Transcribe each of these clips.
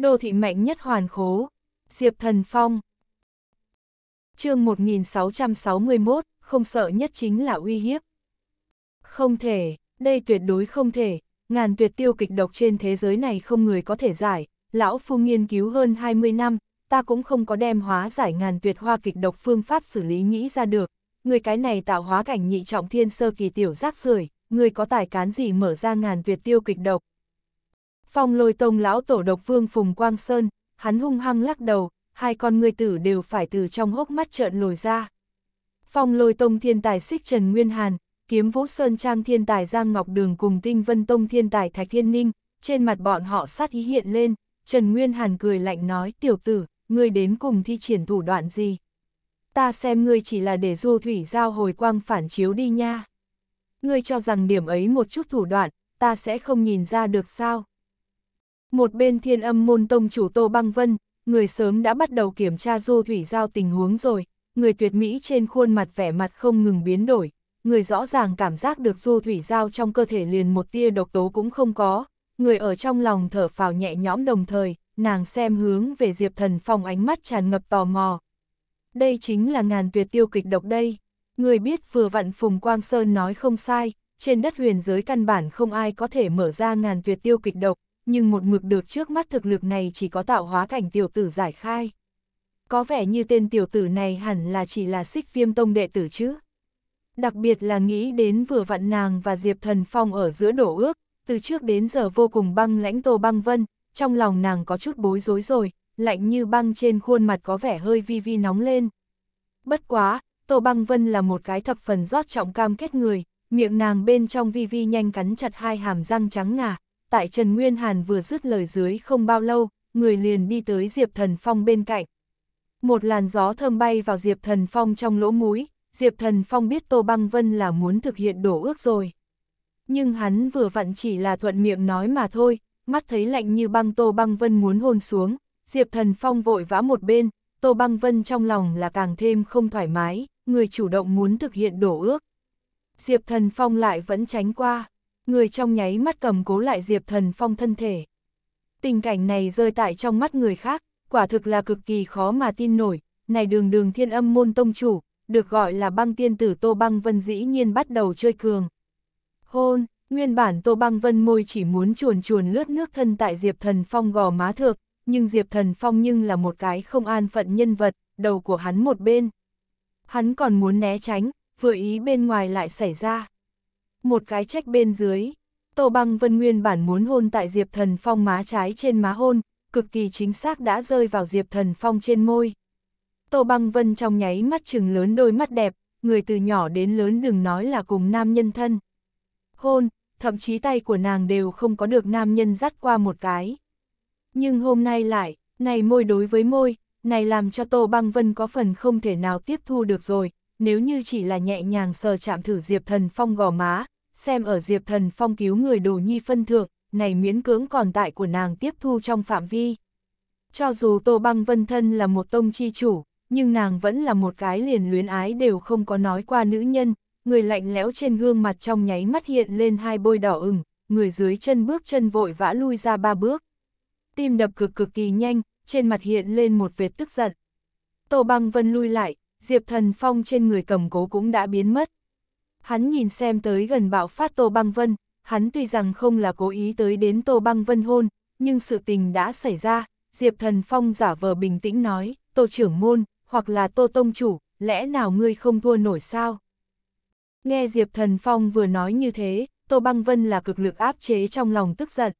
Đô thị mạnh nhất hoàn khố. Diệp Thần Phong. chương 1661, không sợ nhất chính là uy hiếp. Không thể, đây tuyệt đối không thể, ngàn tuyệt tiêu kịch độc trên thế giới này không người có thể giải, lão phu nghiên cứu hơn 20 năm, ta cũng không có đem hóa giải ngàn tuyệt hoa kịch độc phương pháp xử lý nghĩ ra được, người cái này tạo hóa cảnh nhị trọng thiên sơ kỳ tiểu rác rưởi người có tài cán gì mở ra ngàn tuyệt tiêu kịch độc, Phong lôi tông lão tổ độc vương Phùng Quang Sơn, hắn hung hăng lắc đầu, hai con người tử đều phải từ trong hốc mắt trợn lồi ra. Phong lôi tông thiên tài xích Trần Nguyên Hàn, kiếm vũ sơn trang thiên tài Giang Ngọc Đường cùng tinh vân tông thiên tài Thạch Thiên Ninh, trên mặt bọn họ sát ý hiện lên, Trần Nguyên Hàn cười lạnh nói tiểu tử, ngươi đến cùng thi triển thủ đoạn gì. Ta xem ngươi chỉ là để du thủy giao hồi quang phản chiếu đi nha. Ngươi cho rằng điểm ấy một chút thủ đoạn, ta sẽ không nhìn ra được sao. Một bên thiên âm môn tông chủ Tô Băng Vân, người sớm đã bắt đầu kiểm tra du thủy giao tình huống rồi, người tuyệt mỹ trên khuôn mặt vẻ mặt không ngừng biến đổi, người rõ ràng cảm giác được du thủy giao trong cơ thể liền một tia độc tố cũng không có, người ở trong lòng thở phào nhẹ nhõm đồng thời, nàng xem hướng về Diệp Thần Phong ánh mắt tràn ngập tò mò. Đây chính là ngàn tuyệt tiêu kịch độc đây, người biết vừa vặn Phùng Quang Sơn nói không sai, trên đất huyền giới căn bản không ai có thể mở ra ngàn tuyệt tiêu kịch độc, nhưng một mực được trước mắt thực lực này chỉ có tạo hóa cảnh tiểu tử giải khai. Có vẻ như tên tiểu tử này hẳn là chỉ là xích viêm tông đệ tử chứ. Đặc biệt là nghĩ đến vừa vặn nàng và Diệp Thần Phong ở giữa đổ ước, từ trước đến giờ vô cùng băng lãnh tô băng vân, trong lòng nàng có chút bối rối rồi, lạnh như băng trên khuôn mặt có vẻ hơi vi vi nóng lên. Bất quá, Tô Băng Vân là một cái thập phần rót trọng cam kết người, miệng nàng bên trong vi vi nhanh cắn chặt hai hàm răng trắng ngà, tại Trần Nguyên Hàn vừa dứt lời dưới không bao lâu, người liền đi tới Diệp Thần Phong bên cạnh. Một làn gió thơm bay vào Diệp Thần Phong trong lỗ mũi, Diệp Thần Phong biết Tô Băng Vân là muốn thực hiện đổ ước rồi. Nhưng hắn vừa vặn chỉ là thuận miệng nói mà thôi, mắt thấy lạnh như băng Tô Băng Vân muốn hôn xuống, Diệp Thần Phong vội vã một bên, Tô Băng Vân trong lòng là càng thêm không thoải mái, người chủ động muốn thực hiện đổ ước. Diệp Thần Phong lại vẫn tránh qua người trong nháy mắt cầm cố lại Diệp Thần Phong thân thể. Tình cảnh này rơi tại trong mắt người khác, quả thực là cực kỳ khó mà tin nổi, này đường đường thiên âm môn tông chủ, được gọi là băng tiên tử Tô Băng Vân dĩ nhiên bắt đầu chơi cường. Hôn, nguyên bản Tô Băng Vân môi chỉ muốn chuồn chuồn lướt nước thân tại Diệp Thần Phong gò má thượng, nhưng Diệp Thần Phong nhưng là một cái không an phận nhân vật, đầu của hắn một bên. Hắn còn muốn né tránh, vừa ý bên ngoài lại xảy ra một cái trách bên dưới. Tô băng vân nguyên bản muốn hôn tại Diệp Thần Phong má trái trên má hôn, cực kỳ chính xác đã rơi vào Diệp Thần Phong trên môi. Tô băng vân trong nháy mắt chừng lớn đôi mắt đẹp, người từ nhỏ đến lớn đừng nói là cùng nam nhân thân. Hôn, thậm chí tay của nàng đều không có được nam nhân dắt qua một cái. Nhưng hôm nay lại, này môi đối với môi, này làm cho Tô Băng Vân có phần không thể nào tiếp thu được rồi, nếu như chỉ là nhẹ nhàng sờ chạm thử Diệp Thần Phong gò má, xem ở Diệp Thần Phong cứu người đồ nhi phân thượng, này miễn cưỡng còn tại của nàng tiếp thu trong phạm vi. Cho dù Tô Băng Vân Thân là một tông chi chủ, nhưng nàng vẫn là một cái liền luyến ái đều không có nói qua nữ nhân, người lạnh lẽo trên gương mặt trong nháy mắt hiện lên hai bôi đỏ ửng, người dưới chân bước chân vội vã lui ra ba bước. Tim đập cực cực kỳ nhanh, trên mặt hiện lên một vệt tức giận. Tô Băng Vân lui lại, Diệp Thần Phong trên người cầm cố cũng đã biến mất. Hắn nhìn xem tới gần bạo phát Tô Băng Vân, hắn tuy rằng không là cố ý tới đến Tô Băng Vân hôn, nhưng sự tình đã xảy ra, Diệp Thần Phong giả vờ bình tĩnh nói, Tô trưởng môn, hoặc là Tô Tông Chủ, lẽ nào ngươi không thua nổi sao? Nghe Diệp Thần Phong vừa nói như thế, Tô Băng Vân là cực lực áp chế trong lòng tức giận.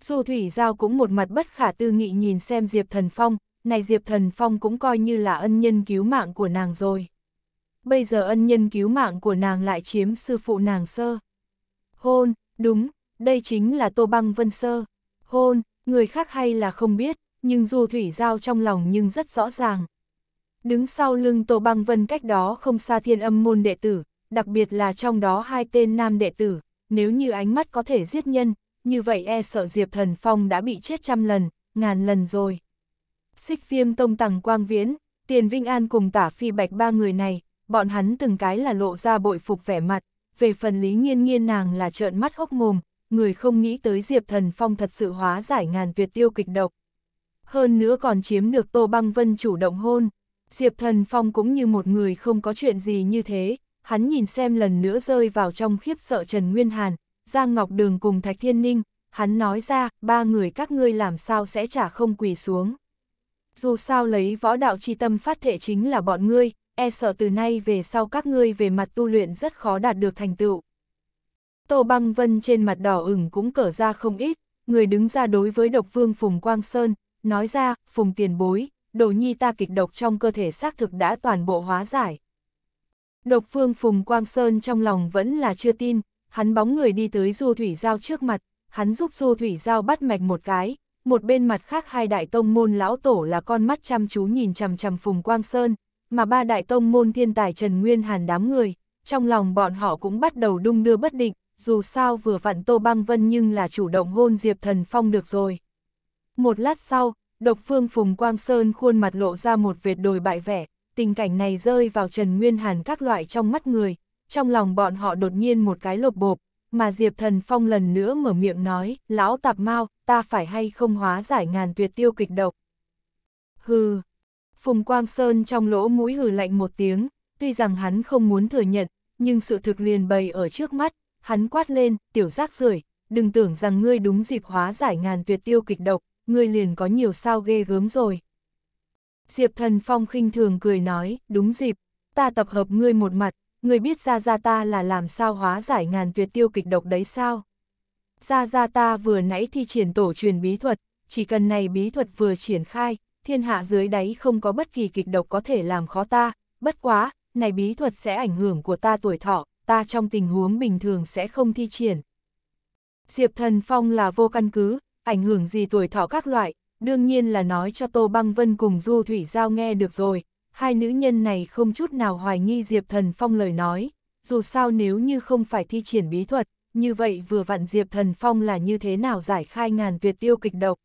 Du Thủy Giao cũng một mặt bất khả tư nghị nhìn xem Diệp Thần Phong, này Diệp Thần Phong cũng coi như là ân nhân cứu mạng của nàng rồi. Bây giờ ân nhân cứu mạng của nàng lại chiếm sư phụ nàng sơ. Hôn, đúng, đây chính là Tô Băng Vân sơ. Hôn, người khác hay là không biết, nhưng dù Thủy Giao trong lòng nhưng rất rõ ràng. Đứng sau lưng Tô Băng Vân cách đó không xa thiên âm môn đệ tử, đặc biệt là trong đó hai tên nam đệ tử, nếu như ánh mắt có thể giết nhân, như vậy e sợ Diệp Thần Phong đã bị chết trăm lần, ngàn lần rồi xích viêm tông tằng quang viễn, tiền vinh an cùng tả phi bạch ba người này, bọn hắn từng cái là lộ ra bội phục vẻ mặt, về phần lý nghiên nghiên nàng là trợn mắt hốc mồm, người không nghĩ tới Diệp Thần Phong thật sự hóa giải ngàn tuyệt tiêu kịch độc. Hơn nữa còn chiếm được Tô Băng Vân chủ động hôn, Diệp Thần Phong cũng như một người không có chuyện gì như thế, hắn nhìn xem lần nữa rơi vào trong khiếp sợ Trần Nguyên Hàn, Giang Ngọc Đường cùng Thạch Thiên Ninh, hắn nói ra, ba người các ngươi làm sao sẽ trả không quỳ xuống dù sao lấy võ đạo chi tâm phát thể chính là bọn ngươi, e sợ từ nay về sau các ngươi về mặt tu luyện rất khó đạt được thành tựu. Tô băng vân trên mặt đỏ ửng cũng cở ra không ít, người đứng ra đối với độc vương Phùng Quang Sơn, nói ra, Phùng tiền bối, đồ nhi ta kịch độc trong cơ thể xác thực đã toàn bộ hóa giải. Độc Vương Phùng Quang Sơn trong lòng vẫn là chưa tin, hắn bóng người đi tới Du Thủy Giao trước mặt, hắn giúp Du Thủy Giao bắt mạch một cái, một bên mặt khác hai đại tông môn lão tổ là con mắt chăm chú nhìn chằm chằm Phùng Quang Sơn, mà ba đại tông môn thiên tài Trần Nguyên Hàn đám người, trong lòng bọn họ cũng bắt đầu đung đưa bất định, dù sao vừa vặn Tô Băng Vân nhưng là chủ động hôn Diệp Thần Phong được rồi. Một lát sau, độc phương Phùng Quang Sơn khuôn mặt lộ ra một vệt đồi bại vẻ, tình cảnh này rơi vào Trần Nguyên Hàn các loại trong mắt người, trong lòng bọn họ đột nhiên một cái lột bộp, mà Diệp Thần Phong lần nữa mở miệng nói, lão tạp mau, ta phải hay không hóa giải ngàn tuyệt tiêu kịch độc. Hừ, Phùng Quang Sơn trong lỗ mũi hừ lạnh một tiếng, tuy rằng hắn không muốn thừa nhận, nhưng sự thực liền bày ở trước mắt, hắn quát lên, tiểu giác rưởi đừng tưởng rằng ngươi đúng dịp hóa giải ngàn tuyệt tiêu kịch độc, ngươi liền có nhiều sao ghê gớm rồi. Diệp Thần Phong khinh thường cười nói, đúng dịp, ta tập hợp ngươi một mặt, người biết Gia Gia ta là làm sao hóa giải ngàn tuyệt tiêu kịch độc đấy sao? Gia Gia ta vừa nãy thi triển tổ truyền bí thuật, chỉ cần này bí thuật vừa triển khai, thiên hạ dưới đáy không có bất kỳ kịch độc có thể làm khó ta, bất quá, này bí thuật sẽ ảnh hưởng của ta tuổi thọ, ta trong tình huống bình thường sẽ không thi triển. Diệp Thần Phong là vô căn cứ, ảnh hưởng gì tuổi thọ các loại, đương nhiên là nói cho Tô Băng Vân cùng Du Thủy Giao nghe được rồi, hai nữ nhân này không chút nào hoài nghi Diệp Thần Phong lời nói, dù sao nếu như không phải thi triển bí thuật, như vậy vừa vặn Diệp Thần Phong là như thế nào giải khai ngàn việt tiêu kịch độc.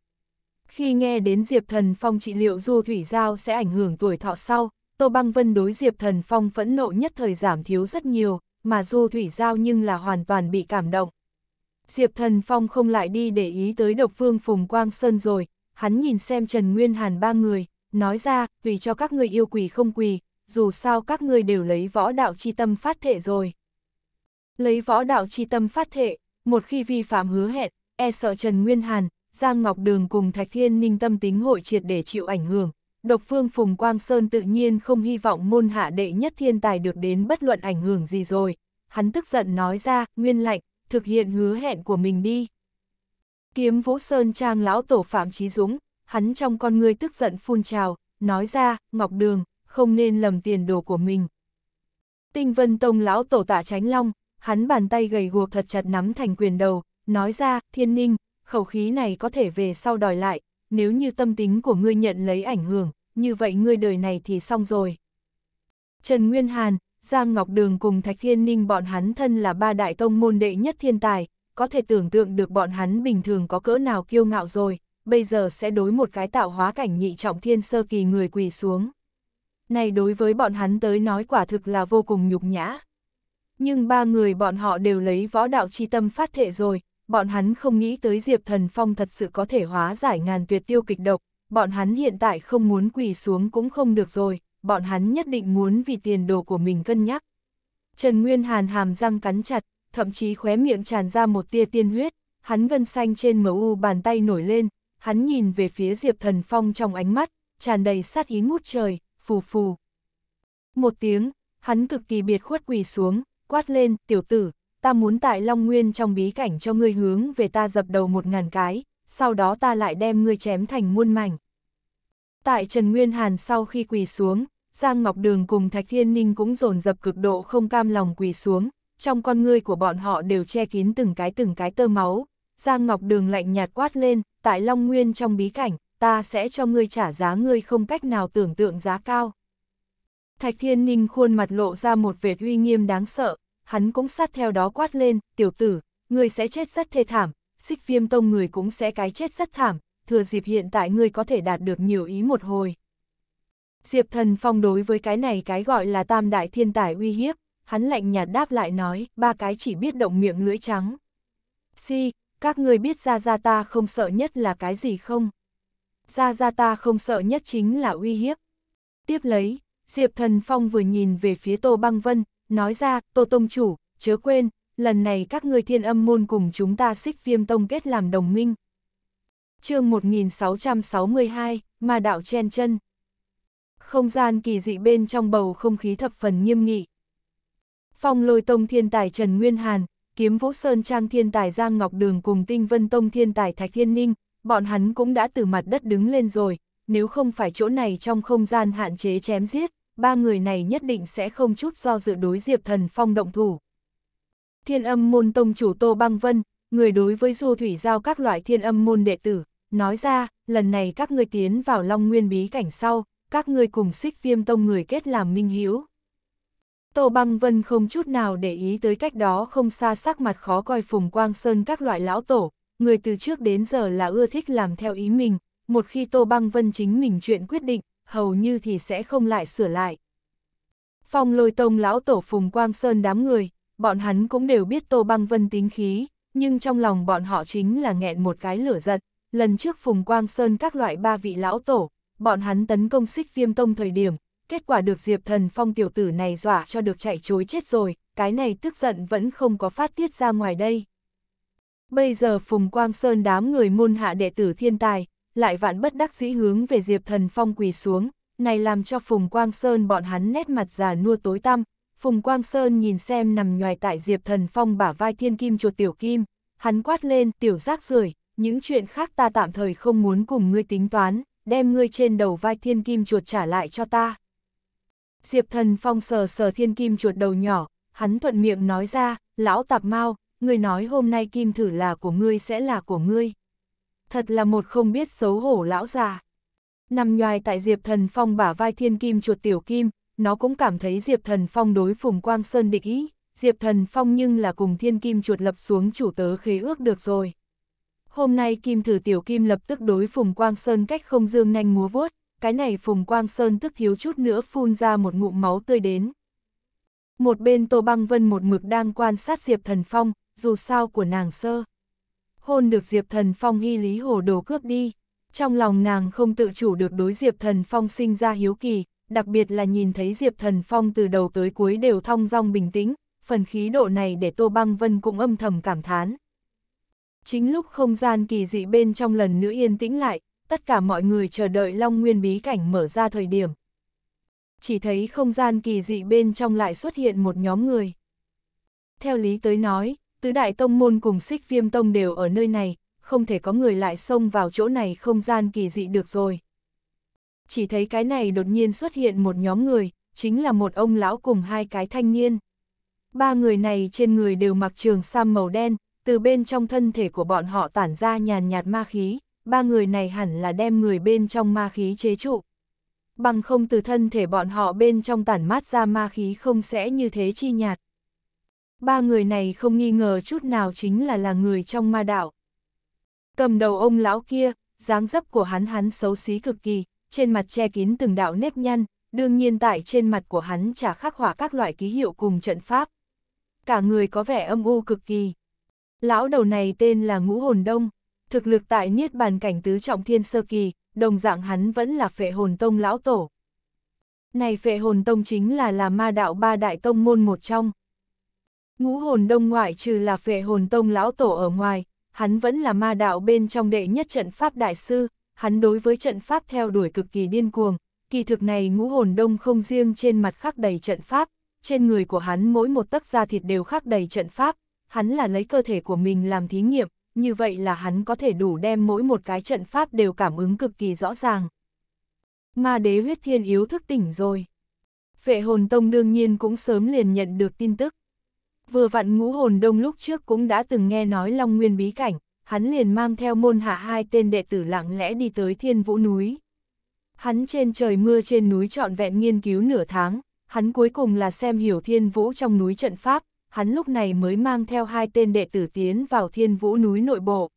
Khi nghe đến Diệp Thần Phong trị liệu du thủy giao sẽ ảnh hưởng tuổi thọ sau, Tô Băng Vân đối Diệp Thần Phong phẫn nộ nhất thời giảm thiếu rất nhiều, mà du thủy giao nhưng là hoàn toàn bị cảm động. Diệp Thần Phong không lại đi để ý tới độc phương Phùng Quang Sơn rồi, hắn nhìn xem Trần Nguyên Hàn ba người, nói ra, tùy cho các ngươi yêu quỳ không quỳ, dù sao các ngươi đều lấy võ đạo chi tâm phát thệ rồi. Lấy võ đạo chi tâm phát thệ, một khi vi phạm hứa hẹn, e sợ Trần Nguyên Hàn, Giang Ngọc Đường cùng Thạch Thiên Ninh tâm tính hội triệt để chịu ảnh hưởng. Độc phương Phùng Quang Sơn tự nhiên không hy vọng môn hạ đệ nhất thiên tài được đến bất luận ảnh hưởng gì rồi. Hắn tức giận nói ra, Nguyên Lạnh, thực hiện hứa hẹn của mình đi. Kiếm Vũ Sơn Trang lão tổ Phạm Trí Dũng, hắn trong con người tức giận phun trào, nói ra, Ngọc Đường, không nên lầm tiền đồ của mình. Tinh Vân Tông lão tổ tạ tránh long, hắn bàn tay gầy guộc thật chặt nắm thành quyền đầu, nói ra, thiên ninh, khẩu khí này có thể về sau đòi lại, nếu như tâm tính của ngươi nhận lấy ảnh hưởng, như vậy ngươi đời này thì xong rồi. Trần Nguyên Hàn, Giang Ngọc Đường cùng Thạch Thiên Ninh bọn hắn thân là ba đại tông môn đệ nhất thiên tài, có thể tưởng tượng được bọn hắn bình thường có cỡ nào kiêu ngạo rồi, bây giờ sẽ đối một cái tạo hóa cảnh nhị trọng thiên sơ kỳ người quỳ xuống. Này đối với bọn hắn tới nói quả thực là vô cùng nhục nhã. Nhưng ba người bọn họ đều lấy võ đạo chi tâm phát thệ rồi, bọn hắn không nghĩ tới Diệp Thần Phong thật sự có thể hóa giải ngàn tuyệt tiêu kịch độc, bọn hắn hiện tại không muốn quỳ xuống cũng không được rồi, bọn hắn nhất định muốn vì tiền đồ của mình cân nhắc. Trần Nguyên Hàn hàm răng cắn chặt, thậm chí khóe miệng tràn ra một tia tiên huyết, hắn gân xanh trên mu bàn tay nổi lên, hắn nhìn về phía Diệp Thần Phong trong ánh mắt, tràn đầy sát ý ngút trời, phù phù. Một tiếng, hắn cực kỳ biệt khuất quỳ xuống, quát lên, tiểu tử, ta muốn tại Long Nguyên trong bí cảnh cho ngươi hướng về ta dập đầu một ngàn cái, sau đó ta lại đem ngươi chém thành muôn mảnh. Tại Trần Nguyên Hàn sau khi quỳ xuống, Giang Ngọc Đường cùng Thạch Thiên Ninh cũng dồn dập cực độ không cam lòng quỳ xuống, trong con ngươi của bọn họ đều che kín từng cái từng cái tơ máu, Giang Ngọc Đường lạnh nhạt quát lên, tại Long Nguyên trong bí cảnh, ta sẽ cho ngươi trả giá ngươi không cách nào tưởng tượng giá cao. Thạch Thiên Ninh khuôn mặt lộ ra một vệt uy nghiêm đáng sợ, hắn cũng sát theo đó quát lên, tiểu tử, ngươi sẽ chết rất thê thảm, xích viêm tông người cũng sẽ cái chết rất thảm, thừa dịp hiện tại ngươi có thể đạt được nhiều ý một hồi. Diệp thần phong đối với cái này cái gọi là tam đại thiên tài uy hiếp, hắn lạnh nhạt đáp lại nói, ba cái chỉ biết động miệng lưỡi trắng. Si, các người biết gia gia ta không sợ nhất là cái gì không? gia gia ta không sợ nhất chính là uy hiếp. Tiếp lấy, Diệp Thần Phong vừa nhìn về phía Tô Băng Vân, nói ra, Tô Tông Chủ, chớ quên, lần này các ngươi thiên âm môn cùng chúng ta xích viêm tông kết làm đồng minh. chương 1662, ma đạo chen chân. Không gian kỳ dị bên trong bầu không khí thập phần nghiêm nghị. Phong lôi tông thiên tài Trần Nguyên Hàn, kiếm vũ sơn trang thiên tài Giang Ngọc Đường cùng tinh vân tông thiên tài Thạch Thiên Ninh, bọn hắn cũng đã từ mặt đất đứng lên rồi, nếu không phải chỗ này trong không gian hạn chế chém giết, ba người này nhất định sẽ không chút do dự đối Diệp Thần Phong động thủ. Thiên âm môn tông chủ Tô Băng Vân, người đối với du thủy giao các loại thiên âm môn đệ tử, nói ra, lần này các ngươi tiến vào Long Nguyên bí cảnh sau, các ngươi cùng xích viêm tông người kết làm minh hiếu. Tô Băng Vân không chút nào để ý tới cách đó không xa sắc mặt khó coi Phùng Quang Sơn các loại lão tổ, người từ trước đến giờ là ưa thích làm theo ý mình, một khi Tô Băng Vân chính mình chuyện quyết định, hầu như thì sẽ không lại sửa lại. Phong lôi tông lão tổ Phùng Quang Sơn đám người, bọn hắn cũng đều biết Tô Băng Vân tính khí, nhưng trong lòng bọn họ chính là nghẹn một cái lửa giận. Lần trước Phùng Quang Sơn các loại ba vị lão tổ, bọn hắn tấn công xích viêm tông thời điểm, kết quả được Diệp Thần Phong tiểu tử này dọa cho được chạy chối chết rồi, cái này tức giận vẫn không có phát tiết ra ngoài đây. Bây giờ Phùng Quang Sơn đám người môn hạ đệ tử thiên tài, lại vạn bất đắc dĩ hướng về Diệp Thần Phong quỳ xuống, này làm cho Phùng Quang Sơn bọn hắn nét mặt già nua tối tăm. Phùng Quang Sơn nhìn xem nằm nhoài tại Diệp Thần Phong bả vai thiên kim chuột tiểu kim, hắn quát lên tiểu rác rưởi những chuyện khác ta tạm thời không muốn cùng ngươi tính toán, đem ngươi trên đầu vai thiên kim chuột trả lại cho ta. Diệp Thần Phong sờ sờ thiên kim chuột đầu nhỏ, hắn thuận miệng nói ra, lão tạp mau, người nói hôm nay kim thử là của ngươi sẽ là của ngươi. Thật là một không biết xấu hổ lão già. Nằm nhoài tại Diệp Thần Phong bả vai thiên kim chuột tiểu kim, nó cũng cảm thấy Diệp Thần Phong đối Phùng Quang Sơn địch ý, Diệp Thần Phong nhưng là cùng thiên kim chuột lập xuống chủ tớ khế ước được rồi. Hôm nay kim thử tiểu kim lập tức đối Phùng Quang Sơn cách không dương nhanh múa vuốt, cái này Phùng Quang Sơn tức thiếu chút nữa phun ra một ngụm máu tươi đến. Một bên Tô Băng Vân một mực đang quan sát Diệp Thần Phong, dù sao của nàng sơ. Hôn được Diệp Thần Phong ghi lý hồ đồ cướp đi. Trong lòng nàng không tự chủ được đối Diệp Thần Phong sinh ra hiếu kỳ, đặc biệt là nhìn thấy Diệp Thần Phong từ đầu tới cuối đều thong dong bình tĩnh, phần khí độ này để Tô Băng Vân cũng âm thầm cảm thán. Chính lúc không gian kỳ dị bên trong lần nữa yên tĩnh lại, tất cả mọi người chờ đợi Long Nguyên bí cảnh mở ra thời điểm. Chỉ thấy không gian kỳ dị bên trong lại xuất hiện một nhóm người. Theo lý tới nói, tứ đại tông môn cùng xích viêm tông đều ở nơi này, không thể có người lại xông vào chỗ này không gian kỳ dị được rồi. Chỉ thấy cái này đột nhiên xuất hiện một nhóm người, chính là một ông lão cùng hai cái thanh niên. Ba người này trên người đều mặc trường sam màu đen, từ bên trong thân thể của bọn họ tản ra nhàn nhạt ma khí, ba người này hẳn là đem người bên trong ma khí chế trụ. Bằng không từ thân thể bọn họ bên trong tản mát ra ma khí không sẽ như thế chi nhạt. Ba người này không nghi ngờ chút nào chính là là người trong ma đạo. Cầm đầu ông lão kia, dáng dấp của hắn hắn xấu xí cực kỳ, trên mặt che kín từng đạo nếp nhăn, đương nhiên tại trên mặt của hắn chả khắc họa các loại ký hiệu cùng trận pháp. Cả người có vẻ âm u cực kỳ. Lão đầu này tên là Ngũ Hồn Đông, thực lực tại Niết Bàn Cảnh Tứ Trọng Thiên Sơ Kỳ, đồng dạng hắn vẫn là phệ hồn tông lão tổ. Này phệ hồn tông chính là là ma đạo ba đại tông môn một trong. Ngũ hồn đông ngoại trừ là phệ hồn tông lão tổ ở ngoài, hắn vẫn là ma đạo bên trong đệ nhất trận pháp đại sư, hắn đối với trận pháp theo đuổi cực kỳ điên cuồng, kỳ thực này ngũ hồn đông không riêng trên mặt khắc đầy trận pháp, trên người của hắn mỗi một tấc da thịt đều khắc đầy trận pháp, hắn là lấy cơ thể của mình làm thí nghiệm, như vậy là hắn có thể đủ đem mỗi một cái trận pháp đều cảm ứng cực kỳ rõ ràng. Ma đế huyết thiên yếu thức tỉnh rồi. Phệ hồn tông đương nhiên cũng sớm liền nhận được tin tức. Vừa vặn ngũ hồn đông lúc trước cũng đã từng nghe nói Long Nguyên bí cảnh, hắn liền mang theo môn hạ hai tên đệ tử lặng lẽ đi tới thiên vũ núi. Hắn trên trời mưa trên núi trọn vẹn nghiên cứu nửa tháng, hắn cuối cùng là xem hiểu thiên vũ trong núi trận pháp, hắn lúc này mới mang theo hai tên đệ tử tiến vào thiên vũ núi nội bộ.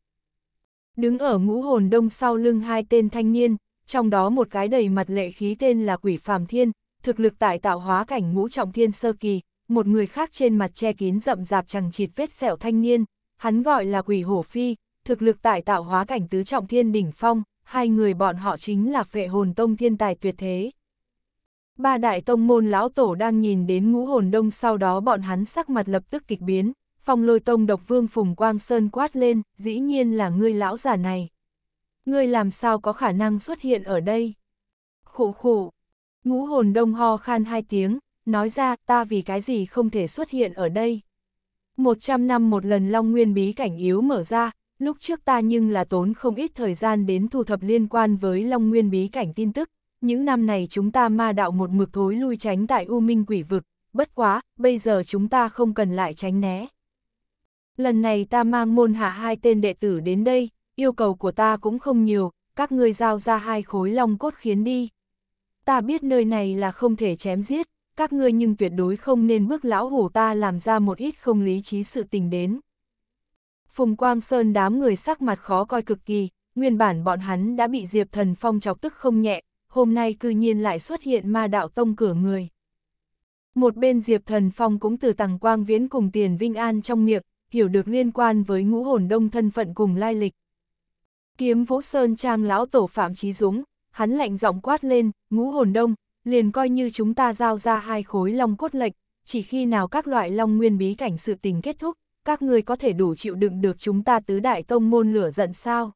Đứng ở ngũ hồn đông sau lưng hai tên thanh niên, trong đó một cái đầy mặt lệ khí tên là quỷ phàm thiên, thực lực tại tạo hóa cảnh ngũ trọng thiên sơ kỳ, một người khác trên mặt che kín rậm rạp chẳng chịt vết sẹo thanh niên, hắn gọi là quỷ hổ phi, thực lực tại tạo hóa cảnh tứ trọng thiên đỉnh phong, hai người bọn họ chính là phệ hồn tông thiên tài tuyệt thế. Ba đại tông môn lão tổ đang nhìn đến ngũ hồn đông sau đó bọn hắn sắc mặt lập tức kịch biến, phong lôi tông độc vương Phùng Quang Sơn quát lên, dĩ nhiên là ngươi lão giả này. Ngươi làm sao có khả năng xuất hiện ở đây? Khủ khủ, ngũ hồn đông ho khan hai tiếng, nói ra ta vì cái gì không thể xuất hiện ở đây. Một trăm năm một lần Long Nguyên bí cảnh yếu mở ra, lúc trước ta nhưng là tốn không ít thời gian đến thu thập liên quan với Long Nguyên bí cảnh tin tức, những năm này chúng ta ma đạo một mực thối lui tránh tại U Minh quỷ vực, bất quá, bây giờ chúng ta không cần lại tránh né. Lần này ta mang môn hạ hai tên đệ tử đến đây, yêu cầu của ta cũng không nhiều, các ngươi giao ra hai khối long cốt khiến đi. Ta biết nơi này là không thể chém giết, các ngươi nhưng tuyệt đối không nên bước lão hủ ta làm ra một ít không lý trí sự tình đến. Phùng Quang Sơn đám người sắc mặt khó coi cực kỳ, nguyên bản bọn hắn đã bị Diệp Thần Phong chọc tức không nhẹ, hôm nay cư nhiên lại xuất hiện ma đạo tông cửa người. Một bên Diệp Thần Phong cũng từ tầng quang viễn cùng tiền Vinh An trong miệng, hiểu được liên quan với ngũ hồn đông thân phận cùng lai lịch. Kiếm Vũ Sơn Trang lão tổ Phạm Trí Dũng, hắn lạnh giọng quát lên, ngũ hồn đông, liền coi như chúng ta giao ra hai khối long cốt lệnh, chỉ khi nào các loại long nguyên bí cảnh sự tình kết thúc, các người có thể đủ chịu đựng được chúng ta tứ đại tông môn lửa giận sao?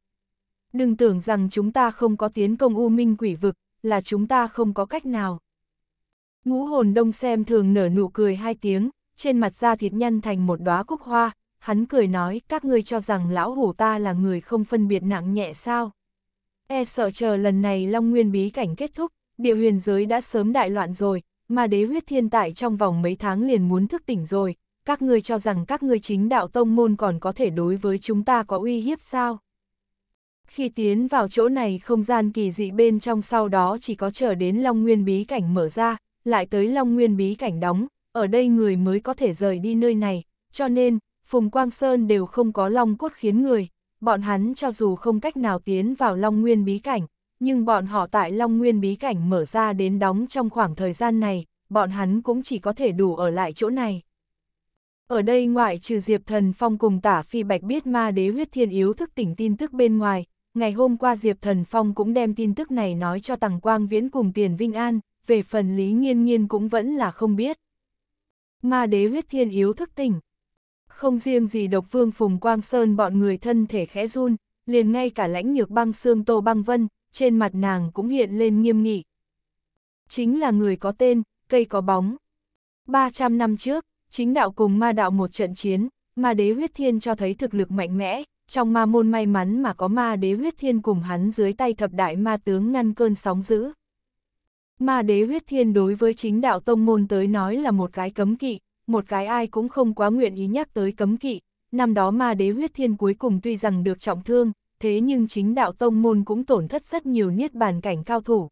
đừng tưởng rằng chúng ta không có tiến công u minh quỷ vực, là chúng ta không có cách nào. Ngũ hồn đông xem thường nở nụ cười hai tiếng, trên mặt da thịt nhân thành một đóa cúc hoa, hắn cười nói các ngươi cho rằng lão hủ ta là người không phân biệt nặng nhẹ sao. E sợ chờ lần này Long Nguyên bí cảnh kết thúc, địa huyền giới đã sớm đại loạn rồi, mà đế huyết thiên tại trong vòng mấy tháng liền muốn thức tỉnh rồi, các ngươi cho rằng các ngươi chính đạo tông môn còn có thể đối với chúng ta có uy hiếp sao? khi tiến vào chỗ này không gian kỳ dị bên trong sau đó chỉ có trở đến Long Nguyên bí cảnh mở ra, lại tới Long Nguyên bí cảnh đóng, ở đây người mới có thể rời đi nơi này, cho nên, Phùng Quang Sơn đều không có long cốt khiến người, bọn hắn cho dù không cách nào tiến vào Long Nguyên bí cảnh, nhưng bọn họ tại Long Nguyên bí cảnh mở ra đến đóng trong khoảng thời gian này, bọn hắn cũng chỉ có thể đủ ở lại chỗ này. Ở đây ngoại trừ Diệp Thần Phong cùng tả phi bạch biết ma đế huyết thiên yếu thức tỉnh tin tức bên ngoài, ngày hôm qua Diệp Thần Phong cũng đem tin tức này nói cho Tằng Quang Viễn cùng Tiền Vinh An, về phần Lý Nghiên Nghiên cũng vẫn là không biết. Ma đế huyết thiên yếu thức tỉnh. Không riêng gì độc vương Phùng Quang Sơn bọn người thân thể khẽ run, liền ngay cả lãnh nhược băng xương Tô Băng Vân, trên mặt nàng cũng hiện lên nghiêm nghị. Chính là người có tên, cây có bóng. 300 năm trước, chính đạo cùng ma đạo một trận chiến, ma đế huyết thiên cho thấy thực lực mạnh mẽ, trong ma môn may mắn mà có ma đế huyết thiên cùng hắn dưới tay thập đại ma tướng ngăn cơn sóng dữ. Ma đế huyết thiên đối với chính đạo tông môn tới nói là một cái cấm kỵ, một cái ai cũng không quá nguyện ý nhắc tới cấm kỵ, năm đó ma đế huyết thiên cuối cùng tuy rằng được trọng thương, thế nhưng chính đạo tông môn cũng tổn thất rất nhiều niết bàn cảnh cao thủ.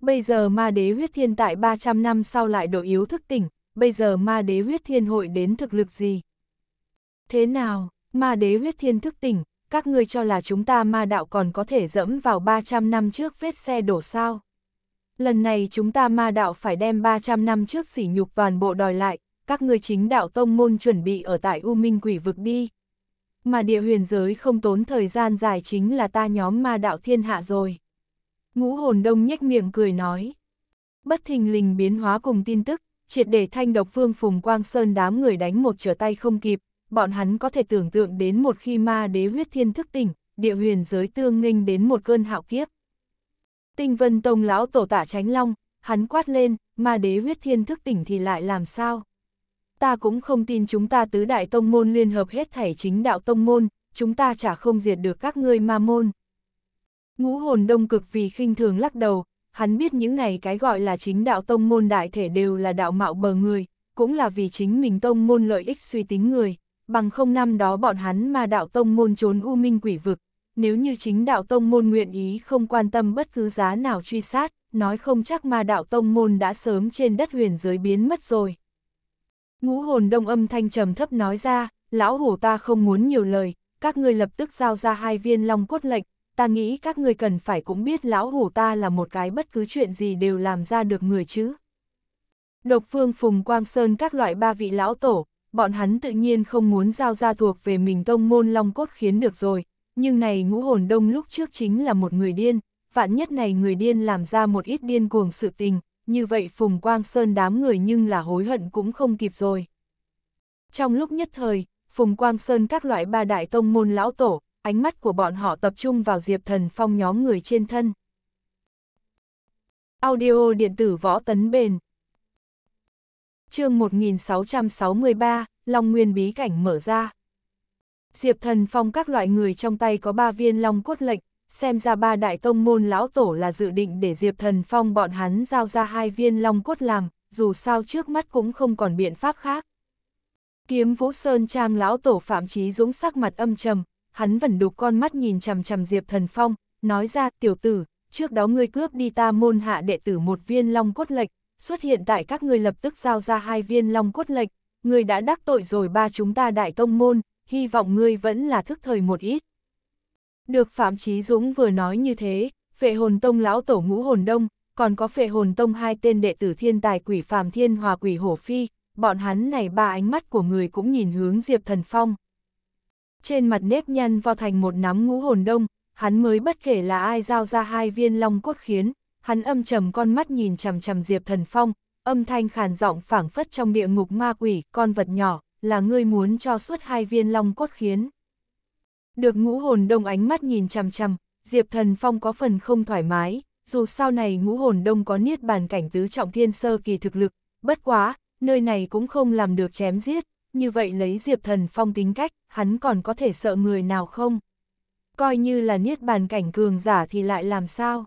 Bây giờ ma đế huyết thiên tại 300 năm sau lại độ yếu thức tỉnh, bây giờ ma đế huyết thiên hội đến thực lực gì? Thế nào? Ma đế huyết thiên thức tỉnh, các ngươi cho là chúng ta ma đạo còn có thể dẫm vào 300 năm trước vết xe đổ sao. Lần này chúng ta ma đạo phải đem 300 năm trước sỉ nhục toàn bộ đòi lại, các ngươi chính đạo tông môn chuẩn bị ở tại U Minh quỷ vực đi. Mà địa huyền giới không tốn thời gian dài chính là ta nhóm ma đạo thiên hạ rồi. Ngũ hồn đông nhếch miệng cười nói. Bất thình lình biến hóa cùng tin tức, triệt để thanh độc phương phùng quang sơn đám người đánh một trở tay không kịp, bọn hắn có thể tưởng tượng đến một khi ma đế huyết thiên thức tỉnh, địa huyền giới tương nghênh đến một cơn hạo kiếp. Tinh vân tông lão tổ tả tránh long, hắn quát lên, ma đế huyết thiên thức tỉnh thì lại làm sao? Ta cũng không tin chúng ta tứ đại tông môn liên hợp hết thảy chính đạo tông môn, chúng ta chả không diệt được các ngươi ma môn. Ngũ hồn đông cực vì khinh thường lắc đầu, hắn biết những này cái gọi là chính đạo tông môn đại thể đều là đạo mạo bờ người, cũng là vì chính mình tông môn lợi ích suy tính người bằng không năm đó bọn hắn mà đạo tông môn trốn u minh quỷ vực, nếu như chính đạo tông môn nguyện ý không quan tâm bất cứ giá nào truy sát, nói không chắc mà đạo tông môn đã sớm trên đất huyền giới biến mất rồi. Ngũ hồn đông âm thanh trầm thấp nói ra, lão hổ ta không muốn nhiều lời, các ngươi lập tức giao ra hai viên long cốt lệnh, ta nghĩ các ngươi cần phải cũng biết lão hổ ta là một cái bất cứ chuyện gì đều làm ra được người chứ. Độc phương phùng quang sơn các loại ba vị lão tổ, bọn hắn tự nhiên không muốn giao ra thuộc về mình tông môn long cốt khiến được rồi, nhưng này ngũ hồn đông lúc trước chính là một người điên, vạn nhất này người điên làm ra một ít điên cuồng sự tình, như vậy Phùng Quang Sơn đám người nhưng là hối hận cũng không kịp rồi. Trong lúc nhất thời, Phùng Quang Sơn các loại ba đại tông môn lão tổ, ánh mắt của bọn họ tập trung vào Diệp Thần Phong nhóm người trên thân. Audio điện tử võ tấn bền chương 1663, Long Nguyên bí cảnh mở ra. Diệp Thần Phong các loại người trong tay có ba viên long cốt lệnh, xem ra ba đại tông môn lão tổ là dự định để Diệp Thần Phong bọn hắn giao ra hai viên long cốt làm, dù sao trước mắt cũng không còn biện pháp khác. Kiếm Vũ Sơn Trang lão tổ Phạm trí Dũng sắc mặt âm trầm, hắn vẫn đục con mắt nhìn chằm chằm Diệp Thần Phong, nói ra tiểu tử, trước đó ngươi cướp đi ta môn hạ đệ tử một viên long cốt lệnh, xuất hiện tại các ngươi lập tức giao ra hai viên long cốt lệnh, ngươi đã đắc tội rồi ba chúng ta đại tông môn, hy vọng ngươi vẫn là thức thời một ít. Được Phạm Chí Dũng vừa nói như thế, phệ hồn tông lão tổ ngũ hồn đông, còn có phệ hồn tông hai tên đệ tử thiên tài quỷ Phạm Thiên Hòa quỷ Hổ Phi, bọn hắn này ba ánh mắt của người cũng nhìn hướng Diệp Thần Phong. Trên mặt nếp nhăn vào thành một nắm ngũ hồn đông, hắn mới bất kể là ai giao ra hai viên long cốt khiến, hắn âm trầm con mắt nhìn chằm chằm Diệp Thần Phong, âm thanh khàn giọng phảng phất trong địa ngục ma quỷ, con vật nhỏ, là ngươi muốn cho suốt hai viên long cốt khiến. Được ngũ hồn đông ánh mắt nhìn chằm chằm, Diệp Thần Phong có phần không thoải mái, dù sau này ngũ hồn đông có niết bàn cảnh tứ trọng thiên sơ kỳ thực lực, bất quá, nơi này cũng không làm được chém giết, như vậy lấy Diệp Thần Phong tính cách, hắn còn có thể sợ người nào không? Coi như là niết bàn cảnh cường giả thì lại làm sao?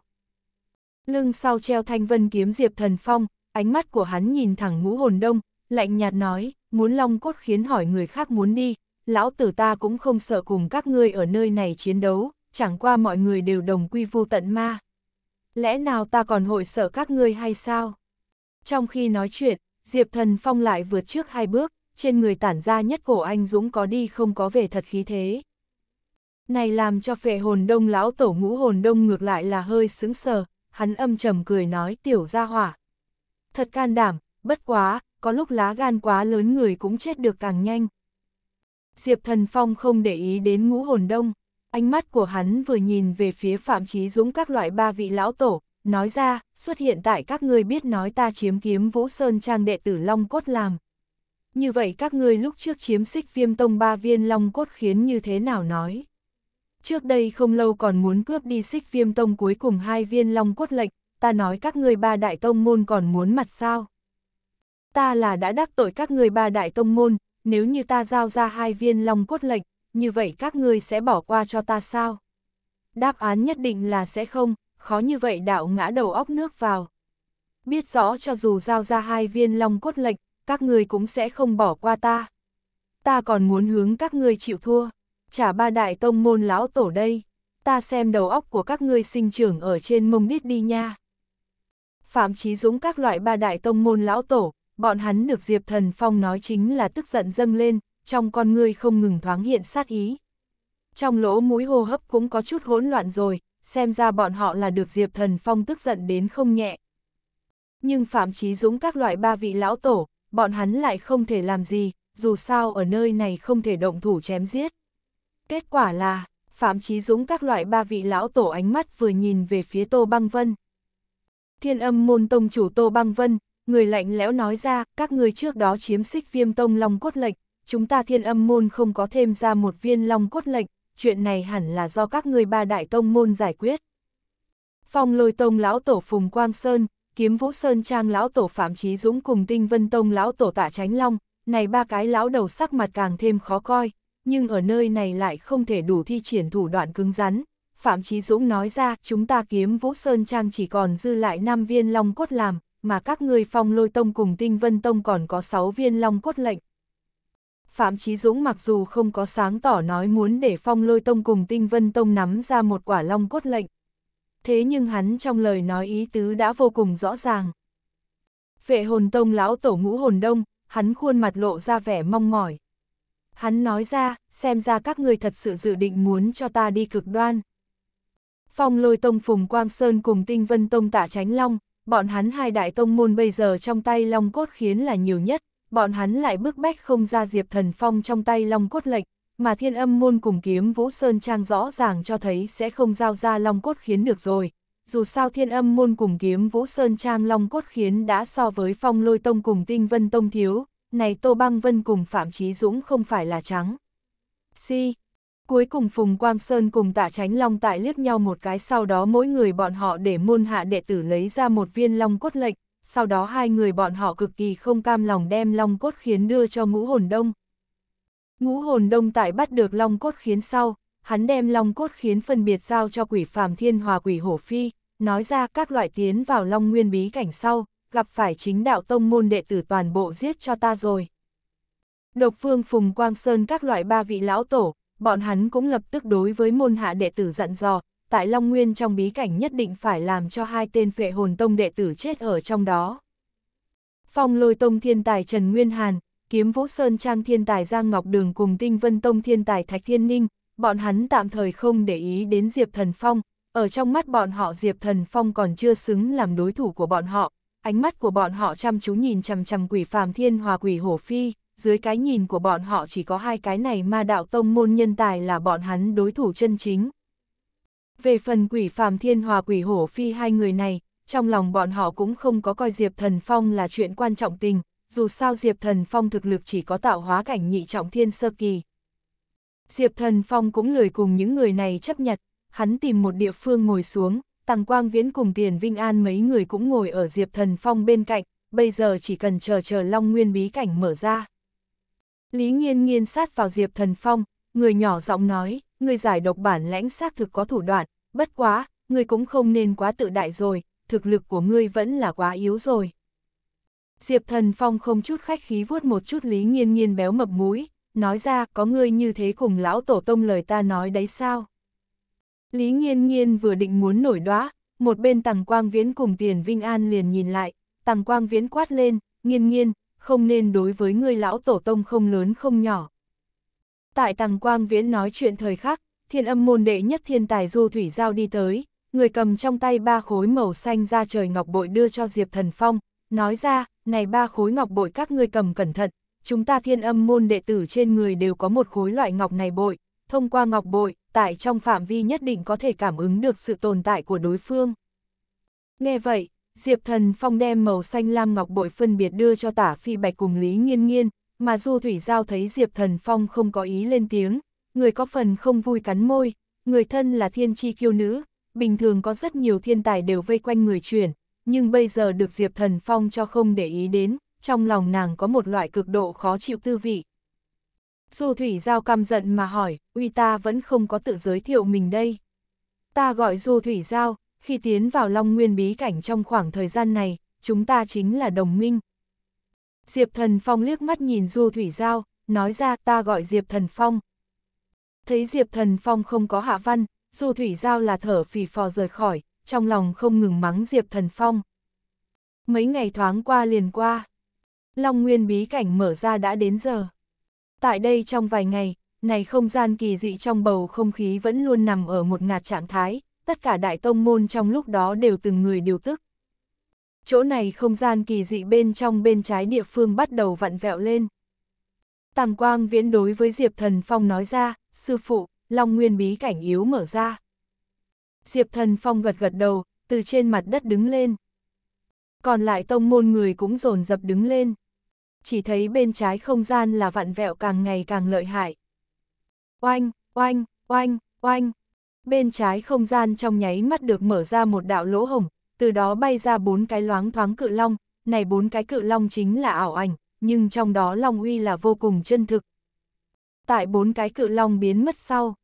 Lưng sau treo thanh vân kiếm Diệp Thần Phong, ánh mắt của hắn nhìn thẳng ngũ hồn đông, lạnh nhạt nói, muốn long cốt khiến hỏi người khác muốn đi, lão tử ta cũng không sợ cùng các ngươi ở nơi này chiến đấu, chẳng qua mọi người đều đồng quy vô tận ma. Lẽ nào ta còn hội sợ các ngươi hay sao? Trong khi nói chuyện, Diệp Thần Phong lại vượt trước hai bước, trên người tản ra nhất cổ anh dũng có đi không có về thật khí thế. Này làm cho phệ hồn đông lão tổ ngũ hồn đông ngược lại là hơi sướng sờ, hắn âm trầm cười nói tiểu ra hỏa. Thật can đảm, bất quá, có lúc lá gan quá lớn người cũng chết được càng nhanh. Diệp Thần Phong không để ý đến ngũ hồn đông, ánh mắt của hắn vừa nhìn về phía Phạm Trí Dũng các loại ba vị lão tổ, nói ra, xuất hiện tại các ngươi biết nói ta chiếm kiếm Vũ Sơn Trang đệ tử Long Cốt làm. Như vậy các ngươi lúc trước chiếm xích viêm tông ba viên Long Cốt khiến như thế nào nói? trước đây không lâu còn muốn cướp đi xích viêm tông cuối cùng hai viên long cốt lệnh, ta nói các người ba đại tông môn còn muốn mặt sao. Ta là đã đắc tội các người ba đại tông môn, nếu như ta giao ra hai viên long cốt lệnh, như vậy các ngươi sẽ bỏ qua cho ta sao? Đáp án nhất định là sẽ không, khó như vậy đạo ngã đầu óc nước vào. Biết rõ cho dù giao ra hai viên long cốt lệnh, các ngươi cũng sẽ không bỏ qua ta. Ta còn muốn hướng các ngươi chịu thua trả ba đại tông môn lão tổ đây, ta xem đầu óc của các ngươi sinh trưởng ở trên mông đít đi nha. Phạm Chí Dũng các loại ba đại tông môn lão tổ, bọn hắn được Diệp Thần Phong nói chính là tức giận dâng lên, trong con ngươi không ngừng thoáng hiện sát ý. Trong lỗ mũi hô hấp cũng có chút hỗn loạn rồi, xem ra bọn họ là được Diệp Thần Phong tức giận đến không nhẹ. Nhưng Phạm Chí Dũng các loại ba vị lão tổ, bọn hắn lại không thể làm gì, dù sao ở nơi này không thể động thủ chém giết. Kết quả là, Phạm chí Dũng các loại ba vị lão tổ ánh mắt vừa nhìn về phía Tô Băng Vân. Thiên âm môn tông chủ Tô Băng Vân, người lạnh lẽo nói ra, các người trước đó chiếm xích viêm tông long cốt lệnh, chúng ta thiên âm môn không có thêm ra một viên long cốt lệnh, chuyện này hẳn là do các người ba đại tông môn giải quyết. Phong lôi tông lão tổ Phùng Quang Sơn, kiếm vũ sơn trang lão tổ Phạm chí Dũng cùng tinh vân tông lão tổ Tạ chánh Long, này ba cái lão đầu sắc mặt càng thêm khó coi, nhưng ở nơi này lại không thể đủ thi triển thủ đoạn cứng rắn. Phạm Chí Dũng nói ra, chúng ta kiếm Vũ Sơn Trang chỉ còn dư lại 5 viên long cốt làm, mà các ngươi phong lôi tông cùng tinh vân tông còn có 6 viên long cốt lệnh. Phạm Chí Dũng mặc dù không có sáng tỏ nói muốn để phong lôi tông cùng tinh vân tông nắm ra một quả long cốt lệnh. Thế nhưng hắn trong lời nói ý tứ đã vô cùng rõ ràng. Vệ hồn tông lão tổ ngũ hồn đông, hắn khuôn mặt lộ ra vẻ mong mỏi, Hắn nói ra, xem ra các người thật sự dự định muốn cho ta đi cực đoan. Phong lôi tông Phùng Quang Sơn cùng tinh vân tông Tạ Tránh Long, bọn hắn hai đại tông môn bây giờ trong tay Long Cốt khiến là nhiều nhất, bọn hắn lại bước bách không ra diệp thần phong trong tay Long Cốt lệnh, mà thiên âm môn cùng kiếm Vũ Sơn Trang rõ ràng cho thấy sẽ không giao ra Long Cốt khiến được rồi. Dù sao thiên âm môn cùng kiếm Vũ Sơn Trang Long Cốt khiến đã so với phong lôi tông cùng tinh vân tông thiếu, này Tô Băng Vân cùng Phạm Chí Dũng không phải là trắng. Si, cuối cùng Phùng Quang Sơn cùng tạ tránh long tại liếc nhau một cái sau đó mỗi người bọn họ để môn hạ đệ tử lấy ra một viên long cốt lệnh, sau đó hai người bọn họ cực kỳ không cam lòng đem long cốt khiến đưa cho ngũ hồn đông. Ngũ hồn đông tại bắt được long cốt khiến sau, hắn đem long cốt khiến phân biệt giao cho quỷ Phạm thiên hòa quỷ hổ phi, nói ra các loại tiến vào long nguyên bí cảnh sau, gặp phải chính đạo tông môn đệ tử toàn bộ giết cho ta rồi. Độc phương Phùng Quang Sơn các loại ba vị lão tổ, bọn hắn cũng lập tức đối với môn hạ đệ tử dặn dò, tại Long Nguyên trong bí cảnh nhất định phải làm cho hai tên phệ hồn tông đệ tử chết ở trong đó. Phong lôi tông thiên tài Trần Nguyên Hàn, kiếm vũ sơn trang thiên tài Giang Ngọc Đường cùng tinh vân tông thiên tài Thạch Thiên Ninh, bọn hắn tạm thời không để ý đến Diệp Thần Phong, ở trong mắt bọn họ Diệp Thần Phong còn chưa xứng làm đối thủ của bọn họ, ánh mắt của bọn họ chăm chú nhìn chằm chằm quỷ phàm thiên hòa quỷ hổ phi, dưới cái nhìn của bọn họ chỉ có hai cái này ma đạo tông môn nhân tài là bọn hắn đối thủ chân chính. Về phần quỷ phàm thiên hòa quỷ hổ phi hai người này, trong lòng bọn họ cũng không có coi Diệp Thần Phong là chuyện quan trọng tình, dù sao Diệp Thần Phong thực lực chỉ có tạo hóa cảnh nhị trọng thiên sơ kỳ. Diệp Thần Phong cũng lười cùng những người này chấp nhặt, hắn tìm một địa phương ngồi xuống, Tàng Quang Viễn cùng Tiền Vinh An mấy người cũng ngồi ở Diệp Thần Phong bên cạnh, bây giờ chỉ cần chờ chờ Long Nguyên bí cảnh mở ra. Lý Nghiên nghiên sát vào Diệp Thần Phong, người nhỏ giọng nói, người giải độc bản lãnh xác thực có thủ đoạn, bất quá, người cũng không nên quá tự đại rồi, thực lực của ngươi vẫn là quá yếu rồi. Diệp Thần Phong không chút khách khí vuốt một chút Lý Nghiên nghiên béo mập mũi, nói ra có ngươi như thế cùng lão tổ tông lời ta nói đấy sao? Lý nhiên nhiên vừa định muốn nổi đóa, một bên tàng quang viễn cùng tiền Vinh An liền nhìn lại, tàng quang viễn quát lên, nghiên nhiên, không nên đối với người lão tổ tông không lớn không nhỏ. Tại tàng quang viễn nói chuyện thời khắc, thiên âm môn đệ nhất thiên tài du thủy giao đi tới, người cầm trong tay ba khối màu xanh ra trời ngọc bội đưa cho Diệp Thần Phong, nói ra, này ba khối ngọc bội các ngươi cầm cẩn thận, chúng ta thiên âm môn đệ tử trên người đều có một khối loại ngọc này bội, thông qua ngọc bội, tại trong phạm vi nhất định có thể cảm ứng được sự tồn tại của đối phương. Nghe vậy, Diệp Thần Phong đem màu xanh lam ngọc bội phân biệt đưa cho tả phi bạch cùng Lý Nghiên Nghiên, mà Du Thủy Giao thấy Diệp Thần Phong không có ý lên tiếng, người có phần không vui cắn môi, người thân là thiên chi kiêu nữ, bình thường có rất nhiều thiên tài đều vây quanh người chuyển, nhưng bây giờ được Diệp Thần Phong cho không để ý đến, trong lòng nàng có một loại cực độ khó chịu tư vị. Dù thủy giao căm giận mà hỏi, uy ta vẫn không có tự giới thiệu mình đây. Ta gọi dù thủy giao, khi tiến vào Long Nguyên bí cảnh trong khoảng thời gian này, chúng ta chính là đồng minh. Diệp Thần Phong liếc mắt nhìn dù Thủy Giao, nói ra ta gọi Diệp Thần Phong. Thấy Diệp Thần Phong không có hạ văn, dù Thủy Giao là thở phì phò rời khỏi, trong lòng không ngừng mắng Diệp Thần Phong. Mấy ngày thoáng qua liền qua, Long Nguyên bí cảnh mở ra đã đến giờ. Tại đây trong vài ngày, này không gian kỳ dị trong bầu không khí vẫn luôn nằm ở một ngạt trạng thái, tất cả đại tông môn trong lúc đó đều từng người điều tức. Chỗ này không gian kỳ dị bên trong bên trái địa phương bắt đầu vặn vẹo lên. Tàng quang viễn đối với Diệp Thần Phong nói ra, sư phụ, Long Nguyên bí cảnh yếu mở ra. Diệp Thần Phong gật gật đầu, từ trên mặt đất đứng lên. Còn lại tông môn người cũng dồn dập đứng lên chỉ thấy bên trái không gian là vặn vẹo càng ngày càng lợi hại. Oanh, oanh, oanh, oanh. Bên trái không gian trong nháy mắt được mở ra một đạo lỗ hồng, từ đó bay ra bốn cái loáng thoáng cự long, này bốn cái cự long chính là ảo ảnh, nhưng trong đó long uy là vô cùng chân thực. Tại bốn cái cự long biến mất sau,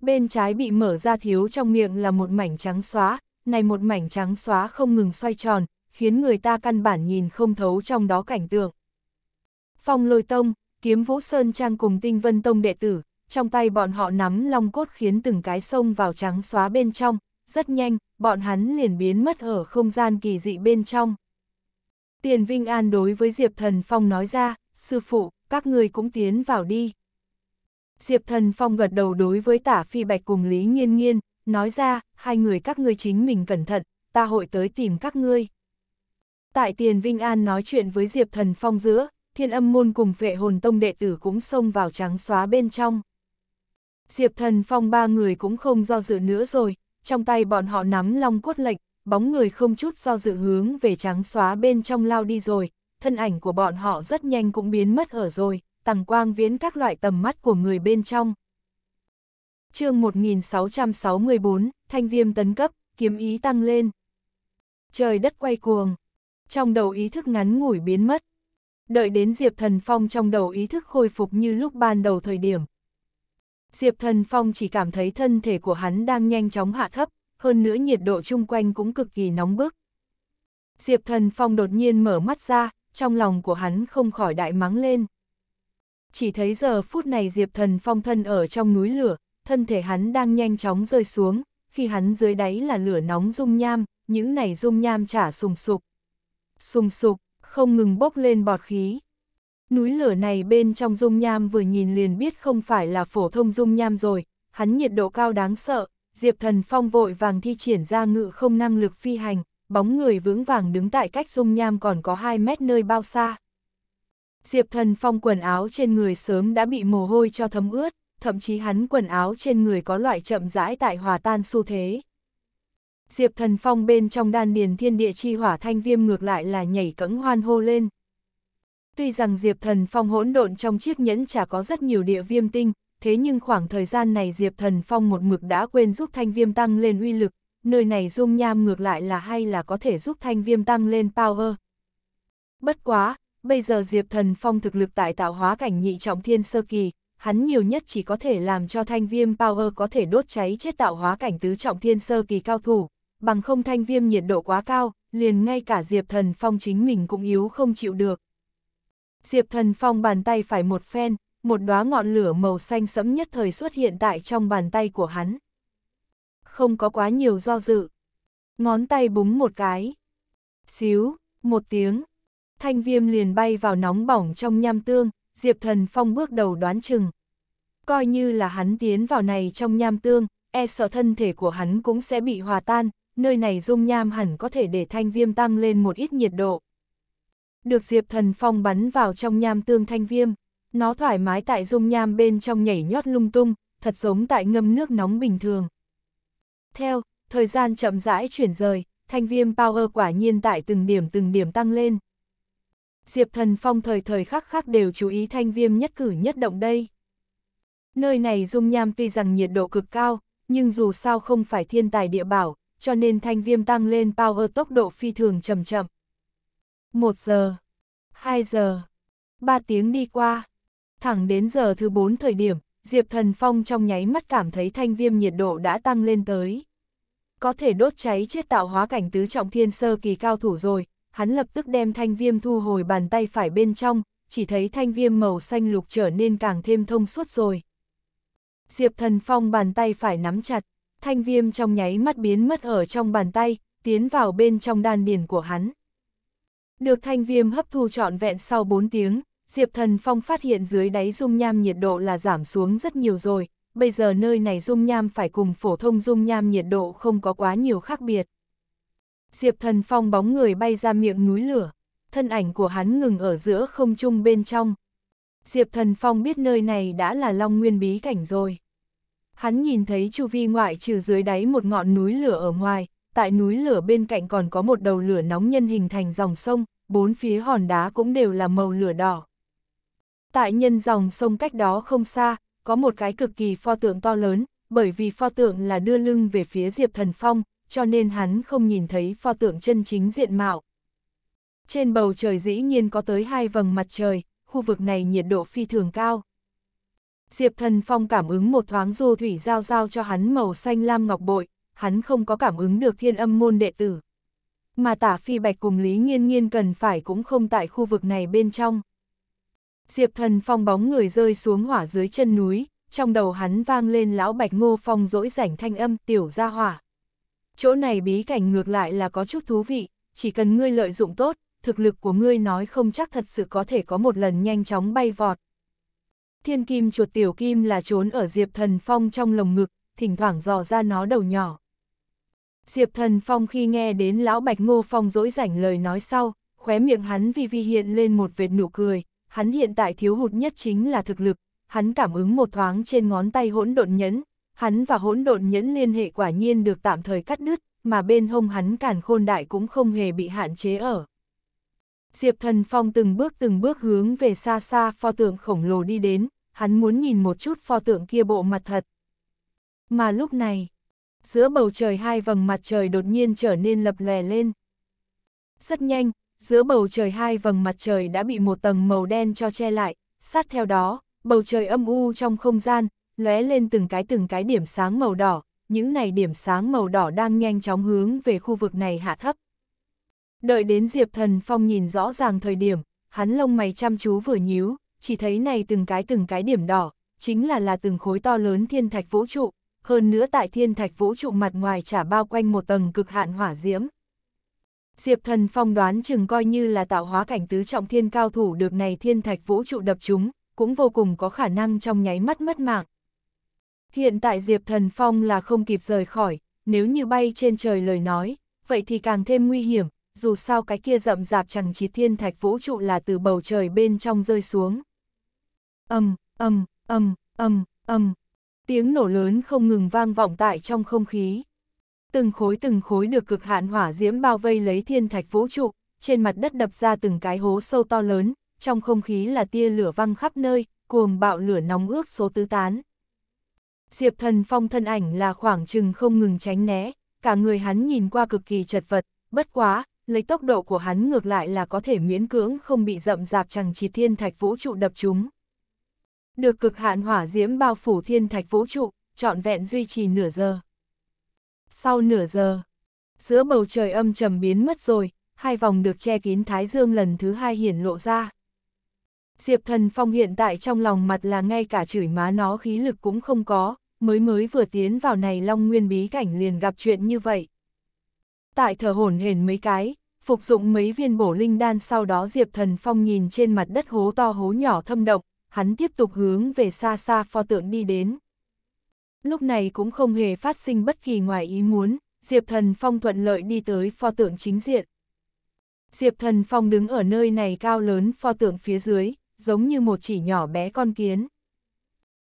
bên trái bị mở ra thiếu trong miệng là một mảnh trắng xóa, này một mảnh trắng xóa không ngừng xoay tròn, khiến người ta căn bản nhìn không thấu trong đó cảnh tượng. Phong lôi tông, kiếm vũ sơn trang cùng tinh vân tông đệ tử, trong tay bọn họ nắm long cốt khiến từng cái sông vào trắng xóa bên trong, rất nhanh, bọn hắn liền biến mất ở không gian kỳ dị bên trong. Tiền Vinh An đối với Diệp Thần Phong nói ra, sư phụ, các người cũng tiến vào đi. Diệp Thần Phong gật đầu đối với tả phi bạch cùng Lý Nhiên Nhiên nói ra, hai người các ngươi chính mình cẩn thận, ta hội tới tìm các ngươi. Tại Tiền Vinh An nói chuyện với Diệp Thần Phong giữa, thiên âm môn cùng vệ hồn tông đệ tử cũng xông vào trắng xóa bên trong. Diệp thần phong ba người cũng không do dự nữa rồi, trong tay bọn họ nắm long cốt lệnh, bóng người không chút do dự hướng về trắng xóa bên trong lao đi rồi, thân ảnh của bọn họ rất nhanh cũng biến mất ở rồi, tàng quang viễn các loại tầm mắt của người bên trong. chương 1664, thanh viêm tấn cấp, kiếm ý tăng lên. Trời đất quay cuồng, trong đầu ý thức ngắn ngủi biến mất đợi đến Diệp Thần Phong trong đầu ý thức khôi phục như lúc ban đầu thời điểm. Diệp Thần Phong chỉ cảm thấy thân thể của hắn đang nhanh chóng hạ thấp, hơn nữa nhiệt độ chung quanh cũng cực kỳ nóng bức. Diệp Thần Phong đột nhiên mở mắt ra, trong lòng của hắn không khỏi đại mắng lên. Chỉ thấy giờ phút này Diệp Thần Phong thân ở trong núi lửa, thân thể hắn đang nhanh chóng rơi xuống, khi hắn dưới đáy là lửa nóng dung nham, những này dung nham trả sùng sục. Sùng sục, không ngừng bốc lên bọt khí. Núi lửa này bên trong dung nham vừa nhìn liền biết không phải là phổ thông dung nham rồi, hắn nhiệt độ cao đáng sợ, Diệp Thần Phong vội vàng thi triển ra ngự không năng lực phi hành, bóng người vững vàng đứng tại cách dung nham còn có 2 mét nơi bao xa. Diệp Thần Phong quần áo trên người sớm đã bị mồ hôi cho thấm ướt, thậm chí hắn quần áo trên người có loại chậm rãi tại hòa tan xu thế. Diệp Thần Phong bên trong đan điền thiên địa chi hỏa thanh viêm ngược lại là nhảy cẫng hoan hô lên. Tuy rằng Diệp Thần Phong hỗn độn trong chiếc nhẫn chả có rất nhiều địa viêm tinh, thế nhưng khoảng thời gian này Diệp Thần Phong một mực đã quên giúp thanh viêm tăng lên uy lực, nơi này dung nham ngược lại là hay là có thể giúp thanh viêm tăng lên power. Bất quá, bây giờ Diệp Thần Phong thực lực tại tạo hóa cảnh nhị trọng thiên sơ kỳ, hắn nhiều nhất chỉ có thể làm cho thanh viêm power có thể đốt cháy chết tạo hóa cảnh tứ trọng thiên sơ kỳ cao thủ bằng không thanh viêm nhiệt độ quá cao, liền ngay cả Diệp Thần Phong chính mình cũng yếu không chịu được. Diệp Thần Phong bàn tay phải một phen, một đóa ngọn lửa màu xanh sẫm nhất thời xuất hiện tại trong bàn tay của hắn. Không có quá nhiều do dự. Ngón tay búng một cái. Xíu, một tiếng. Thanh viêm liền bay vào nóng bỏng trong nham tương, Diệp Thần Phong bước đầu đoán chừng. Coi như là hắn tiến vào này trong nham tương, e sợ thân thể của hắn cũng sẽ bị hòa tan, nơi này dung nham hẳn có thể để thanh viêm tăng lên một ít nhiệt độ. Được Diệp Thần Phong bắn vào trong nham tương thanh viêm, nó thoải mái tại dung nham bên trong nhảy nhót lung tung, thật giống tại ngâm nước nóng bình thường. Theo, thời gian chậm rãi chuyển rời, thanh viêm power quả nhiên tại từng điểm từng điểm tăng lên. Diệp Thần Phong thời thời khắc khắc đều chú ý thanh viêm nhất cử nhất động đây. Nơi này dung nham tuy rằng nhiệt độ cực cao, nhưng dù sao không phải thiên tài địa bảo, cho nên thanh viêm tăng lên power tốc độ phi thường chậm chậm. Một giờ, hai giờ, ba tiếng đi qua. Thẳng đến giờ thứ bốn thời điểm, Diệp Thần Phong trong nháy mắt cảm thấy thanh viêm nhiệt độ đã tăng lên tới. Có thể đốt cháy chết tạo hóa cảnh tứ trọng thiên sơ kỳ cao thủ rồi, hắn lập tức đem thanh viêm thu hồi bàn tay phải bên trong, chỉ thấy thanh viêm màu xanh lục trở nên càng thêm thông suốt rồi. Diệp Thần Phong bàn tay phải nắm chặt, thanh viêm trong nháy mắt biến mất ở trong bàn tay, tiến vào bên trong đan điền của hắn. Được thanh viêm hấp thu trọn vẹn sau 4 tiếng, Diệp Thần Phong phát hiện dưới đáy dung nham nhiệt độ là giảm xuống rất nhiều rồi, bây giờ nơi này dung nham phải cùng phổ thông dung nham nhiệt độ không có quá nhiều khác biệt. Diệp Thần Phong bóng người bay ra miệng núi lửa, thân ảnh của hắn ngừng ở giữa không trung bên trong. Diệp Thần Phong biết nơi này đã là Long Nguyên Bí Cảnh rồi hắn nhìn thấy chu vi ngoại trừ dưới đáy một ngọn núi lửa ở ngoài, tại núi lửa bên cạnh còn có một đầu lửa nóng nhân hình thành dòng sông, bốn phía hòn đá cũng đều là màu lửa đỏ. Tại nhân dòng sông cách đó không xa, có một cái cực kỳ pho tượng to lớn, bởi vì pho tượng là đưa lưng về phía Diệp Thần Phong, cho nên hắn không nhìn thấy pho tượng chân chính diện mạo. Trên bầu trời dĩ nhiên có tới hai vầng mặt trời, khu vực này nhiệt độ phi thường cao. Diệp Thần Phong cảm ứng một thoáng du thủy giao giao cho hắn màu xanh lam ngọc bội, hắn không có cảm ứng được thiên âm môn đệ tử. Mà tả phi bạch cùng Lý Nghiên Nghiên cần phải cũng không tại khu vực này bên trong. Diệp Thần Phong bóng người rơi xuống hỏa dưới chân núi, trong đầu hắn vang lên lão bạch ngô phong dỗi rảnh thanh âm tiểu ra hỏa. Chỗ này bí cảnh ngược lại là có chút thú vị, chỉ cần ngươi lợi dụng tốt, thực lực của ngươi nói không chắc thật sự có thể có một lần nhanh chóng bay vọt. Thiên kim chuột tiểu kim là trốn ở Diệp Thần Phong trong lồng ngực, thỉnh thoảng dò ra nó đầu nhỏ. Diệp Thần Phong khi nghe đến lão Bạch Ngô Phong dỗi rảnh lời nói sau, khóe miệng hắn vi vi hiện lên một vệt nụ cười, hắn hiện tại thiếu hụt nhất chính là thực lực, hắn cảm ứng một thoáng trên ngón tay hỗn độn nhẫn, hắn và hỗn độn nhẫn liên hệ quả nhiên được tạm thời cắt đứt, mà bên hông hắn càn khôn đại cũng không hề bị hạn chế ở. Diệp Thần Phong từng bước từng bước hướng về xa xa pho tượng khổng lồ đi đến, hắn muốn nhìn một chút pho tượng kia bộ mặt thật. Mà lúc này, giữa bầu trời hai vầng mặt trời đột nhiên trở nên lập lè lên. Rất nhanh, giữa bầu trời hai vầng mặt trời đã bị một tầng màu đen cho che lại, sát theo đó, bầu trời âm u trong không gian, lóe lên từng cái từng cái điểm sáng màu đỏ, những này điểm sáng màu đỏ đang nhanh chóng hướng về khu vực này hạ thấp. Đợi đến Diệp Thần Phong nhìn rõ ràng thời điểm, hắn lông mày chăm chú vừa nhíu, chỉ thấy này từng cái từng cái điểm đỏ, chính là là từng khối to lớn thiên thạch vũ trụ, hơn nữa tại thiên thạch vũ trụ mặt ngoài trả bao quanh một tầng cực hạn hỏa diễm. Diệp Thần Phong đoán chừng coi như là tạo hóa cảnh tứ trọng thiên cao thủ được này thiên thạch vũ trụ đập chúng, cũng vô cùng có khả năng trong nháy mắt mất mạng. Hiện tại Diệp Thần Phong là không kịp rời khỏi, nếu như bay trên trời lời nói, vậy thì càng thêm nguy hiểm, dù sao cái kia rậm rạp chẳng chỉ thiên thạch vũ trụ là từ bầu trời bên trong rơi xuống. Âm, âm, âm, âm, âm, tiếng nổ lớn không ngừng vang vọng tại trong không khí. Từng khối từng khối được cực hạn hỏa diễm bao vây lấy thiên thạch vũ trụ, trên mặt đất đập ra từng cái hố sâu to lớn, trong không khí là tia lửa văng khắp nơi, cuồng bạo lửa nóng ước số tứ tán. Diệp thần phong thân ảnh là khoảng chừng không ngừng tránh né, cả người hắn nhìn qua cực kỳ chật vật, bất quá, lấy tốc độ của hắn ngược lại là có thể miễn cưỡng không bị rậm rạp chẳng chỉ thiên thạch vũ trụ đập chúng. Được cực hạn hỏa diễm bao phủ thiên thạch vũ trụ, trọn vẹn duy trì nửa giờ. Sau nửa giờ, giữa bầu trời âm trầm biến mất rồi, hai vòng được che kín thái dương lần thứ hai hiển lộ ra. Diệp thần phong hiện tại trong lòng mặt là ngay cả chửi má nó khí lực cũng không có, mới mới vừa tiến vào này long nguyên bí cảnh liền gặp chuyện như vậy. Tại thở hổn hển mấy cái, Phục dụng mấy viên bổ linh đan sau đó Diệp Thần Phong nhìn trên mặt đất hố to hố nhỏ thâm động, hắn tiếp tục hướng về xa xa pho tượng đi đến. Lúc này cũng không hề phát sinh bất kỳ ngoài ý muốn, Diệp Thần Phong thuận lợi đi tới pho tượng chính diện. Diệp Thần Phong đứng ở nơi này cao lớn pho tượng phía dưới, giống như một chỉ nhỏ bé con kiến.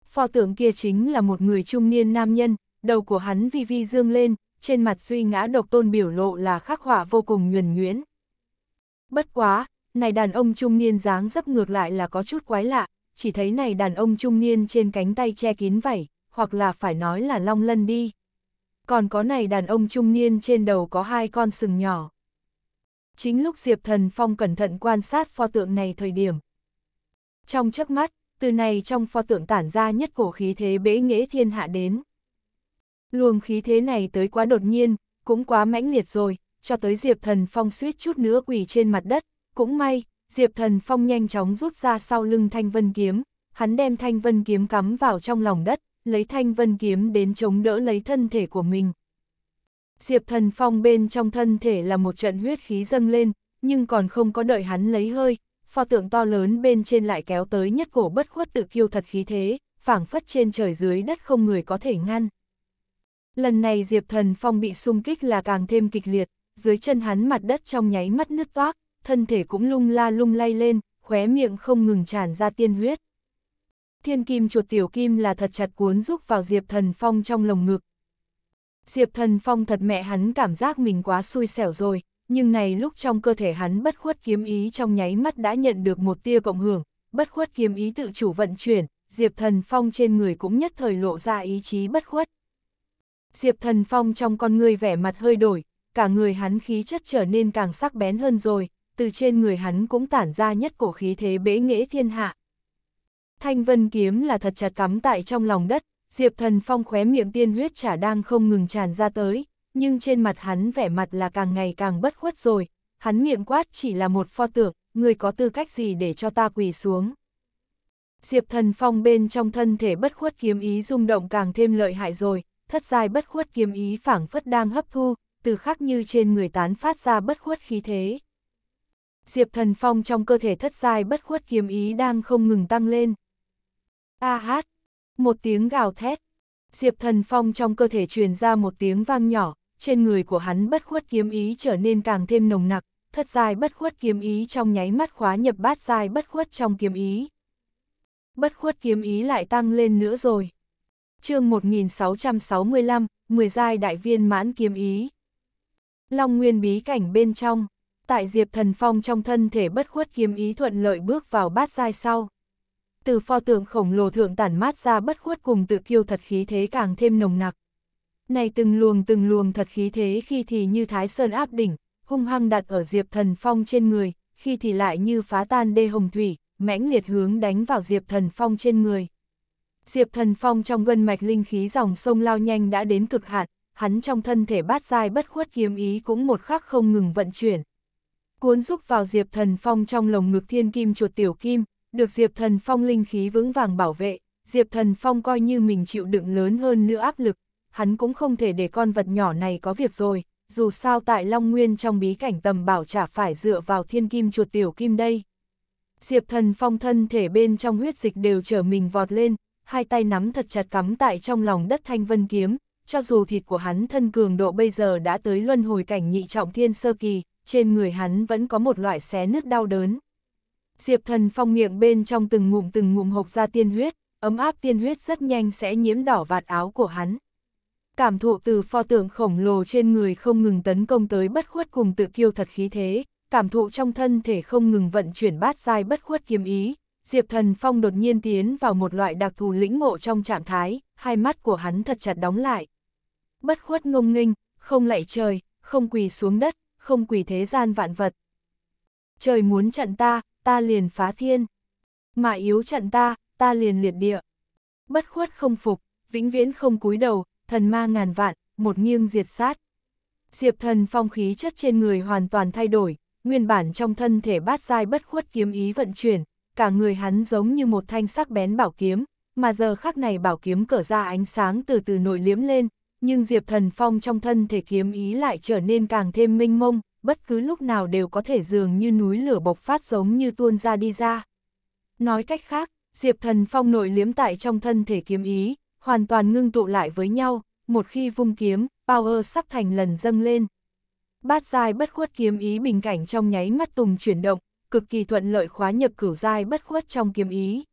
Pho tượng kia chính là một người trung niên nam nhân, đầu của hắn vi vi dương lên, trên mặt duy ngã độc tôn biểu lộ là khắc họa vô cùng nhuần nhuyễn. Bất quá, này đàn ông trung niên dáng dấp ngược lại là có chút quái lạ, chỉ thấy này đàn ông trung niên trên cánh tay che kín vảy, hoặc là phải nói là long lân đi. Còn có này đàn ông trung niên trên đầu có hai con sừng nhỏ. Chính lúc Diệp Thần Phong cẩn thận quan sát pho tượng này thời điểm. Trong chớp mắt, từ này trong pho tượng tản ra nhất cổ khí thế bế nghệ thiên hạ đến. Luồng khí thế này tới quá đột nhiên, cũng quá mãnh liệt rồi, cho tới Diệp Thần Phong suýt chút nữa quỷ trên mặt đất, cũng may, Diệp Thần Phong nhanh chóng rút ra sau lưng Thanh Vân Kiếm, hắn đem Thanh Vân Kiếm cắm vào trong lòng đất, lấy Thanh Vân Kiếm đến chống đỡ lấy thân thể của mình. Diệp Thần Phong bên trong thân thể là một trận huyết khí dâng lên, nhưng còn không có đợi hắn lấy hơi, pho tượng to lớn bên trên lại kéo tới nhất cổ bất khuất tự kiêu thật khí thế, phảng phất trên trời dưới đất không người có thể ngăn. Lần này Diệp Thần Phong bị xung kích là càng thêm kịch liệt, dưới chân hắn mặt đất trong nháy mắt nứt toác, thân thể cũng lung la lung lay lên, khóe miệng không ngừng tràn ra tiên huyết. Thiên kim chuột tiểu kim là thật chặt cuốn rúc vào Diệp Thần Phong trong lồng ngực. Diệp Thần Phong thật mẹ hắn cảm giác mình quá xui xẻo rồi, nhưng này lúc trong cơ thể hắn bất khuất kiếm ý trong nháy mắt đã nhận được một tia cộng hưởng, bất khuất kiếm ý tự chủ vận chuyển, Diệp Thần Phong trên người cũng nhất thời lộ ra ý chí bất khuất. Diệp Thần Phong trong con người vẻ mặt hơi đổi, cả người hắn khí chất trở nên càng sắc bén hơn rồi, từ trên người hắn cũng tản ra nhất cổ khí thế bế nghệ thiên hạ. Thanh vân kiếm là thật chặt cắm tại trong lòng đất, Diệp Thần Phong khóe miệng tiên huyết chả đang không ngừng tràn ra tới, nhưng trên mặt hắn vẻ mặt là càng ngày càng bất khuất rồi, hắn miệng quát chỉ là một pho tượng, người có tư cách gì để cho ta quỳ xuống. Diệp Thần Phong bên trong thân thể bất khuất kiếm ý rung động càng thêm lợi hại rồi, thất giai bất khuất kiếm ý phảng phất đang hấp thu, từ khắc như trên người tán phát ra bất khuất khí thế. Diệp Thần Phong trong cơ thể thất giai bất khuất kiếm ý đang không ngừng tăng lên. A à hát, một tiếng gào thét. Diệp Thần Phong trong cơ thể truyền ra một tiếng vang nhỏ, trên người của hắn bất khuất kiếm ý trở nên càng thêm nồng nặc, thất giai bất khuất kiếm ý trong nháy mắt khóa nhập bát giai bất khuất trong kiếm ý. Bất khuất kiếm ý lại tăng lên nữa rồi chương 1665, 10 giai đại viên mãn kiếm ý. Long nguyên bí cảnh bên trong, tại Diệp Thần Phong trong thân thể bất khuất kiếm ý thuận lợi bước vào bát giai sau. Từ pho tượng khổng lồ thượng tản mát ra bất khuất cùng tự kiêu thật khí thế càng thêm nồng nặc. Này từng luồng từng luồng thật khí thế khi thì như thái sơn áp đỉnh, hung hăng đặt ở Diệp Thần Phong trên người, khi thì lại như phá tan đê hồng thủy, mãnh liệt hướng đánh vào Diệp Thần Phong trên người. Diệp Thần Phong trong gân mạch linh khí dòng sông lao nhanh đã đến cực hạn, hắn trong thân thể bát dai bất khuất kiếm ý cũng một khắc không ngừng vận chuyển. Cuốn rúc vào Diệp Thần Phong trong lồng ngực thiên kim chuột tiểu kim, được Diệp Thần Phong linh khí vững vàng bảo vệ, Diệp Thần Phong coi như mình chịu đựng lớn hơn nữa áp lực, hắn cũng không thể để con vật nhỏ này có việc rồi, dù sao tại Long Nguyên trong bí cảnh tầm bảo chả phải dựa vào thiên kim chuột tiểu kim đây. Diệp Thần Phong thân thể bên trong huyết dịch đều trở mình vọt lên, hai tay nắm thật chặt cắm tại trong lòng đất thanh vân kiếm, cho dù thịt của hắn thân cường độ bây giờ đã tới luân hồi cảnh nhị trọng thiên sơ kỳ, trên người hắn vẫn có một loại xé nứt đau đớn. Diệp thần phong miệng bên trong từng ngụm từng ngụm hộc ra tiên huyết, ấm áp tiên huyết rất nhanh sẽ nhiễm đỏ vạt áo của hắn. Cảm thụ từ pho tượng khổng lồ trên người không ngừng tấn công tới bất khuất cùng tự kiêu thật khí thế, cảm thụ trong thân thể không ngừng vận chuyển bát dai bất khuất kiếm ý, Diệp Thần Phong đột nhiên tiến vào một loại đặc thù lĩnh ngộ trong trạng thái, hai mắt của hắn thật chặt đóng lại. Bất khuất ngông nghênh, không lạy trời, không quỳ xuống đất, không quỳ thế gian vạn vật. Trời muốn chặn ta, ta liền phá thiên. Mà yếu chặn ta, ta liền liệt địa. Bất khuất không phục, vĩnh viễn không cúi đầu, thần ma ngàn vạn, một nghiêng diệt sát. Diệp thần phong khí chất trên người hoàn toàn thay đổi, nguyên bản trong thân thể bát giai bất khuất kiếm ý vận chuyển, cả người hắn giống như một thanh sắc bén bảo kiếm, mà giờ khắc này bảo kiếm cở ra ánh sáng từ từ nội liếm lên, nhưng Diệp Thần Phong trong thân thể kiếm ý lại trở nên càng thêm minh mông, bất cứ lúc nào đều có thể dường như núi lửa bộc phát giống như tuôn ra đi ra. Nói cách khác, Diệp Thần Phong nội liếm tại trong thân thể kiếm ý, hoàn toàn ngưng tụ lại với nhau, một khi vung kiếm, power sắp thành lần dâng lên. Bát dài bất khuất kiếm ý bình cảnh trong nháy mắt tùng chuyển động, cực kỳ thuận lợi khóa nhập cửu giai bất khuất trong kiếm ý.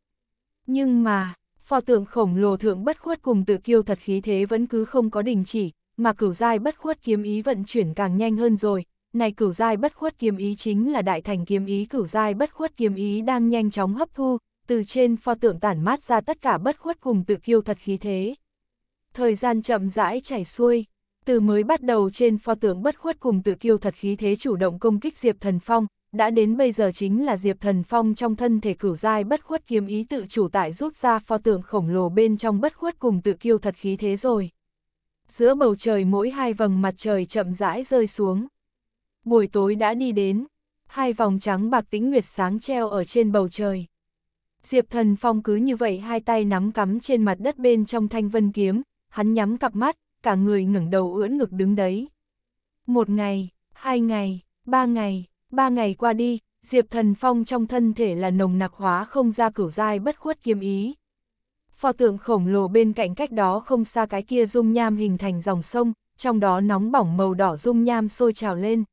Nhưng mà, pho tượng khổng lồ thượng bất khuất cùng tự kiêu thật khí thế vẫn cứ không có đình chỉ, mà cửu giai bất khuất kiếm ý vận chuyển càng nhanh hơn rồi. Này cửu giai bất khuất kiếm ý chính là đại thành kiếm ý cửu giai bất khuất kiếm ý đang nhanh chóng hấp thu, từ trên pho tượng tản mát ra tất cả bất khuất cùng tự kiêu thật khí thế. Thời gian chậm rãi chảy xuôi, từ mới bắt đầu trên pho tượng bất khuất cùng tự kiêu thật khí thế chủ động công kích Diệp Thần Phong, đã đến bây giờ chính là Diệp Thần Phong trong thân thể cửu giai bất khuất kiếm ý tự chủ tại rút ra pho tượng khổng lồ bên trong bất khuất cùng tự kiêu thật khí thế rồi. Giữa bầu trời mỗi hai vầng mặt trời chậm rãi rơi xuống. Buổi tối đã đi đến, hai vòng trắng bạc tĩnh nguyệt sáng treo ở trên bầu trời. Diệp Thần Phong cứ như vậy hai tay nắm cắm trên mặt đất bên trong thanh vân kiếm, hắn nhắm cặp mắt, cả người ngẩng đầu ưỡn ngực đứng đấy. Một ngày, hai ngày, ba ngày, Ba ngày qua đi, Diệp Thần Phong trong thân thể là nồng nặc hóa không ra cửu dai bất khuất kiếm ý. Phò tượng khổng lồ bên cạnh cách đó không xa cái kia dung nham hình thành dòng sông, trong đó nóng bỏng màu đỏ dung nham sôi trào lên.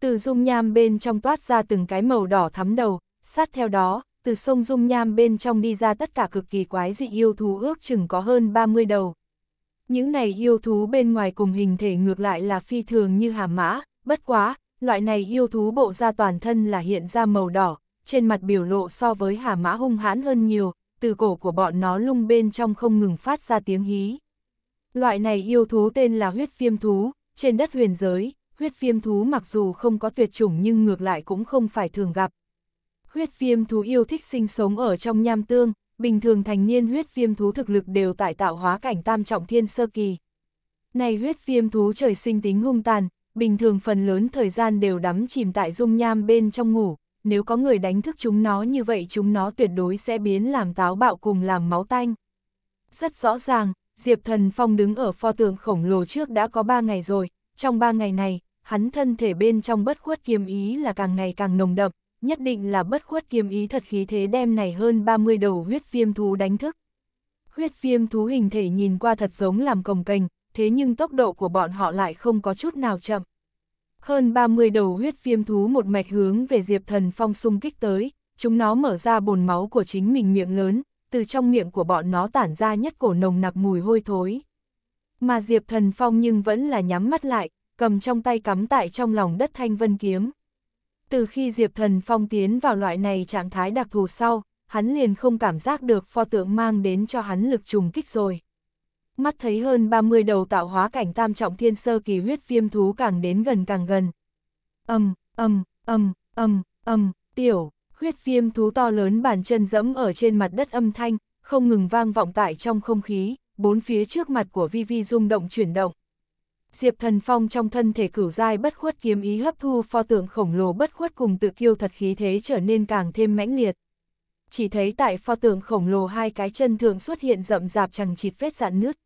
Từ dung nham bên trong toát ra từng cái màu đỏ thắm đầu, sát theo đó, từ sông dung nham bên trong đi ra tất cả cực kỳ quái dị yêu thú ước chừng có hơn 30 đầu. Những này yêu thú bên ngoài cùng hình thể ngược lại là phi thường như hà mã, bất quá, loại này yêu thú bộ ra toàn thân là hiện ra màu đỏ, trên mặt biểu lộ so với hà mã hung hãn hơn nhiều, từ cổ của bọn nó lung bên trong không ngừng phát ra tiếng hí. Loại này yêu thú tên là huyết phiêm thú, trên đất huyền giới, huyết phiêm thú mặc dù không có tuyệt chủng nhưng ngược lại cũng không phải thường gặp. Huyết phiêm thú yêu thích sinh sống ở trong nham tương, bình thường thành niên huyết phiêm thú thực lực đều tại tạo hóa cảnh tam trọng thiên sơ kỳ. Này huyết phiêm thú trời sinh tính hung tàn, bình thường phần lớn thời gian đều đắm chìm tại dung nham bên trong ngủ, nếu có người đánh thức chúng nó như vậy chúng nó tuyệt đối sẽ biến làm táo bạo cùng làm máu tanh. Rất rõ ràng, Diệp Thần Phong đứng ở pho tượng khổng lồ trước đã có 3 ngày rồi, trong 3 ngày này, hắn thân thể bên trong bất khuất kiềm ý là càng ngày càng nồng đậm, nhất định là bất khuất kiềm ý thật khí thế đem này hơn 30 đầu huyết viêm thú đánh thức. Huyết viêm thú hình thể nhìn qua thật giống làm cồng cành, thế nhưng tốc độ của bọn họ lại không có chút nào chậm. Hơn 30 đầu huyết viêm thú một mạch hướng về Diệp Thần Phong xung kích tới, chúng nó mở ra bồn máu của chính mình miệng lớn, từ trong miệng của bọn nó tản ra nhất cổ nồng nặc mùi hôi thối. Mà Diệp Thần Phong nhưng vẫn là nhắm mắt lại, cầm trong tay cắm tại trong lòng đất thanh vân kiếm. Từ khi Diệp Thần Phong tiến vào loại này trạng thái đặc thù sau, hắn liền không cảm giác được pho tượng mang đến cho hắn lực trùng kích rồi mắt thấy hơn 30 đầu tạo hóa cảnh tam trọng thiên sơ kỳ huyết viêm thú càng đến gần càng gần. Âm, âm, âm, âm, âm, tiểu, huyết viêm thú to lớn bàn chân dẫm ở trên mặt đất âm thanh, không ngừng vang vọng tại trong không khí, bốn phía trước mặt của vi vi rung động chuyển động. Diệp Thần Phong trong thân thể cửu giai bất khuất kiếm ý hấp thu pho tượng khổng lồ bất khuất cùng tự kiêu thật khí thế trở nên càng thêm mãnh liệt. Chỉ thấy tại pho tượng khổng lồ hai cái chân thường xuất hiện rậm rạp chẳng chịt vết dạn nứt.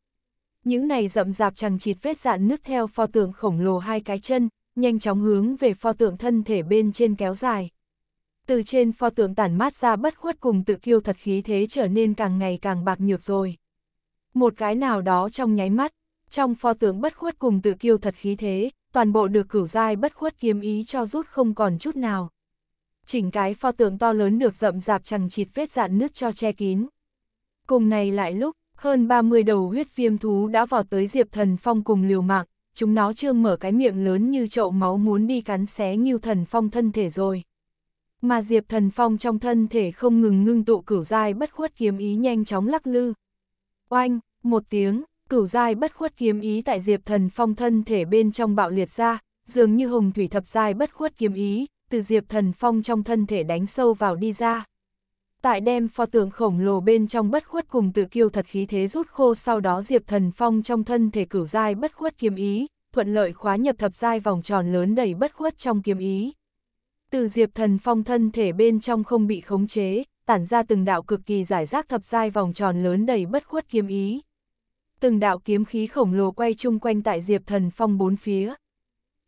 Những này rậm rạp chẳng chịt vết dạn nứt theo pho tượng khổng lồ hai cái chân, nhanh chóng hướng về pho tượng thân thể bên trên kéo dài. Từ trên pho tượng tản mát ra bất khuất cùng tự kiêu thật khí thế trở nên càng ngày càng bạc nhược rồi. Một cái nào đó trong nháy mắt, trong pho tượng bất khuất cùng tự kiêu thật khí thế, toàn bộ được cửu giai bất khuất kiếm ý cho rút không còn chút nào. Chỉnh cái pho tượng to lớn được rậm rạp chẳng chịt vết dạn nứt cho che kín. Cùng này lại lúc, hơn 30 đầu huyết viêm thú đã vọt tới Diệp Thần Phong cùng liều mạng, chúng nó trương mở cái miệng lớn như chậu máu muốn đi cắn xé Ngưu Thần Phong thân thể rồi. Mà Diệp Thần Phong trong thân thể không ngừng ngưng tụ cửu dai bất khuất kiếm ý nhanh chóng lắc lư. Oanh, một tiếng, cửu dai bất khuất kiếm ý tại Diệp Thần Phong thân thể bên trong bạo liệt ra, dường như hồng thủy thập dai bất khuất kiếm ý, từ Diệp Thần Phong trong thân thể đánh sâu vào đi ra tại đem pho tượng khổng lồ bên trong bất khuất cùng tự kiêu thật khí thế rút khô sau đó Diệp Thần Phong trong thân thể cửu giai bất khuất kiếm ý, thuận lợi khóa nhập thập giai vòng tròn lớn đầy bất khuất trong kiếm ý. Từ Diệp Thần Phong thân thể bên trong không bị khống chế, tản ra từng đạo cực kỳ giải rác thập giai vòng tròn lớn đầy bất khuất kiếm ý. Từng đạo kiếm khí khổng lồ quay chung quanh tại Diệp Thần Phong bốn phía.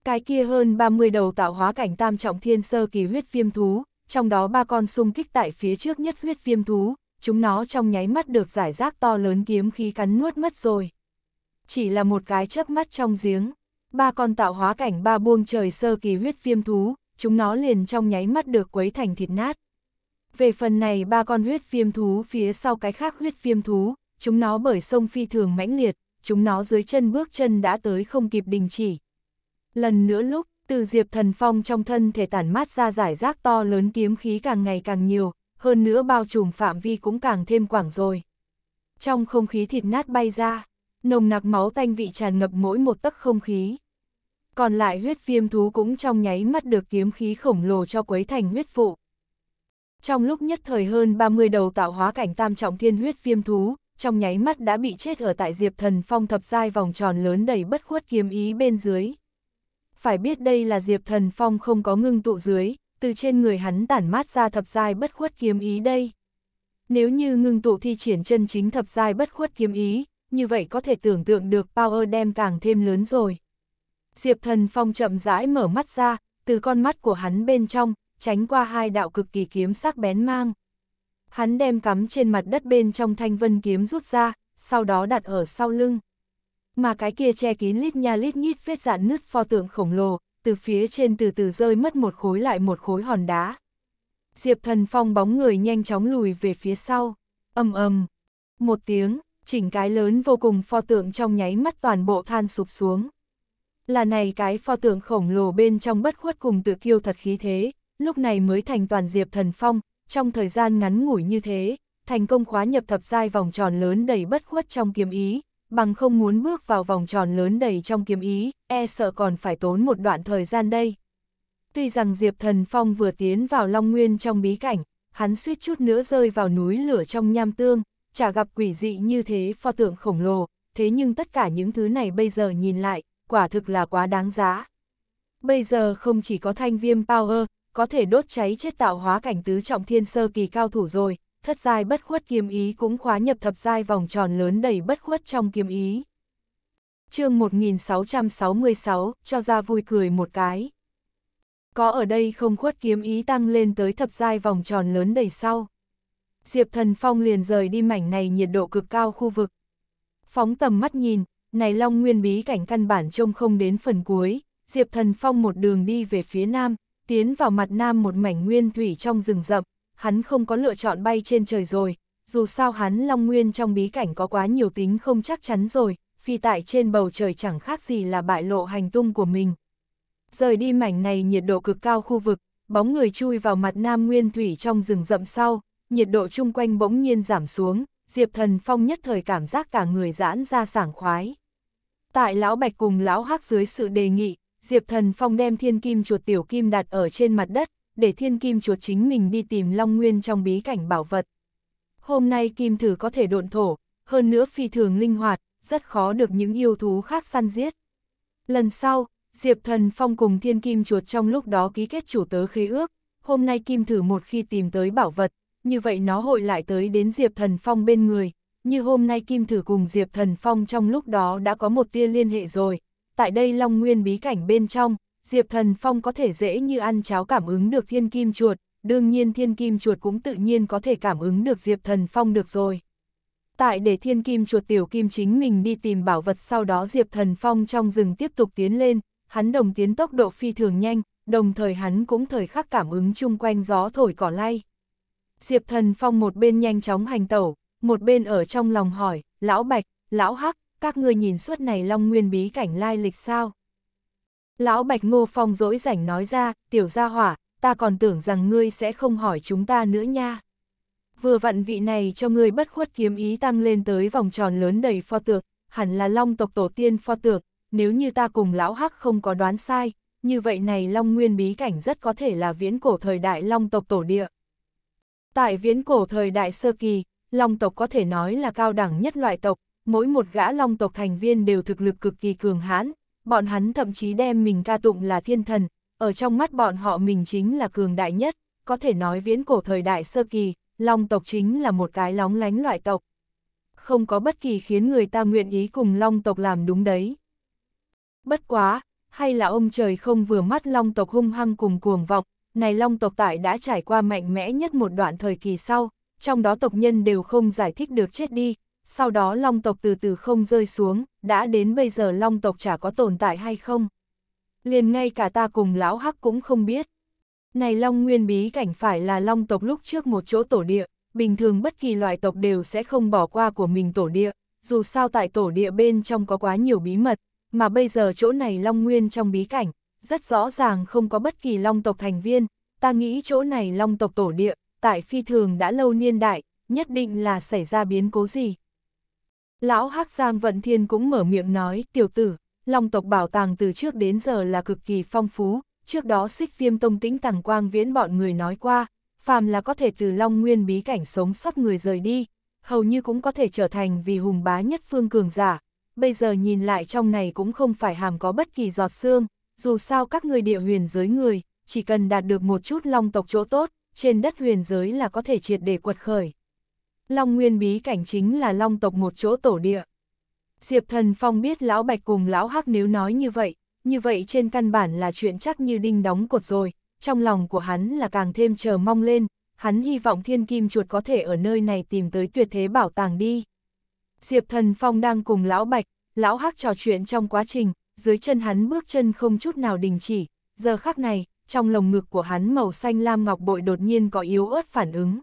Cái kia hơn 30 đầu tạo hóa cảnh tam trọng thiên sơ kỳ huyết viêm thú, trong đó ba con xung kích tại phía trước nhất huyết viêm thú, chúng nó trong nháy mắt được giải rác to lớn kiếm khí cắn nuốt mất rồi. Chỉ là một cái chớp mắt trong giếng, ba con tạo hóa cảnh ba buông trời sơ kỳ huyết viêm thú, chúng nó liền trong nháy mắt được quấy thành thịt nát. Về phần này ba con huyết viêm thú phía sau cái khác huyết viêm thú, chúng nó bởi sông phi thường mãnh liệt, chúng nó dưới chân bước chân đã tới không kịp đình chỉ. Lần nữa lúc, từ Diệp Thần Phong trong thân thể tản mát ra giải rác to lớn kiếm khí càng ngày càng nhiều, hơn nữa bao trùm phạm vi cũng càng thêm quảng rồi. Trong không khí thịt nát bay ra, nồng nặc máu tanh vị tràn ngập mỗi một tấc không khí. Còn lại huyết viêm thú cũng trong nháy mắt được kiếm khí khổng lồ cho quấy thành huyết phụ Trong lúc nhất thời hơn 30 đầu tạo hóa cảnh tam trọng thiên huyết viêm thú, trong nháy mắt đã bị chết ở tại Diệp Thần Phong thập giai vòng tròn lớn đầy bất khuất kiếm ý bên dưới phải biết đây là Diệp Thần Phong không có ngưng tụ dưới, từ trên người hắn tản mát ra thập giai bất khuất kiếm ý đây. Nếu như ngưng tụ thi triển chân chính thập giai bất khuất kiếm ý, như vậy có thể tưởng tượng được power đem càng thêm lớn rồi. Diệp Thần Phong chậm rãi mở mắt ra, từ con mắt của hắn bên trong, tránh qua hai đạo cực kỳ kiếm sắc bén mang. Hắn đem cắm trên mặt đất bên trong thanh vân kiếm rút ra, sau đó đặt ở sau lưng mà cái kia che kín lít nha lít nhít vết dạn nứt pho tượng khổng lồ, từ phía trên từ từ rơi mất một khối lại một khối hòn đá. Diệp Thần Phong bóng người nhanh chóng lùi về phía sau, ầm ầm. Một tiếng, chỉnh cái lớn vô cùng pho tượng trong nháy mắt toàn bộ than sụp xuống. Là này cái pho tượng khổng lồ bên trong bất khuất cùng tự kiêu thật khí thế, lúc này mới thành toàn Diệp Thần Phong, trong thời gian ngắn ngủi như thế, thành công khóa nhập thập giai vòng tròn lớn đầy bất khuất trong kiếm ý, bằng không muốn bước vào vòng tròn lớn đầy trong kiếm ý, e sợ còn phải tốn một đoạn thời gian đây. Tuy rằng Diệp Thần Phong vừa tiến vào Long Nguyên trong bí cảnh, hắn suýt chút nữa rơi vào núi lửa trong nham tương, chả gặp quỷ dị như thế pho tượng khổng lồ, thế nhưng tất cả những thứ này bây giờ nhìn lại, quả thực là quá đáng giá. Bây giờ không chỉ có thanh viêm power, có thể đốt cháy chết tạo hóa cảnh tứ trọng thiên sơ kỳ cao thủ rồi, thất giai bất khuất kiếm ý cũng khóa nhập thập giai vòng tròn lớn đầy bất khuất trong kiếm ý. chương 1666, cho ra vui cười một cái. Có ở đây không khuất kiếm ý tăng lên tới thập giai vòng tròn lớn đầy sau. Diệp Thần Phong liền rời đi mảnh này nhiệt độ cực cao khu vực. Phóng tầm mắt nhìn, này Long Nguyên bí cảnh căn bản trông không đến phần cuối, Diệp Thần Phong một đường đi về phía nam, tiến vào mặt nam một mảnh nguyên thủy trong rừng rậm, hắn không có lựa chọn bay trên trời rồi, dù sao hắn Long Nguyên trong bí cảnh có quá nhiều tính không chắc chắn rồi, phi tại trên bầu trời chẳng khác gì là bại lộ hành tung của mình. Rời đi mảnh này nhiệt độ cực cao khu vực, bóng người chui vào mặt Nam Nguyên Thủy trong rừng rậm sau, nhiệt độ chung quanh bỗng nhiên giảm xuống, Diệp Thần Phong nhất thời cảm giác cả người giãn ra sảng khoái. Tại Lão Bạch cùng Lão Hắc dưới sự đề nghị, Diệp Thần Phong đem thiên kim chuột tiểu kim đặt ở trên mặt đất, để thiên kim chuột chính mình đi tìm Long Nguyên trong bí cảnh bảo vật. Hôm nay kim thử có thể độn thổ, hơn nữa phi thường linh hoạt, rất khó được những yêu thú khác săn giết. Lần sau, Diệp Thần Phong cùng thiên kim chuột trong lúc đó ký kết chủ tớ khế ước, hôm nay kim thử một khi tìm tới bảo vật, như vậy nó hội lại tới đến Diệp Thần Phong bên người, như hôm nay Kim Thử cùng Diệp Thần Phong trong lúc đó đã có một tia liên hệ rồi. Tại đây Long Nguyên bí cảnh bên trong, Diệp Thần Phong có thể dễ như ăn cháo cảm ứng được thiên kim chuột, đương nhiên thiên kim chuột cũng tự nhiên có thể cảm ứng được Diệp Thần Phong được rồi. Tại để thiên kim chuột tiểu kim chính mình đi tìm bảo vật sau đó Diệp Thần Phong trong rừng tiếp tục tiến lên, hắn đồng tiến tốc độ phi thường nhanh, đồng thời hắn cũng thời khắc cảm ứng chung quanh gió thổi cỏ lay. Diệp Thần Phong một bên nhanh chóng hành tẩu, một bên ở trong lòng hỏi, lão Bạch, lão Hắc, các ngươi nhìn suốt này Long Nguyên bí cảnh lai lịch sao? Lão Bạch Ngô Phong dỗi rảnh nói ra, tiểu gia hỏa, ta còn tưởng rằng ngươi sẽ không hỏi chúng ta nữa nha. Vừa vặn vị này cho ngươi bất khuất kiếm ý tăng lên tới vòng tròn lớn đầy pho tượng, hẳn là long tộc tổ tiên pho tượng, nếu như ta cùng lão hắc không có đoán sai, như vậy này long nguyên bí cảnh rất có thể là viễn cổ thời đại long tộc tổ địa. Tại viễn cổ thời đại sơ kỳ, long tộc có thể nói là cao đẳng nhất loại tộc, mỗi một gã long tộc thành viên đều thực lực cực kỳ cường hãn, bọn hắn thậm chí đem mình ca tụng là thiên thần, ở trong mắt bọn họ mình chính là cường đại nhất, có thể nói viễn cổ thời đại sơ kỳ, long tộc chính là một cái lóng lánh loại tộc. Không có bất kỳ khiến người ta nguyện ý cùng long tộc làm đúng đấy. Bất quá, hay là ông trời không vừa mắt long tộc hung hăng cùng cuồng vọng, này long tộc tại đã trải qua mạnh mẽ nhất một đoạn thời kỳ sau, trong đó tộc nhân đều không giải thích được chết đi, sau đó long tộc từ từ không rơi xuống, đã đến bây giờ long tộc chả có tồn tại hay không. Liền ngay cả ta cùng lão hắc cũng không biết. Này long nguyên bí cảnh phải là long tộc lúc trước một chỗ tổ địa, bình thường bất kỳ loại tộc đều sẽ không bỏ qua của mình tổ địa, dù sao tại tổ địa bên trong có quá nhiều bí mật, mà bây giờ chỗ này long nguyên trong bí cảnh, rất rõ ràng không có bất kỳ long tộc thành viên, ta nghĩ chỗ này long tộc tổ địa, tại phi thường đã lâu niên đại, nhất định là xảy ra biến cố gì. Lão Hắc Giang Vận Thiên cũng mở miệng nói, tiểu tử, Long tộc bảo tàng từ trước đến giờ là cực kỳ phong phú, trước đó xích viêm tông tĩnh tàng quang viễn bọn người nói qua, phàm là có thể từ Long Nguyên bí cảnh sống sót người rời đi, hầu như cũng có thể trở thành vì hùng bá nhất phương cường giả, bây giờ nhìn lại trong này cũng không phải hàm có bất kỳ giọt xương, dù sao các người địa huyền giới người, chỉ cần đạt được một chút Long tộc chỗ tốt, trên đất huyền giới là có thể triệt để quật khởi. Long Nguyên bí cảnh chính là Long tộc một chỗ tổ địa. Diệp Thần Phong biết Lão Bạch cùng Lão Hắc nếu nói như vậy, như vậy trên căn bản là chuyện chắc như đinh đóng cột rồi, trong lòng của hắn là càng thêm chờ mong lên, hắn hy vọng thiên kim chuột có thể ở nơi này tìm tới tuyệt thế bảo tàng đi. Diệp Thần Phong đang cùng Lão Bạch, Lão Hắc trò chuyện trong quá trình, dưới chân hắn bước chân không chút nào đình chỉ, giờ khắc này, trong lồng ngực của hắn màu xanh lam ngọc bội đột nhiên có yếu ớt phản ứng.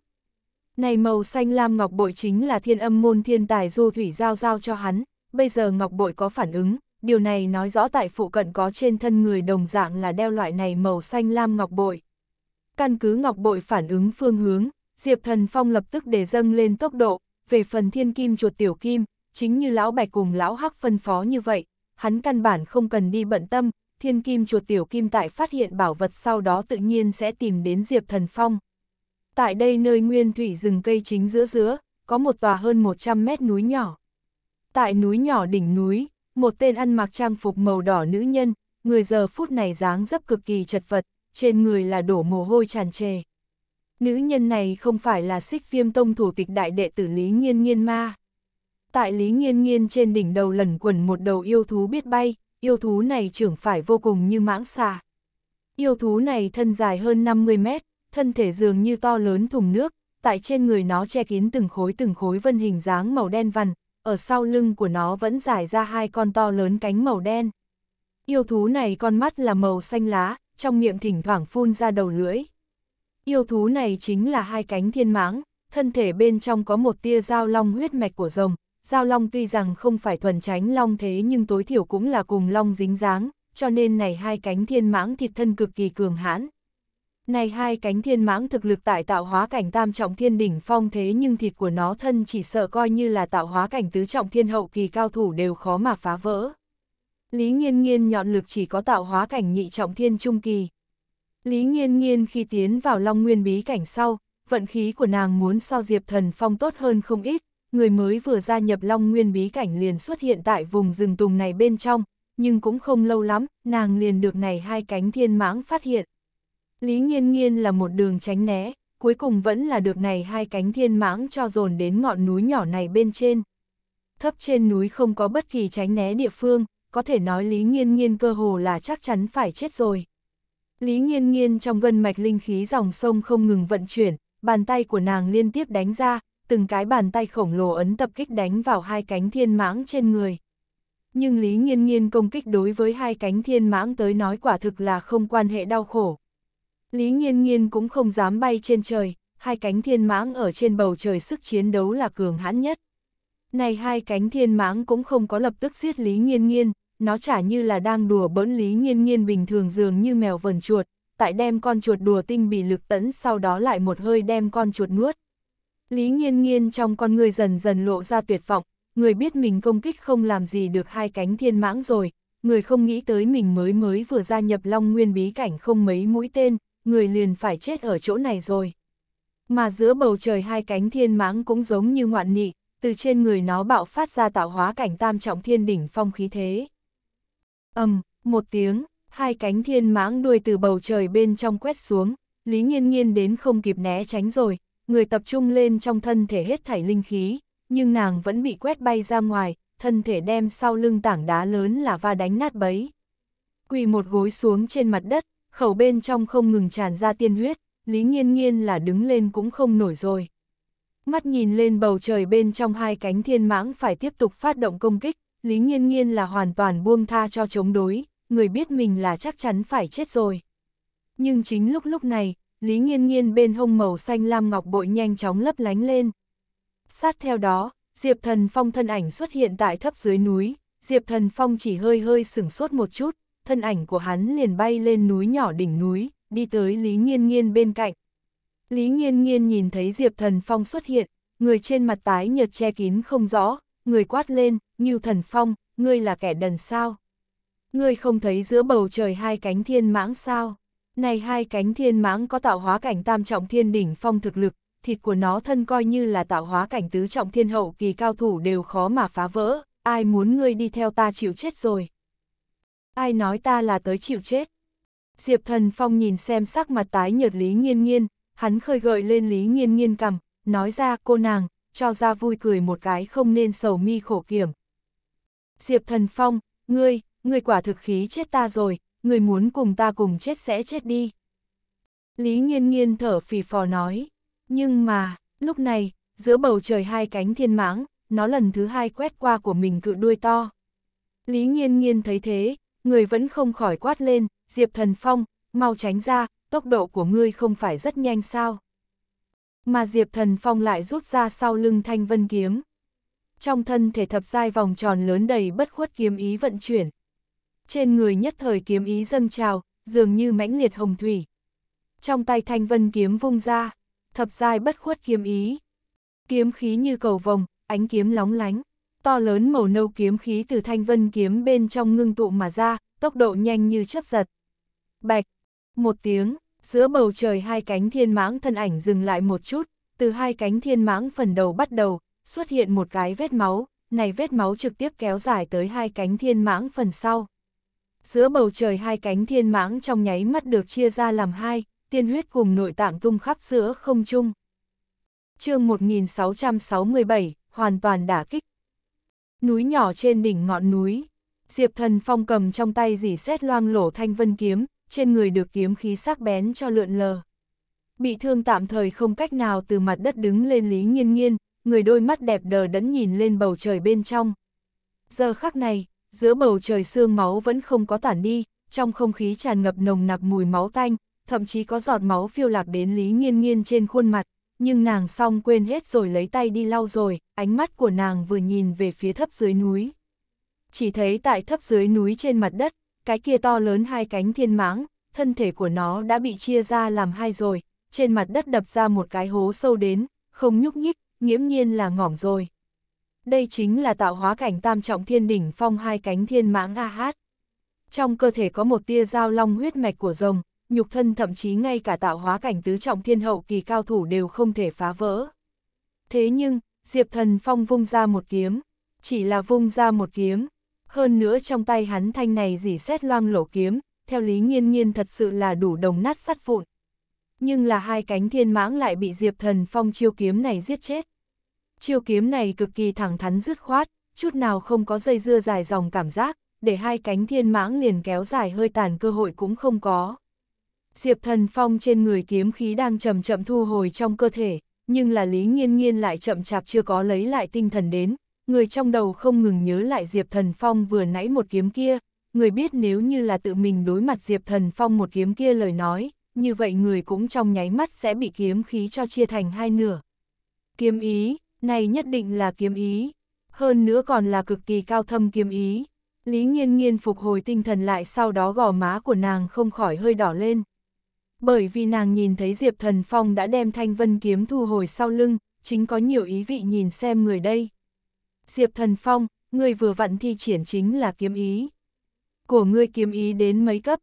Này màu xanh lam ngọc bội chính là thiên âm môn thiên tài du thủy giao giao cho hắn, bây giờ ngọc bội có phản ứng, điều này nói rõ tại phụ cận có trên thân người đồng dạng là đeo loại này màu xanh lam ngọc bội. Căn cứ ngọc bội phản ứng phương hướng, Diệp Thần Phong lập tức để dâng lên tốc độ, về phần thiên kim chuột tiểu kim, chính như lão bạch cùng lão hắc phân phó như vậy, hắn căn bản không cần đi bận tâm, thiên kim chuột tiểu kim tại phát hiện bảo vật sau đó tự nhiên sẽ tìm đến Diệp Thần Phong tại đây nơi nguyên thủy rừng cây chính giữa giữa, có một tòa hơn 100 mét núi nhỏ. Tại núi nhỏ đỉnh núi, một tên ăn mặc trang phục màu đỏ nữ nhân, người giờ phút này dáng dấp cực kỳ chật vật, trên người là đổ mồ hôi tràn trề. Nữ nhân này không phải là xích viêm tông thủ tịch đại đệ tử Lý Nghiên Nghiên ma. Tại Lý Nghiên Nghiên trên đỉnh đầu lẩn quẩn một đầu yêu thú biết bay, yêu thú này trưởng phải vô cùng như mãng xà. Yêu thú này thân dài hơn 50 mét, thân thể dường như to lớn thùng nước, tại trên người nó che kín từng khối từng khối vân hình dáng màu đen vằn, ở sau lưng của nó vẫn dài ra hai con to lớn cánh màu đen. Yêu thú này con mắt là màu xanh lá, trong miệng thỉnh thoảng phun ra đầu lưỡi. Yêu thú này chính là hai cánh thiên mãng, thân thể bên trong có một tia dao long huyết mạch của rồng. Giao long tuy rằng không phải thuần tránh long thế nhưng tối thiểu cũng là cùng long dính dáng, cho nên này hai cánh thiên mãng thịt thân cực kỳ cường hãn. Này hai cánh thiên mãng thực lực tại tạo hóa cảnh tam trọng thiên đỉnh phong thế nhưng thịt của nó thân chỉ sợ coi như là tạo hóa cảnh tứ trọng thiên hậu kỳ cao thủ đều khó mà phá vỡ. Lý nghiên nghiên nhọn lực chỉ có tạo hóa cảnh nhị trọng thiên trung kỳ. Lý nghiên nghiên khi tiến vào long nguyên bí cảnh sau, vận khí của nàng muốn so diệp thần phong tốt hơn không ít, người mới vừa gia nhập long nguyên bí cảnh liền xuất hiện tại vùng rừng tùng này bên trong, nhưng cũng không lâu lắm, nàng liền được này hai cánh thiên mãng phát hiện. Lý Nhiên Nhiên là một đường tránh né, cuối cùng vẫn là được này hai cánh thiên mãng cho dồn đến ngọn núi nhỏ này bên trên. Thấp trên núi không có bất kỳ tránh né địa phương, có thể nói Lý Nhiên Nhiên cơ hồ là chắc chắn phải chết rồi. Lý Nhiên Nhiên trong gân mạch linh khí dòng sông không ngừng vận chuyển, bàn tay của nàng liên tiếp đánh ra, từng cái bàn tay khổng lồ ấn tập kích đánh vào hai cánh thiên mãng trên người. Nhưng Lý Nhiên Nhiên công kích đối với hai cánh thiên mãng tới nói quả thực là không quan hệ đau khổ, Lý Nhiên Nhiên cũng không dám bay trên trời, hai cánh thiên mãng ở trên bầu trời sức chiến đấu là cường hãn nhất. Này hai cánh thiên mãng cũng không có lập tức giết Lý Nhiên Nhiên, nó chả như là đang đùa bỡn Lý Nhiên Nhiên bình thường dường như mèo vần chuột, tại đem con chuột đùa tinh bị lực tấn sau đó lại một hơi đem con chuột nuốt. Lý Nhiên Nhiên trong con người dần dần lộ ra tuyệt vọng, người biết mình công kích không làm gì được hai cánh thiên mãng rồi, người không nghĩ tới mình mới mới vừa gia nhập Long Nguyên bí cảnh không mấy mũi tên, người liền phải chết ở chỗ này rồi. Mà giữa bầu trời hai cánh thiên mãng cũng giống như ngoạn nị, từ trên người nó bạo phát ra tạo hóa cảnh tam trọng thiên đỉnh phong khí thế. ầm um, một tiếng, hai cánh thiên mãng đuôi từ bầu trời bên trong quét xuống, Lý Nhiên Nhiên đến không kịp né tránh rồi, người tập trung lên trong thân thể hết thảy linh khí, nhưng nàng vẫn bị quét bay ra ngoài, thân thể đem sau lưng tảng đá lớn là va đánh nát bấy. Quỳ một gối xuống trên mặt đất, khẩu bên trong không ngừng tràn ra tiên huyết, Lý nhiên nhiên là đứng lên cũng không nổi rồi. Mắt nhìn lên bầu trời bên trong hai cánh thiên mãng phải tiếp tục phát động công kích, Lý nhiên nhiên là hoàn toàn buông tha cho chống đối, người biết mình là chắc chắn phải chết rồi. Nhưng chính lúc lúc này, Lý nhiên nhiên bên hông màu xanh lam ngọc bội nhanh chóng lấp lánh lên. Sát theo đó, Diệp Thần Phong thân ảnh xuất hiện tại thấp dưới núi, Diệp Thần Phong chỉ hơi hơi sửng sốt một chút, thân ảnh của hắn liền bay lên núi nhỏ đỉnh núi, đi tới Lý Nghiên Nghiên bên cạnh. Lý Nghiên Nghiên nhìn thấy Diệp Thần Phong xuất hiện, người trên mặt tái nhợt che kín không rõ, người quát lên, như Thần Phong, ngươi là kẻ đần sao? Ngươi không thấy giữa bầu trời hai cánh thiên mãng sao? Này hai cánh thiên mãng có tạo hóa cảnh tam trọng thiên đỉnh phong thực lực, thịt của nó thân coi như là tạo hóa cảnh tứ trọng thiên hậu kỳ cao thủ đều khó mà phá vỡ, ai muốn ngươi đi theo ta chịu chết rồi ai nói ta là tới chịu chết. Diệp Thần Phong nhìn xem sắc mặt tái nhợt Lý Nhiên Nhiên, hắn khơi gợi lên Lý Nhiên Nhiên cầm, nói ra cô nàng, cho ra vui cười một cái không nên sầu mi khổ kiểm. Diệp Thần Phong, ngươi, ngươi quả thực khí chết ta rồi, ngươi muốn cùng ta cùng chết sẽ chết đi. Lý Nhiên Nhiên thở phì phò nói, nhưng mà, lúc này, giữa bầu trời hai cánh thiên mãng, nó lần thứ hai quét qua của mình cự đuôi to. Lý Nhiên Nhiên thấy thế, người vẫn không khỏi quát lên, Diệp Thần Phong, mau tránh ra, tốc độ của ngươi không phải rất nhanh sao. Mà Diệp Thần Phong lại rút ra sau lưng thanh vân kiếm. Trong thân thể thập giai vòng tròn lớn đầy bất khuất kiếm ý vận chuyển. Trên người nhất thời kiếm ý dâng trào, dường như mãnh liệt hồng thủy. Trong tay thanh vân kiếm vung ra, thập giai bất khuất kiếm ý. Kiếm khí như cầu vồng, ánh kiếm lóng lánh to lớn màu nâu kiếm khí từ thanh vân kiếm bên trong ngưng tụ mà ra, tốc độ nhanh như chớp giật. Bạch, một tiếng, giữa bầu trời hai cánh thiên mãng thân ảnh dừng lại một chút, từ hai cánh thiên mãng phần đầu bắt đầu, xuất hiện một cái vết máu, này vết máu trực tiếp kéo dài tới hai cánh thiên mãng phần sau. Giữa bầu trời hai cánh thiên mãng trong nháy mắt được chia ra làm hai, tiên huyết cùng nội tạng tung khắp giữa không trung. chương 1667, hoàn toàn đả kích. Núi nhỏ trên đỉnh ngọn núi, Diệp Thần Phong cầm trong tay dỉ xét loang lổ thanh vân kiếm, trên người được kiếm khí sắc bén cho lượn lờ. Bị thương tạm thời không cách nào từ mặt đất đứng lên Lý Nghiên Nghiên, người đôi mắt đẹp đờ đẫn nhìn lên bầu trời bên trong. Giờ khắc này, giữa bầu trời sương máu vẫn không có tản đi, trong không khí tràn ngập nồng nặc mùi máu tanh, thậm chí có giọt máu phiêu lạc đến Lý Nghiên Nghiên trên khuôn mặt nhưng nàng xong quên hết rồi lấy tay đi lau rồi, ánh mắt của nàng vừa nhìn về phía thấp dưới núi. Chỉ thấy tại thấp dưới núi trên mặt đất, cái kia to lớn hai cánh thiên mãng, thân thể của nó đã bị chia ra làm hai rồi, trên mặt đất đập ra một cái hố sâu đến, không nhúc nhích, nghiễm nhiên là ngỏm rồi. Đây chính là tạo hóa cảnh tam trọng thiên đỉnh phong hai cánh thiên mãng a hát. Trong cơ thể có một tia dao long huyết mạch của rồng, nhục thân thậm chí ngay cả tạo hóa cảnh tứ trọng thiên hậu kỳ cao thủ đều không thể phá vỡ. Thế nhưng, Diệp Thần Phong vung ra một kiếm, chỉ là vung ra một kiếm, hơn nữa trong tay hắn thanh này dỉ xét loang lổ kiếm, theo lý nghiên nghiên thật sự là đủ đồng nát sắt vụn. Nhưng là hai cánh thiên mãng lại bị Diệp Thần Phong chiêu kiếm này giết chết. Chiêu kiếm này cực kỳ thẳng thắn dứt khoát, chút nào không có dây dưa dài dòng cảm giác, để hai cánh thiên mãng liền kéo dài hơi tàn cơ hội cũng không có. Diệp Thần Phong trên người kiếm khí đang chậm chậm thu hồi trong cơ thể, nhưng là Lý Nghiên Nghiên lại chậm chạp chưa có lấy lại tinh thần đến, người trong đầu không ngừng nhớ lại Diệp Thần Phong vừa nãy một kiếm kia, người biết nếu như là tự mình đối mặt Diệp Thần Phong một kiếm kia lời nói, như vậy người cũng trong nháy mắt sẽ bị kiếm khí cho chia thành hai nửa. Kiếm ý, này nhất định là kiếm ý, hơn nữa còn là cực kỳ cao thâm kiếm ý. Lý Nghiên Nghiên phục hồi tinh thần lại sau đó gò má của nàng không khỏi hơi đỏ lên, bởi vì nàng nhìn thấy Diệp Thần Phong đã đem thanh vân kiếm thu hồi sau lưng, chính có nhiều ý vị nhìn xem người đây. Diệp Thần Phong, người vừa vặn thi triển chính là kiếm ý. Của ngươi kiếm ý đến mấy cấp?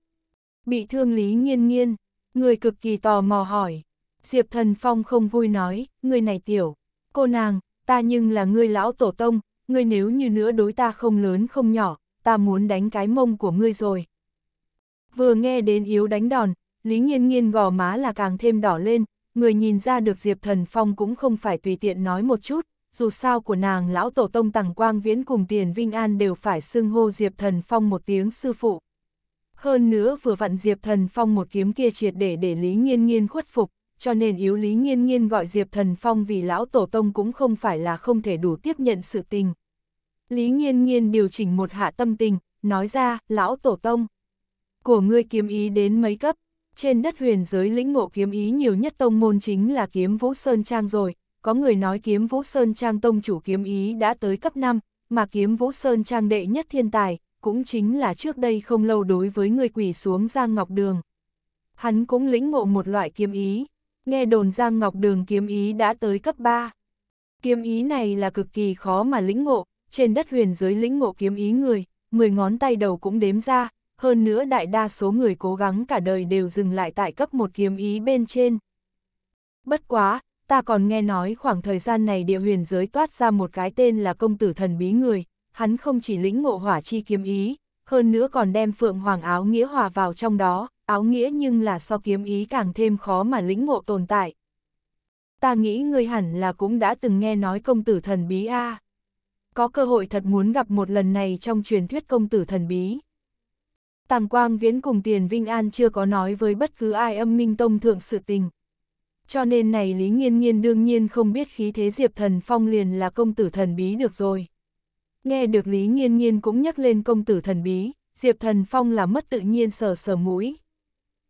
Bị thương lý nghiên nghiên, người cực kỳ tò mò hỏi. Diệp Thần Phong không vui nói, người này tiểu, cô nàng, ta nhưng là ngươi lão tổ tông, ngươi nếu như nữa đối ta không lớn không nhỏ, ta muốn đánh cái mông của ngươi rồi. Vừa nghe đến yếu đánh đòn, Lý Nhiên Nhiên gò má là càng thêm đỏ lên, người nhìn ra được Diệp Thần Phong cũng không phải tùy tiện nói một chút, dù sao của nàng lão tổ tông Tằng Quang Viễn cùng Tiền Vinh An đều phải xưng hô Diệp Thần Phong một tiếng sư phụ. Hơn nữa vừa vặn Diệp Thần Phong một kiếm kia triệt để để Lý Nhiên Nhiên khuất phục, cho nên yếu Lý Nhiên Nhiên gọi Diệp Thần Phong vì lão tổ tông cũng không phải là không thể đủ tiếp nhận sự tình. Lý Nhiên Nhiên điều chỉnh một hạ tâm tình, nói ra, lão tổ tông, của ngươi kiếm ý đến mấy cấp? trên đất huyền giới lĩnh ngộ kiếm ý nhiều nhất tông môn chính là kiếm Vũ Sơn Trang rồi, có người nói kiếm Vũ Sơn Trang tông chủ kiếm ý đã tới cấp 5, mà kiếm Vũ Sơn Trang đệ nhất thiên tài, cũng chính là trước đây không lâu đối với người quỷ xuống Giang Ngọc Đường. Hắn cũng lĩnh ngộ một loại kiếm ý, nghe đồn Giang Ngọc Đường kiếm ý đã tới cấp 3. Kiếm ý này là cực kỳ khó mà lĩnh ngộ, trên đất huyền giới lĩnh ngộ kiếm ý người, 10 ngón tay đầu cũng đếm ra, hơn nữa đại đa số người cố gắng cả đời đều dừng lại tại cấp một kiếm ý bên trên. Bất quá, ta còn nghe nói khoảng thời gian này địa huyền giới toát ra một cái tên là công tử thần bí người, hắn không chỉ lĩnh ngộ hỏa chi kiếm ý, hơn nữa còn đem phượng hoàng áo nghĩa hòa vào trong đó, áo nghĩa nhưng là so kiếm ý càng thêm khó mà lĩnh ngộ tồn tại. Ta nghĩ ngươi hẳn là cũng đã từng nghe nói công tử thần bí a. Có cơ hội thật muốn gặp một lần này trong truyền thuyết công tử thần bí. Tàng Quang Viễn cùng Tiền Vinh An chưa có nói với bất cứ ai âm minh tông thượng sự tình. Cho nên này Lý Nhiên Nhiên đương nhiên không biết khí thế Diệp Thần Phong liền là công tử thần bí được rồi. Nghe được Lý Nhiên Nhiên cũng nhắc lên công tử thần bí, Diệp Thần Phong là mất tự nhiên sờ sờ mũi.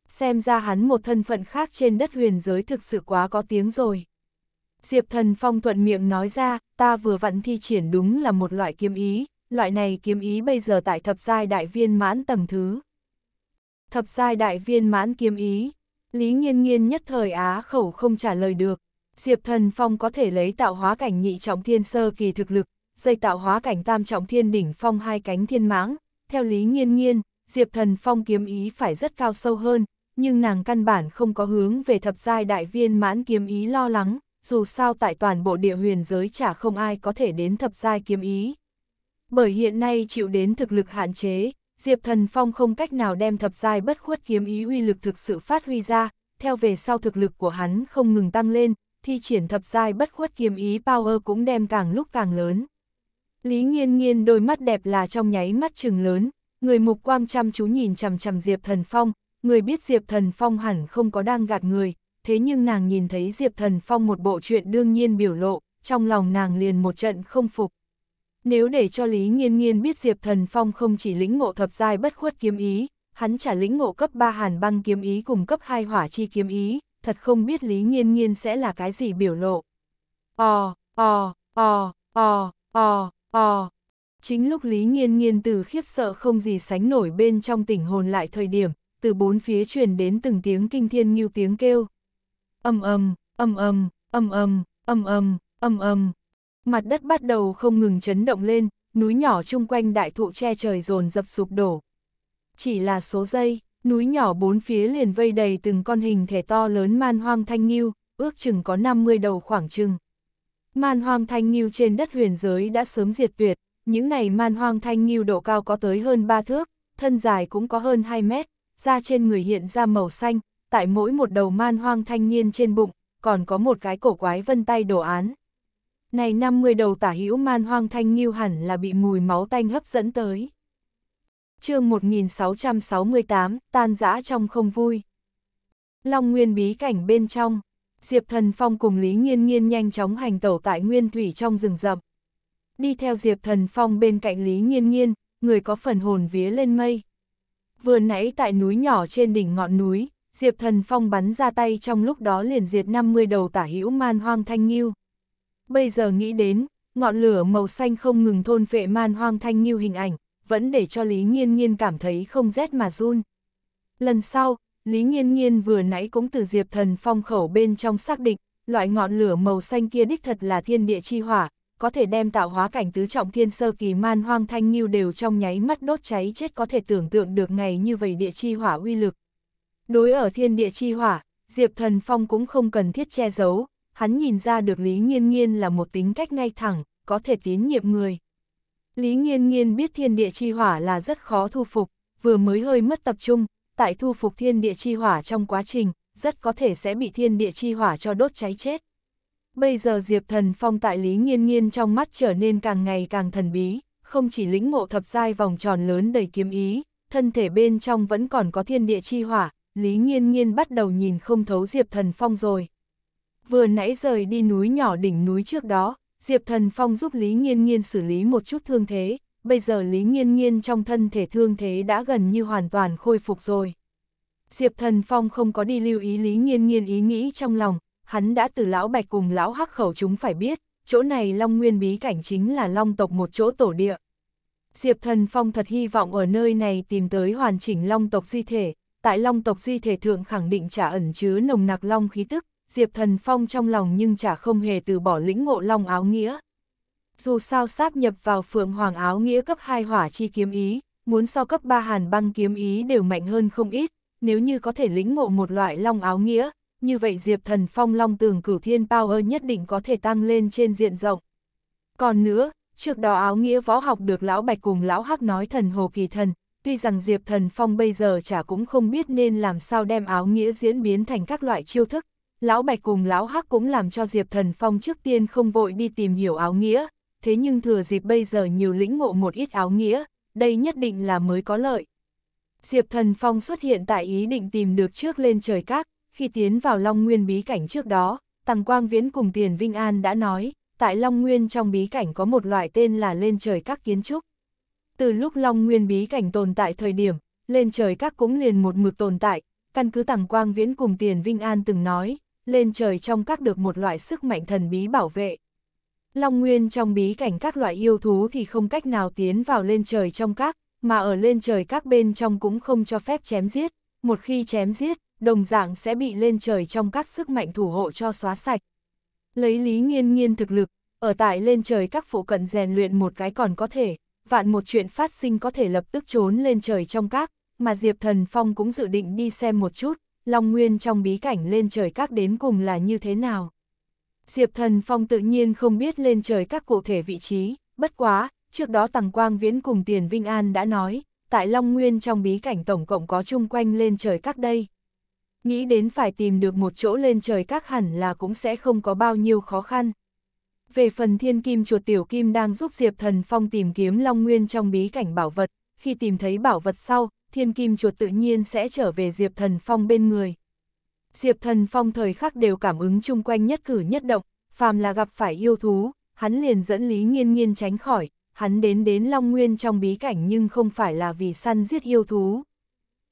Xem ra hắn một thân phận khác trên đất huyền giới thực sự quá có tiếng rồi. Diệp Thần Phong thuận miệng nói ra, ta vừa vặn thi triển đúng là một loại kiếm ý, loại này kiếm ý bây giờ tại thập giai đại viên mãn tầng thứ. Thập giai đại viên mãn kiếm ý, Lý nhiên nhiên nhất thời á khẩu không trả lời được, Diệp Thần Phong có thể lấy tạo hóa cảnh nhị trọng thiên sơ kỳ thực lực, dây tạo hóa cảnh tam trọng thiên đỉnh phong hai cánh thiên mãng, theo Lý nhiên nhiên Diệp Thần Phong kiếm ý phải rất cao sâu hơn, nhưng nàng căn bản không có hướng về thập giai đại viên mãn kiếm ý lo lắng, dù sao tại toàn bộ địa huyền giới chả không ai có thể đến thập giai kiếm ý bởi hiện nay chịu đến thực lực hạn chế, Diệp Thần Phong không cách nào đem thập giai bất khuất kiếm ý huy lực thực sự phát huy ra, theo về sau thực lực của hắn không ngừng tăng lên, thi triển thập giai bất khuất kiếm ý power cũng đem càng lúc càng lớn. Lý Nghiên Nghiên đôi mắt đẹp là trong nháy mắt trừng lớn, người mục quang chăm chú nhìn chằm chằm Diệp Thần Phong, người biết Diệp Thần Phong hẳn không có đang gạt người, thế nhưng nàng nhìn thấy Diệp Thần Phong một bộ chuyện đương nhiên biểu lộ, trong lòng nàng liền một trận không phục. Nếu để cho Lý Nhiên Nhiên biết Diệp Thần Phong không chỉ lĩnh ngộ thập giai bất khuất kiếm ý, hắn trả lĩnh ngộ cấp 3 hàn băng kiếm ý cùng cấp 2 hỏa chi kiếm ý, thật không biết Lý Nhiên Nhiên sẽ là cái gì biểu lộ. Ồ, ồ, ồ, ồ, ồ, ồ. Chính lúc Lý Nhiên Nhiên từ khiếp sợ không gì sánh nổi bên trong tỉnh hồn lại thời điểm, từ bốn phía truyền đến từng tiếng kinh thiên như tiếng kêu. Âm âm, âm âm, âm âm, âm âm, âm âm, mặt đất bắt đầu không ngừng chấn động lên, núi nhỏ chung quanh đại thụ che trời dồn dập sụp đổ. Chỉ là số giây, núi nhỏ bốn phía liền vây đầy từng con hình thể to lớn man hoang thanh nghiêu, ước chừng có 50 đầu khoảng chừng. Man hoang thanh nghiêu trên đất huyền giới đã sớm diệt tuyệt, những này man hoang thanh nghiêu độ cao có tới hơn 3 thước, thân dài cũng có hơn 2 mét, da trên người hiện ra màu xanh, tại mỗi một đầu man hoang thanh niên trên bụng, còn có một cái cổ quái vân tay đồ án. Này 50 đầu tả hữu man hoang thanh nghiêu hẳn là bị mùi máu tanh hấp dẫn tới. chương 1668, tan rã trong không vui. Long Nguyên bí cảnh bên trong, Diệp Thần Phong cùng Lý Nghiên Nghiên nhanh chóng hành tẩu tại Nguyên Thủy trong rừng rậm. Đi theo Diệp Thần Phong bên cạnh Lý Nghiên Nghiên, người có phần hồn vía lên mây. Vừa nãy tại núi nhỏ trên đỉnh ngọn núi, Diệp Thần Phong bắn ra tay trong lúc đó liền diệt 50 đầu tả hữu man hoang thanh nghiêu. Bây giờ nghĩ đến, ngọn lửa màu xanh không ngừng thôn vệ man hoang thanh như hình ảnh, vẫn để cho Lý nhiên nhiên cảm thấy không rét mà run. Lần sau, Lý nhiên nhiên vừa nãy cũng từ Diệp Thần Phong khẩu bên trong xác định, loại ngọn lửa màu xanh kia đích thật là thiên địa chi hỏa, có thể đem tạo hóa cảnh tứ trọng thiên sơ kỳ man hoang thanh như đều trong nháy mắt đốt cháy chết có thể tưởng tượng được ngày như vậy địa chi hỏa uy lực. Đối ở thiên địa chi hỏa, Diệp Thần Phong cũng không cần thiết che giấu, hắn nhìn ra được Lý Nghiên Nghiên là một tính cách ngay thẳng, có thể tín nhiệm người. Lý Nghiên Nghiên biết thiên địa chi hỏa là rất khó thu phục, vừa mới hơi mất tập trung, tại thu phục thiên địa chi hỏa trong quá trình, rất có thể sẽ bị thiên địa chi hỏa cho đốt cháy chết. Bây giờ Diệp Thần Phong tại Lý Nghiên Nghiên trong mắt trở nên càng ngày càng thần bí, không chỉ lĩnh ngộ thập giai vòng tròn lớn đầy kiếm ý, thân thể bên trong vẫn còn có thiên địa chi hỏa, Lý Nghiên Nghiên bắt đầu nhìn không thấu Diệp Thần Phong rồi vừa nãy rời đi núi nhỏ đỉnh núi trước đó, Diệp Thần Phong giúp Lý Nghiên Nghiên xử lý một chút thương thế, bây giờ Lý Nghiên Nghiên trong thân thể thương thế đã gần như hoàn toàn khôi phục rồi. Diệp Thần Phong không có đi lưu ý Lý Nghiên Nghiên ý nghĩ trong lòng, hắn đã từ lão Bạch cùng lão Hắc Khẩu chúng phải biết, chỗ này Long Nguyên bí cảnh chính là Long tộc một chỗ tổ địa. Diệp Thần Phong thật hy vọng ở nơi này tìm tới hoàn chỉnh Long tộc di thể, tại Long tộc di thể thượng khẳng định trả ẩn chứa nồng nặc Long khí tức, Diệp Thần Phong trong lòng nhưng chả không hề từ bỏ lĩnh ngộ long áo nghĩa. Dù sao sáp nhập vào phượng hoàng áo nghĩa cấp 2 hỏa chi kiếm ý, muốn so cấp 3 hàn băng kiếm ý đều mạnh hơn không ít, nếu như có thể lĩnh ngộ một loại long áo nghĩa, như vậy Diệp Thần Phong long tường cửu thiên power nhất định có thể tăng lên trên diện rộng. Còn nữa, trước đó áo nghĩa võ học được Lão Bạch cùng Lão Hắc nói thần hồ kỳ thần, tuy rằng Diệp Thần Phong bây giờ chả cũng không biết nên làm sao đem áo nghĩa diễn biến thành các loại chiêu thức, Lão Bạch cùng Lão Hắc cũng làm cho Diệp Thần Phong trước tiên không vội đi tìm hiểu áo nghĩa, thế nhưng thừa dịp bây giờ nhiều lĩnh ngộ một ít áo nghĩa, đây nhất định là mới có lợi. Diệp Thần Phong xuất hiện tại ý định tìm được trước lên trời các, khi tiến vào Long Nguyên bí cảnh trước đó, Tằng Quang Viễn cùng Tiền Vinh An đã nói, tại Long Nguyên trong bí cảnh có một loại tên là lên trời các kiến trúc. Từ lúc Long Nguyên bí cảnh tồn tại thời điểm, lên trời các cũng liền một mực tồn tại, căn cứ Tằng Quang Viễn cùng Tiền Vinh An từng nói, lên trời trong các được một loại sức mạnh thần bí bảo vệ. Long Nguyên trong bí cảnh các loại yêu thú thì không cách nào tiến vào lên trời trong các, mà ở lên trời các bên trong cũng không cho phép chém giết, một khi chém giết, đồng dạng sẽ bị lên trời trong các sức mạnh thủ hộ cho xóa sạch. Lấy lý nghiên nghiên thực lực, ở tại lên trời các phụ cận rèn luyện một cái còn có thể, vạn một chuyện phát sinh có thể lập tức trốn lên trời trong các, mà Diệp Thần Phong cũng dự định đi xem một chút, Long Nguyên trong bí cảnh lên trời các đến cùng là như thế nào. Diệp Thần Phong tự nhiên không biết lên trời các cụ thể vị trí, bất quá, trước đó Tằng Quang Viễn cùng Tiền Vinh An đã nói, tại Long Nguyên trong bí cảnh tổng cộng có chung quanh lên trời các đây. Nghĩ đến phải tìm được một chỗ lên trời các hẳn là cũng sẽ không có bao nhiêu khó khăn. Về phần thiên kim chuột tiểu kim đang giúp Diệp Thần Phong tìm kiếm Long Nguyên trong bí cảnh bảo vật, khi tìm thấy bảo vật sau, thiên kim chuột tự nhiên sẽ trở về Diệp Thần Phong bên người. Diệp Thần Phong thời khắc đều cảm ứng chung quanh nhất cử nhất động, phàm là gặp phải yêu thú, hắn liền dẫn Lý Nghiên Nghiên tránh khỏi, hắn đến đến Long Nguyên trong bí cảnh nhưng không phải là vì săn giết yêu thú.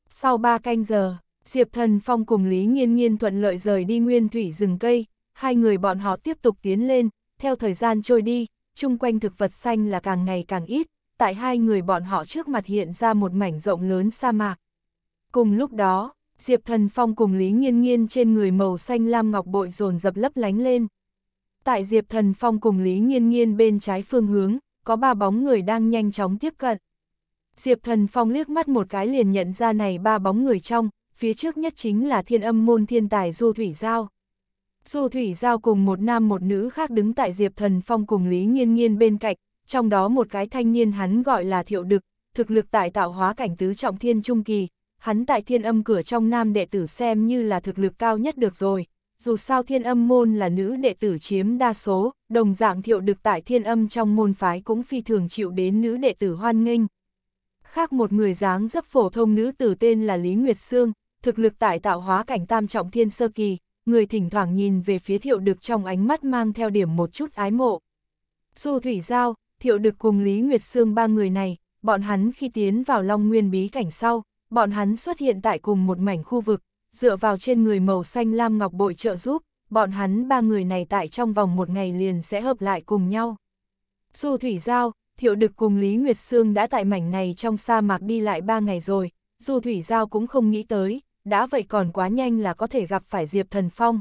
Sau ba canh giờ, Diệp Thần Phong cùng Lý Nghiên Nghiên thuận lợi rời đi nguyên thủy rừng cây, hai người bọn họ tiếp tục tiến lên, theo thời gian trôi đi, chung quanh thực vật xanh là càng ngày càng ít, tại hai người bọn họ trước mặt hiện ra một mảnh rộng lớn sa mạc. Cùng lúc đó, Diệp Thần Phong cùng Lý nhiên nhiên trên người màu xanh lam ngọc bội rồn dập lấp lánh lên. Tại Diệp Thần Phong cùng Lý nhiên nhiên bên trái phương hướng, có ba bóng người đang nhanh chóng tiếp cận. Diệp Thần Phong liếc mắt một cái liền nhận ra này ba bóng người trong, phía trước nhất chính là thiên âm môn thiên tài Du Thủy Giao. Du Thủy Giao cùng một nam một nữ khác đứng tại Diệp Thần Phong cùng Lý nhiên nhiên bên cạnh, trong đó một cái thanh niên hắn gọi là thiệu đực, thực lực tại tạo hóa cảnh tứ trọng thiên trung kỳ, hắn tại thiên âm cửa trong nam đệ tử xem như là thực lực cao nhất được rồi, dù sao thiên âm môn là nữ đệ tử chiếm đa số, đồng dạng thiệu đực tại thiên âm trong môn phái cũng phi thường chịu đến nữ đệ tử hoan nghênh. Khác một người dáng dấp phổ thông nữ tử tên là Lý Nguyệt Sương, thực lực tại tạo hóa cảnh tam trọng thiên sơ kỳ, người thỉnh thoảng nhìn về phía thiệu đực trong ánh mắt mang theo điểm một chút ái mộ. Du Thủy Giao, Thiệu được cùng Lý Nguyệt Sương ba người này, bọn hắn khi tiến vào Long Nguyên bí cảnh sau, bọn hắn xuất hiện tại cùng một mảnh khu vực, dựa vào trên người màu xanh lam ngọc bội trợ giúp, bọn hắn ba người này tại trong vòng một ngày liền sẽ hợp lại cùng nhau. dù Thủy Giao, Thiệu được cùng Lý Nguyệt Sương đã tại mảnh này trong sa mạc đi lại ba ngày rồi, dù Thủy Giao cũng không nghĩ tới, đã vậy còn quá nhanh là có thể gặp phải Diệp Thần Phong.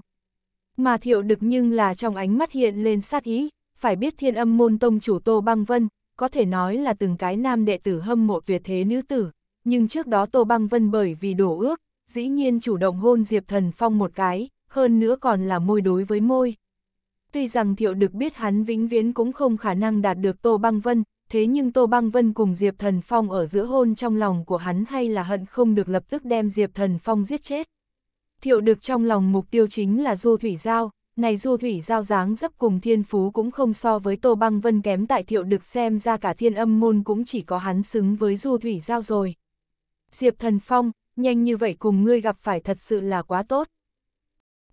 Mà Thiệu được nhưng là trong ánh mắt hiện lên sát ý, phải biết thiên âm môn tông chủ Tô Băng Vân, có thể nói là từng cái nam đệ tử hâm mộ tuyệt thế nữ tử, nhưng trước đó Tô Băng Vân bởi vì đổ ước, dĩ nhiên chủ động hôn Diệp Thần Phong một cái, hơn nữa còn là môi đối với môi. Tuy rằng thiệu được biết hắn vĩnh viễn cũng không khả năng đạt được Tô Băng Vân, thế nhưng Tô Băng Vân cùng Diệp Thần Phong ở giữa hôn trong lòng của hắn hay là hận không được lập tức đem Diệp Thần Phong giết chết. Thiệu được trong lòng mục tiêu chính là Du Thủy Giao, này du thủy giao dáng dấp cùng thiên phú cũng không so với Tô Băng Vân kém tại thiệu được xem ra cả thiên âm môn cũng chỉ có hắn xứng với du thủy giao rồi. Diệp Thần Phong, nhanh như vậy cùng ngươi gặp phải thật sự là quá tốt.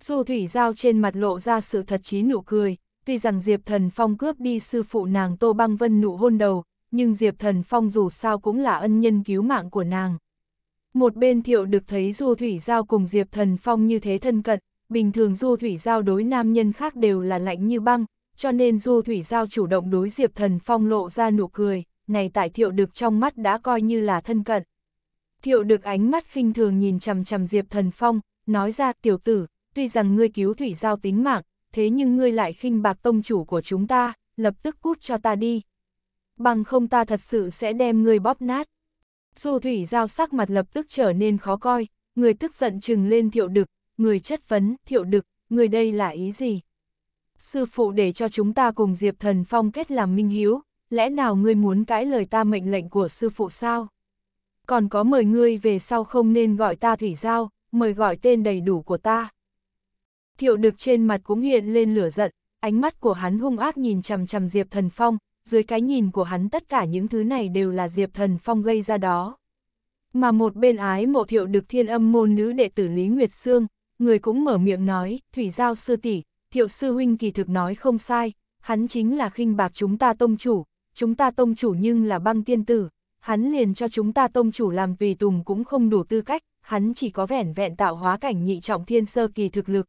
Du thủy giao trên mặt lộ ra sự thật chí nụ cười, tuy rằng Diệp Thần Phong cướp đi sư phụ nàng Tô Băng Vân nụ hôn đầu, nhưng Diệp Thần Phong dù sao cũng là ân nhân cứu mạng của nàng. Một bên thiệu được thấy Du Thủy Giao cùng Diệp Thần Phong như thế thân cận, bình thường Du Thủy Giao đối nam nhân khác đều là lạnh như băng, cho nên Du Thủy Giao chủ động đối Diệp Thần Phong lộ ra nụ cười, này tại thiệu được trong mắt đã coi như là thân cận. Thiệu được ánh mắt khinh thường nhìn chằm chằm Diệp Thần Phong, nói ra tiểu tử, tuy rằng ngươi cứu Thủy Giao tính mạng, thế nhưng ngươi lại khinh bạc tông chủ của chúng ta, lập tức cút cho ta đi. Bằng không ta thật sự sẽ đem ngươi bóp nát. Du Thủy Giao sắc mặt lập tức trở nên khó coi, người tức giận chừng lên thiệu đực, người chất vấn, thiệu đực, người đây là ý gì? Sư phụ để cho chúng ta cùng Diệp Thần Phong kết làm minh hiếu, lẽ nào ngươi muốn cãi lời ta mệnh lệnh của sư phụ sao? Còn có mời ngươi về sau không nên gọi ta Thủy Giao, mời gọi tên đầy đủ của ta. Thiệu đực trên mặt cũng hiện lên lửa giận, ánh mắt của hắn hung ác nhìn chằm chằm Diệp Thần Phong, dưới cái nhìn của hắn tất cả những thứ này đều là Diệp Thần Phong gây ra đó. Mà một bên ái mộ thiệu đực thiên âm môn nữ đệ tử Lý Nguyệt Sương, người cũng mở miệng nói, thủy giao sư tỷ, thiệu sư huynh kỳ thực nói không sai, hắn chính là khinh bạc chúng ta tông chủ, chúng ta tông chủ nhưng là băng tiên tử, hắn liền cho chúng ta tông chủ làm vì tùng cũng không đủ tư cách, hắn chỉ có vẻn vẹn tạo hóa cảnh nhị trọng thiên sơ kỳ thực lực.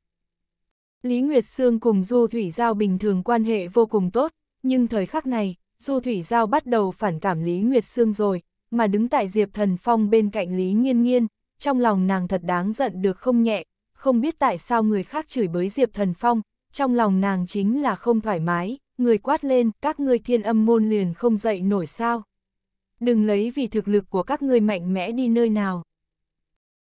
Lý Nguyệt Sương cùng Du Thủy Giao bình thường quan hệ vô cùng tốt, nhưng thời khắc này, Du Thủy Giao bắt đầu phản cảm Lý Nguyệt Sương rồi, mà đứng tại Diệp Thần Phong bên cạnh Lý Nghiên Nghiên, trong lòng nàng thật đáng giận được không nhẹ, không biết tại sao người khác chửi bới Diệp Thần Phong, trong lòng nàng chính là không thoải mái, người quát lên, các ngươi thiên âm môn liền không dậy nổi sao. Đừng lấy vì thực lực của các ngươi mạnh mẽ đi nơi nào.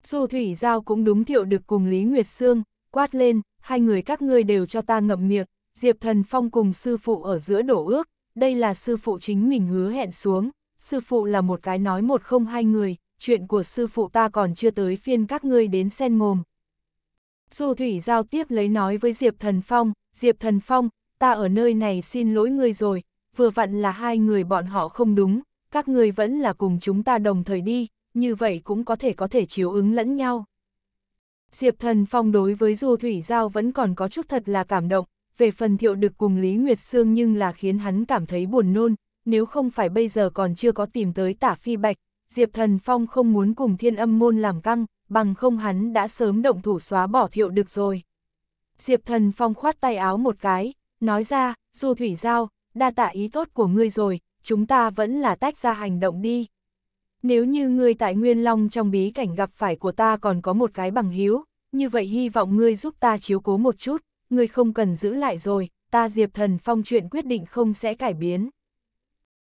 Dù Thủy Giao cũng đúng thiệu được cùng Lý Nguyệt Sương, quát lên, hai người các ngươi đều cho ta ngậm miệng, Diệp Thần Phong cùng sư phụ ở giữa đổ ước, đây là sư phụ chính mình hứa hẹn xuống, sư phụ là một cái nói một không hai người, chuyện của sư phụ ta còn chưa tới phiên các ngươi đến xen mồm, Du Thủy giao tiếp lấy nói với Diệp Thần Phong, Diệp Thần Phong, ta ở nơi này xin lỗi ngươi rồi, vừa vặn là hai người bọn họ không đúng, các ngươi vẫn là cùng chúng ta đồng thời đi, như vậy cũng có thể có thể chiếu ứng lẫn nhau. Diệp Thần Phong đối với Du Thủy Giao vẫn còn có chút thật là cảm động, về phần thiệu được cùng Lý Nguyệt Sương nhưng là khiến hắn cảm thấy buồn nôn, nếu không phải bây giờ còn chưa có tìm tới tả phi bạch, Diệp Thần Phong không muốn cùng thiên âm môn làm căng, bằng không hắn đã sớm động thủ xóa bỏ thiệu được rồi. Diệp thần phong khoát tay áo một cái, nói ra, dù thủy giao, đa tạ ý tốt của ngươi rồi, chúng ta vẫn là tách ra hành động đi. Nếu như ngươi tại Nguyên Long trong bí cảnh gặp phải của ta còn có một cái bằng hiếu, như vậy hy vọng ngươi giúp ta chiếu cố một chút, ngươi không cần giữ lại rồi, ta Diệp Thần Phong chuyện quyết định không sẽ cải biến.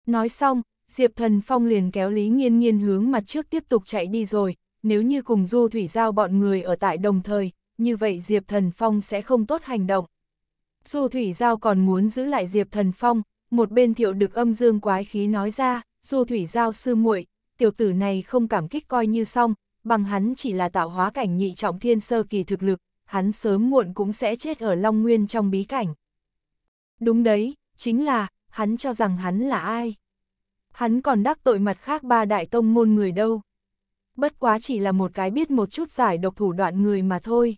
Nói xong, Diệp Thần Phong liền kéo Lý Nghiên Nghiên hướng mặt trước tiếp tục chạy đi rồi, nếu như cùng Du Thủy Giao bọn người ở tại đồng thời, như vậy Diệp Thần Phong sẽ không tốt hành động. Du Thủy Giao còn muốn giữ lại Diệp Thần Phong, một bên thiệu được âm dương quái khí nói ra, Du Thủy Giao sư muội tiểu tử này không cảm kích coi như xong, bằng hắn chỉ là tạo hóa cảnh nhị trọng thiên sơ kỳ thực lực, hắn sớm muộn cũng sẽ chết ở Long Nguyên trong bí cảnh. Đúng đấy, chính là, hắn cho rằng hắn là ai. Hắn còn đắc tội mặt khác ba đại tông môn người đâu bất quá chỉ là một cái biết một chút giải độc thủ đoạn người mà thôi.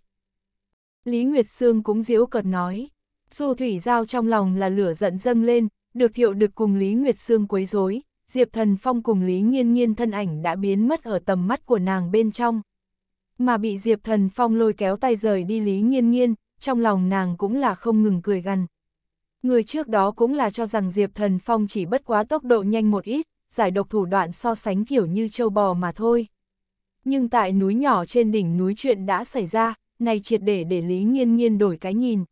Lý Nguyệt Sương cũng diễu cợt nói, dù thủy giao trong lòng là lửa giận dâng lên, được hiệu được cùng Lý Nguyệt Sương quấy rối, Diệp Thần Phong cùng Lý nhiên nhiên thân ảnh đã biến mất ở tầm mắt của nàng bên trong. Mà bị Diệp Thần Phong lôi kéo tay rời đi Lý nhiên nhiên trong lòng nàng cũng là không ngừng cười gằn. Người trước đó cũng là cho rằng Diệp Thần Phong chỉ bất quá tốc độ nhanh một ít, giải độc thủ đoạn so sánh kiểu như châu bò mà thôi nhưng tại núi nhỏ trên đỉnh núi chuyện đã xảy ra, này triệt để để Lý nhiên nhiên đổi cái nhìn.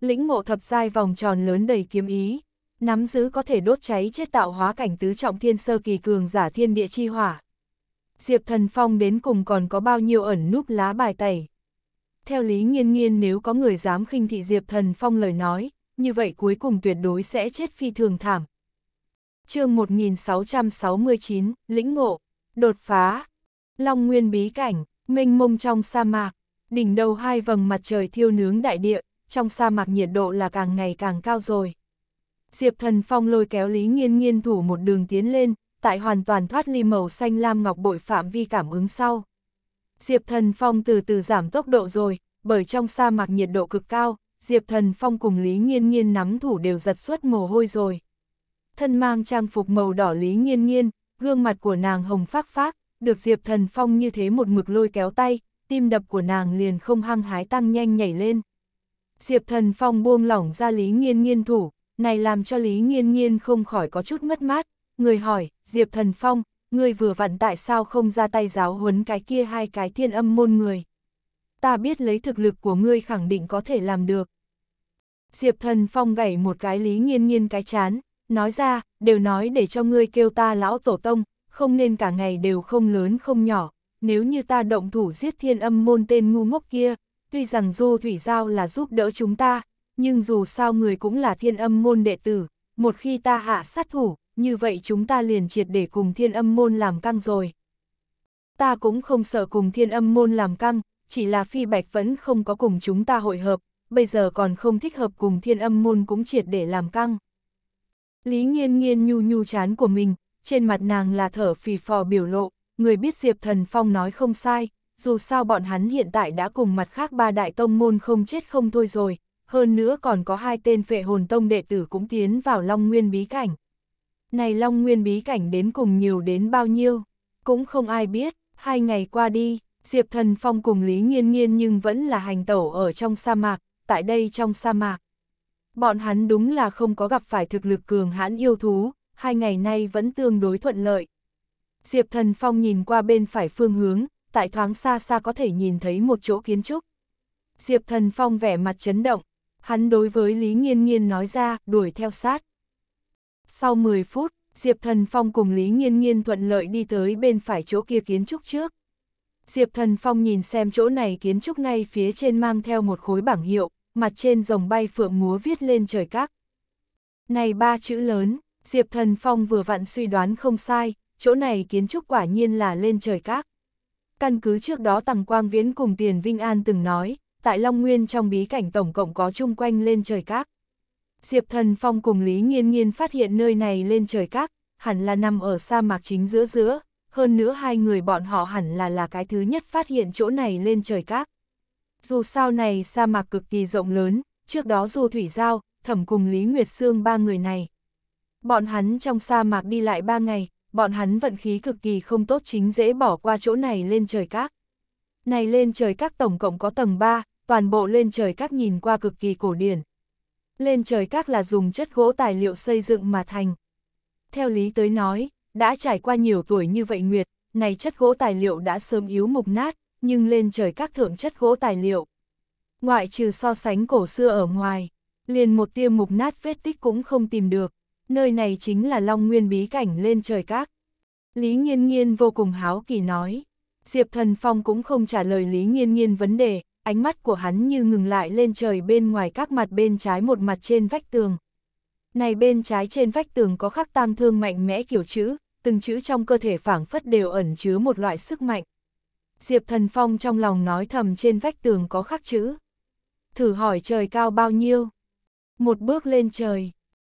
Lĩnh ngộ thập giai vòng tròn lớn đầy kiếm ý, nắm giữ có thể đốt cháy chết tạo hóa cảnh tứ trọng thiên sơ kỳ cường giả thiên địa chi hỏa. Diệp Thần Phong đến cùng còn có bao nhiêu ẩn núp lá bài tẩy. Theo Lý nhiên nhiên nếu có người dám khinh thị Diệp Thần Phong lời nói, như vậy cuối cùng tuyệt đối sẽ chết phi thường thảm. chương 1669, Lĩnh Ngộ, Đột Phá Long nguyên bí cảnh, mênh mông trong sa mạc, đỉnh đầu hai vầng mặt trời thiêu nướng đại địa, trong sa mạc nhiệt độ là càng ngày càng cao rồi. Diệp thần phong lôi kéo Lý Nghiên Nghiên thủ một đường tiến lên, tại hoàn toàn thoát ly màu xanh lam ngọc bội phạm vi cảm ứng sau. Diệp thần phong từ từ giảm tốc độ rồi, bởi trong sa mạc nhiệt độ cực cao, Diệp thần phong cùng Lý Nghiên Nghiên nắm thủ đều giật suốt mồ hôi rồi. Thân mang trang phục màu đỏ Lý Nghiên Nghiên, gương mặt của nàng hồng phác phác, được Diệp Thần Phong như thế một mực lôi kéo tay, tim đập của nàng liền không hăng hái tăng nhanh nhảy lên. Diệp Thần Phong buông lỏng ra Lý Nghiên Nghiên thủ, này làm cho Lý Nghiên Nghiên không khỏi có chút mất mát, người hỏi, Diệp Thần Phong, người vừa vặn tại sao không ra tay giáo huấn cái kia hai cái thiên âm môn người. Ta biết lấy thực lực của ngươi khẳng định có thể làm được. Diệp Thần Phong gảy một cái Lý Nghiên Nghiên cái chán, nói ra, đều nói để cho ngươi kêu ta lão tổ tông, không nên cả ngày đều không lớn không nhỏ, nếu như ta động thủ giết thiên âm môn tên ngu ngốc kia, tuy rằng Du Thủy Giao là giúp đỡ chúng ta, nhưng dù sao người cũng là thiên âm môn đệ tử, một khi ta hạ sát thủ, như vậy chúng ta liền triệt để cùng thiên âm môn làm căng rồi. Ta cũng không sợ cùng thiên âm môn làm căng, chỉ là phi bạch vẫn không có cùng chúng ta hội hợp, bây giờ còn không thích hợp cùng thiên âm môn cũng triệt để làm căng. Lý nghiên nghiên nhu nhu chán của mình, trên mặt nàng là thở phì phò biểu lộ, người biết Diệp Thần Phong nói không sai, dù sao bọn hắn hiện tại đã cùng mặt khác ba đại tông môn không chết không thôi rồi, hơn nữa còn có hai tên phệ hồn tông đệ tử cũng tiến vào Long Nguyên bí cảnh. Này Long Nguyên bí cảnh đến cùng nhiều đến bao nhiêu, cũng không ai biết, hai ngày qua đi, Diệp Thần Phong cùng Lý nhiên nhiên nhưng vẫn là hành tẩu ở trong sa mạc, tại đây trong sa mạc. Bọn hắn đúng là không có gặp phải thực lực cường hãn yêu thú, hai ngày nay vẫn tương đối thuận lợi. Diệp Thần Phong nhìn qua bên phải phương hướng, tại thoáng xa xa có thể nhìn thấy một chỗ kiến trúc. Diệp Thần Phong vẻ mặt chấn động, hắn đối với Lý Nghiên Nghiên nói ra, đuổi theo sát. Sau 10 phút, Diệp Thần Phong cùng Lý Nghiên Nghiên thuận lợi đi tới bên phải chỗ kia kiến trúc trước. Diệp Thần Phong nhìn xem chỗ này kiến trúc ngay phía trên mang theo một khối bảng hiệu, mặt trên rồng bay phượng múa viết lên trời các. Này ba chữ lớn, Diệp Thần Phong vừa vặn suy đoán không sai, chỗ này kiến trúc quả nhiên là lên trời các. Căn cứ trước đó Tằng Quang Viễn cùng Tiền Vinh An từng nói, tại Long Nguyên trong bí cảnh tổng cộng có chung quanh lên trời các. Diệp Thần Phong cùng Lý Nhiên Nhiên phát hiện nơi này lên trời các, hẳn là nằm ở sa mạc chính giữa giữa, hơn nữa hai người bọn họ hẳn là là cái thứ nhất phát hiện chỗ này lên trời các. Dù sao này sa mạc cực kỳ rộng lớn, trước đó dù Thủy Giao, Thẩm cùng Lý Nguyệt Sương ba người này, Bọn hắn trong sa mạc đi lại ba ngày, bọn hắn vận khí cực kỳ không tốt chính dễ bỏ qua chỗ này lên trời các. Này lên trời các tổng cộng có tầng 3, toàn bộ lên trời các nhìn qua cực kỳ cổ điển. Lên trời các là dùng chất gỗ tài liệu xây dựng mà thành. Theo lý tới nói, đã trải qua nhiều tuổi như vậy Nguyệt, này chất gỗ tài liệu đã sớm yếu mục nát, nhưng lên trời các thượng chất gỗ tài liệu. Ngoại trừ so sánh cổ xưa ở ngoài, liền một tia mục nát vết tích cũng không tìm được nơi này chính là Long Nguyên bí cảnh lên trời các. Lý Nhiên Nhiên vô cùng háo kỳ nói. Diệp Thần Phong cũng không trả lời Lý Nhiên Nhiên vấn đề, ánh mắt của hắn như ngừng lại lên trời bên ngoài các mặt bên trái một mặt trên vách tường. Này bên trái trên vách tường có khắc tang thương mạnh mẽ kiểu chữ, từng chữ trong cơ thể phảng phất đều ẩn chứa một loại sức mạnh. Diệp Thần Phong trong lòng nói thầm trên vách tường có khắc chữ. Thử hỏi trời cao bao nhiêu? Một bước lên trời,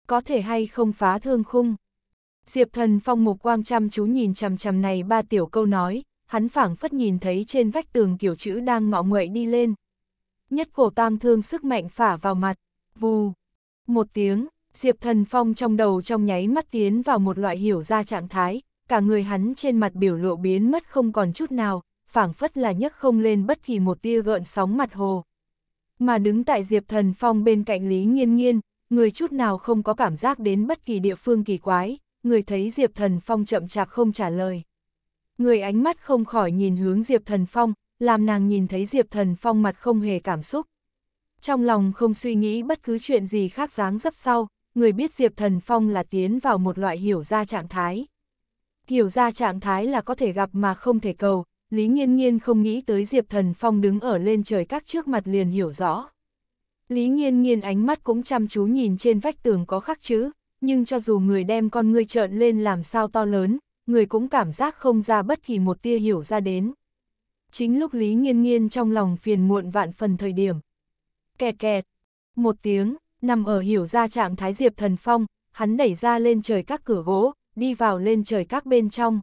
có thể hay không phá thương khung. Diệp thần phong mục quang chăm chú nhìn chằm chằm này ba tiểu câu nói, hắn phảng phất nhìn thấy trên vách tường kiểu chữ đang ngọ nguậy đi lên. Nhất cổ tang thương sức mạnh phả vào mặt, vù. Một tiếng, Diệp thần phong trong đầu trong nháy mắt tiến vào một loại hiểu ra trạng thái, cả người hắn trên mặt biểu lộ biến mất không còn chút nào, phảng phất là nhấc không lên bất kỳ một tia gợn sóng mặt hồ. Mà đứng tại Diệp Thần Phong bên cạnh Lý nhiên nhiên người chút nào không có cảm giác đến bất kỳ địa phương kỳ quái, người thấy Diệp Thần Phong chậm chạp không trả lời. Người ánh mắt không khỏi nhìn hướng Diệp Thần Phong, làm nàng nhìn thấy Diệp Thần Phong mặt không hề cảm xúc. Trong lòng không suy nghĩ bất cứ chuyện gì khác dáng dấp sau, người biết Diệp Thần Phong là tiến vào một loại hiểu ra trạng thái. Hiểu ra trạng thái là có thể gặp mà không thể cầu, Lý nhiên nhiên không nghĩ tới Diệp Thần Phong đứng ở lên trời các trước mặt liền hiểu rõ. Lý nghiên nghiên ánh mắt cũng chăm chú nhìn trên vách tường có khắc chữ, nhưng cho dù người đem con ngươi trợn lên làm sao to lớn, người cũng cảm giác không ra bất kỳ một tia hiểu ra đến. Chính lúc Lý nghiên nghiên trong lòng phiền muộn vạn phần thời điểm. Kẹt kẹt, một tiếng, nằm ở hiểu ra trạng thái diệp thần phong, hắn đẩy ra lên trời các cửa gỗ, đi vào lên trời các bên trong.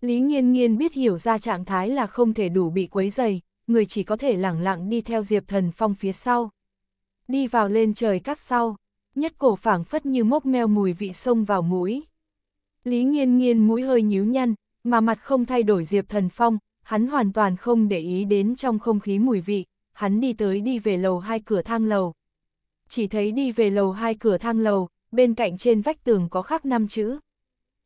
Lý nghiên nghiên biết hiểu ra trạng thái là không thể đủ bị quấy dày, người chỉ có thể lẳng lặng đi theo diệp thần phong phía sau. Đi vào lên trời các sau, nhất cổ phảng phất như mốc meo mùi vị sông vào mũi. Lý nghiên nghiên mũi hơi nhíu nhăn, mà mặt không thay đổi Diệp Thần Phong, hắn hoàn toàn không để ý đến trong không khí mùi vị, hắn đi tới đi về lầu hai cửa thang lầu. Chỉ thấy đi về lầu hai cửa thang lầu, bên cạnh trên vách tường có khắc năm chữ.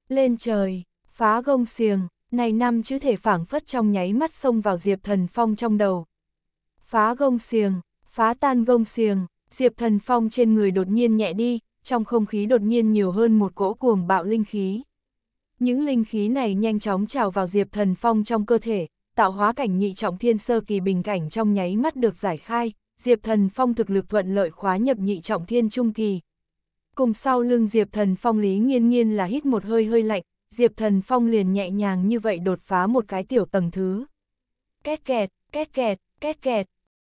Lên trời, phá gông xiềng, này năm chữ thể phảng phất trong nháy mắt sông vào Diệp Thần Phong trong đầu. Phá gông xiềng, phá tan gông xiềng, Diệp Thần Phong trên người đột nhiên nhẹ đi, trong không khí đột nhiên nhiều hơn một cỗ cuồng bạo linh khí. Những linh khí này nhanh chóng trào vào Diệp Thần Phong trong cơ thể, tạo hóa cảnh nhị trọng thiên sơ kỳ bình cảnh trong nháy mắt được giải khai, Diệp Thần Phong thực lực thuận lợi khóa nhập nhị trọng thiên trung kỳ. Cùng sau lưng Diệp Thần Phong Lý Nghiên Nghiên là hít một hơi hơi lạnh, Diệp Thần Phong liền nhẹ nhàng như vậy đột phá một cái tiểu tầng thứ. Két kẹt, két kẹt, két kẹt,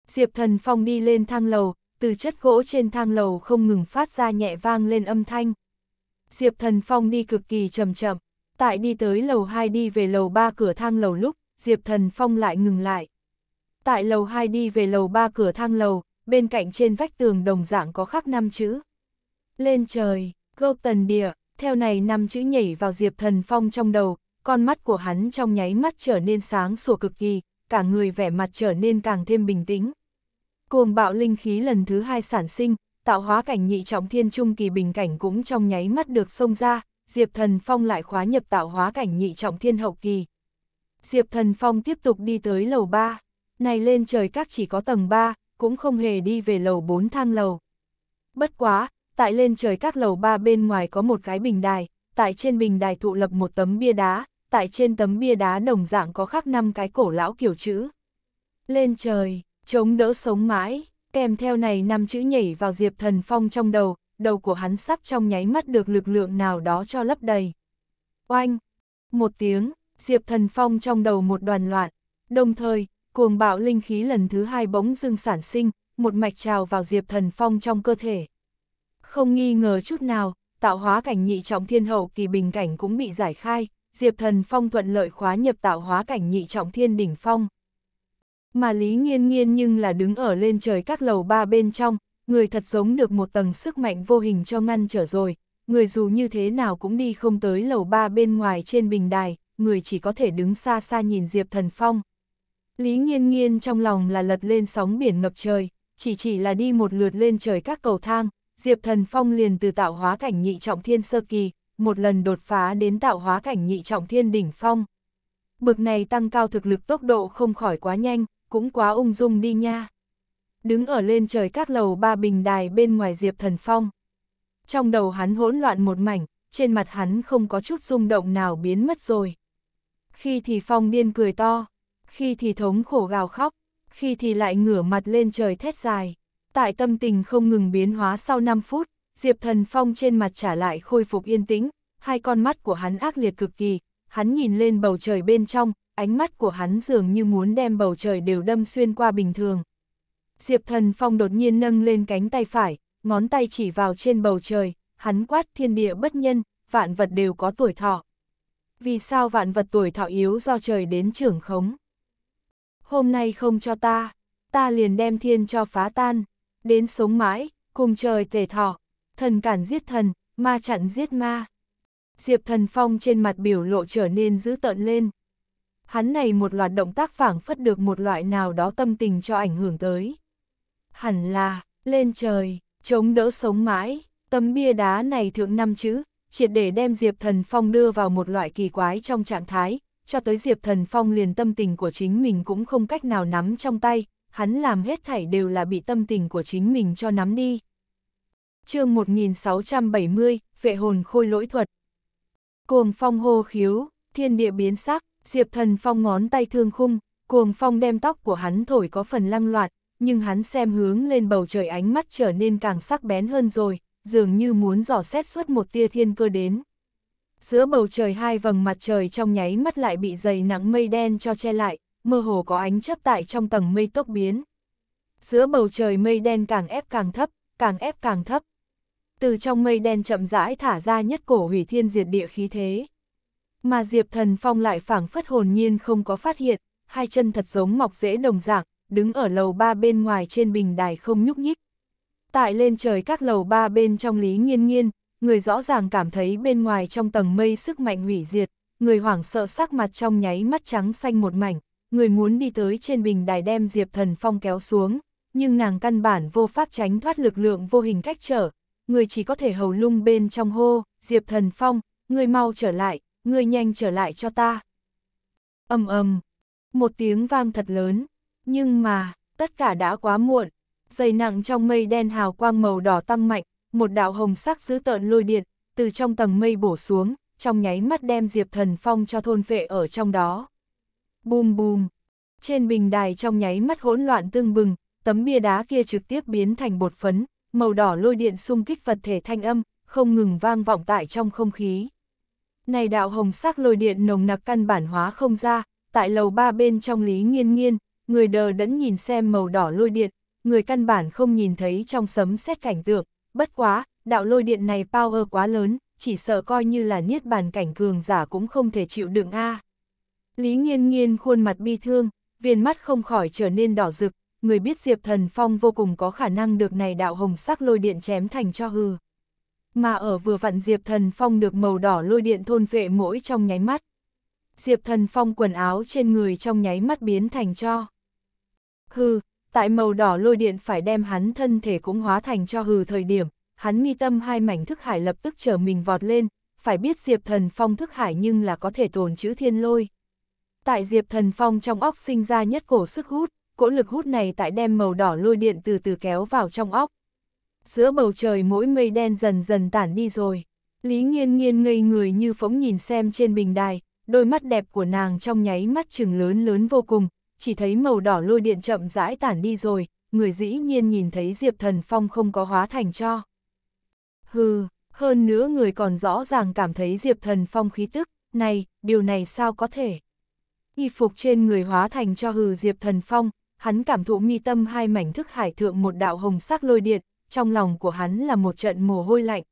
Diệp Thần Phong đi lên thang lầu, từ chất gỗ trên thang lầu không ngừng phát ra nhẹ vang lên âm thanh. Diệp Thần Phong đi cực kỳ chậm chậm, tại đi tới lầu 2 đi về lầu 3 cửa thang lầu lúc, Diệp Thần Phong lại ngừng lại. Tại lầu 2 đi về lầu 3 cửa thang lầu, bên cạnh trên vách tường đồng dạng có khắc năm chữ. Lên trời, gâu tần địa, theo này năm chữ nhảy vào Diệp Thần Phong trong đầu, con mắt của hắn trong nháy mắt trở nên sáng sủa cực kỳ, cả người vẻ mặt trở nên càng thêm bình tĩnh. Cuồng bạo linh khí lần thứ hai sản sinh, tạo hóa cảnh nhị trọng thiên trung kỳ bình cảnh cũng trong nháy mắt được xông ra, Diệp Thần Phong lại khóa nhập tạo hóa cảnh nhị trọng thiên hậu kỳ. Diệp Thần Phong tiếp tục đi tới lầu 3, này lên trời các chỉ có tầng 3, cũng không hề đi về lầu 4 thang lầu. Bất quá, tại lên trời các lầu 3 bên ngoài có một cái bình đài, tại trên bình đài thụ lập một tấm bia đá, tại trên tấm bia đá đồng dạng có khắc năm cái cổ lão kiểu chữ. Lên trời, chống đỡ sống mãi, kèm theo này năm chữ nhảy vào Diệp Thần Phong trong đầu, đầu của hắn sắp trong nháy mắt được lực lượng nào đó cho lấp đầy. Oanh! Một tiếng, Diệp Thần Phong trong đầu một đoàn loạn, đồng thời, cuồng bạo linh khí lần thứ hai bỗng dưng sản sinh, một mạch trào vào Diệp Thần Phong trong cơ thể. Không nghi ngờ chút nào, tạo hóa cảnh nhị trọng thiên hậu kỳ bình cảnh cũng bị giải khai, Diệp Thần Phong thuận lợi khóa nhập tạo hóa cảnh nhị trọng thiên đỉnh phong. Mà Lý Nghiên Nghiên nhưng là đứng ở lên trời các lầu ba bên trong, người thật giống được một tầng sức mạnh vô hình cho ngăn trở rồi, người dù như thế nào cũng đi không tới lầu ba bên ngoài trên bình đài, người chỉ có thể đứng xa xa nhìn Diệp Thần Phong. Lý Nghiên Nghiên trong lòng là lật lên sóng biển ngập trời, chỉ chỉ là đi một lượt lên trời các cầu thang, Diệp Thần Phong liền từ tạo hóa cảnh nhị trọng thiên sơ kỳ, một lần đột phá đến tạo hóa cảnh nhị trọng thiên đỉnh phong. Bực này tăng cao thực lực tốc độ không khỏi quá nhanh, cũng quá ung dung đi nha. Đứng ở lên trời các lầu ba bình đài bên ngoài Diệp Thần Phong. Trong đầu hắn hỗn loạn một mảnh, trên mặt hắn không có chút rung động nào biến mất rồi. Khi thì Phong điên cười to, khi thì thống khổ gào khóc, khi thì lại ngửa mặt lên trời thét dài. Tại tâm tình không ngừng biến hóa sau 5 phút, Diệp Thần Phong trên mặt trả lại khôi phục yên tĩnh, hai con mắt của hắn ác liệt cực kỳ, hắn nhìn lên bầu trời bên trong, ánh mắt của hắn dường như muốn đem bầu trời đều đâm xuyên qua bình thường. Diệp Thần Phong đột nhiên nâng lên cánh tay phải, ngón tay chỉ vào trên bầu trời, hắn quát thiên địa bất nhân, vạn vật đều có tuổi thọ. Vì sao vạn vật tuổi thọ yếu do trời đến trưởng khống? Hôm nay không cho ta, ta liền đem thiên cho phá tan, đến sống mãi, cùng trời tề thọ thần cản giết thần, ma chặn giết ma. Diệp Thần Phong trên mặt biểu lộ trở nên dữ tợn lên. Hắn này một loạt động tác phản phất được một loại nào đó tâm tình cho ảnh hưởng tới. Hẳn là, lên trời, chống đỡ sống mãi, tấm bia đá này thượng năm chữ, triệt để đem Diệp Thần Phong đưa vào một loại kỳ quái trong trạng thái, cho tới Diệp Thần Phong liền tâm tình của chính mình cũng không cách nào nắm trong tay, hắn làm hết thảy đều là bị tâm tình của chính mình cho nắm đi, chương 1670, vệ hồn khôi lỗi thuật. Cuồng phong hô khiếu, thiên địa biến sắc, diệp thần phong ngón tay thương khung, cuồng phong đem tóc của hắn thổi có phần lăng loạt, nhưng hắn xem hướng lên bầu trời ánh mắt trở nên càng sắc bén hơn rồi, dường như muốn dò xét suốt một tia thiên cơ đến. Giữa bầu trời hai vầng mặt trời trong nháy mắt lại bị dày nặng mây đen cho che lại, mơ hồ có ánh chấp tại trong tầng mây tốc biến. Giữa bầu trời mây đen càng ép càng thấp, càng ép càng thấp, từ trong mây đen chậm rãi thả ra nhất cổ hủy thiên diệt địa khí thế. Mà Diệp Thần Phong lại phảng phất hồn nhiên không có phát hiện, hai chân thật giống mọc rễ đồng dạng, đứng ở lầu ba bên ngoài trên bình đài không nhúc nhích. Tại lên trời các lầu ba bên trong lý nghiên nghiên, người rõ ràng cảm thấy bên ngoài trong tầng mây sức mạnh hủy diệt, người hoảng sợ sắc mặt trong nháy mắt trắng xanh một mảnh, người muốn đi tới trên bình đài đem Diệp Thần Phong kéo xuống, nhưng nàng căn bản vô pháp tránh thoát lực lượng vô hình cách trở, người chỉ có thể hầu lung bên trong hô, Diệp Thần Phong, người mau trở lại, người nhanh trở lại cho ta. ầm ầm, một tiếng vang thật lớn, nhưng mà, tất cả đã quá muộn, dày nặng trong mây đen hào quang màu đỏ tăng mạnh, một đạo hồng sắc dữ tợn lôi điện, từ trong tầng mây bổ xuống, trong nháy mắt đem Diệp Thần Phong cho thôn vệ ở trong đó. Bùm bùm, trên bình đài trong nháy mắt hỗn loạn tương bừng, tấm bia đá kia trực tiếp biến thành bột phấn, màu đỏ lôi điện xung kích vật thể thanh âm, không ngừng vang vọng tại trong không khí. Này đạo hồng sắc lôi điện nồng nặc căn bản hóa không ra, tại lầu ba bên trong lý nghiên nghiên, người đờ đẫn nhìn xem màu đỏ lôi điện, người căn bản không nhìn thấy trong sấm xét cảnh tượng, bất quá, đạo lôi điện này power quá lớn, chỉ sợ coi như là niết bàn cảnh cường giả cũng không thể chịu đựng a. Lý nghiên nghiên khuôn mặt bi thương, viên mắt không khỏi trở nên đỏ rực, người biết Diệp Thần Phong vô cùng có khả năng được này đạo hồng sắc lôi điện chém thành cho hư. Mà ở vừa vặn Diệp Thần Phong được màu đỏ lôi điện thôn vệ mỗi trong nháy mắt. Diệp Thần Phong quần áo trên người trong nháy mắt biến thành cho. Hư, tại màu đỏ lôi điện phải đem hắn thân thể cũng hóa thành cho hư thời điểm, hắn mi tâm hai mảnh thức hải lập tức trở mình vọt lên, phải biết Diệp Thần Phong thức hải nhưng là có thể tồn chữ thiên lôi. Tại Diệp Thần Phong trong óc sinh ra nhất cổ sức hút, cỗ lực hút này tại đem màu đỏ lôi điện từ từ kéo vào trong óc. Giữa bầu trời mỗi mây đen dần dần tản đi rồi, Lý Nghiên Nghiên ngây người như phóng nhìn xem trên bình đài, đôi mắt đẹp của nàng trong nháy mắt trừng lớn lớn vô cùng, chỉ thấy màu đỏ lôi điện chậm rãi tản đi rồi, người dĩ nhiên nhìn thấy Diệp Thần Phong không có hóa thành cho. Hừ, hơn nữa người còn rõ ràng cảm thấy Diệp Thần Phong khí tức, này, điều này sao có thể? Y phục trên người hóa thành cho hừ Diệp Thần Phong, hắn cảm thụ mi tâm hai mảnh thức hải thượng một đạo hồng sắc lôi điện, trong lòng của hắn là một trận mồ hôi lạnh.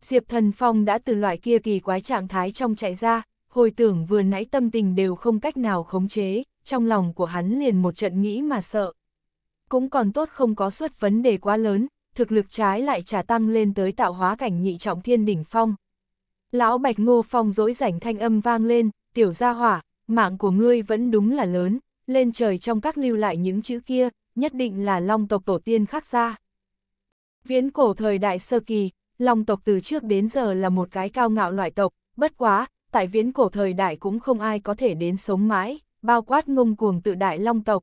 Diệp Thần Phong đã từ loại kia kỳ quái trạng thái trong chạy ra, hồi tưởng vừa nãy tâm tình đều không cách nào khống chế, trong lòng của hắn liền một trận nghĩ mà sợ. Cũng còn tốt không có suất vấn đề quá lớn, thực lực trái lại trả tăng lên tới tạo hóa cảnh nhị trọng thiên đỉnh phong. Lão Bạch Ngô Phong dỗi rảnh thanh âm vang lên, tiểu gia hỏa, mạng của ngươi vẫn đúng là lớn, lên trời trong các lưu lại những chữ kia, nhất định là long tộc tổ tiên khắc ra. Viễn cổ thời đại sơ kỳ, long tộc từ trước đến giờ là một cái cao ngạo loại tộc, bất quá, tại viễn cổ thời đại cũng không ai có thể đến sống mãi, bao quát ngông cuồng tự đại long tộc.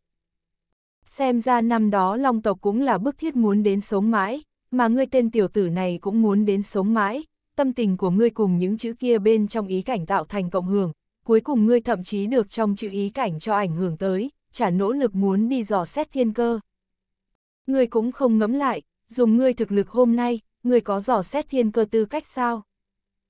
Xem ra năm đó long tộc cũng là bức thiết muốn đến sống mãi, mà ngươi tên tiểu tử này cũng muốn đến sống mãi, tâm tình của ngươi cùng những chữ kia bên trong ý cảnh tạo thành cộng hưởng, cuối cùng ngươi thậm chí được trong chữ ý cảnh cho ảnh hưởng tới, chả nỗ lực muốn đi dò xét thiên cơ. Ngươi cũng không ngẫm lại, dùng ngươi thực lực hôm nay, ngươi có dò xét thiên cơ tư cách sao?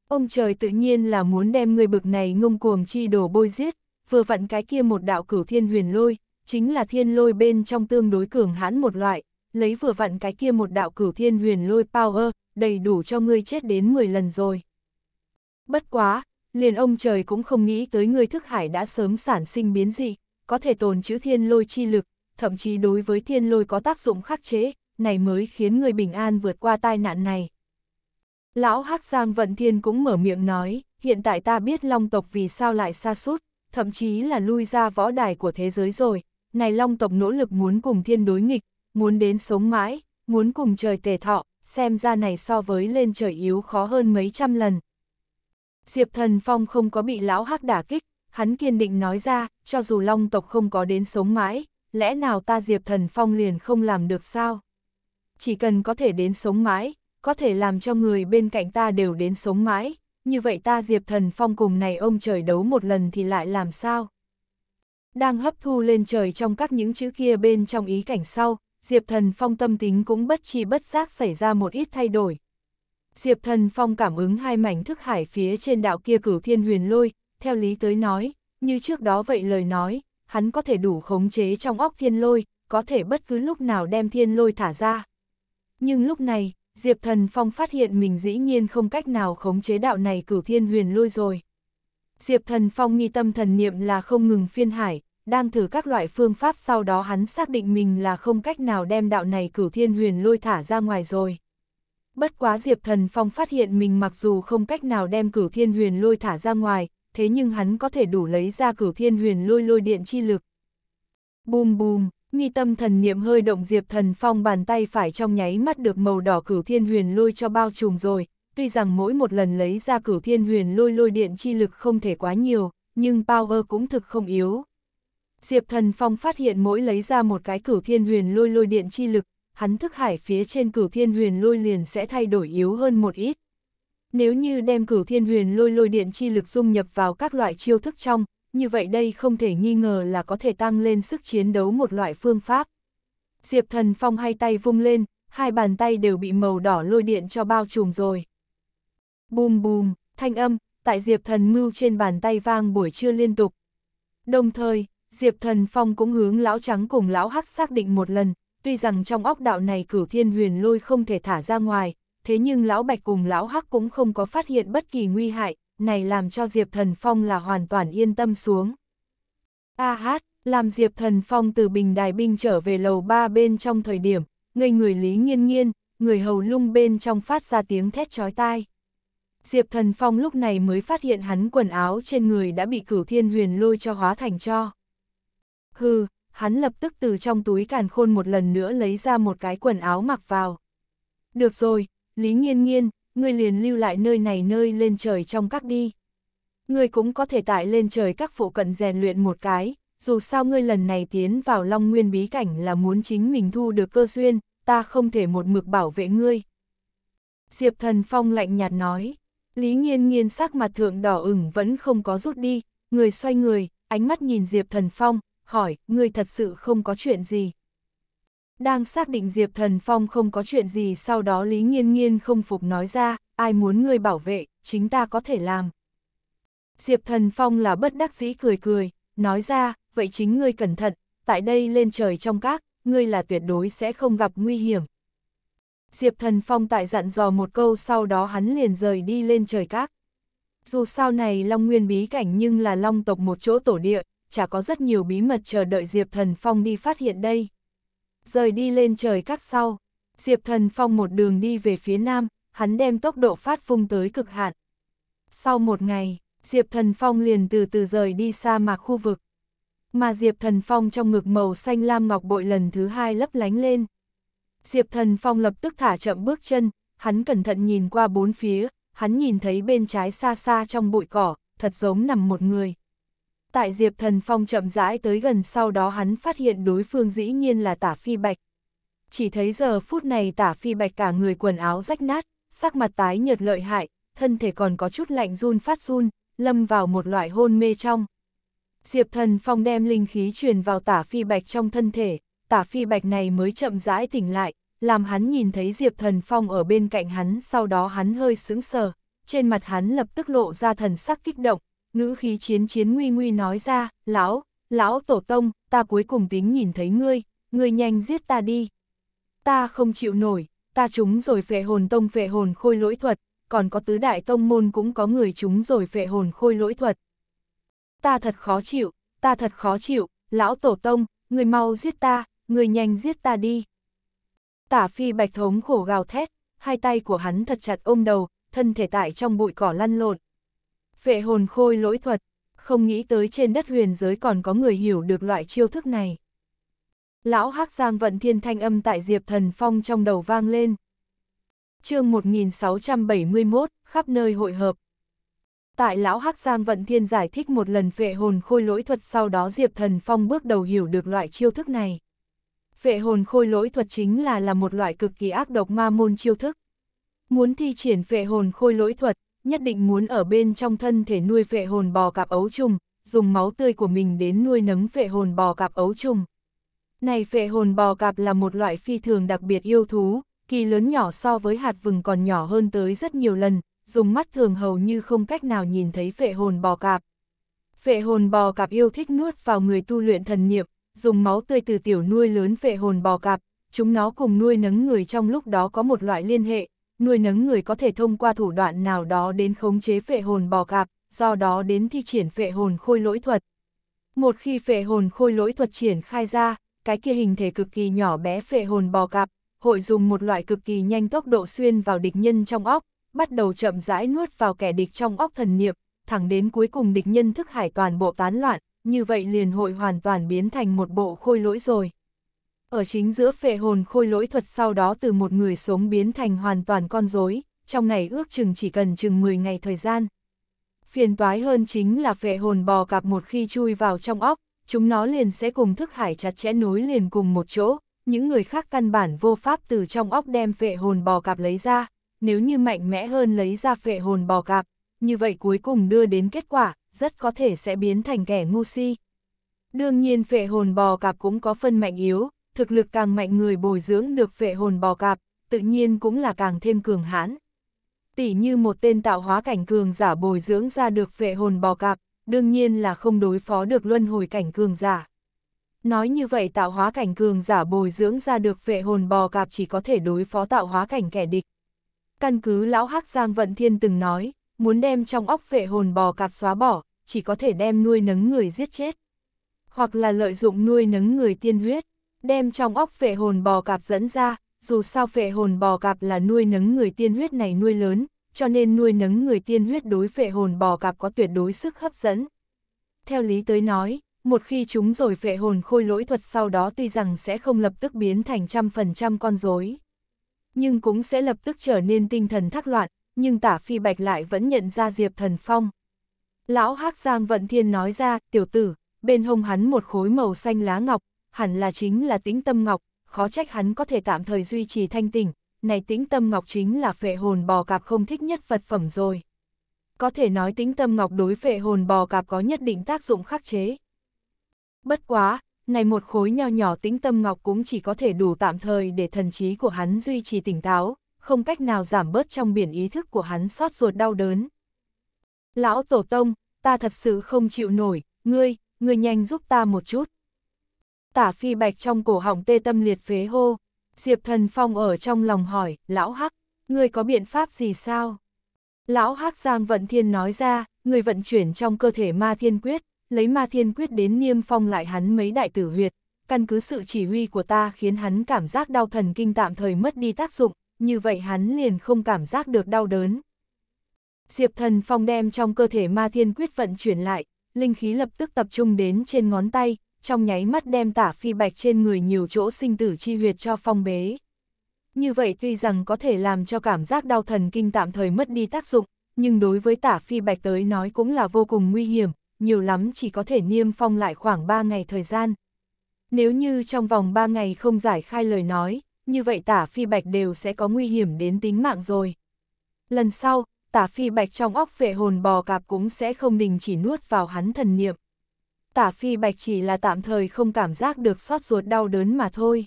Ông trời tự nhiên là muốn đem ngươi bực này ngông cuồng chi đổ bôi giết, vừa vặn cái kia một đạo cửu thiên huyền lôi, chính là thiên lôi bên trong tương đối cường hãn một loại, lấy vừa vặn cái kia một đạo cửu thiên huyền lôi power, đầy đủ cho ngươi chết đến 10 lần rồi. Bất quá, liền ông trời cũng không nghĩ tới người thức hải đã sớm sản sinh biến dị, có thể tồn chữ thiên lôi chi lực, thậm chí đối với thiên lôi có tác dụng khắc chế, này mới khiến người bình an vượt qua tai nạn này. Lão Hắc Giang Vận Thiên cũng mở miệng nói, hiện tại ta biết long tộc vì sao lại xa sút thậm chí là lui ra võ đài của thế giới rồi, này long tộc nỗ lực muốn cùng thiên đối nghịch, muốn đến sống mãi, muốn cùng trời tề thọ, xem ra này so với lên trời yếu khó hơn mấy trăm lần, Diệp Thần Phong không có bị lão hắc đả kích, hắn kiên định nói ra, cho dù long tộc không có đến sống mãi, lẽ nào ta Diệp Thần Phong liền không làm được sao? Chỉ cần có thể đến sống mãi, có thể làm cho người bên cạnh ta đều đến sống mãi, như vậy ta Diệp Thần Phong cùng này ông trời đấu một lần thì lại làm sao? Đang hấp thu lên trời trong các những chữ kia bên trong ý cảnh sau, Diệp Thần Phong tâm tính cũng bất chi bất giác xảy ra một ít thay đổi, Diệp Thần Phong cảm ứng hai mảnh thức hải phía trên đạo kia cửu thiên huyền lôi, theo lý tới nói, như trước đó vậy lời nói, hắn có thể đủ khống chế trong óc thiên lôi, có thể bất cứ lúc nào đem thiên lôi thả ra. Nhưng lúc này, Diệp Thần Phong phát hiện mình dĩ nhiên không cách nào khống chế đạo này cửu thiên huyền lôi rồi. Diệp Thần Phong nghi tâm thần niệm là không ngừng phiên hải, đang thử các loại phương pháp sau đó hắn xác định mình là không cách nào đem đạo này cửu thiên huyền lôi thả ra ngoài rồi. Bất quá Diệp Thần Phong phát hiện mình mặc dù không cách nào đem cửu thiên huyền lôi thả ra ngoài, thế nhưng hắn có thể đủ lấy ra cửu thiên huyền lôi lôi điện chi lực. Bùm bùm, nghi tâm thần niệm hơi động Diệp Thần Phong bàn tay phải trong nháy mắt được màu đỏ cửu thiên huyền lôi cho bao trùm rồi, tuy rằng mỗi một lần lấy ra cửu thiên huyền lôi lôi điện chi lực không thể quá nhiều, nhưng power cũng thực không yếu. Diệp Thần Phong phát hiện mỗi lấy ra một cái cửu thiên huyền lôi lôi điện chi lực, hắn thức hải phía trên cửu thiên huyền lôi liền sẽ thay đổi yếu hơn một ít. Nếu như đem cửu thiên huyền lôi lôi điện chi lực dung nhập vào các loại chiêu thức trong, như vậy đây không thể nghi ngờ là có thể tăng lên sức chiến đấu một loại phương pháp. Diệp thần phong hai tay vung lên, hai bàn tay đều bị màu đỏ lôi điện cho bao trùm rồi. Bùm bùm, thanh âm, tại Diệp thần mưu trên bàn tay vang buổi trưa liên tục. Đồng thời, Diệp thần phong cũng hướng lão trắng cùng lão hắc xác định một lần, tuy rằng trong óc đạo này cửu thiên huyền lôi không thể thả ra ngoài, thế nhưng lão bạch cùng lão hắc cũng không có phát hiện bất kỳ nguy hại, này làm cho Diệp Thần Phong là hoàn toàn yên tâm xuống. A à hát, làm Diệp Thần Phong từ bình đài binh trở về lầu ba bên trong thời điểm, ngây người lý nghiên nghiên, người hầu lung bên trong phát ra tiếng thét chói tai. Diệp Thần Phong lúc này mới phát hiện hắn quần áo trên người đã bị cửu thiên huyền lôi cho hóa thành cho. Hừ, hắn lập tức từ trong túi càn khôn một lần nữa lấy ra một cái quần áo mặc vào. Được rồi, Lý Nghiên Nghiên, ngươi liền lưu lại nơi này nơi lên trời trong các đi. Ngươi cũng có thể tại lên trời các phụ cận rèn luyện một cái, dù sao ngươi lần này tiến vào Long Nguyên bí cảnh là muốn chính mình thu được cơ duyên, ta không thể một mực bảo vệ ngươi. Diệp Thần Phong lạnh nhạt nói, Lý Nghiên Nghiên sắc mặt thượng đỏ ửng vẫn không có rút đi, người xoay người, ánh mắt nhìn Diệp Thần Phong, hỏi, ngươi thật sự không có chuyện gì. Đang xác định Diệp Thần Phong không có chuyện gì sau đó Lý Nghiên Nghiên không phục nói ra, ai muốn ngươi bảo vệ, chính ta có thể làm. Diệp Thần Phong là bất đắc dĩ cười cười, nói ra, vậy chính ngươi cẩn thận, tại đây lên trời trong các, ngươi là tuyệt đối sẽ không gặp nguy hiểm. Diệp Thần Phong tại dặn dò một câu sau đó hắn liền rời đi lên trời các. Dù sao này Long Nguyên bí cảnh nhưng là Long tộc một chỗ tổ địa, chả có rất nhiều bí mật chờ đợi Diệp Thần Phong đi phát hiện đây. Rời đi lên trời các sau, Diệp Thần Phong một đường đi về phía nam, hắn đem tốc độ phát phung tới cực hạn. Sau một ngày, Diệp Thần Phong liền từ từ rời đi xa mạc khu vực. Mà Diệp Thần Phong trong ngực màu xanh lam ngọc bội lần thứ hai lấp lánh lên. Diệp Thần Phong lập tức thả chậm bước chân, hắn cẩn thận nhìn qua bốn phía, hắn nhìn thấy bên trái xa xa trong bụi cỏ, thật giống nằm một người tại Diệp Thần Phong chậm rãi tới gần sau đó hắn phát hiện đối phương dĩ nhiên là tả phi bạch. Chỉ thấy giờ phút này tả phi bạch cả người quần áo rách nát, sắc mặt tái nhợt lợi hại, thân thể còn có chút lạnh run phát run, lâm vào một loại hôn mê trong. Diệp Thần Phong đem linh khí truyền vào tả phi bạch trong thân thể, tả phi bạch này mới chậm rãi tỉnh lại, làm hắn nhìn thấy Diệp Thần Phong ở bên cạnh hắn, sau đó hắn hơi sững sờ, trên mặt hắn lập tức lộ ra thần sắc kích động, ngữ khí chiến chiến nguy nguy nói ra, lão, lão tổ tông, ta cuối cùng tính nhìn thấy ngươi, ngươi nhanh giết ta đi. Ta không chịu nổi, ta trúng rồi phệ hồn tông phệ hồn khôi lỗi thuật, còn có tứ đại tông môn cũng có người trúng rồi phệ hồn khôi lỗi thuật. Ta thật khó chịu, ta thật khó chịu, lão tổ tông, người mau giết ta, người nhanh giết ta đi. Tả phi bạch thống khổ gào thét, hai tay của hắn thật chặt ôm đầu, thân thể tại trong bụi cỏ lăn lộn, Phệ hồn khôi lỗi thuật, không nghĩ tới trên đất huyền giới còn có người hiểu được loại chiêu thức này. Lão Hắc Giang vận thiên thanh âm tại Diệp Thần Phong trong đầu vang lên. chương 1671, khắp nơi hội hợp. Tại Lão Hắc Giang vận thiên giải thích một lần phệ hồn khôi lỗi thuật sau đó Diệp Thần Phong bước đầu hiểu được loại chiêu thức này. Phệ hồn khôi lỗi thuật chính là là một loại cực kỳ ác độc ma môn chiêu thức. Muốn thi triển phệ hồn khôi lỗi thuật, nhất định muốn ở bên trong thân thể nuôi phệ hồn bò cạp ấu trùng, dùng máu tươi của mình đến nuôi nấng phệ hồn bò cạp ấu trùng. Này phệ hồn bò cạp là một loại phi thường đặc biệt yêu thú, kỳ lớn nhỏ so với hạt vừng còn nhỏ hơn tới rất nhiều lần, dùng mắt thường hầu như không cách nào nhìn thấy phệ hồn bò cạp. Phệ hồn bò cạp yêu thích nuốt vào người tu luyện thần niệm, dùng máu tươi từ tiểu nuôi lớn phệ hồn bò cạp, chúng nó cùng nuôi nấng người trong lúc đó có một loại liên hệ, nuôi nấng người có thể thông qua thủ đoạn nào đó đến khống chế phệ hồn bò cạp, do đó đến thi triển phệ hồn khôi lỗi thuật. Một khi phệ hồn khôi lỗi thuật triển khai ra, cái kia hình thể cực kỳ nhỏ bé phệ hồn bò cạp, hội dùng một loại cực kỳ nhanh tốc độ xuyên vào địch nhân trong óc, bắt đầu chậm rãi nuốt vào kẻ địch trong óc thần niệm, thẳng đến cuối cùng địch nhân thức hải toàn bộ tán loạn, như vậy liền hội hoàn toàn biến thành một bộ khôi lỗi rồi. Ở chính giữa phệ hồn khôi lỗi thuật sau đó từ một người sống biến thành hoàn toàn con rối, trong này ước chừng chỉ cần chừng 10 ngày thời gian. Phiền toái hơn chính là phệ hồn bò cạp một khi chui vào trong óc, chúng nó liền sẽ cùng thức hải chặt chẽ nối liền cùng một chỗ, những người khác căn bản vô pháp từ trong óc đem phệ hồn bò cạp lấy ra, nếu như mạnh mẽ hơn lấy ra phệ hồn bò cạp, như vậy cuối cùng đưa đến kết quả, rất có thể sẽ biến thành kẻ ngu si. Đương nhiên phệ hồn bò cạp cũng có phân mạnh yếu, thực lực càng mạnh người bồi dưỡng được vệ hồn bò cạp, tự nhiên cũng là càng thêm cường hãn. Tỷ như một tên tạo hóa cảnh cường giả bồi dưỡng ra được vệ hồn bò cạp, đương nhiên là không đối phó được luân hồi cảnh cường giả. Nói như vậy tạo hóa cảnh cường giả bồi dưỡng ra được vệ hồn bò cạp chỉ có thể đối phó tạo hóa cảnh kẻ địch. Căn cứ lão hắc Giang Vận Thiên từng nói, muốn đem trong óc vệ hồn bò cạp xóa bỏ, chỉ có thể đem nuôi nấng người giết chết. Hoặc là lợi dụng nuôi nấng người tiên huyết đem trong óc phệ hồn bò cạp dẫn ra, dù sao phệ hồn bò cạp là nuôi nấng người tiên huyết này nuôi lớn, cho nên nuôi nấng người tiên huyết đối phệ hồn bò cạp có tuyệt đối sức hấp dẫn. Theo lý tới nói, một khi chúng rồi phệ hồn khôi lỗi thuật sau đó tuy rằng sẽ không lập tức biến thành trăm phần trăm con rối, nhưng cũng sẽ lập tức trở nên tinh thần thác loạn, nhưng tả phi bạch lại vẫn nhận ra Diệp Thần Phong. Lão hắc Giang Vận Thiên nói ra, tiểu tử, bên hông hắn một khối màu xanh lá ngọc, hẳn là chính là tĩnh tâm ngọc, khó trách hắn có thể tạm thời duy trì thanh tỉnh, này tĩnh tâm ngọc chính là phệ hồn bò cạp không thích nhất vật phẩm rồi. Có thể nói tĩnh tâm ngọc đối phệ hồn bò cạp có nhất định tác dụng khắc chế. Bất quá, này một khối nho nhỏ tĩnh tâm ngọc cũng chỉ có thể đủ tạm thời để thần trí của hắn duy trì tỉnh táo, không cách nào giảm bớt trong biển ý thức của hắn xót ruột đau đớn. Lão Tổ Tông, ta thật sự không chịu nổi, ngươi, ngươi nhanh giúp ta một chút tả phi bạch trong cổ họng tê tâm liệt phế hô. Diệp thần phong ở trong lòng hỏi, lão hắc, ngươi có biện pháp gì sao? Lão hắc giang vận thiên nói ra, người vận chuyển trong cơ thể ma thiên quyết, lấy ma thiên quyết đến niêm phong lại hắn mấy đại tử huyệt. Căn cứ sự chỉ huy của ta khiến hắn cảm giác đau thần kinh tạm thời mất đi tác dụng, như vậy hắn liền không cảm giác được đau đớn. Diệp thần phong đem trong cơ thể ma thiên quyết vận chuyển lại, linh khí lập tức tập trung đến trên ngón tay, trong nháy mắt đem tả phi bạch trên người nhiều chỗ sinh tử chi huyệt cho phong bế. Như vậy tuy rằng có thể làm cho cảm giác đau thần kinh tạm thời mất đi tác dụng, nhưng đối với tả phi bạch tới nói cũng là vô cùng nguy hiểm, nhiều lắm chỉ có thể niêm phong lại khoảng 3 ngày thời gian. Nếu như trong vòng 3 ngày không giải khai lời nói, như vậy tả phi bạch đều sẽ có nguy hiểm đến tính mạng rồi. Lần sau, tả phi bạch trong óc vệ hồn bò cạp cũng sẽ không đình chỉ nuốt vào hắn thần niệm tả phi bạch chỉ là tạm thời không cảm giác được xót ruột đau đớn mà thôi.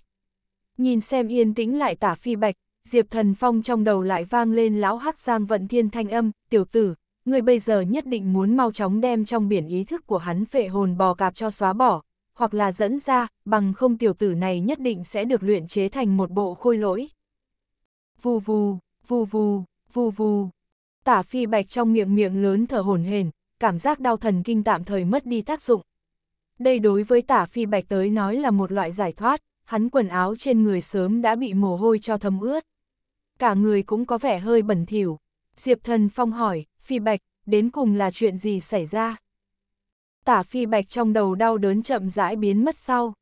Nhìn xem yên tĩnh lại tả phi bạch, Diệp Thần Phong trong đầu lại vang lên lão hắc giang vận thiên thanh âm, tiểu tử, người bây giờ nhất định muốn mau chóng đem trong biển ý thức của hắn phệ hồn bò cạp cho xóa bỏ, hoặc là dẫn ra, bằng không tiểu tử này nhất định sẽ được luyện chế thành một bộ khôi lỗi. Vù vù, vù vù, vù vù. Tả phi bạch trong miệng miệng lớn thở hổn hển, cảm giác đau thần kinh tạm thời mất đi tác dụng, đây đối với tả phi bạch tới nói là một loại giải thoát, hắn quần áo trên người sớm đã bị mồ hôi cho thấm ướt. Cả người cũng có vẻ hơi bẩn thỉu. Diệp thần phong hỏi, phi bạch, đến cùng là chuyện gì xảy ra? Tả phi bạch trong đầu đau đớn chậm rãi biến mất sau.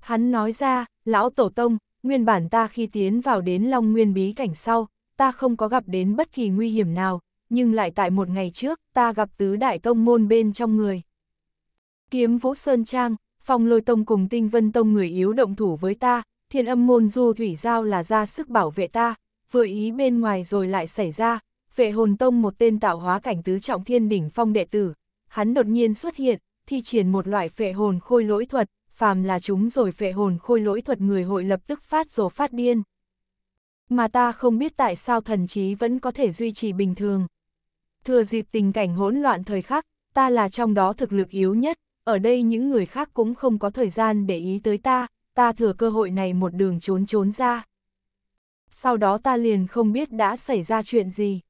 Hắn nói ra, lão tổ tông, nguyên bản ta khi tiến vào đến Long Nguyên bí cảnh sau, ta không có gặp đến bất kỳ nguy hiểm nào, nhưng lại tại một ngày trước, ta gặp tứ đại tông môn bên trong người kiếm vũ sơn trang, phòng lôi tông cùng tinh vân tông người yếu động thủ với ta, thiên âm môn du thủy giao là ra sức bảo vệ ta, vừa ý bên ngoài rồi lại xảy ra, vệ hồn tông một tên tạo hóa cảnh tứ trọng thiên đỉnh phong đệ tử, hắn đột nhiên xuất hiện, thi triển một loại phệ hồn khôi lỗi thuật, phàm là chúng rồi phệ hồn khôi lỗi thuật người hội lập tức phát rồi phát điên. Mà ta không biết tại sao thần trí vẫn có thể duy trì bình thường. Thừa dịp tình cảnh hỗn loạn thời khắc, ta là trong đó thực lực yếu nhất, ở đây những người khác cũng không có thời gian để ý tới ta, ta thừa cơ hội này một đường trốn trốn ra. Sau đó ta liền không biết đã xảy ra chuyện gì.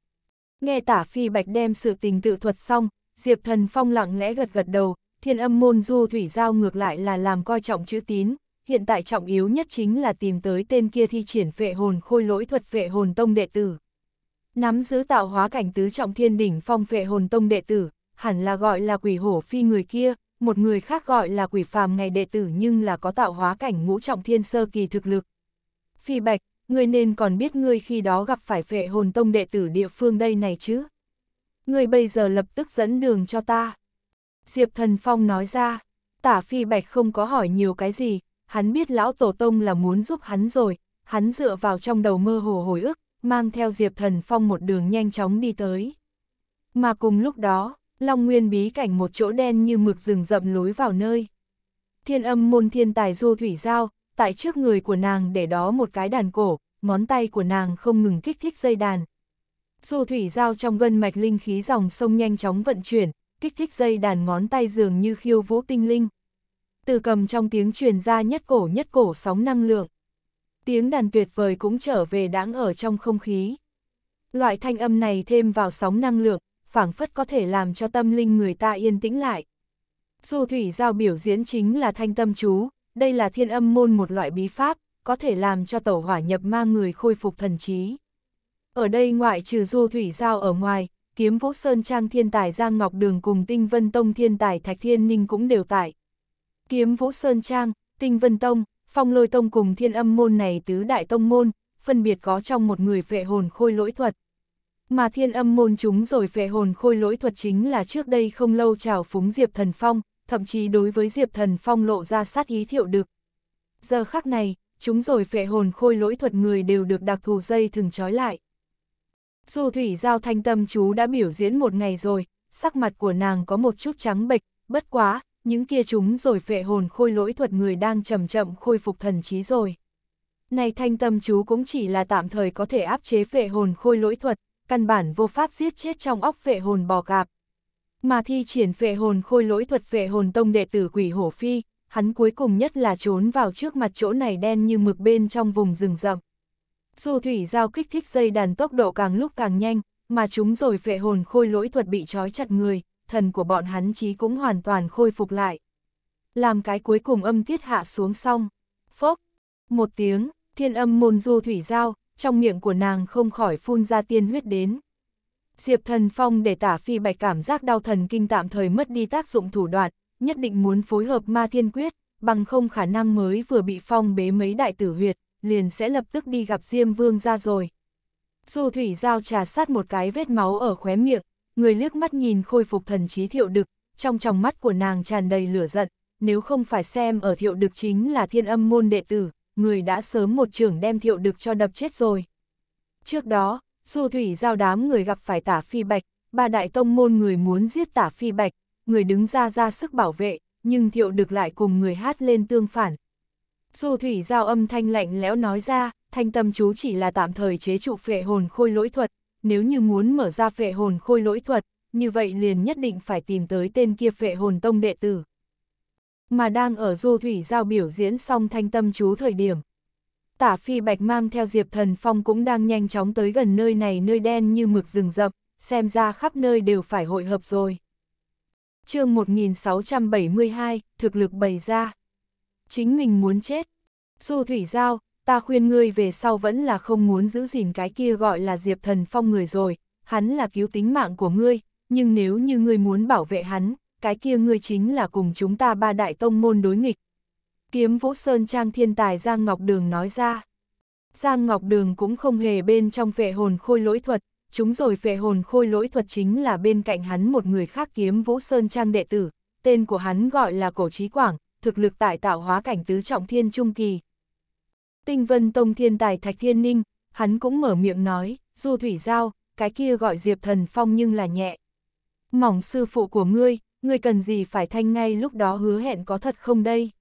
Nghe tả phi bạch đem sự tình tự thuật xong, Diệp Thần Phong lặng lẽ gật gật đầu, thiên âm môn du thủy giao ngược lại là làm coi trọng chữ tín, hiện tại trọng yếu nhất chính là tìm tới tên kia thi triển vệ hồn khôi lỗi thuật vệ hồn tông đệ tử. Nắm giữ tạo hóa cảnh tứ trọng thiên đỉnh phong vệ hồn tông đệ tử, hẳn là gọi là quỷ hổ phi người kia, một người khác gọi là quỷ phàm ngày đệ tử nhưng là có tạo hóa cảnh ngũ trọng thiên sơ kỳ thực lực. Phi Bạch, ngươi nên còn biết ngươi khi đó gặp phải phệ hồn tông đệ tử địa phương đây này chứ. Ngươi bây giờ lập tức dẫn đường cho ta. Diệp Thần Phong nói ra, tả Phi Bạch không có hỏi nhiều cái gì, hắn biết lão tổ tông là muốn giúp hắn rồi, hắn dựa vào trong đầu mơ hồ hồi ức, mang theo Diệp Thần Phong một đường nhanh chóng đi tới. Mà cùng lúc đó, Long Nguyên bí cảnh một chỗ đen như mực rừng rậm lối vào nơi. Thiên âm môn thiên tài du thủy giao, tại trước người của nàng để đó một cái đàn cổ, ngón tay của nàng không ngừng kích thích dây đàn. Du thủy giao trong gân mạch linh khí dòng sông nhanh chóng vận chuyển, kích thích dây đàn ngón tay dường như khiêu vũ tinh linh. Từ cầm trong tiếng truyền ra nhất cổ nhất cổ sóng năng lượng. Tiếng đàn tuyệt vời cũng trở về đáng ở trong không khí. Loại thanh âm này thêm vào sóng năng lượng, phảng phất có thể làm cho tâm linh người ta yên tĩnh lại. Dù thủy giao biểu diễn chính là thanh tâm chú, đây là thiên âm môn một loại bí pháp, có thể làm cho tẩu hỏa nhập ma người khôi phục thần trí. Ở đây ngoại trừ du thủy giao ở ngoài, kiếm vũ sơn trang thiên tài Giang Ngọc Đường cùng tinh vân tông thiên tài Thạch Thiên Ninh cũng đều tại. Kiếm vũ sơn trang, tinh vân tông, phong lôi tông cùng thiên âm môn này tứ đại tông môn, phân biệt có trong một người vệ hồn khôi lỗi thuật. Mà thiên âm môn chúng rồi phệ hồn khôi lỗi thuật chính là trước đây không lâu trào phúng Diệp Thần Phong, thậm chí đối với Diệp Thần Phong lộ ra sát ý thiệu được. Giờ khắc này, chúng rồi phệ hồn khôi lỗi thuật người đều được đặc thù dây thường trói lại. Dù thủy giao thanh tâm chú đã biểu diễn một ngày rồi, sắc mặt của nàng có một chút trắng bệch, bất quá, những kia chúng rồi phệ hồn khôi lỗi thuật người đang chậm chậm khôi phục thần trí rồi. Này thanh tâm chú cũng chỉ là tạm thời có thể áp chế phệ hồn khôi lỗi thuật, căn bản vô pháp giết chết trong óc vệ hồn bò cạp. Mà thi triển vệ hồn khôi lỗi thuật vệ hồn tông đệ tử quỷ hổ phi, hắn cuối cùng nhất là trốn vào trước mặt chỗ này đen như mực bên trong vùng rừng rậm. Dù thủy giao kích thích dây đàn tốc độ càng lúc càng nhanh, mà chúng rồi vệ hồn khôi lỗi thuật bị trói chặt người, thần của bọn hắn chí cũng hoàn toàn khôi phục lại. Làm cái cuối cùng âm tiết hạ xuống xong, phốc, một tiếng, thiên âm môn du thủy giao, trong miệng của nàng không khỏi phun ra tiên huyết đến. Diệp Thần Phong để tả phi bạch cảm giác đau thần kinh tạm thời mất đi tác dụng thủ đoạn, nhất định muốn phối hợp ma thiên quyết, bằng không khả năng mới vừa bị phong bế mấy đại tử huyệt, liền sẽ lập tức đi gặp Diêm Vương ra rồi. Dù thủy giao trà sát một cái vết máu ở khóe miệng, người liếc mắt nhìn khôi phục thần trí thiệu đực, trong tròng mắt của nàng tràn đầy lửa giận, nếu không phải xem ở thiệu đực chính là thiên âm môn đệ tử, người đã sớm một trưởng đem thiệu được cho đập chết rồi. Trước đó, du thủy giao đám người gặp phải tả phi bạch, ba đại tông môn người muốn giết tả phi bạch, người đứng ra ra sức bảo vệ, nhưng thiệu được lại cùng người hát lên tương phản. Du thủy giao âm thanh lạnh lẽo nói ra, thanh tâm chú chỉ là tạm thời chế trụ phệ hồn khôi lỗi thuật, nếu như muốn mở ra phệ hồn khôi lỗi thuật, như vậy liền nhất định phải tìm tới tên kia phệ hồn tông đệ tử mà đang ở du thủy giao biểu diễn xong thanh tâm chú thời điểm. Tả phi bạch mang theo Diệp Thần Phong cũng đang nhanh chóng tới gần nơi này nơi đen như mực rừng rậm, xem ra khắp nơi đều phải hội hợp rồi. chương 1672, thực lực bày ra. Chính mình muốn chết. Du thủy giao, ta khuyên ngươi về sau vẫn là không muốn giữ gìn cái kia gọi là Diệp Thần Phong người rồi, hắn là cứu tính mạng của ngươi, nhưng nếu như ngươi muốn bảo vệ hắn, cái kia ngươi chính là cùng chúng ta ba đại tông môn đối nghịch. Kiếm Vũ Sơn Trang thiên tài Giang Ngọc Đường nói ra. Giang Ngọc Đường cũng không hề bên trong phệ hồn khôi lỗi thuật, chúng rồi phệ hồn khôi lỗi thuật chính là bên cạnh hắn một người khác kiếm Vũ Sơn Trang đệ tử, tên của hắn gọi là Cổ Trí Quảng, thực lực tại tạo hóa cảnh tứ trọng thiên trung kỳ. Tinh Vân Tông thiên tài Thạch Thiên Ninh, hắn cũng mở miệng nói, du thủy giao, cái kia gọi Diệp Thần Phong nhưng là nhẹ. Mỏng sư phụ của ngươi, ngươi cần gì phải thanh ngay lúc đó hứa hẹn có thật không đây?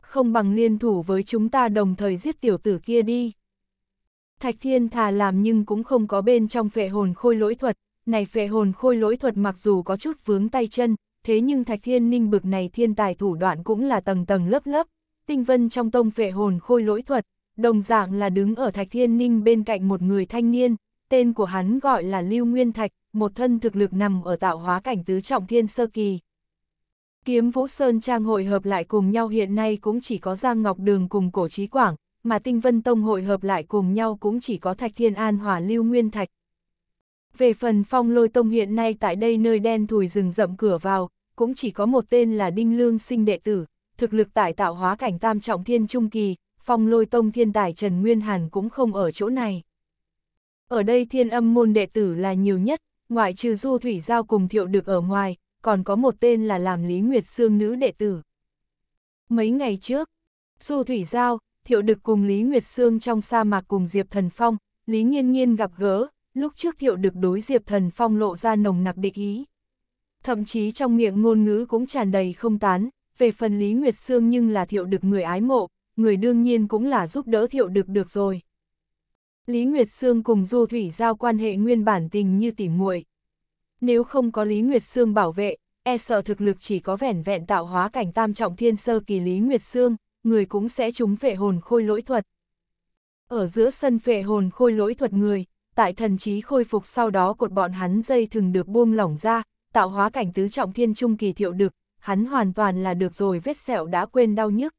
Không bằng liên thủ với chúng ta đồng thời giết tiểu tử kia đi. Thạch Thiên thà làm nhưng cũng không có bên trong phệ hồn khôi lỗi thuật, này phệ hồn khôi lỗi thuật mặc dù có chút vướng tay chân, thế nhưng Thạch Thiên ninh bực này thiên tài thủ đoạn cũng là tầng tầng lớp lớp, tinh vân trong tông phệ hồn khôi lỗi thuật, đồng dạng là đứng ở Thạch Thiên ninh bên cạnh một người thanh niên, tên của hắn gọi là Lưu Nguyên Thạch, một thân thực lực nằm ở tạo hóa cảnh tứ trọng thiên sơ kỳ. Kiếm Vũ Sơn Trang hội hợp lại cùng nhau hiện nay cũng chỉ có Giang Ngọc Đường cùng Cổ Trí Quảng, mà Tinh Vân Tông hội hợp lại cùng nhau cũng chỉ có Thạch Thiên An hòa Lưu Nguyên Thạch. Về phần phong lôi tông hiện nay tại đây nơi đen thùi rừng rậm cửa vào, cũng chỉ có một tên là Đinh Lương sinh đệ tử, thực lực tại tạo hóa cảnh tam trọng thiên trung kỳ, phong lôi tông thiên tài Trần Nguyên Hàn cũng không ở chỗ này. Ở đây thiên âm môn đệ tử là nhiều nhất, ngoại trừ Du Thủy Giao cùng thiệu được ở ngoài, còn có một tên là làm Lý Nguyệt Sương nữ đệ tử. Mấy ngày trước, Du Thủy Giao, thiệu đực cùng Lý Nguyệt Sương trong sa mạc cùng Diệp Thần Phong, Lý Nhiên Nhiên gặp gỡ, lúc trước thiệu đực đối Diệp Thần Phong lộ ra nồng nặc địch ý. Thậm chí trong miệng ngôn ngữ cũng tràn đầy không tán, về phần Lý Nguyệt Sương nhưng là thiệu đực người ái mộ, người đương nhiên cũng là giúp đỡ thiệu đực được rồi. Lý Nguyệt Sương cùng Du Thủy Giao quan hệ nguyên bản tình như tỉ muội. Nếu không có Lý Nguyệt Sương bảo vệ, e sợ thực lực chỉ có vẻn vẹn tạo hóa cảnh tam trọng thiên sơ kỳ Lý Nguyệt Sương, người cũng sẽ trúng phệ hồn khôi lỗi thuật. Ở giữa sân phệ hồn khôi lỗi thuật người, tại thần trí khôi phục sau đó cột bọn hắn dây thường được buông lỏng ra, tạo hóa cảnh tứ trọng thiên trung kỳ thiệu được hắn hoàn toàn là được rồi vết sẹo đã quên đau nhức.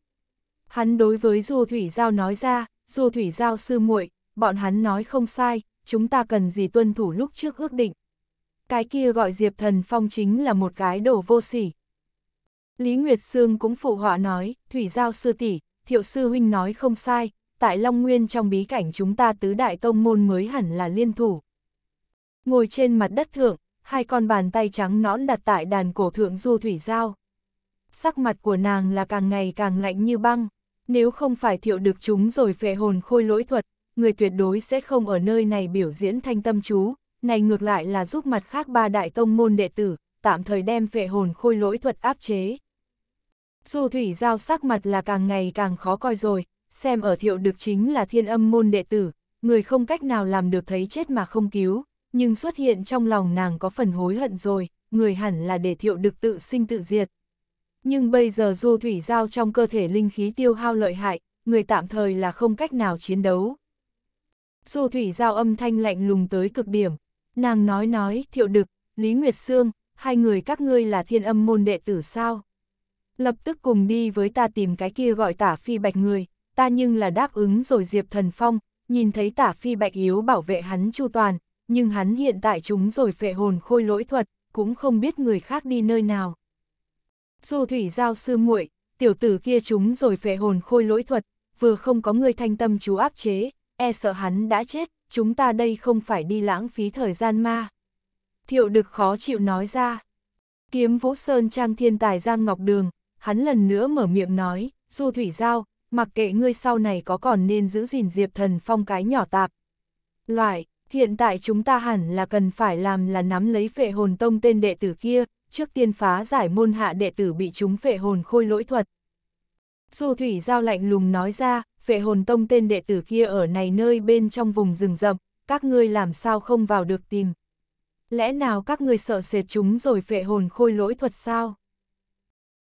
Hắn đối với Du Thủy Giao nói ra, Du Thủy Giao sư muội, bọn hắn nói không sai, chúng ta cần gì tuân thủ lúc trước ước định. Cái kia gọi Diệp Thần Phong chính là một cái đồ vô sỉ. Lý Nguyệt Sương cũng phụ họa nói, Thủy Giao sư tỷ, Thiệu sư huynh nói không sai, tại Long Nguyên trong bí cảnh chúng ta tứ đại tông môn mới hẳn là liên thủ. Ngồi trên mặt đất thượng, hai con bàn tay trắng nõn đặt tại đàn cổ thượng du Thủy Giao. Sắc mặt của nàng là càng ngày càng lạnh như băng, nếu không phải Thiệu được chúng rồi phệ hồn khôi lỗi thuật, người tuyệt đối sẽ không ở nơi này biểu diễn thanh tâm chú, này ngược lại là giúp mặt khác ba đại tông môn đệ tử, tạm thời đem phệ hồn khôi lỗi thuật áp chế. Dù thủy giao sắc mặt là càng ngày càng khó coi rồi, xem ở thiệu được chính là thiên âm môn đệ tử, người không cách nào làm được thấy chết mà không cứu, nhưng xuất hiện trong lòng nàng có phần hối hận rồi, người hẳn là để thiệu được tự sinh tự diệt. Nhưng bây giờ dù thủy giao trong cơ thể linh khí tiêu hao lợi hại, người tạm thời là không cách nào chiến đấu. Dù thủy giao âm thanh lạnh lùng tới cực điểm, nàng nói nói, thiệu đực, Lý Nguyệt Sương, hai người các ngươi là thiên âm môn đệ tử sao? Lập tức cùng đi với ta tìm cái kia gọi tả phi bạch người, ta nhưng là đáp ứng rồi Diệp Thần Phong, nhìn thấy tả phi bạch yếu bảo vệ hắn chu toàn, nhưng hắn hiện tại chúng rồi phệ hồn khôi lỗi thuật, cũng không biết người khác đi nơi nào. Dù thủy giao sư muội, tiểu tử kia chúng rồi phệ hồn khôi lỗi thuật, vừa không có người thanh tâm chú áp chế, e sợ hắn đã chết, chúng ta đây không phải đi lãng phí thời gian ma. Thiệu đực khó chịu nói ra. Kiếm Vũ Sơn Trang thiên tài Giang Ngọc Đường, hắn lần nữa mở miệng nói, Du Thủy Giao, mặc kệ ngươi sau này có còn nên giữ gìn Diệp Thần Phong cái nhỏ tạp. Loại, hiện tại chúng ta hẳn là cần phải làm là nắm lấy phệ hồn tông tên đệ tử kia, trước tiên phá giải môn hạ đệ tử bị chúng phệ hồn khôi lỗi thuật. Du Thủy Giao lạnh lùng nói ra, vệ hồn tông tên đệ tử kia ở này nơi bên trong vùng rừng rậm, các ngươi làm sao không vào được tìm. Lẽ nào các ngươi sợ sệt chúng rồi phệ hồn khôi lỗi thuật sao?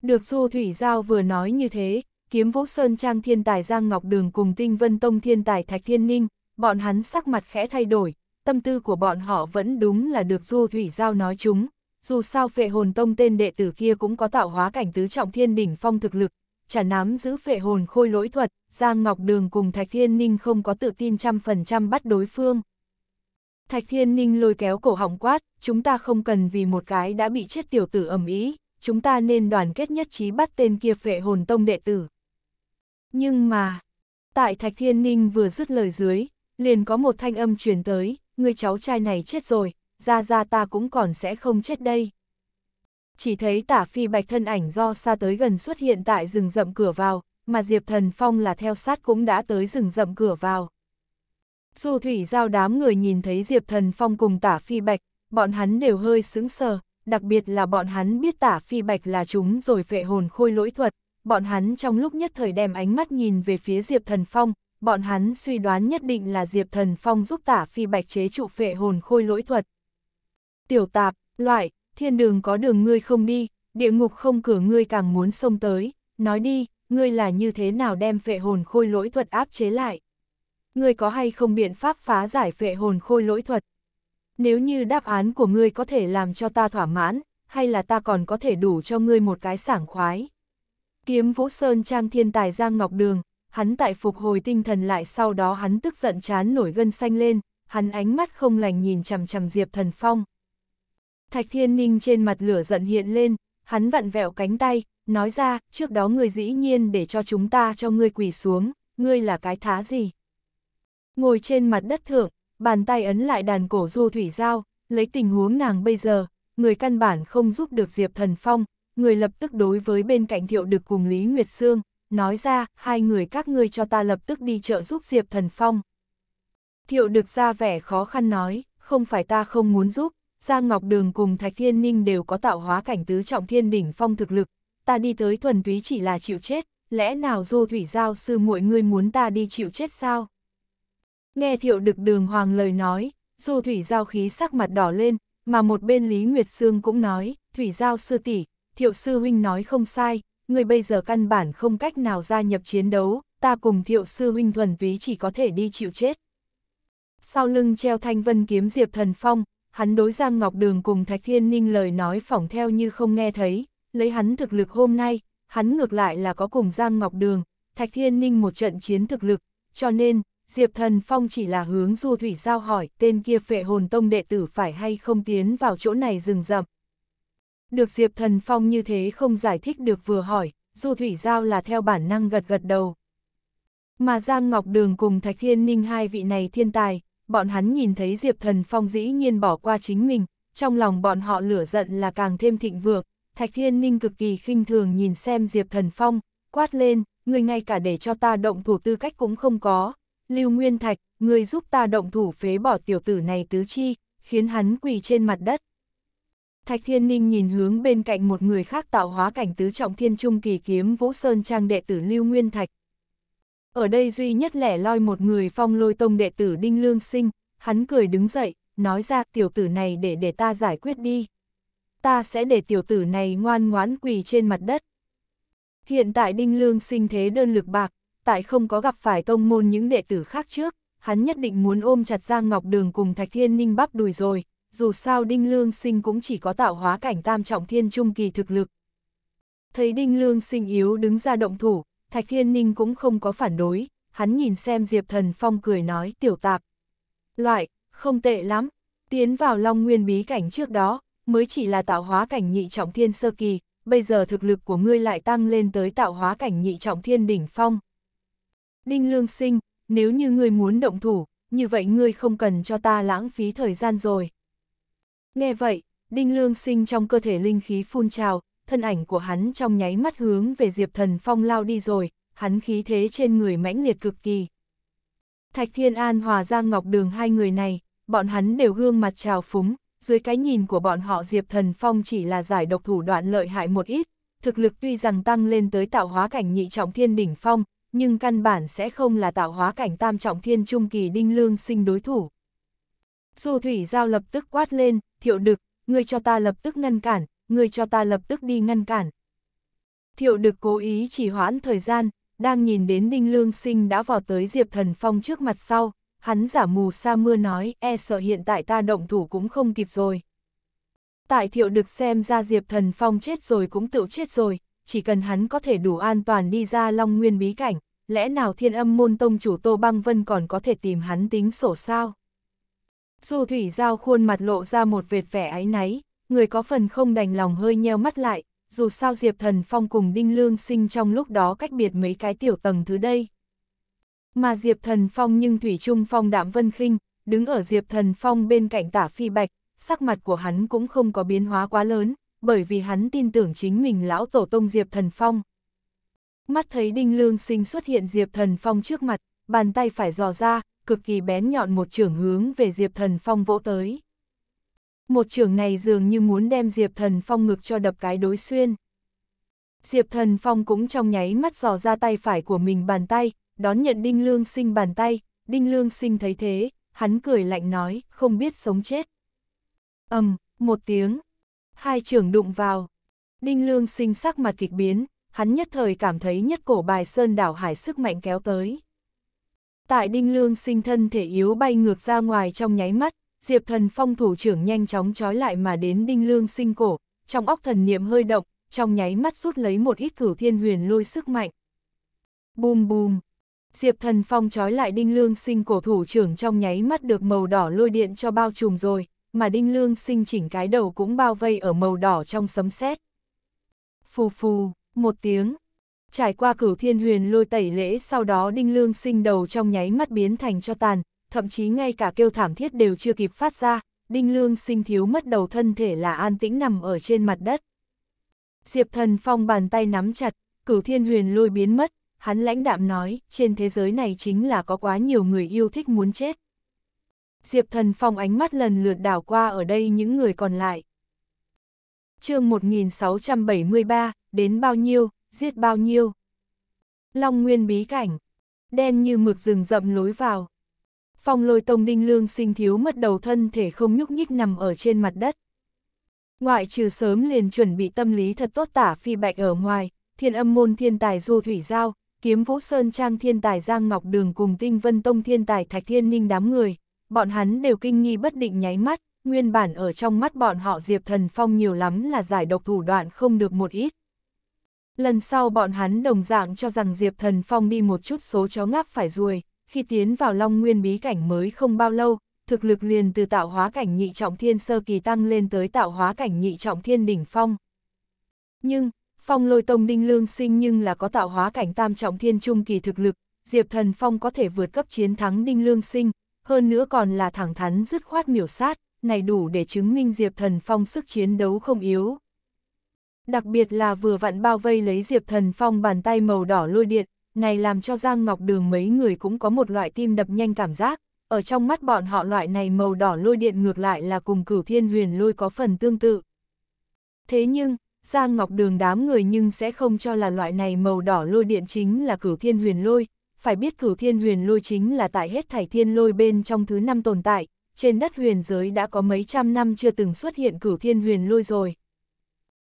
Được Du Thủy Giao vừa nói như thế, kiếm vũ sơn trang thiên tài Giang Ngọc Đường cùng tinh vân tông thiên tài Thạch Thiên Ninh, bọn hắn sắc mặt khẽ thay đổi, tâm tư của bọn họ vẫn đúng là được Du Thủy Giao nói chúng. Dù sao phệ hồn tông tên đệ tử kia cũng có tạo hóa cảnh tứ trọng thiên đỉnh phong thực lực, chả nắm giữ phệ hồn khôi lỗi thuật, Giang Ngọc Đường cùng Thạch Thiên Ninh không có tự tin trăm phần trăm bắt đối phương. Thạch Thiên Ninh lôi kéo cổ họng quát, chúng ta không cần vì một cái đã bị chết tiểu tử ẩm ý, chúng ta nên đoàn kết nhất trí bắt tên kia phệ hồn tông đệ tử. Nhưng mà, tại Thạch Thiên Ninh vừa dứt lời dưới, liền có một thanh âm truyền tới, người cháu trai này chết rồi, ra ra ta cũng còn sẽ không chết đây chỉ thấy tả phi bạch thân ảnh do xa tới gần xuất hiện tại rừng rậm cửa vào, mà Diệp Thần Phong là theo sát cũng đã tới rừng rậm cửa vào. Dù thủy giao đám người nhìn thấy Diệp Thần Phong cùng tả phi bạch, bọn hắn đều hơi sững sờ, đặc biệt là bọn hắn biết tả phi bạch là chúng rồi phệ hồn khôi lỗi thuật, bọn hắn trong lúc nhất thời đem ánh mắt nhìn về phía Diệp Thần Phong, bọn hắn suy đoán nhất định là Diệp Thần Phong giúp tả phi bạch chế trụ phệ hồn khôi lỗi thuật. Tiểu tạp, loại, thiên đường có đường ngươi không đi, địa ngục không cửa ngươi càng muốn xông tới, nói đi, ngươi là như thế nào đem phệ hồn khôi lỗi thuật áp chế lại? Ngươi có hay không biện pháp phá giải phệ hồn khôi lỗi thuật? Nếu như đáp án của ngươi có thể làm cho ta thỏa mãn, hay là ta còn có thể đủ cho ngươi một cái sảng khoái? Kiếm Vũ Sơn Trang thiên tài Giang Ngọc Đường, hắn tại phục hồi tinh thần lại sau đó hắn tức giận chán nổi gân xanh lên, hắn ánh mắt không lành nhìn chằm chằm Diệp Thần Phong. Thạch Thiên Ninh trên mặt lửa giận hiện lên, hắn vặn vẹo cánh tay, nói ra, trước đó người dĩ nhiên để cho chúng ta cho ngươi quỳ xuống, ngươi là cái thá gì? Ngồi trên mặt đất thượng, bàn tay ấn lại đàn cổ du thủy giao, lấy tình huống nàng bây giờ, người căn bản không giúp được Diệp Thần Phong, người lập tức đối với bên cạnh thiệu được cùng Lý Nguyệt Sương, nói ra, hai người các ngươi cho ta lập tức đi trợ giúp Diệp Thần Phong. Thiệu được ra vẻ khó khăn nói, không phải ta không muốn giúp, Giang Ngọc Đường cùng Thạch Thiên Ninh đều có tạo hóa cảnh tứ trọng thiên đỉnh phong thực lực, ta đi tới thuần túy chỉ là chịu chết, lẽ nào Du Thủy Giao sư muội ngươi muốn ta đi chịu chết sao? Nghe thiệu đực đường hoàng lời nói, Du Thủy Giao khí sắc mặt đỏ lên, mà một bên Lý Nguyệt Sương cũng nói, Thủy Giao sư tỷ, thiệu sư huynh nói không sai, người bây giờ căn bản không cách nào gia nhập chiến đấu, ta cùng thiệu sư huynh thuần túy chỉ có thể đi chịu chết. Sau lưng treo thanh vân kiếm Diệp Thần Phong, hắn đối Giang Ngọc Đường cùng Thạch Thiên Ninh lời nói phỏng theo như không nghe thấy, lấy hắn thực lực hôm nay, hắn ngược lại là có cùng Giang Ngọc Đường, Thạch Thiên Ninh một trận chiến thực lực, cho nên, Diệp Thần Phong chỉ là hướng Du Thủy Giao hỏi tên kia phệ hồn tông đệ tử phải hay không tiến vào chỗ này rừng rậm. Được Diệp Thần Phong như thế không giải thích được vừa hỏi, Du Thủy Giao là theo bản năng gật gật đầu. Mà Giang Ngọc Đường cùng Thạch Thiên Ninh hai vị này thiên tài, bọn hắn nhìn thấy Diệp Thần Phong dĩ nhiên bỏ qua chính mình, trong lòng bọn họ lửa giận là càng thêm thịnh vượng, Thạch Thiên Ninh cực kỳ khinh thường nhìn xem Diệp Thần Phong, quát lên, người ngay cả để cho ta động thủ tư cách cũng không có, Lưu Nguyên Thạch, người giúp ta động thủ phế bỏ tiểu tử này tứ chi, khiến hắn quỳ trên mặt đất. Thạch Thiên Ninh nhìn hướng bên cạnh một người khác tạo hóa cảnh tứ trọng thiên trung kỳ kiếm Vũ Sơn Trang đệ tử Lưu Nguyên Thạch, ở đây duy nhất lẻ loi một người phong lôi tông đệ tử Đinh Lương Sinh, hắn cười đứng dậy, nói ra tiểu tử này để để ta giải quyết đi. Ta sẽ để tiểu tử này ngoan ngoãn quỳ trên mặt đất. Hiện tại Đinh Lương Sinh thế đơn lực bạc, tại không có gặp phải tông môn những đệ tử khác trước, hắn nhất định muốn ôm chặt Giang Ngọc Đường cùng Thạch Thiên Ninh bắp đùi rồi, dù sao Đinh Lương Sinh cũng chỉ có tạo hóa cảnh tam trọng thiên trung kỳ thực lực. Thấy Đinh Lương Sinh yếu đứng ra động thủ, Thạch Thiên Ninh cũng không có phản đối, hắn nhìn xem Diệp Thần Phong cười nói tiểu tạp. Loại, không tệ lắm, tiến vào Long Nguyên bí cảnh trước đó, mới chỉ là tạo hóa cảnh nhị trọng thiên sơ kỳ, bây giờ thực lực của ngươi lại tăng lên tới tạo hóa cảnh nhị trọng thiên đỉnh phong. Đinh Lương Sinh, nếu như ngươi muốn động thủ, như vậy ngươi không cần cho ta lãng phí thời gian rồi. Nghe vậy, Đinh Lương Sinh trong cơ thể linh khí phun trào, thân ảnh của hắn trong nháy mắt hướng về Diệp Thần Phong lao đi rồi, hắn khí thế trên người mãnh liệt cực kỳ. Thạch Thiên An hòa Giang Ngọc Đường hai người này, bọn hắn đều gương mặt trào phúng, dưới cái nhìn của bọn họ Diệp Thần Phong chỉ là giải độc thủ đoạn lợi hại một ít, thực lực tuy rằng tăng lên tới tạo hóa cảnh nhị trọng thiên đỉnh phong, nhưng căn bản sẽ không là tạo hóa cảnh tam trọng thiên trung kỳ đinh lương sinh đối thủ. Du Thủy Giao lập tức quát lên, thiệu đực, ngươi cho ta lập tức ngăn cản, ngươi cho ta lập tức đi ngăn cản. Thiệu đực cố ý chỉ hoãn thời gian, đang nhìn đến Đinh Lương Sinh đã vào tới Diệp Thần Phong trước mặt sau, hắn giả mù sa mưa nói e sợ hiện tại ta động thủ cũng không kịp rồi. Tại thiệu đực xem ra Diệp Thần Phong chết rồi cũng tự chết rồi, chỉ cần hắn có thể đủ an toàn đi ra Long Nguyên bí cảnh, lẽ nào thiên âm môn tông chủ Tô Băng Vân còn có thể tìm hắn tính sổ sao? Dù Thủy Giao khuôn mặt lộ ra một vệt vẻ áy náy, người có phần không đành lòng hơi nheo mắt lại, dù sao Diệp Thần Phong cùng Đinh Lương sinh trong lúc đó cách biệt mấy cái tiểu tầng thứ đây. Mà Diệp Thần Phong nhưng Thủy Trung Phong đạm vân khinh, đứng ở Diệp Thần Phong bên cạnh tả phi bạch, sắc mặt của hắn cũng không có biến hóa quá lớn, bởi vì hắn tin tưởng chính mình lão tổ tông Diệp Thần Phong. Mắt thấy Đinh Lương sinh xuất hiện Diệp Thần Phong trước mặt, bàn tay phải dò ra, cực kỳ bén nhọn một trưởng hướng về Diệp Thần Phong vỗ tới một trường này dường như muốn đem Diệp Thần Phong ngực cho đập cái đối xuyên. Diệp Thần Phong cũng trong nháy mắt dò ra tay phải của mình bàn tay, đón nhận Đinh Lương Sinh bàn tay, Đinh Lương Sinh thấy thế, hắn cười lạnh nói, không biết sống chết. ầm, um, một tiếng, hai trường đụng vào. Đinh Lương Sinh sắc mặt kịch biến, hắn nhất thời cảm thấy nhất cổ bài sơn đảo hải sức mạnh kéo tới. Tại Đinh Lương Sinh thân thể yếu bay ngược ra ngoài trong nháy mắt, Diệp Thần Phong thủ trưởng nhanh chóng trói lại mà đến Đinh Lương Sinh cổ, trong óc thần niệm hơi động, trong nháy mắt rút lấy một ít cửu thiên huyền lôi sức mạnh. Bùm bùm. Diệp Thần Phong trói lại Đinh Lương Sinh cổ thủ trưởng trong nháy mắt được màu đỏ lôi điện cho bao trùm rồi, mà Đinh Lương Sinh chỉnh cái đầu cũng bao vây ở màu đỏ trong sấm sét. Phù phù, một tiếng. Trải qua cửu thiên huyền lôi tẩy lễ sau đó Đinh Lương Sinh đầu trong nháy mắt biến thành cho tàn, thậm chí ngay cả kêu thảm thiết đều chưa kịp phát ra, Đinh Lương sinh thiếu mất đầu thân thể là an tĩnh nằm ở trên mặt đất. Diệp thần phong bàn tay nắm chặt, cửu thiên huyền lôi biến mất, hắn lãnh đạm nói, trên thế giới này chính là có quá nhiều người yêu thích muốn chết. Diệp thần phong ánh mắt lần lượt đảo qua ở đây những người còn lại. chương 1673, đến bao nhiêu, giết bao nhiêu. Long nguyên bí cảnh, đen như mực rừng rậm lối vào phong lôi tông đinh lương sinh thiếu mất đầu thân thể không nhúc nhích nằm ở trên mặt đất. Ngoại trừ sớm liền chuẩn bị tâm lý thật tốt tả phi bạch ở ngoài, thiên âm môn thiên tài du thủy giao, kiếm vũ sơn trang thiên tài giang ngọc đường cùng tinh vân tông thiên tài thạch thiên ninh đám người, bọn hắn đều kinh nghi bất định nháy mắt, nguyên bản ở trong mắt bọn họ diệp thần phong nhiều lắm là giải độc thủ đoạn không được một ít. Lần sau bọn hắn đồng dạng cho rằng Diệp Thần Phong đi một chút số chó ngáp phải ruồi, khi tiến vào Long Nguyên bí cảnh mới không bao lâu, thực lực liền từ tạo hóa cảnh nhị trọng thiên sơ kỳ tăng lên tới tạo hóa cảnh nhị trọng thiên đỉnh phong. Nhưng, phong lôi tông đinh lương sinh nhưng là có tạo hóa cảnh tam trọng thiên trung kỳ thực lực, Diệp Thần Phong có thể vượt cấp chiến thắng đinh lương sinh, hơn nữa còn là thẳng thắn dứt khoát miểu sát, này đủ để chứng minh Diệp Thần Phong sức chiến đấu không yếu. Đặc biệt là vừa vặn bao vây lấy Diệp Thần Phong bàn tay màu đỏ lôi điện, này làm cho Giang Ngọc Đường mấy người cũng có một loại tim đập nhanh cảm giác, ở trong mắt bọn họ loại này màu đỏ lôi điện ngược lại là cùng cửu thiên huyền lôi có phần tương tự. Thế nhưng, Giang Ngọc Đường đám người nhưng sẽ không cho là loại này màu đỏ lôi điện chính là cửu thiên huyền lôi, phải biết cửu thiên huyền lôi chính là tại hết thảy thiên lôi bên trong thứ năm tồn tại, trên đất huyền giới đã có mấy trăm năm chưa từng xuất hiện cửu thiên huyền lôi rồi.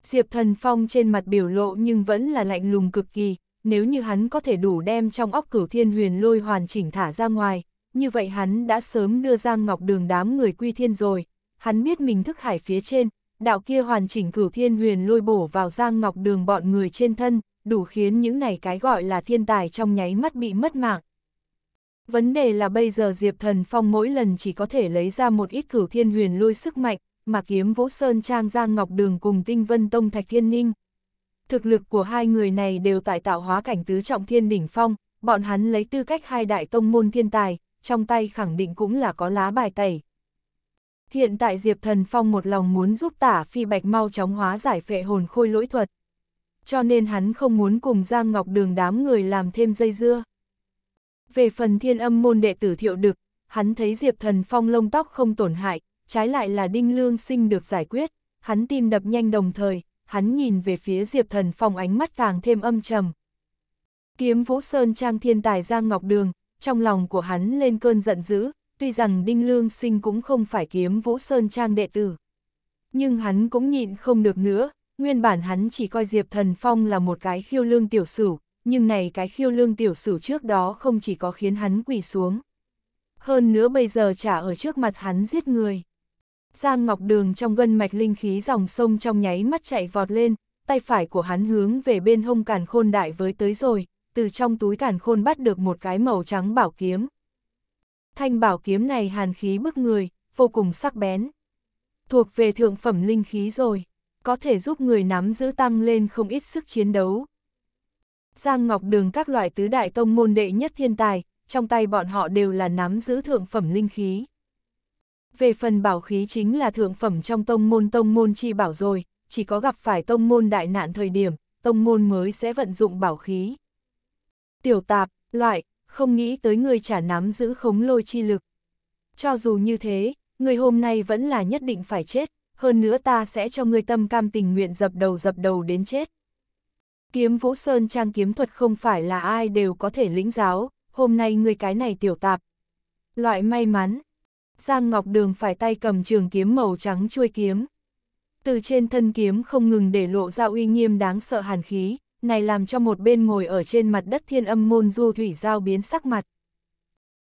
Diệp Thần Phong trên mặt biểu lộ nhưng vẫn là lạnh lùng cực kỳ, nếu như hắn có thể đủ đem trong óc cửu thiên huyền lôi hoàn chỉnh thả ra ngoài, như vậy hắn đã sớm đưa Giang Ngọc Đường đám người quy thiên rồi, hắn biết mình thức hải phía trên, đạo kia hoàn chỉnh cửu thiên huyền lôi bổ vào Giang Ngọc Đường bọn người trên thân, đủ khiến những này cái gọi là thiên tài trong nháy mắt bị mất mạng. Vấn đề là bây giờ Diệp Thần Phong mỗi lần chỉ có thể lấy ra một ít cửu thiên huyền lôi sức mạnh, mà kiếm Vũ Sơn Trang Giang Ngọc Đường cùng Tinh Vân Tông Thạch Thiên Ninh, thực lực của hai người này đều tại tạo hóa cảnh tứ trọng thiên đỉnh phong, bọn hắn lấy tư cách hai đại tông môn thiên tài, trong tay khẳng định cũng là có lá bài tẩy. Hiện tại Diệp Thần Phong một lòng muốn giúp tả phi bạch mau chóng hóa giải phệ hồn khôi lỗi thuật. Cho nên hắn không muốn cùng Giang Ngọc Đường đám người làm thêm dây dưa. Về phần thiên âm môn đệ tử thiệu đực, hắn thấy Diệp Thần Phong lông tóc không tổn hại, trái lại là đinh lương sinh được giải quyết, hắn tim đập nhanh đồng thời, hắn nhìn về phía Diệp Thần Phong ánh mắt càng thêm âm trầm. Kiếm Vũ Sơn Trang thiên tài Giang Ngọc Đường, trong lòng của hắn lên cơn giận dữ, tuy rằng Đinh Lương Sinh cũng không phải kiếm Vũ Sơn Trang đệ tử. Nhưng hắn cũng nhịn không được nữa, nguyên bản hắn chỉ coi Diệp Thần Phong là một cái khiêu lương tiểu sử, nhưng này cái khiêu lương tiểu sử trước đó không chỉ có khiến hắn quỳ xuống. Hơn nữa bây giờ trả ở trước mặt hắn giết người. Giang Ngọc Đường trong gân mạch linh khí dòng sông trong nháy mắt chạy vọt lên, tay phải của hắn hướng về bên hông càn khôn đại với tới rồi, từ trong túi càn khôn bắt được một cái màu trắng bảo kiếm. Thanh bảo kiếm này hàn khí bức người, vô cùng sắc bén. Thuộc về thượng phẩm linh khí rồi, có thể giúp người nắm giữ tăng lên không ít sức chiến đấu. Giang Ngọc Đường các loại tứ đại tông môn đệ nhất thiên tài, trong tay bọn họ đều là nắm giữ thượng phẩm linh khí về phần bảo khí chính là thượng phẩm trong tông môn tông môn chi bảo rồi, chỉ có gặp phải tông môn đại nạn thời điểm, tông môn mới sẽ vận dụng bảo khí. Tiểu tạp, loại, không nghĩ tới người trả nắm giữ khống lôi chi lực. Cho dù như thế, người hôm nay vẫn là nhất định phải chết, hơn nữa ta sẽ cho người tâm cam tình nguyện dập đầu dập đầu đến chết. Kiếm Vũ Sơn trang kiếm thuật không phải là ai đều có thể lĩnh giáo, hôm nay người cái này tiểu tạp. Loại may mắn, Giang Ngọc Đường phải tay cầm trường kiếm màu trắng chuôi kiếm. Từ trên thân kiếm không ngừng để lộ ra uy nghiêm đáng sợ hàn khí, này làm cho một bên ngồi ở trên mặt đất thiên âm môn du thủy giao biến sắc mặt.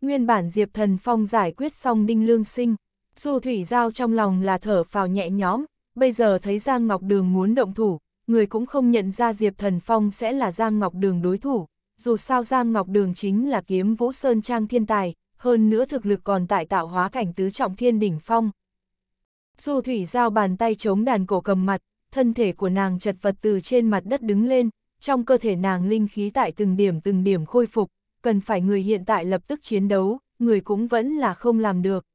Nguyên bản Diệp Thần Phong giải quyết xong đinh lương sinh, du thủy giao trong lòng là thở phào nhẹ nhõm, bây giờ thấy Giang Ngọc Đường muốn động thủ, người cũng không nhận ra Diệp Thần Phong sẽ là Giang Ngọc Đường đối thủ, dù sao Giang Ngọc Đường chính là kiếm vũ sơn trang thiên tài, hơn nữa thực lực còn tại tạo hóa cảnh tứ trọng thiên đỉnh phong. Du thủy giao bàn tay chống đàn cổ cầm mặt, thân thể của nàng chật vật từ trên mặt đất đứng lên, trong cơ thể nàng linh khí tại từng điểm từng điểm khôi phục, cần phải người hiện tại lập tức chiến đấu, người cũng vẫn là không làm được.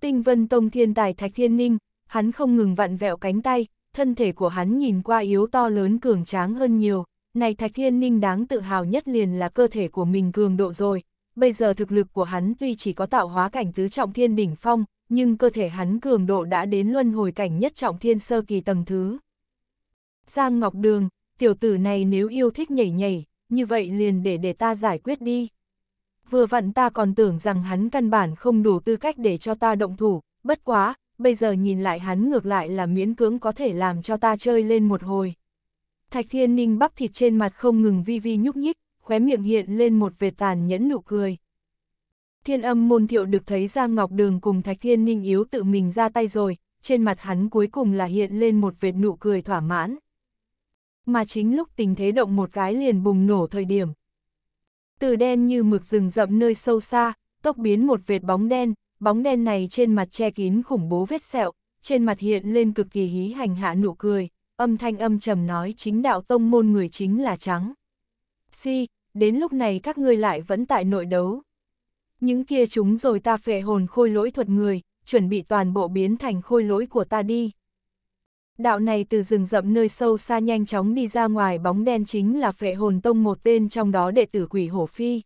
Tinh vân tông thiên tài Thạch Thiên Ninh, hắn không ngừng vặn vẹo cánh tay, thân thể của hắn nhìn qua yếu to lớn cường tráng hơn nhiều, này Thạch Thiên Ninh đáng tự hào nhất liền là cơ thể của mình cường độ rồi, bây giờ thực lực của hắn tuy chỉ có tạo hóa cảnh tứ trọng thiên đỉnh phong, nhưng cơ thể hắn cường độ đã đến luân hồi cảnh nhất trọng thiên sơ kỳ tầng thứ. Giang Ngọc Đường, tiểu tử này nếu yêu thích nhảy nhảy, như vậy liền để để ta giải quyết đi. Vừa vặn ta còn tưởng rằng hắn căn bản không đủ tư cách để cho ta động thủ, bất quá, bây giờ nhìn lại hắn ngược lại là miễn cưỡng có thể làm cho ta chơi lên một hồi. Thạch Thiên Ninh bắp thịt trên mặt không ngừng vi vi nhúc nhích, khóe miệng hiện lên một vệt tàn nhẫn nụ cười. Thiên âm môn thiệu được thấy Giang Ngọc Đường cùng Thạch Thiên Ninh Yếu tự mình ra tay rồi, trên mặt hắn cuối cùng là hiện lên một vệt nụ cười thỏa mãn. Mà chính lúc tình thế động một cái liền bùng nổ thời điểm. Từ đen như mực rừng rậm nơi sâu xa, tốc biến một vệt bóng đen, bóng đen này trên mặt che kín khủng bố vết sẹo, trên mặt hiện lên cực kỳ hí hành hạ nụ cười, âm thanh âm trầm nói chính đạo tông môn người chính là trắng. Si, đến lúc này các ngươi lại vẫn tại nội đấu. Những kia chúng rồi ta phệ hồn khôi lỗi thuật người, chuẩn bị toàn bộ biến thành khôi lỗi của ta đi. Đạo này từ rừng rậm nơi sâu xa nhanh chóng đi ra ngoài bóng đen chính là phệ hồn tông một tên trong đó đệ tử quỷ hổ phi.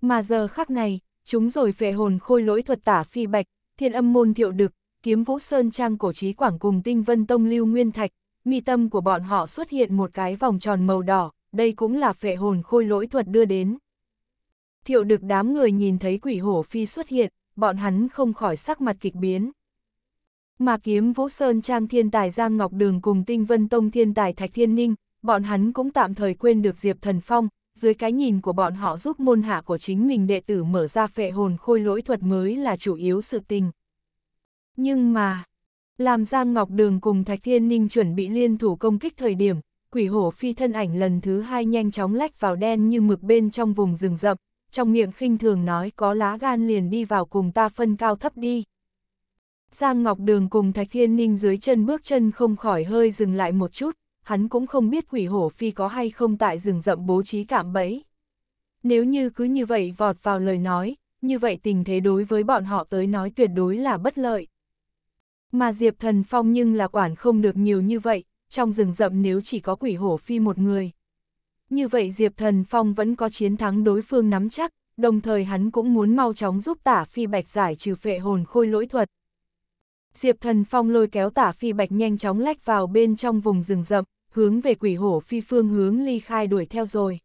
Mà giờ khắc này, chúng rồi phệ hồn khôi lỗi thuật tả phi bạch, thiên âm môn thiệu đực, kiếm vũ sơn trang cổ trí quảng cùng tinh vân tông lưu nguyên thạch, mi tâm của bọn họ xuất hiện một cái vòng tròn màu đỏ, đây cũng là phệ hồn khôi lỗi thuật đưa đến. Thiệu được đám người nhìn thấy quỷ hổ phi xuất hiện, bọn hắn không khỏi sắc mặt kịch biến. Mà kiếm Vũ Sơn Trang thiên tài Giang Ngọc Đường cùng Tinh Vân Tông thiên tài Thạch Thiên Ninh, bọn hắn cũng tạm thời quên được Diệp Thần Phong, dưới cái nhìn của bọn họ giúp môn hạ của chính mình đệ tử mở ra phệ hồn khôi lỗi thuật mới là chủ yếu sự tình. Nhưng mà, làm Giang Ngọc Đường cùng Thạch Thiên Ninh chuẩn bị liên thủ công kích thời điểm, quỷ hổ phi thân ảnh lần thứ hai nhanh chóng lách vào đen như mực bên trong vùng rừng rậm, trong miệng khinh thường nói có lá gan liền đi vào cùng ta phân cao thấp đi. Giang Ngọc Đường cùng Thạch Thiên Ninh dưới chân bước chân không khỏi hơi dừng lại một chút, hắn cũng không biết quỷ hổ phi có hay không tại rừng rậm bố trí cảm bẫy. Nếu như cứ như vậy vọt vào lời nói, như vậy tình thế đối với bọn họ tới nói tuyệt đối là bất lợi. Mà Diệp Thần Phong nhưng là quản không được nhiều như vậy, trong rừng rậm nếu chỉ có quỷ hổ phi một người. Như vậy Diệp Thần Phong vẫn có chiến thắng đối phương nắm chắc, đồng thời hắn cũng muốn mau chóng giúp tả phi bạch giải trừ phệ hồn khôi lỗi thuật. Diệp Thần Phong lôi kéo tả phi bạch nhanh chóng lách vào bên trong vùng rừng rậm, hướng về quỷ hổ phi phương hướng ly khai đuổi theo rồi.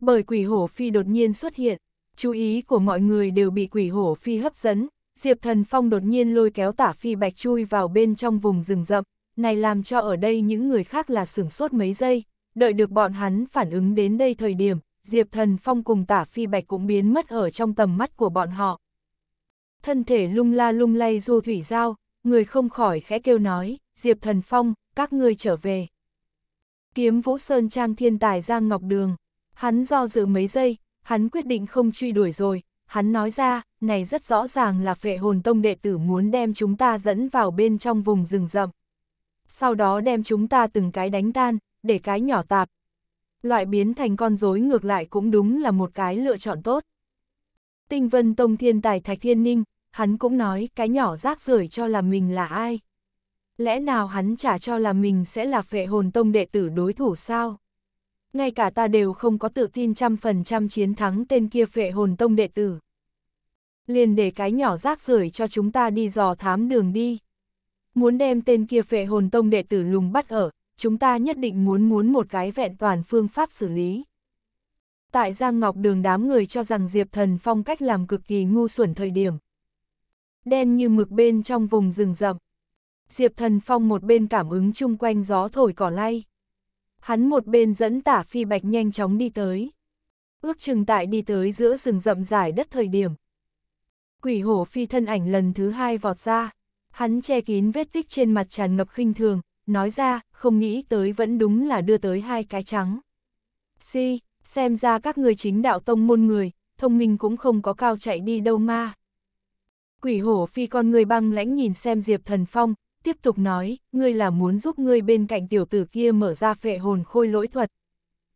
Bởi quỷ hổ phi đột nhiên xuất hiện, chú ý của mọi người đều bị quỷ hổ phi hấp dẫn, Diệp Thần Phong đột nhiên lôi kéo tả phi bạch chui vào bên trong vùng rừng rậm, này làm cho ở đây những người khác là sửng sốt mấy giây, đợi được bọn hắn phản ứng đến đây thời điểm, Diệp Thần Phong cùng tả phi bạch cũng biến mất ở trong tầm mắt của bọn họ. Thân thể lung la lung lay du thủy giao, người không khỏi khẽ kêu nói, Diệp Thần Phong, các ngươi trở về. Kiếm Vũ Sơn Trang thiên tài Giang Ngọc Đường, hắn do dự mấy giây, hắn quyết định không truy đuổi rồi, hắn nói ra, này rất rõ ràng là phệ hồn tông đệ tử muốn đem chúng ta dẫn vào bên trong vùng rừng rậm sau đó đem chúng ta từng cái đánh tan, để cái nhỏ tạp. Loại biến thành con rối ngược lại cũng đúng là một cái lựa chọn tốt. Tinh Vân Tông thiên tài Thạch Thiên Ninh, hắn cũng nói cái nhỏ rác rưởi cho là mình là ai. Lẽ nào hắn trả cho là mình sẽ là phệ hồn tông đệ tử đối thủ sao? Ngay cả ta đều không có tự tin trăm phần trăm chiến thắng tên kia phệ hồn tông đệ tử. Liền để cái nhỏ rác rưởi cho chúng ta đi dò thám đường đi muốn đem tên kia phệ hồn tông đệ tử lùng bắt ở, chúng ta nhất định muốn muốn một cái vẹn toàn phương pháp xử lý. Tại Giang Ngọc Đường đám người cho rằng Diệp Thần Phong cách làm cực kỳ ngu xuẩn thời điểm. Đen như mực bên trong vùng rừng rậm. Diệp Thần Phong một bên cảm ứng chung quanh gió thổi cỏ lay. Hắn một bên dẫn tả phi bạch nhanh chóng đi tới. Ước chừng tại đi tới giữa rừng rậm dài đất thời điểm. Quỷ hổ phi thân ảnh lần thứ hai vọt ra. Hắn che kín vết tích trên mặt tràn ngập khinh thường, nói ra, không nghĩ tới vẫn đúng là đưa tới hai cái trắng. Si, xem ra các người chính đạo tông môn người, thông minh cũng không có cao chạy đi đâu mà Quỷ hổ phi con người băng lãnh nhìn xem Diệp Thần Phong, tiếp tục nói, ngươi là muốn giúp ngươi bên cạnh tiểu tử kia mở ra phệ hồn khôi lỗi thuật.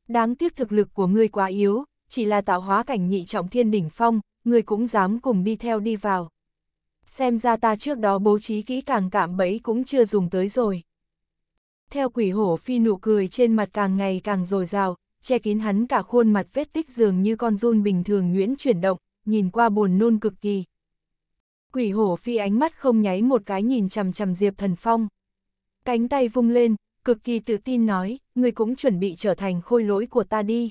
Đáng tiếc thực lực của ngươi quá yếu, chỉ là tạo hóa cảnh nhị trọng thiên đỉnh phong, ngươi cũng dám cùng đi theo đi vào xem ra ta trước đó bố trí kỹ càng cạm bẫy cũng chưa dùng tới rồi. Theo quỷ hổ phi nụ cười trên mặt càng ngày càng dồi dào, che kín hắn cả khuôn mặt vết tích dường như con run bình thường nguyễn chuyển động, nhìn qua buồn nôn cực kỳ. Quỷ hổ phi ánh mắt không nháy một cái nhìn chằm chằm Diệp Thần Phong. Cánh tay vung lên, cực kỳ tự tin nói, người cũng chuẩn bị trở thành khôi lỗi của ta đi.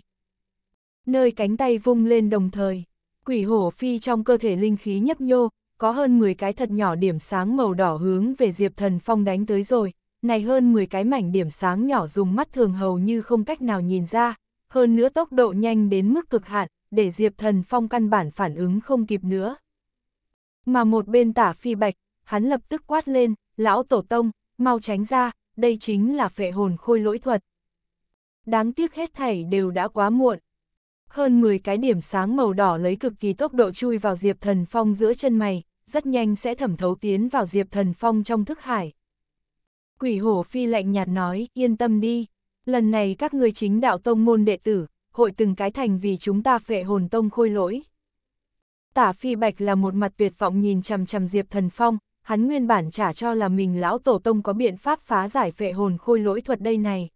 Nơi cánh tay vung lên đồng thời, quỷ hổ phi trong cơ thể linh khí nhấp nhô, có hơn 10 cái thật nhỏ điểm sáng màu đỏ hướng về Diệp Thần Phong đánh tới rồi, này hơn 10 cái mảnh điểm sáng nhỏ dùng mắt thường hầu như không cách nào nhìn ra, hơn nữa tốc độ nhanh đến mức cực hạn, để Diệp Thần Phong căn bản phản ứng không kịp nữa. Mà một bên tả phi bạch, hắn lập tức quát lên, lão tổ tông, mau tránh ra, đây chính là phệ hồn khôi lỗi thuật. Đáng tiếc hết thảy đều đã quá muộn. Hơn 10 cái điểm sáng màu đỏ lấy cực kỳ tốc độ chui vào Diệp Thần Phong giữa chân mày, rất nhanh sẽ thẩm thấu tiến vào Diệp Thần Phong trong thức hải. Quỷ hổ phi lạnh nhạt nói, yên tâm đi, lần này các ngươi chính đạo tông môn đệ tử, hội từng cái thành vì chúng ta phệ hồn tông khôi lỗi. Tả phi bạch là một mặt tuyệt vọng nhìn chằm chằm Diệp Thần Phong, hắn nguyên bản trả cho là mình lão tổ tông có biện pháp phá giải phệ hồn khôi lỗi thuật đây này.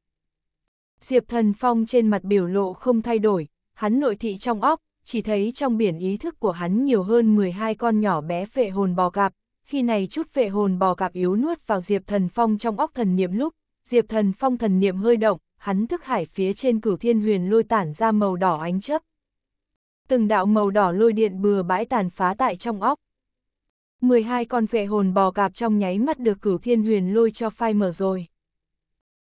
Diệp Thần Phong trên mặt biểu lộ không thay đổi, hắn nội thị trong óc, chỉ thấy trong biển ý thức của hắn nhiều hơn 12 con nhỏ bé phệ hồn bò cạp, khi này chút phệ hồn bò cạp yếu nuốt vào Diệp Thần Phong trong óc thần niệm lúc, Diệp Thần Phong thần niệm hơi động, hắn thức hải phía trên cửu thiên huyền lôi tản ra màu đỏ ánh chấp. Từng đạo màu đỏ lôi điện bừa bãi tàn phá tại trong óc. 12 con phệ hồn bò cạp trong nháy mắt được cửu thiên huyền lôi cho phai mở rồi.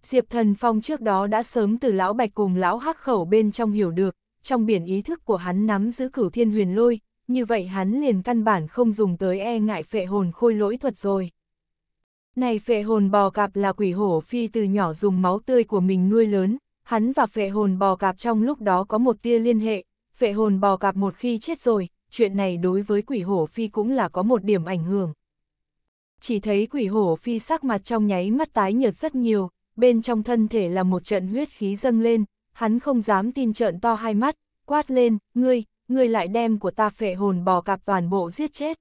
Diệp Thần Phong trước đó đã sớm từ lão Bạch cùng lão Hắc Khẩu bên trong hiểu được, trong biển ý thức của hắn nắm giữ cửu thiên huyền lôi, như vậy hắn liền căn bản không dùng tới e ngại phệ hồn khôi lỗi thuật rồi. Này phệ hồn bò cạp là quỷ hổ phi từ nhỏ dùng máu tươi của mình nuôi lớn, hắn và phệ hồn bò cạp trong lúc đó có một tia liên hệ, phệ hồn bò cạp một khi chết rồi, chuyện này đối với quỷ hổ phi cũng là có một điểm ảnh hưởng. Chỉ thấy quỷ hổ phi sắc mặt trong nháy mắt tái nhợt rất nhiều, bên trong thân thể là một trận huyết khí dâng lên, hắn không dám tin trợn to hai mắt, quát lên, ngươi, ngươi lại đem của ta phệ hồn bò cạp toàn bộ giết chết.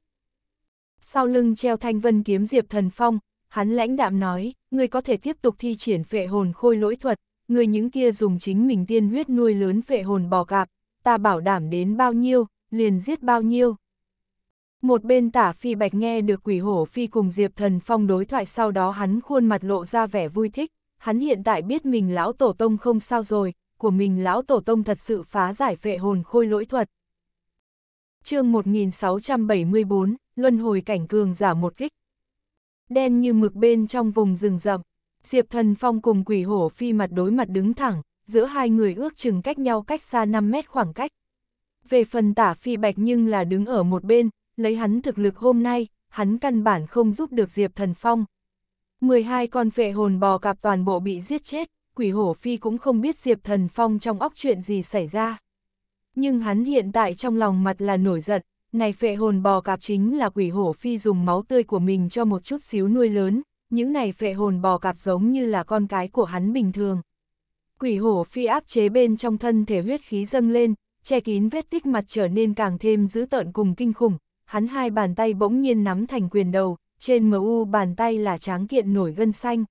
Sau lưng treo thanh vân kiếm Diệp Thần Phong, hắn lãnh đạm nói, ngươi có thể tiếp tục thi triển phệ hồn khôi lỗi thuật, ngươi những kia dùng chính mình tiên huyết nuôi lớn phệ hồn bò cạp, ta bảo đảm đến bao nhiêu, liền giết bao nhiêu. Một bên tả phi bạch nghe được quỷ hổ phi cùng Diệp Thần Phong đối thoại sau đó hắn khuôn mặt lộ ra vẻ vui thích, hắn hiện tại biết mình lão tổ tông không sao rồi, của mình lão tổ tông thật sự phá giải phệ hồn khôi lỗi thuật. chương 1674, Luân hồi cảnh cường giả một kích. Đen như mực bên trong vùng rừng rậm, Diệp Thần Phong cùng quỷ hổ phi mặt đối mặt đứng thẳng, giữa hai người ước chừng cách nhau cách xa 5 mét khoảng cách. Về phần tả phi bạch nhưng là đứng ở một bên, lấy hắn thực lực hôm nay, hắn căn bản không giúp được Diệp Thần Phong, 12 con vệ hồn bò cạp toàn bộ bị giết chết, quỷ hổ phi cũng không biết Diệp Thần Phong trong óc chuyện gì xảy ra. Nhưng hắn hiện tại trong lòng mặt là nổi giận, này vệ hồn bò cạp chính là quỷ hổ phi dùng máu tươi của mình cho một chút xíu nuôi lớn, những này vệ hồn bò cạp giống như là con cái của hắn bình thường. Quỷ hổ phi áp chế bên trong thân thể huyết khí dâng lên, che kín vết tích mặt trở nên càng thêm dữ tợn cùng kinh khủng, hắn hai bàn tay bỗng nhiên nắm thành quyền đầu, trên MU bàn tay là tráng kiện nổi gân xanh.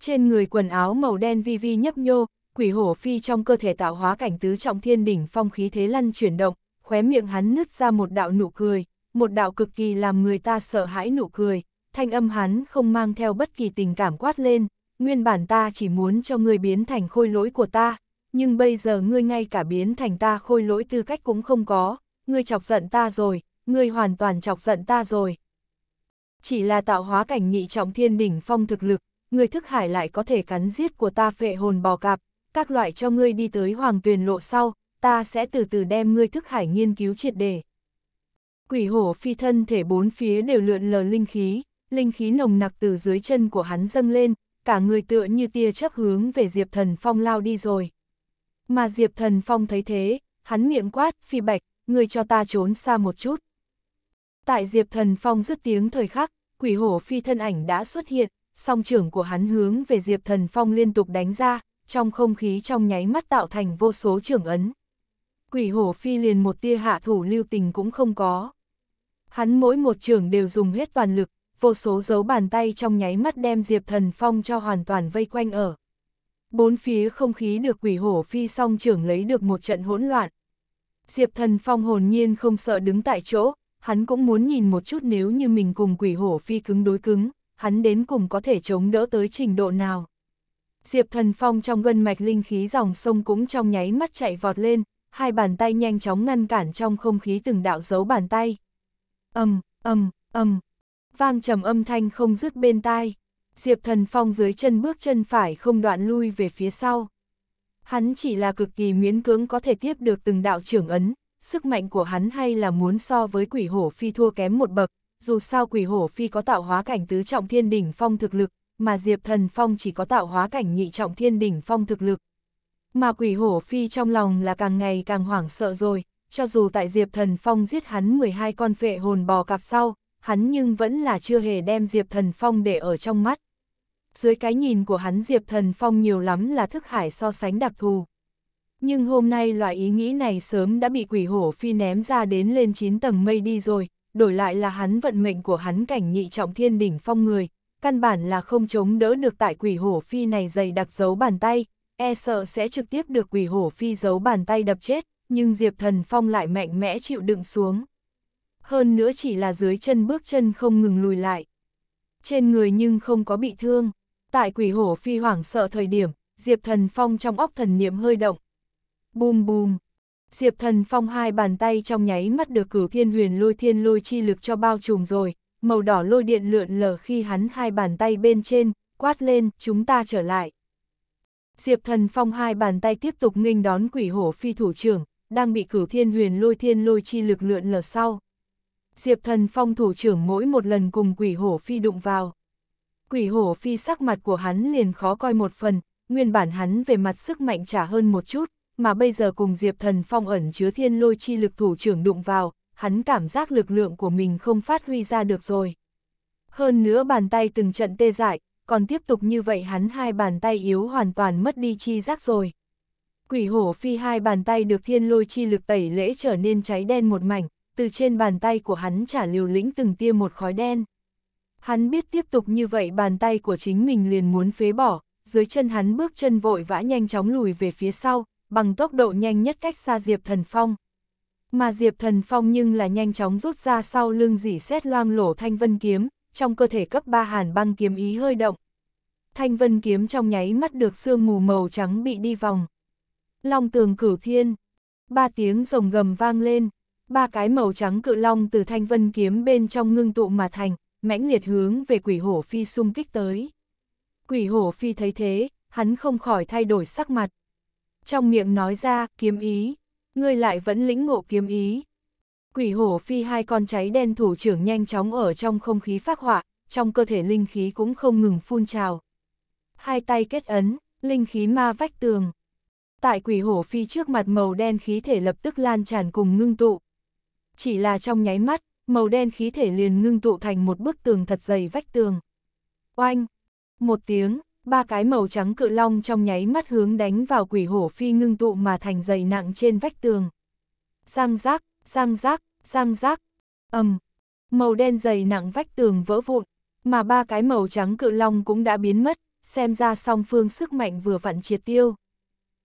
Trên người quần áo màu đen vi vi nhấp nhô, quỷ hổ phi trong cơ thể tạo hóa cảnh tứ trọng thiên đỉnh phong khí thế lăn chuyển động, khóe miệng hắn nứt ra một đạo nụ cười, một đạo cực kỳ làm người ta sợ hãi nụ cười, thanh âm hắn không mang theo bất kỳ tình cảm quát lên, nguyên bản ta chỉ muốn cho ngươi biến thành khôi lỗi của ta, nhưng bây giờ ngươi ngay cả biến thành ta khôi lỗi tư cách cũng không có, ngươi chọc giận ta rồi, ngươi hoàn toàn chọc giận ta rồi, chỉ là tạo hóa cảnh nhị trọng thiên đỉnh phong thực lực, người thức hải lại có thể cắn giết của ta phệ hồn bò cạp, các loại cho ngươi đi tới hoàng tuyền lộ sau, ta sẽ từ từ đem ngươi thức hải nghiên cứu triệt đề. Quỷ hổ phi thân thể bốn phía đều lượn lờ linh khí, linh khí nồng nặc từ dưới chân của hắn dâng lên, cả người tựa như tia chấp hướng về Diệp Thần Phong lao đi rồi. Mà Diệp Thần Phong thấy thế, hắn miệng quát, phi bạch, người cho ta trốn xa một chút. Tại Diệp Thần Phong dứt tiếng thời khắc, quỷ hổ phi thân ảnh đã xuất hiện, song trưởng của hắn hướng về Diệp Thần Phong liên tục đánh ra, trong không khí trong nháy mắt tạo thành vô số trưởng ấn. Quỷ hổ phi liền một tia hạ thủ lưu tình cũng không có. Hắn mỗi một trưởng đều dùng hết toàn lực, vô số dấu bàn tay trong nháy mắt đem Diệp Thần Phong cho hoàn toàn vây quanh ở. Bốn phía không khí được quỷ hổ phi song trưởng lấy được một trận hỗn loạn. Diệp Thần Phong hồn nhiên không sợ đứng tại chỗ, hắn cũng muốn nhìn một chút nếu như mình cùng quỷ hổ phi cứng đối cứng, hắn đến cùng có thể chống đỡ tới trình độ nào. Diệp Thần Phong trong gân mạch linh khí dòng sông cũng trong nháy mắt chạy vọt lên, hai bàn tay nhanh chóng ngăn cản trong không khí từng đạo dấu bàn tay. Âm, âm, âm, vang trầm âm thanh không dứt bên tai. Diệp Thần Phong dưới chân bước chân phải không đoạn lui về phía sau. Hắn chỉ là cực kỳ miễn cưỡng có thể tiếp được từng đạo trưởng ấn, sức mạnh của hắn hay là muốn so với quỷ hổ phi thua kém một bậc, dù sao quỷ hổ phi có tạo hóa cảnh tứ trọng thiên đỉnh phong thực lực, mà Diệp Thần Phong chỉ có tạo hóa cảnh nhị trọng thiên đỉnh phong thực lực. Mà quỷ hổ phi trong lòng là càng ngày càng hoảng sợ rồi, cho dù tại Diệp Thần Phong giết hắn 12 con vệ hồn bò cặp sau, hắn nhưng vẫn là chưa hề đem Diệp Thần Phong để ở trong mắt. Dưới cái nhìn của hắn Diệp Thần Phong nhiều lắm là thức hải so sánh đặc thù nhưng hôm nay loại ý nghĩ này sớm đã bị quỷ hổ phi ném ra đến lên 9 tầng mây đi rồi, đổi lại là hắn vận mệnh của hắn cảnh nhị trọng thiên đỉnh phong người, căn bản là không chống đỡ được tại quỷ hổ phi này dày đặc dấu bàn tay, e sợ sẽ trực tiếp được quỷ hổ phi dấu bàn tay đập chết, nhưng Diệp Thần Phong lại mạnh mẽ chịu đựng xuống. Hơn nữa chỉ là dưới chân bước chân không ngừng lùi lại. Trên người nhưng không có bị thương. Tại quỷ hổ phi hoảng sợ thời điểm, Diệp Thần Phong trong óc thần niệm hơi động, Bùm bùm. Diệp thần phong hai bàn tay trong nháy mắt được cửu thiên huyền lôi thiên lôi chi lực cho bao trùm rồi, màu đỏ lôi điện lượn lờ khi hắn hai bàn tay bên trên, quát lên, chúng ta trở lại. Diệp thần phong hai bàn tay tiếp tục nghênh đón quỷ hổ phi thủ trưởng, đang bị cửu thiên huyền lôi thiên lôi chi lực lượn lờ sau. Diệp thần phong thủ trưởng mỗi một lần cùng quỷ hổ phi đụng vào. Quỷ hổ phi sắc mặt của hắn liền khó coi một phần, nguyên bản hắn về mặt sức mạnh trả hơn một chút, mà bây giờ cùng Diệp Thần Phong ẩn chứa thiên lôi chi lực thủ trưởng đụng vào, hắn cảm giác lực lượng của mình không phát huy ra được rồi. Hơn nữa bàn tay từng trận tê dại, còn tiếp tục như vậy hắn hai bàn tay yếu hoàn toàn mất đi chi giác rồi. Quỷ hổ phi hai bàn tay được thiên lôi chi lực tẩy lễ trở nên cháy đen một mảnh, từ trên bàn tay của hắn trả liều lĩnh từng tia một khói đen. Hắn biết tiếp tục như vậy bàn tay của chính mình liền muốn phế bỏ, dưới chân hắn bước chân vội vã nhanh chóng lùi về phía sau, bằng tốc độ nhanh nhất cách xa Diệp Thần Phong. Mà Diệp Thần Phong nhưng là nhanh chóng rút ra sau lưng dỉ xét loang lổ thanh vân kiếm, trong cơ thể cấp ba hàn băng kiếm ý hơi động. Thanh vân kiếm trong nháy mắt được sương mù màu trắng bị đi vòng. Long tường cửu thiên, ba tiếng rồng gầm vang lên, ba cái màu trắng cự long từ thanh vân kiếm bên trong ngưng tụ mà thành, mãnh liệt hướng về quỷ hổ phi xung kích tới. Quỷ hổ phi thấy thế, hắn không khỏi thay đổi sắc mặt trong miệng nói ra kiếm ý, ngươi lại vẫn lĩnh ngộ kiếm ý. Quỷ hổ phi hai con cháy đen thủ trưởng nhanh chóng ở trong không khí phát họa, trong cơ thể linh khí cũng không ngừng phun trào. Hai tay kết ấn, linh khí ma vách tường. Tại quỷ hổ phi trước mặt màu đen khí thể lập tức lan tràn cùng ngưng tụ. Chỉ là trong nháy mắt, màu đen khí thể liền ngưng tụ thành một bức tường thật dày vách tường. Oanh! Một tiếng, ba cái màu trắng cự long trong nháy mắt hướng đánh vào quỷ hổ phi ngưng tụ mà thành dày nặng trên vách tường. Răng rác, răng rác, răng rác, ầm, màu đen dày nặng vách tường vỡ vụn, mà ba cái màu trắng cự long cũng đã biến mất, xem ra song phương sức mạnh vừa vặn triệt tiêu.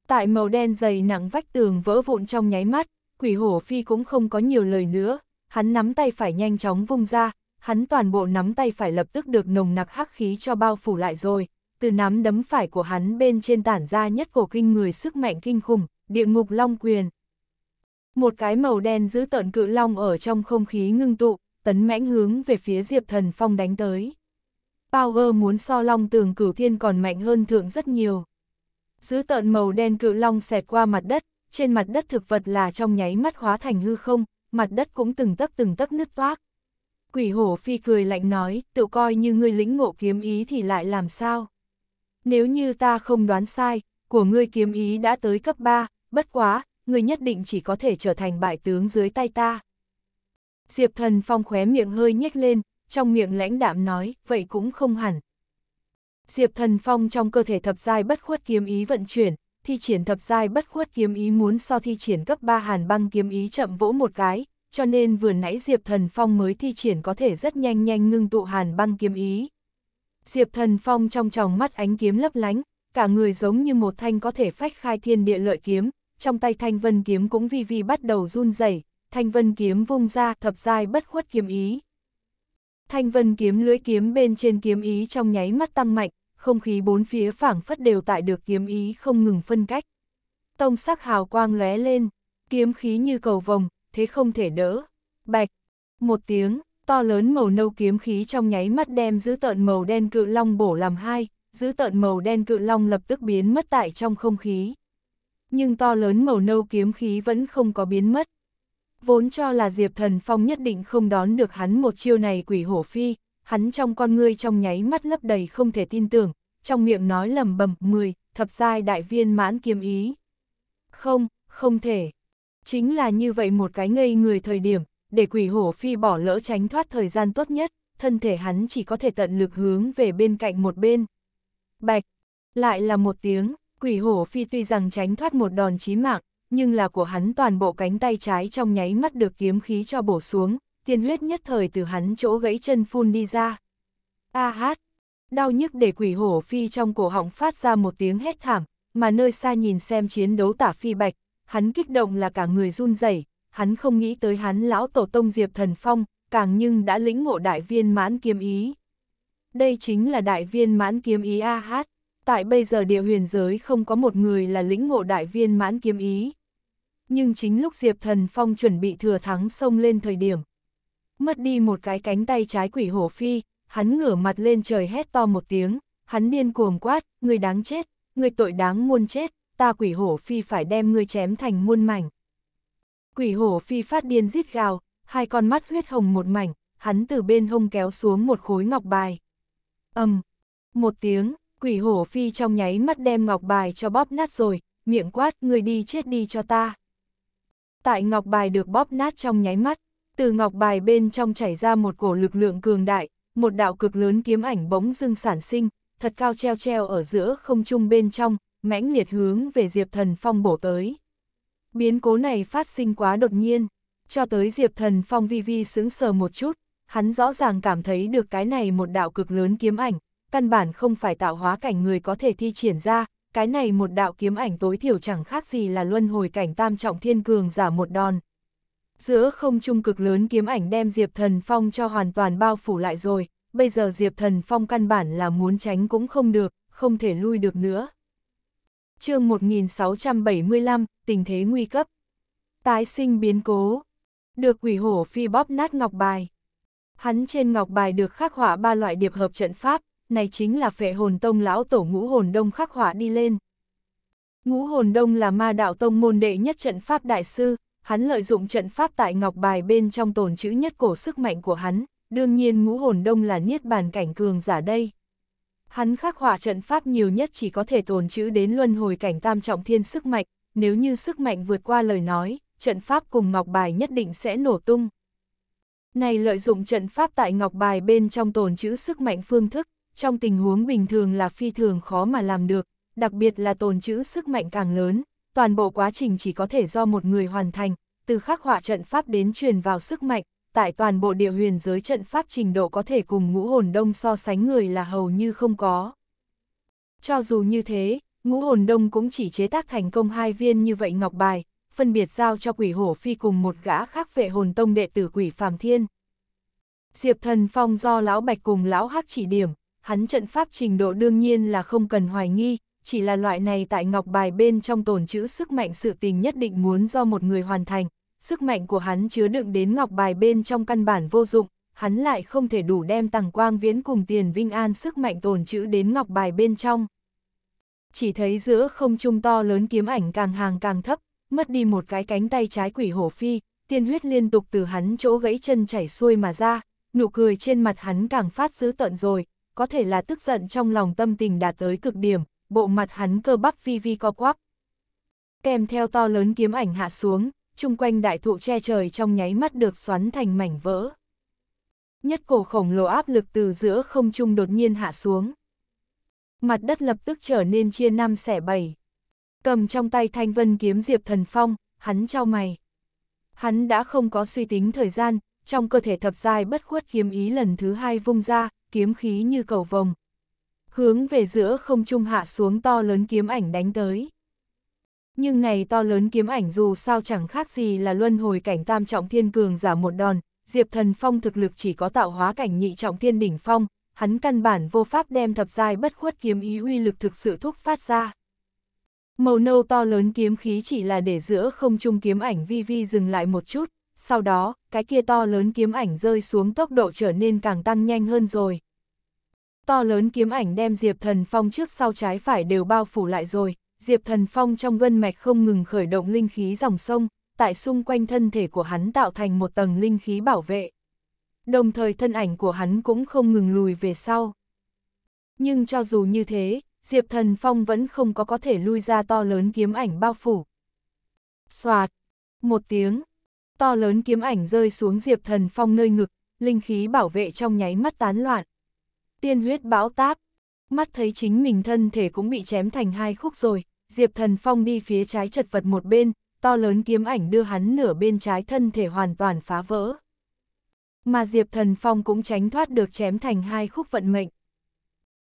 Tại màu đen dày nặng vách tường vỡ vụn trong nháy mắt, quỷ hổ phi cũng không có nhiều lời nữa, hắn nắm tay phải nhanh chóng vung ra, hắn toàn bộ nắm tay phải lập tức được nồng nặc hắc khí cho bao phủ lại rồi, từ nắm đấm phải của hắn bên trên tản ra nhất cổ kinh người sức mạnh kinh khủng, địa ngục long quyền. Một cái màu đen giữ tợn cự long ở trong không khí ngưng tụ, tấn mãnh hướng về phía Diệp Thần Phong đánh tới. Power muốn so long tường cửu thiên còn mạnh hơn thượng rất nhiều. Giữ tợn màu đen cự long xẹt qua mặt đất, trên mặt đất thực vật là trong nháy mắt hóa thành hư không, mặt đất cũng từng tấc từng tấc nứt toác. Quỷ hổ phi cười lạnh nói, tự coi như ngươi lĩnh ngộ kiếm ý thì lại làm sao? nếu như ta không đoán sai, của ngươi kiếm ý đã tới cấp 3, bất quá, ngươi nhất định chỉ có thể trở thành bại tướng dưới tay ta. Diệp thần phong khóe miệng hơi nhếch lên, trong miệng lãnh đạm nói, vậy cũng không hẳn. Diệp thần phong trong cơ thể thập giai bất khuất kiếm ý vận chuyển, thi triển thập giai bất khuất kiếm ý muốn so thi triển cấp 3 hàn băng kiếm ý chậm vỗ một cái, cho nên vừa nãy Diệp Thần Phong mới thi triển có thể rất nhanh nhanh ngưng tụ hàn băng kiếm ý. Diệp Thần Phong trong tròng mắt ánh kiếm lấp lánh, cả người giống như một thanh có thể phách khai thiên địa lợi kiếm, trong tay thanh vân kiếm cũng vi vi bắt đầu run rẩy, thanh vân kiếm vung ra thập giai bất khuất kiếm ý. Thanh vân kiếm lưỡi kiếm bên trên kiếm ý trong nháy mắt tăng mạnh, không khí bốn phía phảng phất đều tại được kiếm ý không ngừng phân cách. Tông sắc hào quang lóe lên, kiếm khí như cầu vồng, thế không thể đỡ. Bạch, một tiếng, to lớn màu nâu kiếm khí trong nháy mắt đem giữ tợn màu đen cự long bổ làm hai, giữ tợn màu đen cự long lập tức biến mất tại trong không khí. Nhưng to lớn màu nâu kiếm khí vẫn không có biến mất. Vốn cho là Diệp Thần Phong nhất định không đón được hắn một chiêu này quỷ hổ phi, hắn trong con ngươi trong nháy mắt lấp đầy không thể tin tưởng, trong miệng nói lầm bầm 10, thập giai đại viên mãn kiếm ý. Không, không thể. Chính là như vậy một cái ngây người thời điểm, để quỷ hổ phi bỏ lỡ tránh thoát thời gian tốt nhất, thân thể hắn chỉ có thể tận lực hướng về bên cạnh một bên. Bạch, lại là một tiếng, quỷ hổ phi tuy rằng tránh thoát một đòn chí mạng, nhưng là của hắn toàn bộ cánh tay trái trong nháy mắt được kiếm khí cho bổ xuống, tiên huyết nhất thời từ hắn chỗ gãy chân phun đi ra. A hát, đau nhức để quỷ hổ phi trong cổ họng phát ra một tiếng hét thảm, mà nơi xa nhìn xem chiến đấu tả phi bạch, hắn kích động là cả người run rẩy hắn không nghĩ tới hắn lão tổ tông Diệp Thần Phong, càng nhưng đã lĩnh ngộ đại viên mãn kiếm ý. Đây chính là đại viên mãn kiếm ý ah tại bây giờ địa huyền giới không có một người là lĩnh ngộ đại viên mãn kiếm ý. Nhưng chính lúc Diệp Thần Phong chuẩn bị thừa thắng xông lên thời điểm. Mất đi một cái cánh tay trái quỷ hổ phi, hắn ngửa mặt lên trời hét to một tiếng, hắn điên cuồng quát, người đáng chết, người tội đáng muôn chết, ta quỷ hổ phi phải đem ngươi chém thành muôn mảnh quỷ hổ phi phát điên rít gào, hai con mắt huyết hồng một mảnh, hắn từ bên hông kéo xuống một khối ngọc bài. ầm, um, một tiếng, quỷ hổ phi trong nháy mắt đem ngọc bài cho bóp nát rồi, miệng quát người đi chết đi cho ta. Tại ngọc bài được bóp nát trong nháy mắt, từ ngọc bài bên trong chảy ra một cổ lực lượng cường đại, một đạo cực lớn kiếm ảnh bỗng dưng sản sinh, thật cao treo treo ở giữa không trung bên trong, mãnh liệt hướng về Diệp Thần Phong bổ tới. Biến cố này phát sinh quá đột nhiên, cho tới Diệp Thần Phong vi vi sững sờ một chút, hắn rõ ràng cảm thấy được cái này một đạo cực lớn kiếm ảnh, căn bản không phải tạo hóa cảnh người có thể thi triển ra, cái này một đạo kiếm ảnh tối thiểu chẳng khác gì là luân hồi cảnh tam trọng thiên cường giả một đòn. Giữa không trung cực lớn kiếm ảnh đem Diệp Thần Phong cho hoàn toàn bao phủ lại rồi, bây giờ Diệp Thần Phong căn bản là muốn tránh cũng không được, không thể lui được nữa chương 1675, tình thế nguy cấp. Tái sinh biến cố. Được quỷ hổ phi bóp nát ngọc bài. Hắn trên ngọc bài được khắc họa ba loại điệp hợp trận pháp, này chính là phệ hồn tông lão tổ ngũ hồn đông khắc họa đi lên. Ngũ hồn đông là ma đạo tông môn đệ nhất trận pháp đại sư, hắn lợi dụng trận pháp tại ngọc bài bên trong tồn chữ nhất cổ sức mạnh của hắn, đương nhiên ngũ hồn đông là niết bàn cảnh cường giả đây. Hắn khắc hỏa trận pháp nhiều nhất chỉ có thể tồn chữ đến luân hồi cảnh tam trọng thiên sức mạnh, nếu như sức mạnh vượt qua lời nói, trận pháp cùng ngọc bài nhất định sẽ nổ tung. Này lợi dụng trận pháp tại ngọc bài bên trong tồn chữ sức mạnh phương thức, trong tình huống bình thường là phi thường khó mà làm được, đặc biệt là tồn chữ sức mạnh càng lớn, toàn bộ quá trình chỉ có thể do một người hoàn thành, từ khắc họa trận pháp đến truyền vào sức mạnh, tại toàn bộ địa huyền giới trận pháp trình độ có thể cùng ngũ hồn đông so sánh người là hầu như không có. Cho dù như thế, ngũ hồn đông cũng chỉ chế tác thành công hai viên như vậy ngọc bài, phân biệt giao cho quỷ hổ phi cùng một gã khác vệ hồn tông đệ tử quỷ phàm thiên. Diệp thần phong do lão bạch cùng lão hắc chỉ điểm, hắn trận pháp trình độ đương nhiên là không cần hoài nghi, chỉ là loại này tại ngọc bài bên trong tồn chữ sức mạnh sự tình nhất định muốn do một người hoàn thành, sức mạnh của hắn chứa đựng đến ngọc bài bên trong căn bản vô dụng, hắn lại không thể đủ đem tàng quang viễn cùng tiền vinh an sức mạnh tồn chữ đến ngọc bài bên trong. Chỉ thấy giữa không trung to lớn kiếm ảnh càng hàng càng thấp, mất đi một cái cánh tay trái quỷ hổ phi, tiên huyết liên tục từ hắn chỗ gãy chân chảy xuôi mà ra, nụ cười trên mặt hắn càng phát dữ tận rồi, có thể là tức giận trong lòng tâm tình đạt tới cực điểm, bộ mặt hắn cơ bắp vi vi co quắp. Kèm theo to lớn kiếm ảnh hạ xuống, chung quanh đại thụ che trời trong nháy mắt được xoắn thành mảnh vỡ. Nhất cổ khổng lồ áp lực từ giữa không trung đột nhiên hạ xuống. Mặt đất lập tức trở nên chia năm xẻ bảy. Cầm trong tay thanh vân kiếm Diệp Thần Phong, hắn trao mày. Hắn đã không có suy tính thời gian, trong cơ thể thập giai bất khuất kiếm ý lần thứ hai vung ra, kiếm khí như cầu vồng. Hướng về giữa không trung hạ xuống to lớn kiếm ảnh đánh tới nhưng này to lớn kiếm ảnh dù sao chẳng khác gì là luân hồi cảnh tam trọng thiên cường giả một đòn, Diệp Thần Phong thực lực chỉ có tạo hóa cảnh nhị trọng thiên đỉnh phong, hắn căn bản vô pháp đem thập giai bất khuất kiếm ý uy lực thực sự thúc phát ra. Màu nâu to lớn kiếm khí chỉ là để giữa không trung kiếm ảnh vi vi dừng lại một chút, sau đó, cái kia to lớn kiếm ảnh rơi xuống tốc độ trở nên càng tăng nhanh hơn rồi. To lớn kiếm ảnh đem Diệp Thần Phong trước sau trái phải đều bao phủ lại rồi, Diệp Thần Phong trong gân mạch không ngừng khởi động linh khí dòng sông, tại xung quanh thân thể của hắn tạo thành một tầng linh khí bảo vệ. Đồng thời thân ảnh của hắn cũng không ngừng lùi về sau. Nhưng cho dù như thế, Diệp Thần Phong vẫn không có có thể lui ra to lớn kiếm ảnh bao phủ. Xoạt, một tiếng, to lớn kiếm ảnh rơi xuống Diệp Thần Phong nơi ngực, linh khí bảo vệ trong nháy mắt tán loạn. Tiên huyết bão táp, mắt thấy chính mình thân thể cũng bị chém thành hai khúc rồi, Diệp Thần Phong đi phía trái chật vật một bên, to lớn kiếm ảnh đưa hắn nửa bên trái thân thể hoàn toàn phá vỡ. Mà Diệp Thần Phong cũng tránh thoát được chém thành hai khúc vận mệnh.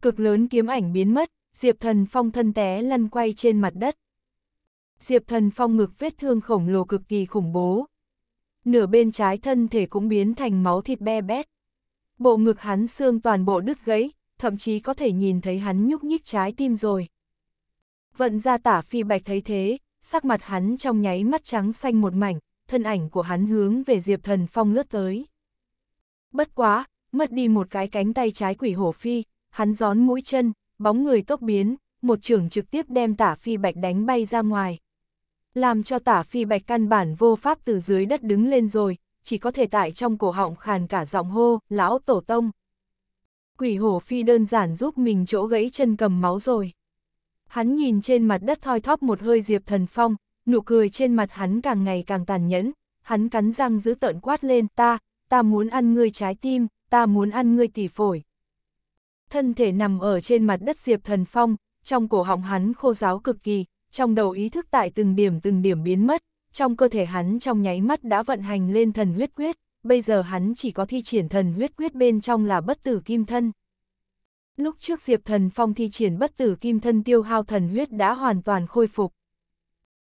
Cực lớn kiếm ảnh biến mất, Diệp Thần Phong thân té lăn quay trên mặt đất. Diệp Thần Phong ngực vết thương khổng lồ cực kỳ khủng bố. Nửa bên trái thân thể cũng biến thành máu thịt be bét. Bộ ngực hắn xương toàn bộ đứt gãy, thậm chí có thể nhìn thấy hắn nhúc nhích trái tim rồi. Vận ra tả phi bạch thấy thế, sắc mặt hắn trong nháy mắt trắng xanh một mảnh, thân ảnh của hắn hướng về Diệp Thần Phong lướt tới. Bất quá, mất đi một cái cánh tay trái quỷ hổ phi, hắn gión mũi chân, bóng người tốc biến, một trường trực tiếp đem tả phi bạch đánh bay ra ngoài. Làm cho tả phi bạch căn bản vô pháp từ dưới đất đứng lên rồi, chỉ có thể tại trong cổ họng khàn cả giọng hô, lão tổ tông. Quỷ hổ phi đơn giản giúp mình chỗ gãy chân cầm máu rồi hắn nhìn trên mặt đất thoi thóp một hơi Diệp Thần Phong, nụ cười trên mặt hắn càng ngày càng tàn nhẫn, hắn cắn răng giữ tợn quát lên ta, ta muốn ăn ngươi trái tim, ta muốn ăn ngươi tỉ phổi. Thân thể nằm ở trên mặt đất Diệp Thần Phong, trong cổ họng hắn khô giáo cực kỳ, trong đầu ý thức tại từng điểm từng điểm biến mất, trong cơ thể hắn trong nháy mắt đã vận hành lên thần huyết quyết, bây giờ hắn chỉ có thi triển thần huyết quyết bên trong là bất tử kim thân lúc trước Diệp Thần Phong thi triển bất tử kim thân tiêu hao thần huyết đã hoàn toàn khôi phục.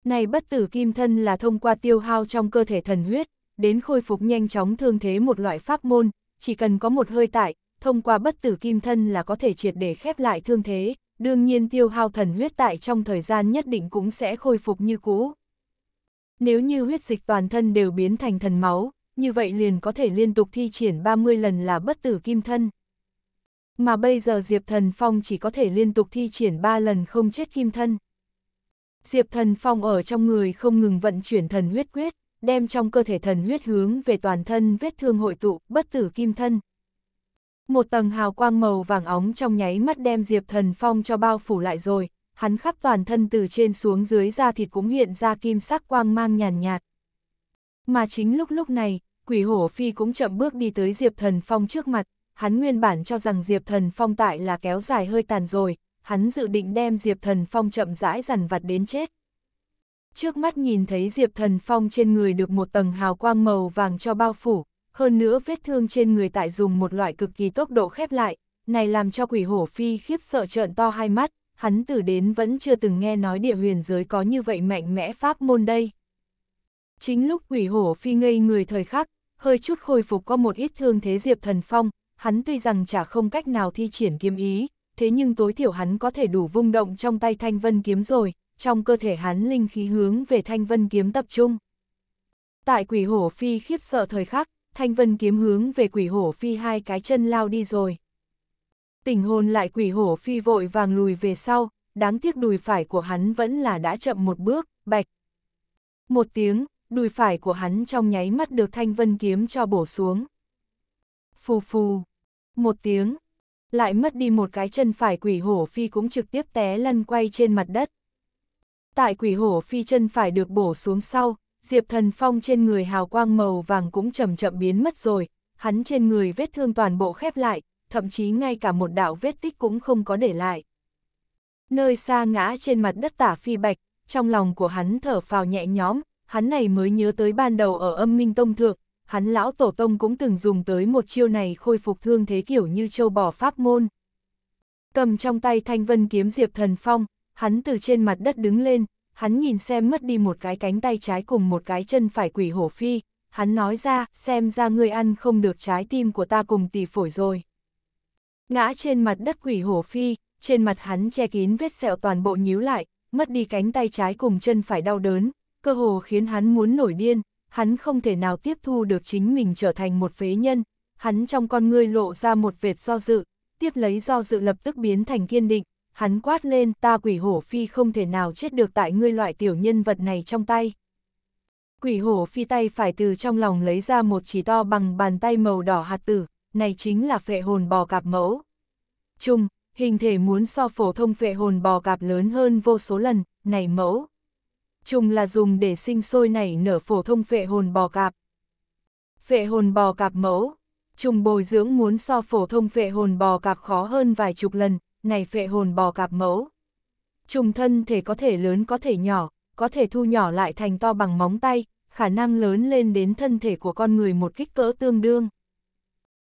Này bất tử kim thân là thông qua tiêu hao trong cơ thể thần huyết, đến khôi phục nhanh chóng thương thế một loại pháp môn, chỉ cần có một hơi tại, thông qua bất tử kim thân là có thể triệt để khép lại thương thế, đương nhiên tiêu hao thần huyết tại trong thời gian nhất định cũng sẽ khôi phục như cũ. Nếu như huyết dịch toàn thân đều biến thành thần máu, như vậy liền có thể liên tục thi triển 30 lần là bất tử kim thân mà bây giờ Diệp Thần Phong chỉ có thể liên tục thi triển 3 lần không chết kim thân. Diệp Thần Phong ở trong người không ngừng vận chuyển thần huyết quyết, đem trong cơ thể thần huyết hướng về toàn thân vết thương hội tụ, bất tử kim thân. Một tầng hào quang màu vàng óng trong nháy mắt đem Diệp Thần Phong cho bao phủ lại rồi, hắn khắp toàn thân từ trên xuống dưới da thịt cũng hiện ra kim sắc quang mang nhàn nhạt, nhạt. Mà chính lúc lúc này, quỷ hổ phi cũng chậm bước đi tới Diệp Thần Phong trước mặt, hắn nguyên bản cho rằng Diệp Thần Phong tại là kéo dài hơi tàn rồi, hắn dự định đem Diệp Thần Phong chậm rãi dằn vặt đến chết. Trước mắt nhìn thấy Diệp Thần Phong trên người được một tầng hào quang màu vàng cho bao phủ, hơn nữa vết thương trên người tại dùng một loại cực kỳ tốc độ khép lại, này làm cho quỷ hổ phi khiếp sợ trợn to hai mắt, hắn từ đến vẫn chưa từng nghe nói địa huyền giới có như vậy mạnh mẽ pháp môn đây. Chính lúc quỷ hổ phi ngây người thời khắc, hơi chút khôi phục có một ít thương thế Diệp Thần Phong, hắn tuy rằng chả không cách nào thi triển kiếm ý, thế nhưng tối thiểu hắn có thể đủ vung động trong tay thanh vân kiếm rồi, trong cơ thể hắn linh khí hướng về thanh vân kiếm tập trung. Tại quỷ hổ phi khiếp sợ thời khắc, thanh vân kiếm hướng về quỷ hổ phi hai cái chân lao đi rồi. Tình hồn lại quỷ hổ phi vội vàng lùi về sau, đáng tiếc đùi phải của hắn vẫn là đã chậm một bước, bạch. Một tiếng, đùi phải của hắn trong nháy mắt được thanh vân kiếm cho bổ xuống. Phù phù, một tiếng, lại mất đi một cái chân phải quỷ hổ phi cũng trực tiếp té lăn quay trên mặt đất. Tại quỷ hổ phi chân phải được bổ xuống sau, Diệp Thần Phong trên người hào quang màu vàng cũng chậm chậm biến mất rồi, hắn trên người vết thương toàn bộ khép lại, thậm chí ngay cả một đạo vết tích cũng không có để lại. Nơi xa ngã trên mặt đất tả phi bạch, trong lòng của hắn thở phào nhẹ nhõm, hắn này mới nhớ tới ban đầu ở âm minh tông thượng, hắn lão tổ tông cũng từng dùng tới một chiêu này khôi phục thương thế kiểu như châu bò pháp môn. Cầm trong tay thanh vân kiếm Diệp Thần Phong, hắn từ trên mặt đất đứng lên, hắn nhìn xem mất đi một cái cánh tay trái cùng một cái chân phải quỷ hổ phi, hắn nói ra, xem ra ngươi ăn không được trái tim của ta cùng tỷ phổi rồi. Ngã trên mặt đất quỷ hổ phi, trên mặt hắn che kín vết sẹo toàn bộ nhíu lại, mất đi cánh tay trái cùng chân phải đau đớn, cơ hồ khiến hắn muốn nổi điên, hắn không thể nào tiếp thu được chính mình trở thành một phế nhân, hắn trong con ngươi lộ ra một vệt do dự, tiếp lấy do dự lập tức biến thành kiên định, hắn quát lên ta quỷ hổ phi không thể nào chết được tại ngươi loại tiểu nhân vật này trong tay. Quỷ hổ phi tay phải từ trong lòng lấy ra một chỉ to bằng bàn tay màu đỏ hạt tử, này chính là phệ hồn bò cạp mẫu. Chung, hình thể muốn so phổ thông phệ hồn bò cạp lớn hơn vô số lần, này mẫu trùng là dùng để sinh sôi nảy nở phổ thông phệ hồn bò cạp. Phệ hồn bò cạp mẫu, trùng bồi dưỡng muốn so phổ thông phệ hồn bò cạp khó hơn vài chục lần, này phệ hồn bò cạp mẫu. Trùng thân thể có thể lớn có thể nhỏ, có thể thu nhỏ lại thành to bằng móng tay, khả năng lớn lên đến thân thể của con người một kích cỡ tương đương.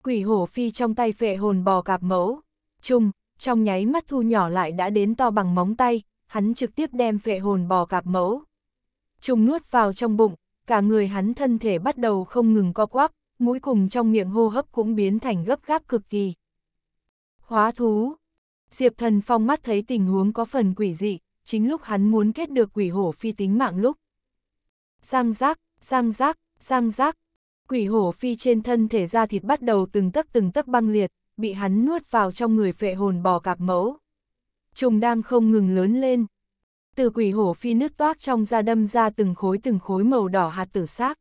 Quỷ hổ phi trong tay phệ hồn bò cạp mẫu, trùng, trong nháy mắt thu nhỏ lại đã đến to bằng móng tay, hắn trực tiếp đem phệ hồn bò cạp mẫu. Trùng nuốt vào trong bụng, cả người hắn thân thể bắt đầu không ngừng co quắp, mũi cùng trong miệng hô hấp cũng biến thành gấp gáp cực kỳ. Hóa thú Diệp thần phong mắt thấy tình huống có phần quỷ dị, chính lúc hắn muốn kết được quỷ hổ phi tính mạng lúc. Giang giác, giang giác, giang giác, quỷ hổ phi trên thân thể da thịt bắt đầu từng tấc từng tấc băng liệt, bị hắn nuốt vào trong người phệ hồn bò cạp mẫu trùng đang không ngừng lớn lên. Từ quỷ hổ phi nước toát trong da đâm ra từng khối từng khối màu đỏ hạt tử xác.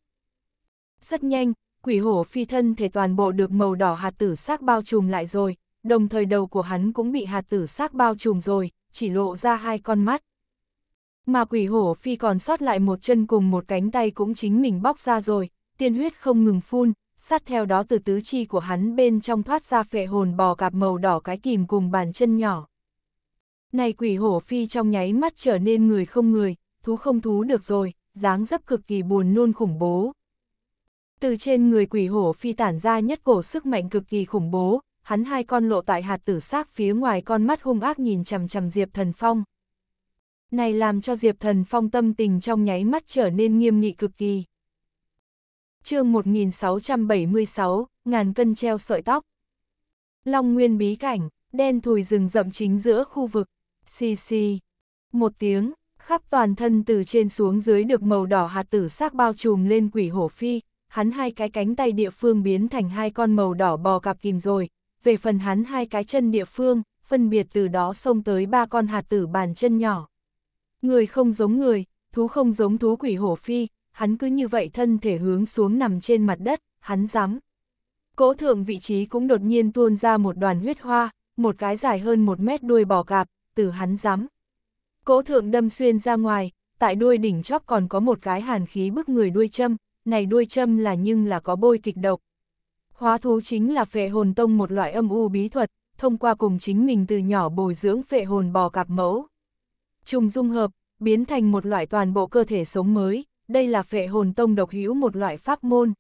Rất nhanh, quỷ hổ phi thân thể toàn bộ được màu đỏ hạt tử xác bao trùm lại rồi, đồng thời đầu của hắn cũng bị hạt tử xác bao trùm rồi, chỉ lộ ra hai con mắt. Mà quỷ hổ phi còn sót lại một chân cùng một cánh tay cũng chính mình bóc ra rồi, tiên huyết không ngừng phun, sát theo đó từ tứ chi của hắn bên trong thoát ra phệ hồn bò cạp màu đỏ cái kìm cùng bàn chân nhỏ. Này quỷ hổ phi trong nháy mắt trở nên người không người, thú không thú được rồi, dáng dấp cực kỳ buồn nôn khủng bố. Từ trên người quỷ hổ phi tản ra nhất cổ sức mạnh cực kỳ khủng bố, hắn hai con lộ tại hạt tử xác phía ngoài con mắt hung ác nhìn chằm chằm Diệp Thần Phong. Này làm cho Diệp Thần Phong tâm tình trong nháy mắt trở nên nghiêm nghị cực kỳ. chương 1676, ngàn cân treo sợi tóc. Long Nguyên bí cảnh, đen thùi rừng rậm chính giữa khu vực, Xì xì. Một tiếng, khắp toàn thân từ trên xuống dưới được màu đỏ hạt tử sắc bao trùm lên quỷ hổ phi, hắn hai cái cánh tay địa phương biến thành hai con màu đỏ bò cặp kìm rồi, về phần hắn hai cái chân địa phương, phân biệt từ đó xông tới ba con hạt tử bàn chân nhỏ. Người không giống người, thú không giống thú quỷ hổ phi, hắn cứ như vậy thân thể hướng xuống nằm trên mặt đất, hắn dám. Cỗ thượng vị trí cũng đột nhiên tuôn ra một đoàn huyết hoa, một cái dài hơn một mét đuôi bò cạp, từ hắn dám, Cỗ thượng đâm xuyên ra ngoài, tại đuôi đỉnh chóp còn có một cái hàn khí bức người đuôi châm, này đuôi châm là nhưng là có bôi kịch độc. Hóa thú chính là phệ hồn tông một loại âm u bí thuật, thông qua cùng chính mình từ nhỏ bồi dưỡng phệ hồn bò cặp mẫu. Trùng dung hợp, biến thành một loại toàn bộ cơ thể sống mới, đây là phệ hồn tông độc hữu một loại pháp môn.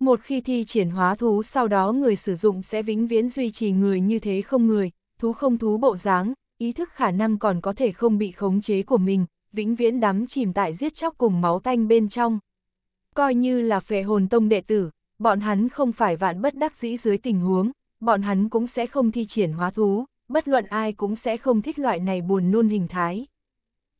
Một khi thi triển hóa thú sau đó người sử dụng sẽ vĩnh viễn duy trì người như thế không người, thú không thú bộ dáng, ý thức khả năng còn có thể không bị khống chế của mình, vĩnh viễn đắm chìm tại giết chóc cùng máu tanh bên trong. Coi như là phệ hồn tông đệ tử, bọn hắn không phải vạn bất đắc dĩ dưới tình huống, bọn hắn cũng sẽ không thi triển hóa thú, bất luận ai cũng sẽ không thích loại này buồn nôn hình thái.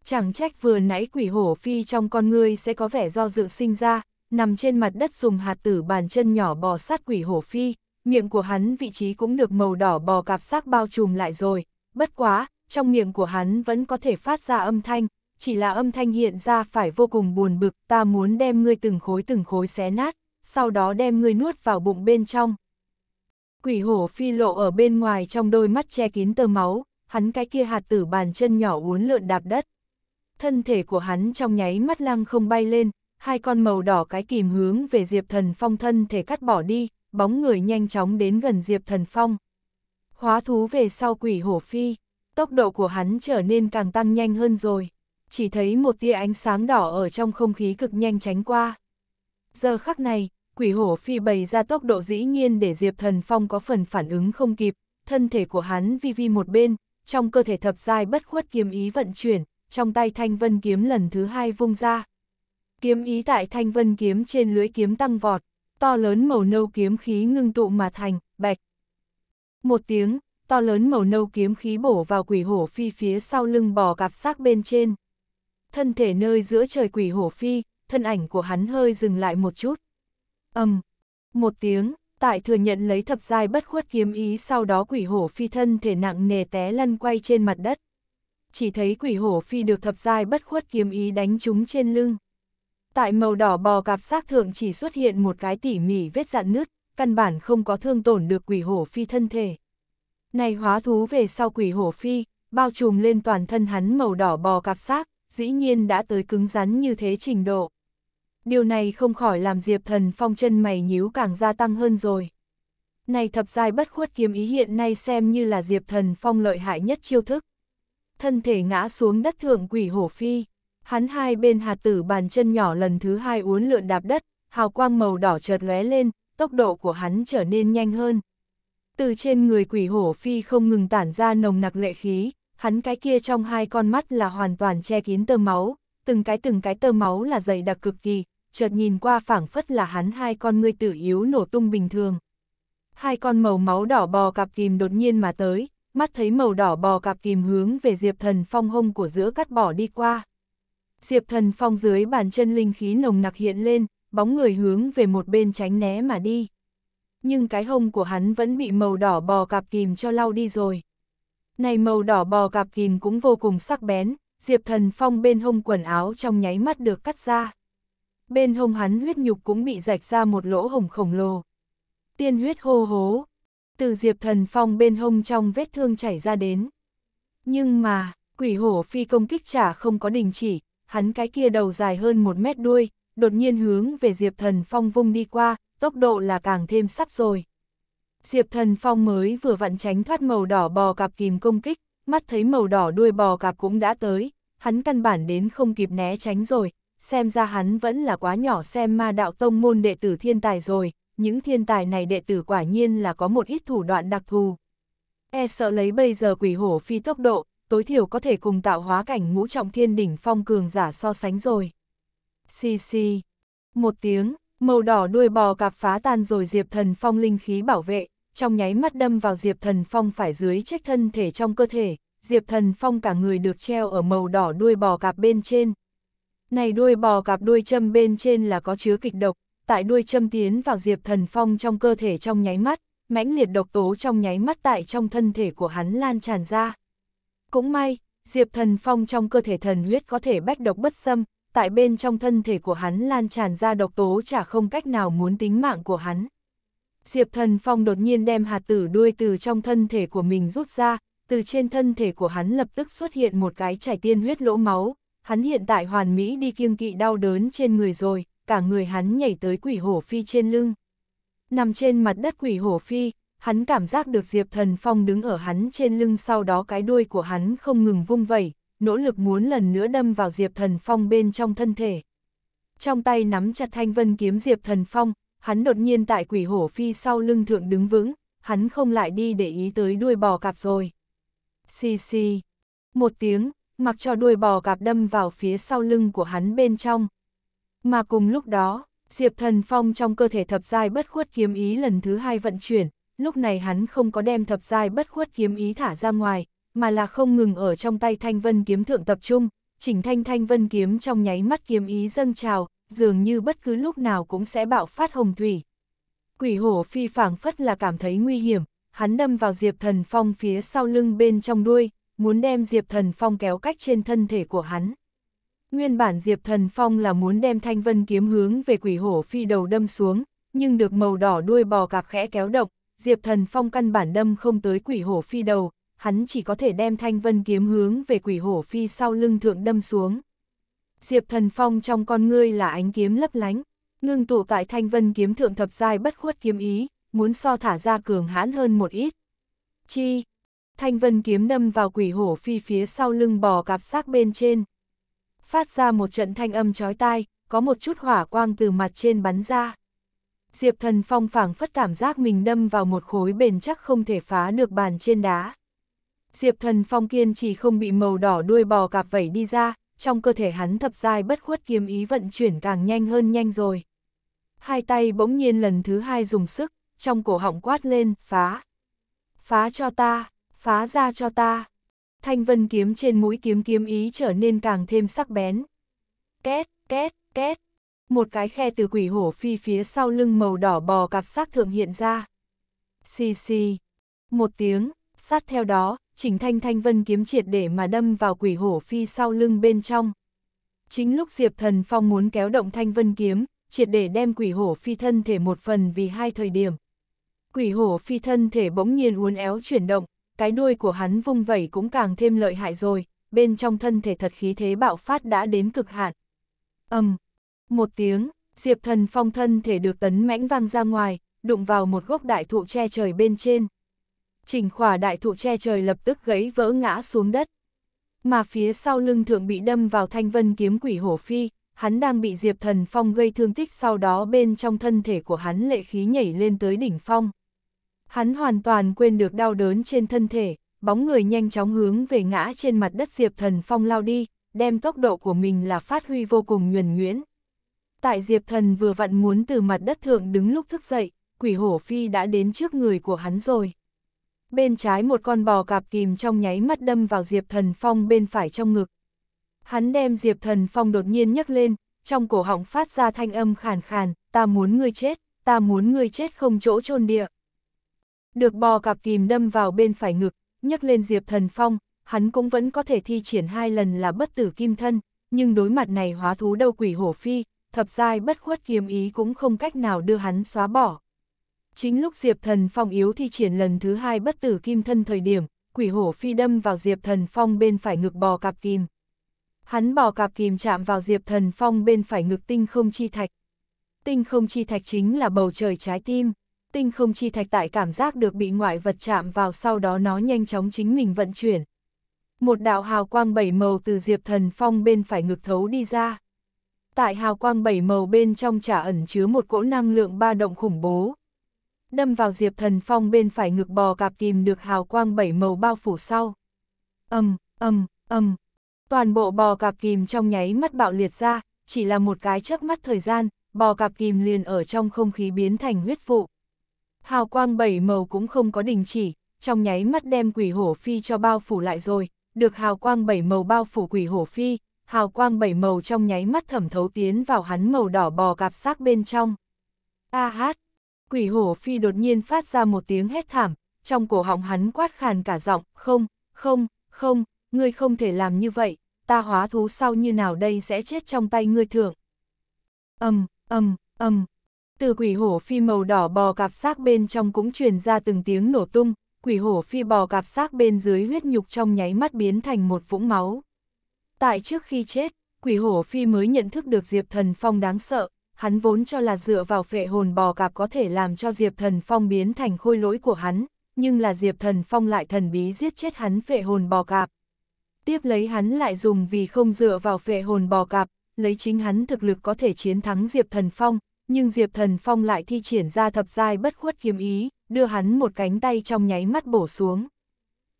Chẳng trách vừa nãy quỷ hổ phi trong con ngươi sẽ có vẻ do dự sinh ra, nằm trên mặt đất dùng hạt tử bàn chân nhỏ bò sát quỷ hổ phi, miệng của hắn vị trí cũng được màu đỏ bò cạp xác bao trùm lại rồi, bất quá, trong miệng của hắn vẫn có thể phát ra âm thanh, chỉ là âm thanh hiện ra phải vô cùng buồn bực, ta muốn đem ngươi từng khối từng khối xé nát, sau đó đem ngươi nuốt vào bụng bên trong. Quỷ hổ phi lộ ở bên ngoài trong đôi mắt che kín tơ máu, hắn cái kia hạt tử bàn chân nhỏ uốn lượn đạp đất. Thân thể của hắn trong nháy mắt lăng không bay lên, hai con màu đỏ cái kìm hướng về Diệp Thần Phong thân thể cắt bỏ đi, bóng người nhanh chóng đến gần Diệp Thần Phong. Hóa thú về sau quỷ hổ phi, tốc độ của hắn trở nên càng tăng nhanh hơn rồi. Chỉ thấy một tia ánh sáng đỏ ở trong không khí cực nhanh tránh qua. Giờ khắc này, quỷ hổ phi bày ra tốc độ dĩ nhiên để Diệp Thần Phong có phần phản ứng không kịp, thân thể của hắn vi vi một bên, trong cơ thể thập dài bất khuất kiếm ý vận chuyển, trong tay thanh vân kiếm lần thứ hai vung ra. Kiếm ý tại thanh vân kiếm trên lưỡi kiếm tăng vọt, to lớn màu nâu kiếm khí ngưng tụ mà thành, bạch. Một tiếng, to lớn màu nâu kiếm khí bổ vào quỷ hổ phi phía sau lưng bò cạp xác bên trên. Thân thể nơi giữa trời quỷ hổ phi, thân ảnh của hắn hơi dừng lại một chút. Âm, um, một tiếng, tại thừa nhận lấy thập giai bất khuất kiếm ý sau đó quỷ hổ phi thân thể nặng nề té lăn quay trên mặt đất. Chỉ thấy quỷ hổ phi được thập giai bất khuất kiếm ý đánh trúng trên lưng. Tại màu đỏ bò cạp xác thượng chỉ xuất hiện một cái tỉ mỉ vết dạn nứt, căn bản không có thương tổn được quỷ hổ phi thân thể. Này hóa thú về sau quỷ hổ phi, bao trùm lên toàn thân hắn màu đỏ bò cạp xác, dĩ nhiên đã tới cứng rắn như thế trình độ. Điều này không khỏi làm Diệp Thần Phong chân mày nhíu càng gia tăng hơn rồi. Này thập giai bất khuất kiếm ý hiện nay xem như là Diệp Thần Phong lợi hại nhất chiêu thức. Thân thể ngã xuống đất thượng quỷ hổ phi, hắn hai bên hạt tử bàn chân nhỏ lần thứ hai uốn lượn đạp đất, hào quang màu đỏ chợt lóe lên, tốc độ của hắn trở nên nhanh hơn. Từ trên người quỷ hổ phi không ngừng tản ra nồng nặc lệ khí, hắn cái kia trong hai con mắt là hoàn toàn che kín tơ máu, từng cái từng cái tơ máu là dày đặc cực kỳ, chợt nhìn qua phảng phất là hắn hai con ngươi tử yếu nổ tung bình thường. Hai con màu máu đỏ bò cặp kìm đột nhiên mà tới, mắt thấy màu đỏ bò cặp kìm hướng về Diệp Thần Phong hông của giữa cắt bỏ đi qua. Diệp Thần Phong dưới bàn chân linh khí nồng nặc hiện lên, bóng người hướng về một bên tránh né mà đi. Nhưng cái hông của hắn vẫn bị màu đỏ bò cạp kìm cho lau đi rồi. Này màu đỏ bò cạp kìm cũng vô cùng sắc bén, Diệp Thần Phong bên hông quần áo trong nháy mắt được cắt ra. Bên hông hắn huyết nhục cũng bị rạch ra một lỗ hồng khổng lồ. Tiên huyết hô hố, từ Diệp Thần Phong bên hông trong vết thương chảy ra đến. Nhưng mà, quỷ hổ phi công kích trả không có đình chỉ, hắn cái kia đầu dài hơn một mét đuôi, đột nhiên hướng về Diệp Thần Phong vung đi qua, tốc độ là càng thêm sắp rồi. Diệp Thần Phong mới vừa vặn tránh thoát màu đỏ bò cạp kìm công kích, mắt thấy màu đỏ đuôi bò cạp cũng đã tới, hắn căn bản đến không kịp né tránh rồi, xem ra hắn vẫn là quá nhỏ xem ma đạo tông môn đệ tử thiên tài rồi, những thiên tài này đệ tử quả nhiên là có một ít thủ đoạn đặc thù. E sợ lấy bây giờ quỷ hổ phi tốc độ, tối thiểu có thể cùng tạo hóa cảnh ngũ trọng thiên đỉnh phong cường giả so sánh rồi. Xì xì. Một tiếng, màu đỏ đuôi bò cạp phá tan rồi Diệp Thần Phong linh khí bảo vệ, trong nháy mắt đâm vào Diệp Thần Phong phải dưới trách thân thể trong cơ thể, Diệp Thần Phong cả người được treo ở màu đỏ đuôi bò cạp bên trên. Này đuôi bò cạp đuôi châm bên trên là có chứa kịch độc, tại đuôi châm tiến vào Diệp Thần Phong trong cơ thể trong nháy mắt, mãnh liệt độc tố trong nháy mắt tại trong thân thể của hắn lan tràn ra. Cũng may, Diệp Thần Phong trong cơ thể thần huyết có thể bách độc bất xâm, tại bên trong thân thể của hắn lan tràn ra độc tố chả không cách nào muốn tính mạng của hắn. Diệp Thần Phong đột nhiên đem hạt tử đuôi từ trong thân thể của mình rút ra, từ trên thân thể của hắn lập tức xuất hiện một cái chảy tiên huyết lỗ máu, hắn hiện tại hoàn mỹ đi kiêng kỵ đau đớn trên người rồi, cả người hắn nhảy tới quỷ hổ phi trên lưng. Nằm trên mặt đất quỷ hổ phi, hắn cảm giác được Diệp Thần Phong đứng ở hắn trên lưng sau đó cái đuôi của hắn không ngừng vung vẩy, nỗ lực muốn lần nữa đâm vào Diệp Thần Phong bên trong thân thể. Trong tay nắm chặt thanh vân kiếm Diệp Thần Phong, hắn đột nhiên tại quỷ hổ phi sau lưng thượng đứng vững, hắn không lại đi để ý tới đuôi bò cạp rồi. Xì xì, một tiếng, mặc cho đuôi bò cạp đâm vào phía sau lưng của hắn bên trong. Mà cùng lúc đó, Diệp Thần Phong trong cơ thể thập giai bất khuất kiếm ý lần thứ hai vận chuyển, lúc này hắn không có đem thập giai bất khuất kiếm ý thả ra ngoài, mà là không ngừng ở trong tay thanh vân kiếm thượng tập trung, chỉnh thanh thanh vân kiếm trong nháy mắt kiếm ý dâng trào, dường như bất cứ lúc nào cũng sẽ bạo phát hồng thủy. Quỷ hổ phi phảng phất là cảm thấy nguy hiểm, hắn đâm vào Diệp Thần Phong phía sau lưng bên trong đuôi, muốn đem Diệp Thần Phong kéo cách trên thân thể của hắn. Nguyên bản Diệp Thần Phong là muốn đem thanh vân kiếm hướng về quỷ hổ phi đầu đâm xuống, nhưng được màu đỏ đuôi bò cạp khẽ kéo động, Diệp Thần Phong căn bản đâm không tới quỷ hổ phi đầu, hắn chỉ có thể đem thanh vân kiếm hướng về quỷ hổ phi sau lưng thượng đâm xuống. Diệp thần phong trong con ngươi là ánh kiếm lấp lánh, ngưng tụ tại thanh vân kiếm thượng thập giai bất khuất kiếm ý, muốn so thả ra cường hãn hơn một ít. Chi, thanh vân kiếm đâm vào quỷ hổ phi phía sau lưng bò cạp xác bên trên. Phát ra một trận thanh âm chói tai, có một chút hỏa quang từ mặt trên bắn ra. Diệp thần phong phảng phất cảm giác mình đâm vào một khối bền chắc không thể phá được bàn trên đá. Diệp Thần Phong kiên chỉ không bị màu đỏ đuôi bò cạp vẩy đi ra, trong cơ thể hắn thập dài bất khuất kiếm ý vận chuyển càng nhanh hơn nhanh rồi. Hai tay bỗng nhiên lần thứ hai dùng sức, trong cổ họng quát lên, phá. Phá cho ta, phá ra cho ta. Thanh vân kiếm trên mũi kiếm kiếm ý trở nên càng thêm sắc bén. Két, két, két. Một cái khe từ quỷ hổ phi phía sau lưng màu đỏ bò cạp sắc thượng hiện ra. Xì xì. Một tiếng, sát theo đó, Trình Thanh Thanh Vân kiếm triệt để mà đâm vào quỷ hổ phi sau lưng bên trong. Chính lúc Diệp Thần Phong muốn kéo động Thanh Vân kiếm, triệt để đem quỷ hổ phi thân thể một phần vì hai thời điểm. Quỷ hổ phi thân thể bỗng nhiên uốn éo chuyển động, cái đuôi của hắn vung vẩy cũng càng thêm lợi hại rồi, bên trong thân thể thật khí thế bạo phát đã đến cực hạn. ầm um, một tiếng, Diệp Thần Phong thân thể được tấn mãnh vang ra ngoài, đụng vào một gốc đại thụ che trời bên trên chỉnh khỏa đại thụ che trời lập tức gãy vỡ ngã xuống đất. Mà phía sau lưng thượng bị đâm vào thanh vân kiếm quỷ hổ phi, hắn đang bị Diệp Thần Phong gây thương tích sau đó bên trong thân thể của hắn lệ khí nhảy lên tới đỉnh phong. Hắn hoàn toàn quên được đau đớn trên thân thể, bóng người nhanh chóng hướng về ngã trên mặt đất Diệp Thần Phong lao đi, đem tốc độ của mình là phát huy vô cùng nhuần nguyễn. Tại Diệp Thần vừa vặn muốn từ mặt đất thượng đứng lúc thức dậy, quỷ hổ phi đã đến trước người của hắn rồi bên trái một con bò cạp kìm trong nháy mắt đâm vào Diệp Thần Phong bên phải trong ngực. Hắn đem Diệp Thần Phong đột nhiên nhấc lên, trong cổ họng phát ra thanh âm khàn khàn, ta muốn ngươi chết, ta muốn ngươi chết không chỗ chôn địa. Được bò cạp kìm đâm vào bên phải ngực, nhấc lên Diệp Thần Phong, hắn cũng vẫn có thể thi triển hai lần là bất tử kim thân, nhưng đối mặt này hóa thú đâu quỷ hổ phi, thập giai bất khuất kiếm ý cũng không cách nào đưa hắn xóa bỏ. Chính lúc Diệp Thần Phong yếu thi triển lần thứ hai bất tử kim thân thời điểm, quỷ hổ phi đâm vào Diệp Thần Phong bên phải ngực bò cạp kim Hắn bò cạp kim chạm vào Diệp Thần Phong bên phải ngực tinh không chi thạch. Tinh không chi thạch chính là bầu trời trái tim. Tinh không chi thạch tại cảm giác được bị ngoại vật chạm vào sau đó nó nhanh chóng chính mình vận chuyển. Một đạo hào quang bảy màu từ Diệp Thần Phong bên phải ngực thấu đi ra. Tại hào quang bảy màu bên trong trả ẩn chứa một cỗ năng lượng ba động khủng bố đâm vào Diệp Thần Phong bên phải ngực bò cạp tìm được hào quang bảy màu bao phủ sau. Âm, âm, âm. Toàn bộ bò cạp kìm trong nháy mắt bạo liệt ra, chỉ là một cái chớp mắt thời gian, bò cạp kìm liền ở trong không khí biến thành huyết vụ. Hào quang bảy màu cũng không có đình chỉ, trong nháy mắt đem quỷ hổ phi cho bao phủ lại rồi, được hào quang bảy màu bao phủ quỷ hổ phi, hào quang bảy màu trong nháy mắt thẩm thấu tiến vào hắn màu đỏ bò cạp xác bên trong. A hát, Quỷ hổ phi đột nhiên phát ra một tiếng hét thảm, trong cổ họng hắn quát khàn cả giọng, không, không, không, ngươi không thể làm như vậy, ta hóa thú sau như nào đây sẽ chết trong tay ngươi thượng. Âm, âm, âm, từ quỷ hổ phi màu đỏ bò cạp xác bên trong cũng truyền ra từng tiếng nổ tung, quỷ hổ phi bò cạp xác bên dưới huyết nhục trong nháy mắt biến thành một vũng máu. Tại trước khi chết, quỷ hổ phi mới nhận thức được Diệp Thần Phong đáng sợ, hắn vốn cho là dựa vào phệ hồn bò cạp có thể làm cho Diệp Thần Phong biến thành khôi lỗi của hắn, nhưng là Diệp Thần Phong lại thần bí giết chết hắn phệ hồn bò cạp. Tiếp lấy hắn lại dùng vì không dựa vào phệ hồn bò cạp, lấy chính hắn thực lực có thể chiến thắng Diệp Thần Phong, nhưng Diệp Thần Phong lại thi triển ra thập giai bất khuất kiếm ý, đưa hắn một cánh tay trong nháy mắt bổ xuống.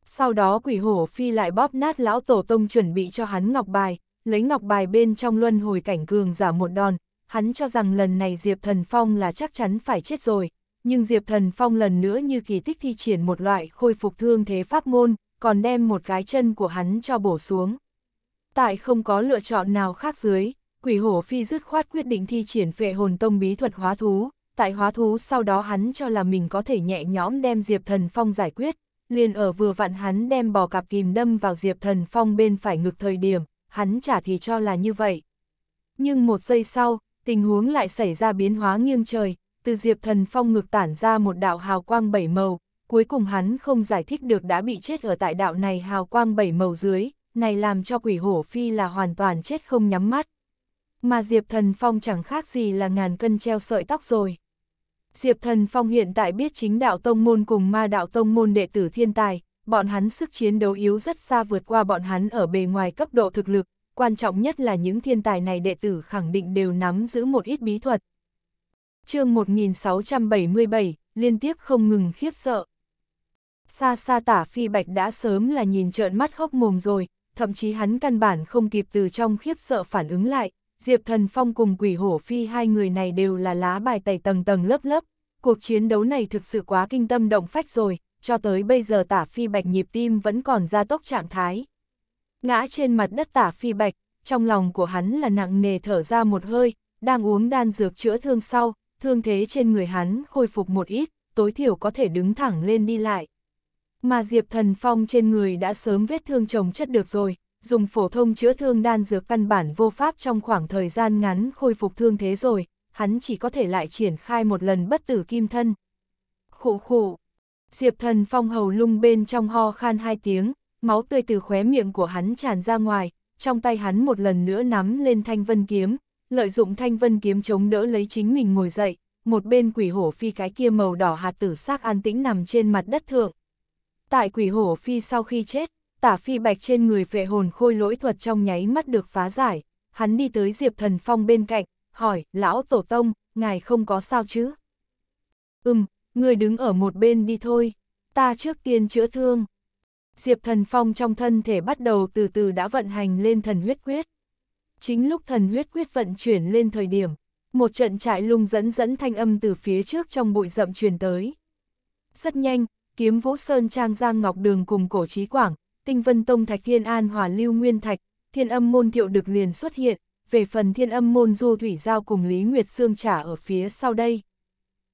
Sau đó quỷ hổ phi lại bóp nát lão tổ tông chuẩn bị cho hắn ngọc bài, lấy ngọc bài bên trong luân hồi cảnh cường giả một đòn, hắn cho rằng lần này Diệp Thần Phong là chắc chắn phải chết rồi, nhưng Diệp Thần Phong lần nữa như kỳ tích thi triển một loại khôi phục thương thế pháp môn, còn đem một cái chân của hắn cho bổ xuống. Tại không có lựa chọn nào khác dưới, quỷ hổ phi dứt khoát quyết định thi triển phệ hồn tông bí thuật hóa thú, tại hóa thú sau đó hắn cho là mình có thể nhẹ nhõm đem Diệp Thần Phong giải quyết, liền ở vừa vặn hắn đem bò cạp kìm đâm vào Diệp Thần Phong bên phải ngực thời điểm, hắn chả thì cho là như vậy. Nhưng một giây sau, tình huống lại xảy ra biến hóa nghiêng trời, từ Diệp Thần Phong ngược tản ra một đạo hào quang bảy màu, cuối cùng hắn không giải thích được đã bị chết ở tại đạo này hào quang bảy màu dưới, này làm cho quỷ hổ phi là hoàn toàn chết không nhắm mắt. Mà Diệp Thần Phong chẳng khác gì là ngàn cân treo sợi tóc rồi. Diệp Thần Phong hiện tại biết chính đạo tông môn cùng ma đạo tông môn đệ tử thiên tài, bọn hắn sức chiến đấu yếu rất xa vượt qua bọn hắn ở bề ngoài cấp độ thực lực, quan trọng nhất là những thiên tài này đệ tử khẳng định đều nắm giữ một ít bí thuật. chương 1677, liên tiếp không ngừng khiếp sợ. Xa xa tả phi bạch đã sớm là nhìn trợn mắt hốc mồm rồi, thậm chí hắn căn bản không kịp từ trong khiếp sợ phản ứng lại, Diệp Thần Phong cùng quỷ hổ phi hai người này đều là lá bài tẩy tầng tầng lớp lớp, cuộc chiến đấu này thực sự quá kinh tâm động phách rồi, cho tới bây giờ tả phi bạch nhịp tim vẫn còn ra tốc trạng thái ngã trên mặt đất tả phi bạch, trong lòng của hắn là nặng nề thở ra một hơi, đang uống đan dược chữa thương sau, thương thế trên người hắn khôi phục một ít, tối thiểu có thể đứng thẳng lên đi lại. Mà Diệp Thần Phong trên người đã sớm vết thương chồng chất được rồi, dùng phổ thông chữa thương đan dược căn bản vô pháp trong khoảng thời gian ngắn khôi phục thương thế rồi, hắn chỉ có thể lại triển khai một lần bất tử kim thân. khổ khổ Diệp Thần Phong hầu lung bên trong ho khan hai tiếng, máu tươi từ khóe miệng của hắn tràn ra ngoài, trong tay hắn một lần nữa nắm lên thanh vân kiếm, lợi dụng thanh vân kiếm chống đỡ lấy chính mình ngồi dậy, một bên quỷ hổ phi cái kia màu đỏ hạt tử xác an tĩnh nằm trên mặt đất thượng. Tại quỷ hổ phi sau khi chết, tả phi bạch trên người vệ hồn khôi lỗi thuật trong nháy mắt được phá giải, hắn đi tới Diệp Thần Phong bên cạnh, hỏi, lão tổ tông, ngài không có sao chứ? Ừm, người đứng ở một bên đi thôi, ta trước tiên chữa thương. Diệp Thần Phong trong thân thể bắt đầu từ từ đã vận hành lên thần huyết quyết. Chính lúc thần huyết quyết vận chuyển lên thời điểm, một trận trại lung dẫn dẫn thanh âm từ phía trước trong bụi rậm truyền tới. Rất nhanh, kiếm vũ sơn trang giang ngọc đường cùng cổ trí quảng, tinh vân tông thạch thiên an hòa lưu nguyên thạch, thiên âm môn thiệu được liền xuất hiện, về phần thiên âm môn du thủy giao cùng Lý Nguyệt Sương trả ở phía sau đây.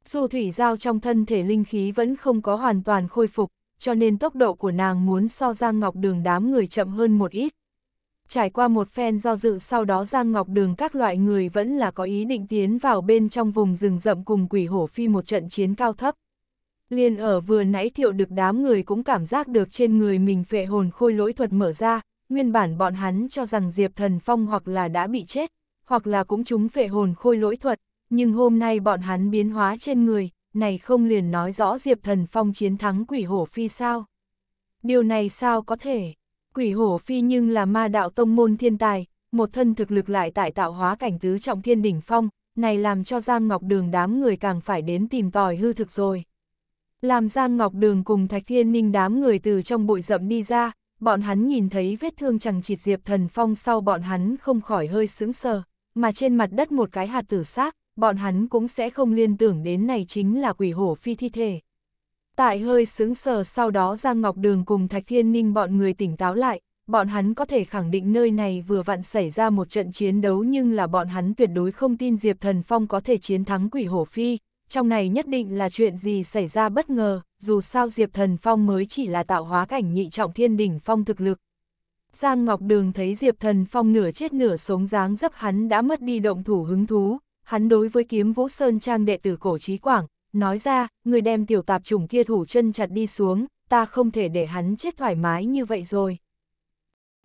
Du thủy giao trong thân thể linh khí vẫn không có hoàn toàn khôi phục, cho nên tốc độ của nàng muốn so Giang Ngọc Đường đám người chậm hơn một ít. Trải qua một phen do dự sau đó Giang Ngọc Đường các loại người vẫn là có ý định tiến vào bên trong vùng rừng rậm cùng quỷ hổ phi một trận chiến cao thấp. Liên ở vừa nãy thiệu được đám người cũng cảm giác được trên người mình phệ hồn khôi lỗi thuật mở ra, nguyên bản bọn hắn cho rằng Diệp Thần Phong hoặc là đã bị chết, hoặc là cũng chúng phệ hồn khôi lỗi thuật, nhưng hôm nay bọn hắn biến hóa trên người, này không liền nói rõ Diệp Thần Phong chiến thắng quỷ hổ phi sao. Điều này sao có thể, quỷ hổ phi nhưng là ma đạo tông môn thiên tài, một thân thực lực lại tại tạo hóa cảnh tứ trọng thiên đỉnh phong, này làm cho Giang Ngọc Đường đám người càng phải đến tìm tòi hư thực rồi. Làm Giang Ngọc Đường cùng Thạch Thiên Ninh đám người từ trong bụi rậm đi ra, bọn hắn nhìn thấy vết thương chẳng chịt Diệp Thần Phong sau bọn hắn không khỏi hơi sững sờ, mà trên mặt đất một cái hạt tử xác, bọn hắn cũng sẽ không liên tưởng đến này chính là quỷ hổ phi thi thể. Tại hơi sướng sờ sau đó Giang Ngọc Đường cùng Thạch Thiên Ninh bọn người tỉnh táo lại, bọn hắn có thể khẳng định nơi này vừa vặn xảy ra một trận chiến đấu nhưng là bọn hắn tuyệt đối không tin Diệp Thần Phong có thể chiến thắng quỷ hổ phi, trong này nhất định là chuyện gì xảy ra bất ngờ, dù sao Diệp Thần Phong mới chỉ là tạo hóa cảnh nhị trọng thiên đỉnh phong thực lực. Giang Ngọc Đường thấy Diệp Thần Phong nửa chết nửa sống dáng dấp hắn đã mất đi động thủ hứng thú, hắn đối với kiếm vũ sơn trang đệ tử cổ trí quảng, nói ra, người đem tiểu tạp trùng kia thủ chân chặt đi xuống, ta không thể để hắn chết thoải mái như vậy rồi.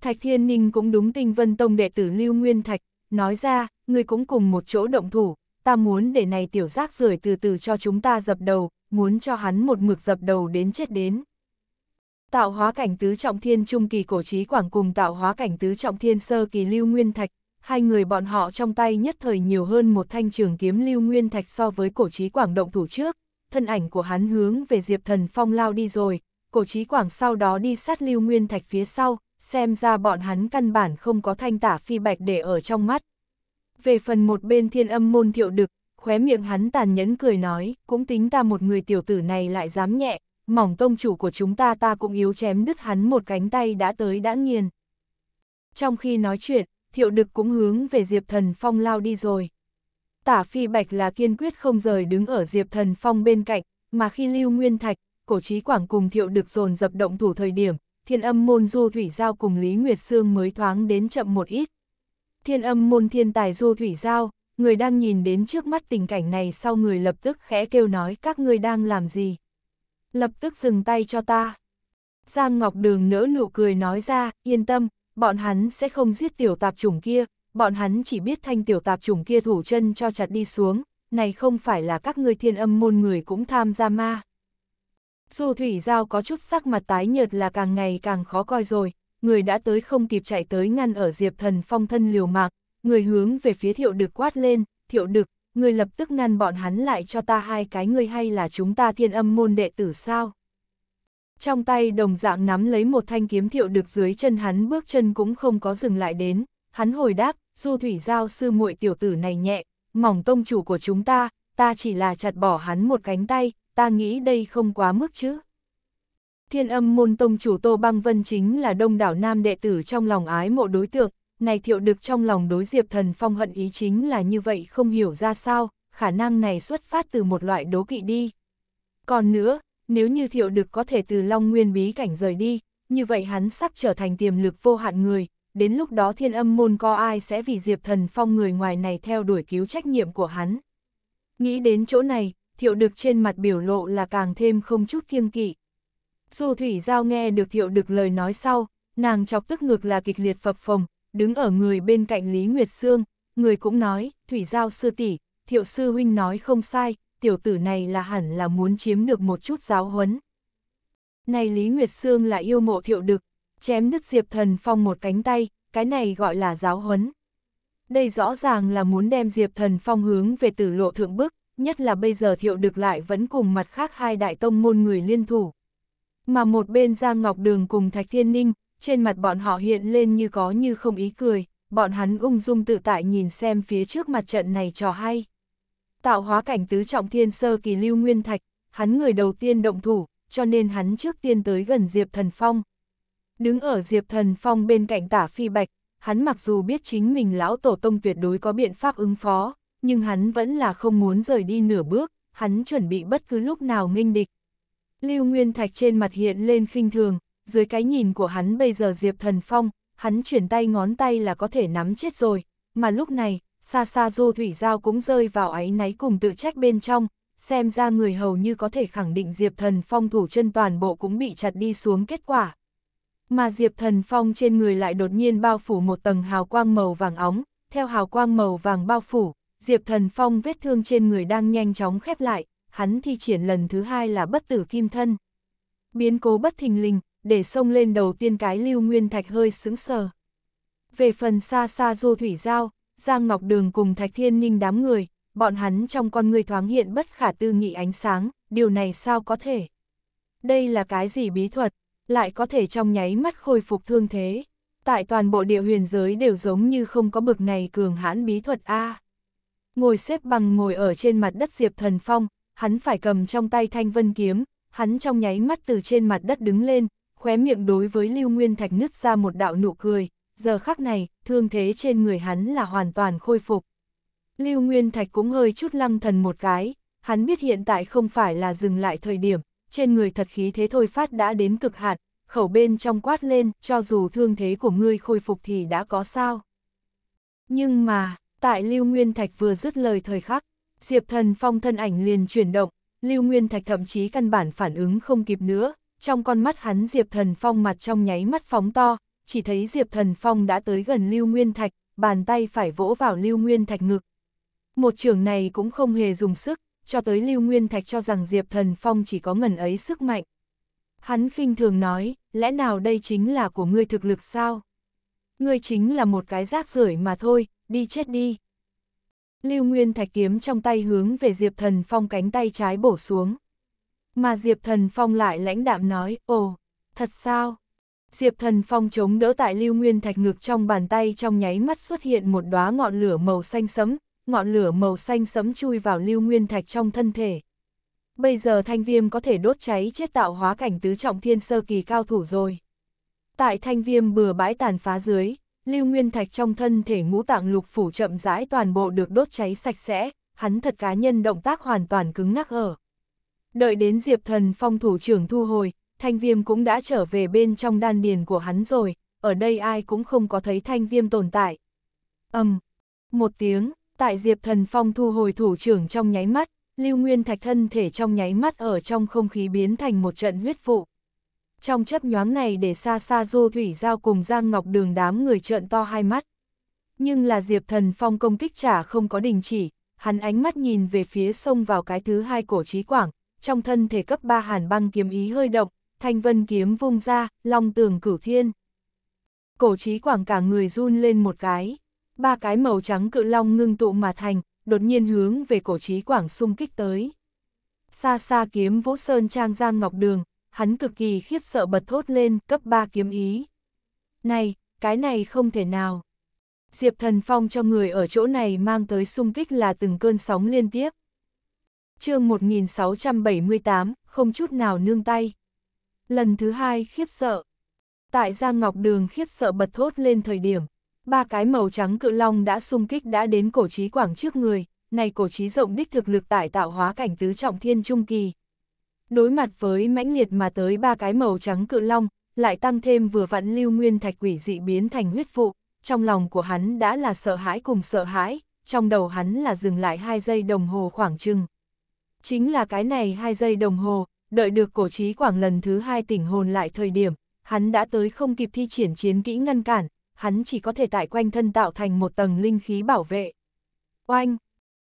Thạch Thiên Ninh cũng đúng tinh vân tông đệ tử Lưu Nguyên Thạch, nói ra, người cũng cùng một chỗ động thủ, ta muốn để này tiểu giác rời từ từ cho chúng ta dập đầu, muốn cho hắn một mực dập đầu đến chết đến. Tạo hóa cảnh tứ trọng thiên trung kỳ cổ trí quảng cùng tạo hóa cảnh tứ trọng thiên sơ kỳ Lưu Nguyên Thạch, hai người bọn họ trong tay nhất thời nhiều hơn một thanh trường kiếm lưu nguyên thạch so với cổ trí quảng động thủ trước, thân ảnh của hắn hướng về Diệp Thần Phong lao đi rồi, cổ trí quảng sau đó đi sát lưu nguyên thạch phía sau, xem ra bọn hắn căn bản không có thanh tả phi bạch để ở trong mắt. Về phần một bên thiên âm môn thiệu đực, khóe miệng hắn tàn nhẫn cười nói, cũng tính ta một người tiểu tử này lại dám nhẹ, mỏng tông chủ của chúng ta ta cũng yếu chém đứt hắn một cánh tay đã tới đã nghiền. Trong khi nói chuyện, hiệu Đực cũng hướng về Diệp Thần Phong lao đi rồi. Tả Phi Bạch là kiên quyết không rời đứng ở Diệp Thần Phong bên cạnh, mà khi Lưu Nguyên Thạch, cổ trí quảng cùng thiệu Đực dồn dập động thủ thời điểm, thiên âm môn du thủy giao cùng Lý Nguyệt Sương mới thoáng đến chậm một ít. Thiên âm môn thiên tài du thủy giao, người đang nhìn đến trước mắt tình cảnh này sau người lập tức khẽ kêu nói các ngươi đang làm gì. Lập tức dừng tay cho ta. Giang Ngọc Đường nỡ nụ cười nói ra, yên tâm, bọn hắn sẽ không giết tiểu tạp chủng kia, bọn hắn chỉ biết thanh tiểu tạp chủng kia thủ chân cho chặt đi xuống, này không phải là các ngươi thiên âm môn người cũng tham gia ma. Dù thủy giao có chút sắc mặt tái nhợt là càng ngày càng khó coi rồi, người đã tới không kịp chạy tới ngăn ở diệp thần phong thân liều mạng, người hướng về phía thiệu đực quát lên, thiệu đực, người lập tức ngăn bọn hắn lại cho ta hai cái ngươi hay là chúng ta thiên âm môn đệ tử sao trong tay đồng dạng nắm lấy một thanh kiếm thiệu được dưới chân hắn bước chân cũng không có dừng lại đến, hắn hồi đáp, du thủy giao sư muội tiểu tử này nhẹ, mỏng tông chủ của chúng ta, ta chỉ là chặt bỏ hắn một cánh tay, ta nghĩ đây không quá mức chứ. Thiên âm môn tông chủ Tô Băng Vân chính là đông đảo nam đệ tử trong lòng ái mộ đối tượng, này thiệu được trong lòng đối diệp thần phong hận ý chính là như vậy không hiểu ra sao, khả năng này xuất phát từ một loại đố kỵ đi. Còn nữa, nếu như thiệu đực có thể từ Long Nguyên bí cảnh rời đi, như vậy hắn sắp trở thành tiềm lực vô hạn người, đến lúc đó thiên âm môn co ai sẽ vì Diệp Thần Phong người ngoài này theo đuổi cứu trách nhiệm của hắn. Nghĩ đến chỗ này, thiệu đực trên mặt biểu lộ là càng thêm không chút kiêng kỵ. Dù Thủy Giao nghe được thiệu đực lời nói sau, nàng chọc tức ngược là kịch liệt phập phồng, đứng ở người bên cạnh Lý Nguyệt Sương, người cũng nói, Thủy Giao sư tỷ thiệu sư huynh nói không sai, tiểu tử này là hẳn là muốn chiếm được một chút giáo huấn. Này Lý Nguyệt Sương là yêu mộ thiệu đực, chém đứt Diệp Thần Phong một cánh tay, cái này gọi là giáo huấn. Đây rõ ràng là muốn đem Diệp Thần Phong hướng về tử lộ thượng bức, nhất là bây giờ thiệu đực lại vẫn cùng mặt khác hai đại tông môn người liên thủ. Mà một bên Giang Ngọc Đường cùng Thạch Thiên Ninh, trên mặt bọn họ hiện lên như có như không ý cười, bọn hắn ung dung tự tại nhìn xem phía trước mặt trận này trò hay tạo hóa cảnh tứ trọng thiên sơ kỳ lưu nguyên thạch, hắn người đầu tiên động thủ, cho nên hắn trước tiên tới gần Diệp Thần Phong. Đứng ở Diệp Thần Phong bên cạnh tả phi bạch, hắn mặc dù biết chính mình lão tổ tông tuyệt đối có biện pháp ứng phó, nhưng hắn vẫn là không muốn rời đi nửa bước, hắn chuẩn bị bất cứ lúc nào nghênh địch. Lưu Nguyên Thạch trên mặt hiện lên khinh thường, dưới cái nhìn của hắn bây giờ Diệp Thần Phong, hắn chuyển tay ngón tay là có thể nắm chết rồi, mà lúc này, xa xa du thủy giao cũng rơi vào áy náy cùng tự trách bên trong, xem ra người hầu như có thể khẳng định Diệp Thần Phong thủ chân toàn bộ cũng bị chặt đi xuống kết quả. Mà Diệp Thần Phong trên người lại đột nhiên bao phủ một tầng hào quang màu vàng óng, theo hào quang màu vàng bao phủ, Diệp Thần Phong vết thương trên người đang nhanh chóng khép lại, hắn thi triển lần thứ hai là bất tử kim thân. Biến cố bất thình lình, để xông lên đầu tiên cái lưu nguyên thạch hơi sững sờ. Về phần xa xa du thủy giao, Giang Ngọc Đường cùng Thạch Thiên Ninh đám người, bọn hắn trong con người thoáng hiện bất khả tư nghị ánh sáng, điều này sao có thể? Đây là cái gì bí thuật, lại có thể trong nháy mắt khôi phục thương thế? Tại toàn bộ địa huyền giới đều giống như không có bực này cường hãn bí thuật A. ngồi xếp bằng ngồi ở trên mặt đất Diệp Thần Phong, hắn phải cầm trong tay thanh vân kiếm, hắn trong nháy mắt từ trên mặt đất đứng lên, khóe miệng đối với Lưu Nguyên Thạch nứt ra một đạo nụ cười, giờ khắc này, thương thế trên người hắn là hoàn toàn khôi phục. Lưu Nguyên Thạch cũng hơi chút lăng thần một cái, hắn biết hiện tại không phải là dừng lại thời điểm, trên người thật khí thế thôi phát đã đến cực hạn, khẩu bên trong quát lên, cho dù thương thế của ngươi khôi phục thì đã có sao. Nhưng mà, tại Lưu Nguyên Thạch vừa dứt lời thời khắc, Diệp Thần Phong thân ảnh liền chuyển động, Lưu Nguyên Thạch thậm chí căn bản phản ứng không kịp nữa, trong con mắt hắn Diệp Thần Phong mặt trong nháy mắt phóng to, chỉ thấy Diệp Thần Phong đã tới gần Lưu Nguyên Thạch, bàn tay phải vỗ vào Lưu Nguyên Thạch ngực. Một trường này cũng không hề dùng sức, cho tới Lưu Nguyên Thạch cho rằng Diệp Thần Phong chỉ có ngần ấy sức mạnh. Hắn khinh thường nói, lẽ nào đây chính là của ngươi thực lực sao? Ngươi chính là một cái rác rưởi mà thôi, đi chết đi. Lưu Nguyên Thạch kiếm trong tay hướng về Diệp Thần Phong cánh tay trái bổ xuống. Mà Diệp Thần Phong lại lãnh đạm nói, ồ, thật sao? Diệp Thần Phong chống đỡ tại Lưu Nguyên Thạch ngực trong bàn tay trong nháy mắt xuất hiện một đóa ngọn lửa màu xanh sẫm, ngọn lửa màu xanh sẫm chui vào Lưu Nguyên Thạch trong thân thể. Bây giờ Thanh Viêm có thể đốt cháy chết tạo hóa cảnh tứ trọng thiên sơ kỳ cao thủ rồi. Tại Thanh Viêm bừa bãi tàn phá dưới, Lưu Nguyên Thạch trong thân thể ngũ tạng lục phủ chậm rãi toàn bộ được đốt cháy sạch sẽ, hắn thật cá nhân động tác hoàn toàn cứng ngắc ở. Đợi đến Diệp Thần Phong thủ trưởng thu hồi, thanh viêm cũng đã trở về bên trong đan điền của hắn rồi, ở đây ai cũng không có thấy thanh viêm tồn tại. ầm um, một tiếng, tại Diệp Thần Phong thu hồi thủ trưởng trong nháy mắt, Lưu Nguyên Thạch thân thể trong nháy mắt ở trong không khí biến thành một trận huyết vụ. Trong chấp nhoáng này để xa xa Du Thủy Giao cùng Giang Ngọc Đường đám người trợn to hai mắt. Nhưng là Diệp Thần Phong công kích trả không có đình chỉ, hắn ánh mắt nhìn về phía sông vào cái thứ hai cổ trí quảng, trong thân thể cấp ba hàn băng kiếm ý hơi động, thanh vân kiếm vung ra, long tường cửu thiên. Cổ trí quảng cả người run lên một cái, ba cái màu trắng cự long ngưng tụ mà thành, đột nhiên hướng về cổ trí quảng xung kích tới. Xa xa kiếm vũ sơn trang giang ngọc đường, hắn cực kỳ khiếp sợ bật thốt lên cấp ba kiếm ý. Này, cái này không thể nào. Diệp thần phong cho người ở chỗ này mang tới xung kích là từng cơn sóng liên tiếp. chương 1678, không chút nào nương tay. Lần thứ hai khiếp sợ. Tại Giang Ngọc Đường khiếp sợ bật thốt lên thời điểm, ba cái màu trắng cự long đã xung kích đã đến cổ trí quảng trước người, này cổ trí rộng đích thực lực tại tạo hóa cảnh tứ trọng thiên trung kỳ. Đối mặt với mãnh liệt mà tới ba cái màu trắng cự long, lại tăng thêm vừa vặn lưu nguyên thạch quỷ dị biến thành huyết vụ, trong lòng của hắn đã là sợ hãi cùng sợ hãi, trong đầu hắn là dừng lại hai giây đồng hồ khoảng chừng. Chính là cái này hai giây đồng hồ, đợi được cổ trí quảng lần thứ hai tỉnh hồn lại thời điểm, hắn đã tới không kịp thi triển chiến kỹ ngăn cản, hắn chỉ có thể tại quanh thân tạo thành một tầng linh khí bảo vệ. Oanh!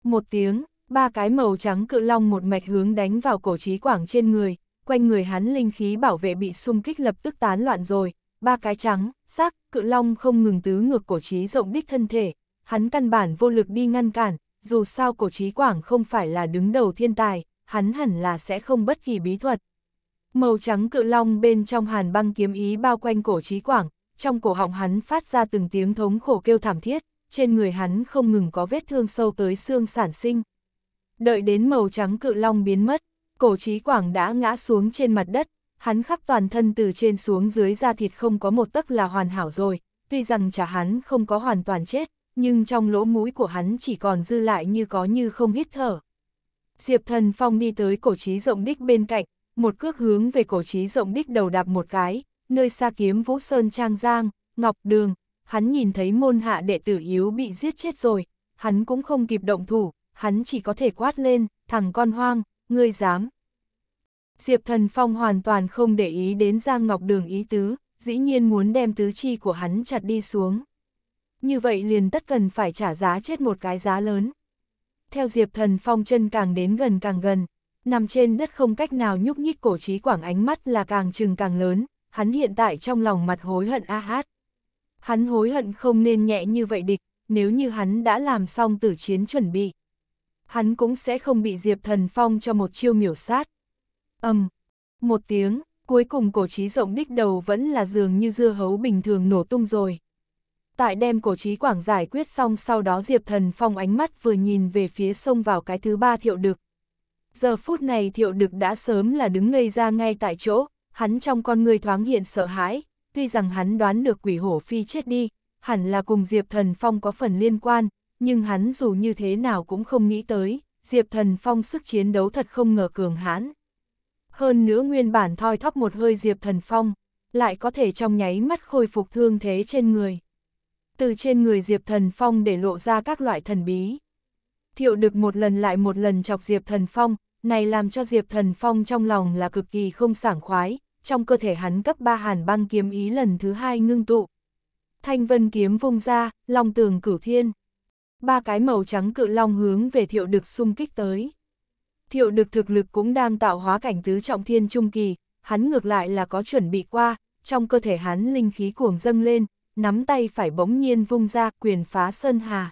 Một tiếng, ba cái màu trắng cự long một mạch hướng đánh vào cổ trí quảng trên người, quanh người hắn linh khí bảo vệ bị xung kích lập tức tán loạn rồi, ba cái trắng, xác, cự long không ngừng tứ ngược cổ trí rộng đích thân thể, hắn căn bản vô lực đi ngăn cản, dù sao cổ trí quảng không phải là đứng đầu thiên tài, hắn hẳn là sẽ không bất kỳ bí thuật. Màu trắng cự long bên trong hàn băng kiếm ý bao quanh cổ trí quảng, trong cổ họng hắn phát ra từng tiếng thống khổ kêu thảm thiết, trên người hắn không ngừng có vết thương sâu tới xương sản sinh. Đợi đến màu trắng cự long biến mất, cổ trí quảng đã ngã xuống trên mặt đất, hắn khắp toàn thân từ trên xuống dưới da thịt không có một tấc là hoàn hảo rồi, tuy rằng chả hắn không có hoàn toàn chết, nhưng trong lỗ mũi của hắn chỉ còn dư lại như có như không hít thở. Diệp Thần Phong đi tới cổ trí rộng đích bên cạnh, một cước hướng về cổ trí rộng đích đầu đạp một cái, nơi xa kiếm Vũ Sơn Trang Giang, Ngọc Đường, hắn nhìn thấy môn hạ đệ tử yếu bị giết chết rồi, hắn cũng không kịp động thủ, hắn chỉ có thể quát lên, thằng con hoang, ngươi dám. Diệp Thần Phong hoàn toàn không để ý đến Giang Ngọc Đường ý tứ, dĩ nhiên muốn đem tứ chi của hắn chặt đi xuống. Như vậy liền tất cần phải trả giá chết một cái giá lớn theo Diệp Thần Phong chân càng đến gần càng gần, nằm trên đất không cách nào nhúc nhích cổ trí quảng ánh mắt là càng trừng càng lớn, hắn hiện tại trong lòng mặt hối hận a hát. Hắn hối hận không nên nhẹ như vậy địch, nếu như hắn đã làm xong tử chiến chuẩn bị. Hắn cũng sẽ không bị Diệp Thần Phong cho một chiêu miểu sát. Âm, um, một tiếng, cuối cùng cổ trí rộng đích đầu vẫn là dường như dưa hấu bình thường nổ tung rồi tại đem cổ trí quảng giải quyết xong sau đó Diệp Thần Phong ánh mắt vừa nhìn về phía sông vào cái thứ ba thiệu đực. Giờ phút này thiệu đực đã sớm là đứng ngây ra ngay tại chỗ, hắn trong con người thoáng hiện sợ hãi, tuy rằng hắn đoán được quỷ hổ phi chết đi, hẳn là cùng Diệp Thần Phong có phần liên quan, nhưng hắn dù như thế nào cũng không nghĩ tới, Diệp Thần Phong sức chiến đấu thật không ngờ cường hãn. Hơn nữa nguyên bản thoi thóp một hơi Diệp Thần Phong, lại có thể trong nháy mắt khôi phục thương thế trên người từ trên người Diệp Thần Phong để lộ ra các loại thần bí. Thiệu được một lần lại một lần chọc Diệp Thần Phong, này làm cho Diệp Thần Phong trong lòng là cực kỳ không sảng khoái, trong cơ thể hắn cấp ba hàn băng kiếm ý lần thứ hai ngưng tụ. Thanh vân kiếm vung ra, long tường cửu thiên. Ba cái màu trắng cự long hướng về thiệu được xung kích tới. Thiệu được thực lực cũng đang tạo hóa cảnh tứ trọng thiên trung kỳ, hắn ngược lại là có chuẩn bị qua, trong cơ thể hắn linh khí cuồng dâng lên, nắm tay phải bỗng nhiên vung ra quyền phá sơn hà.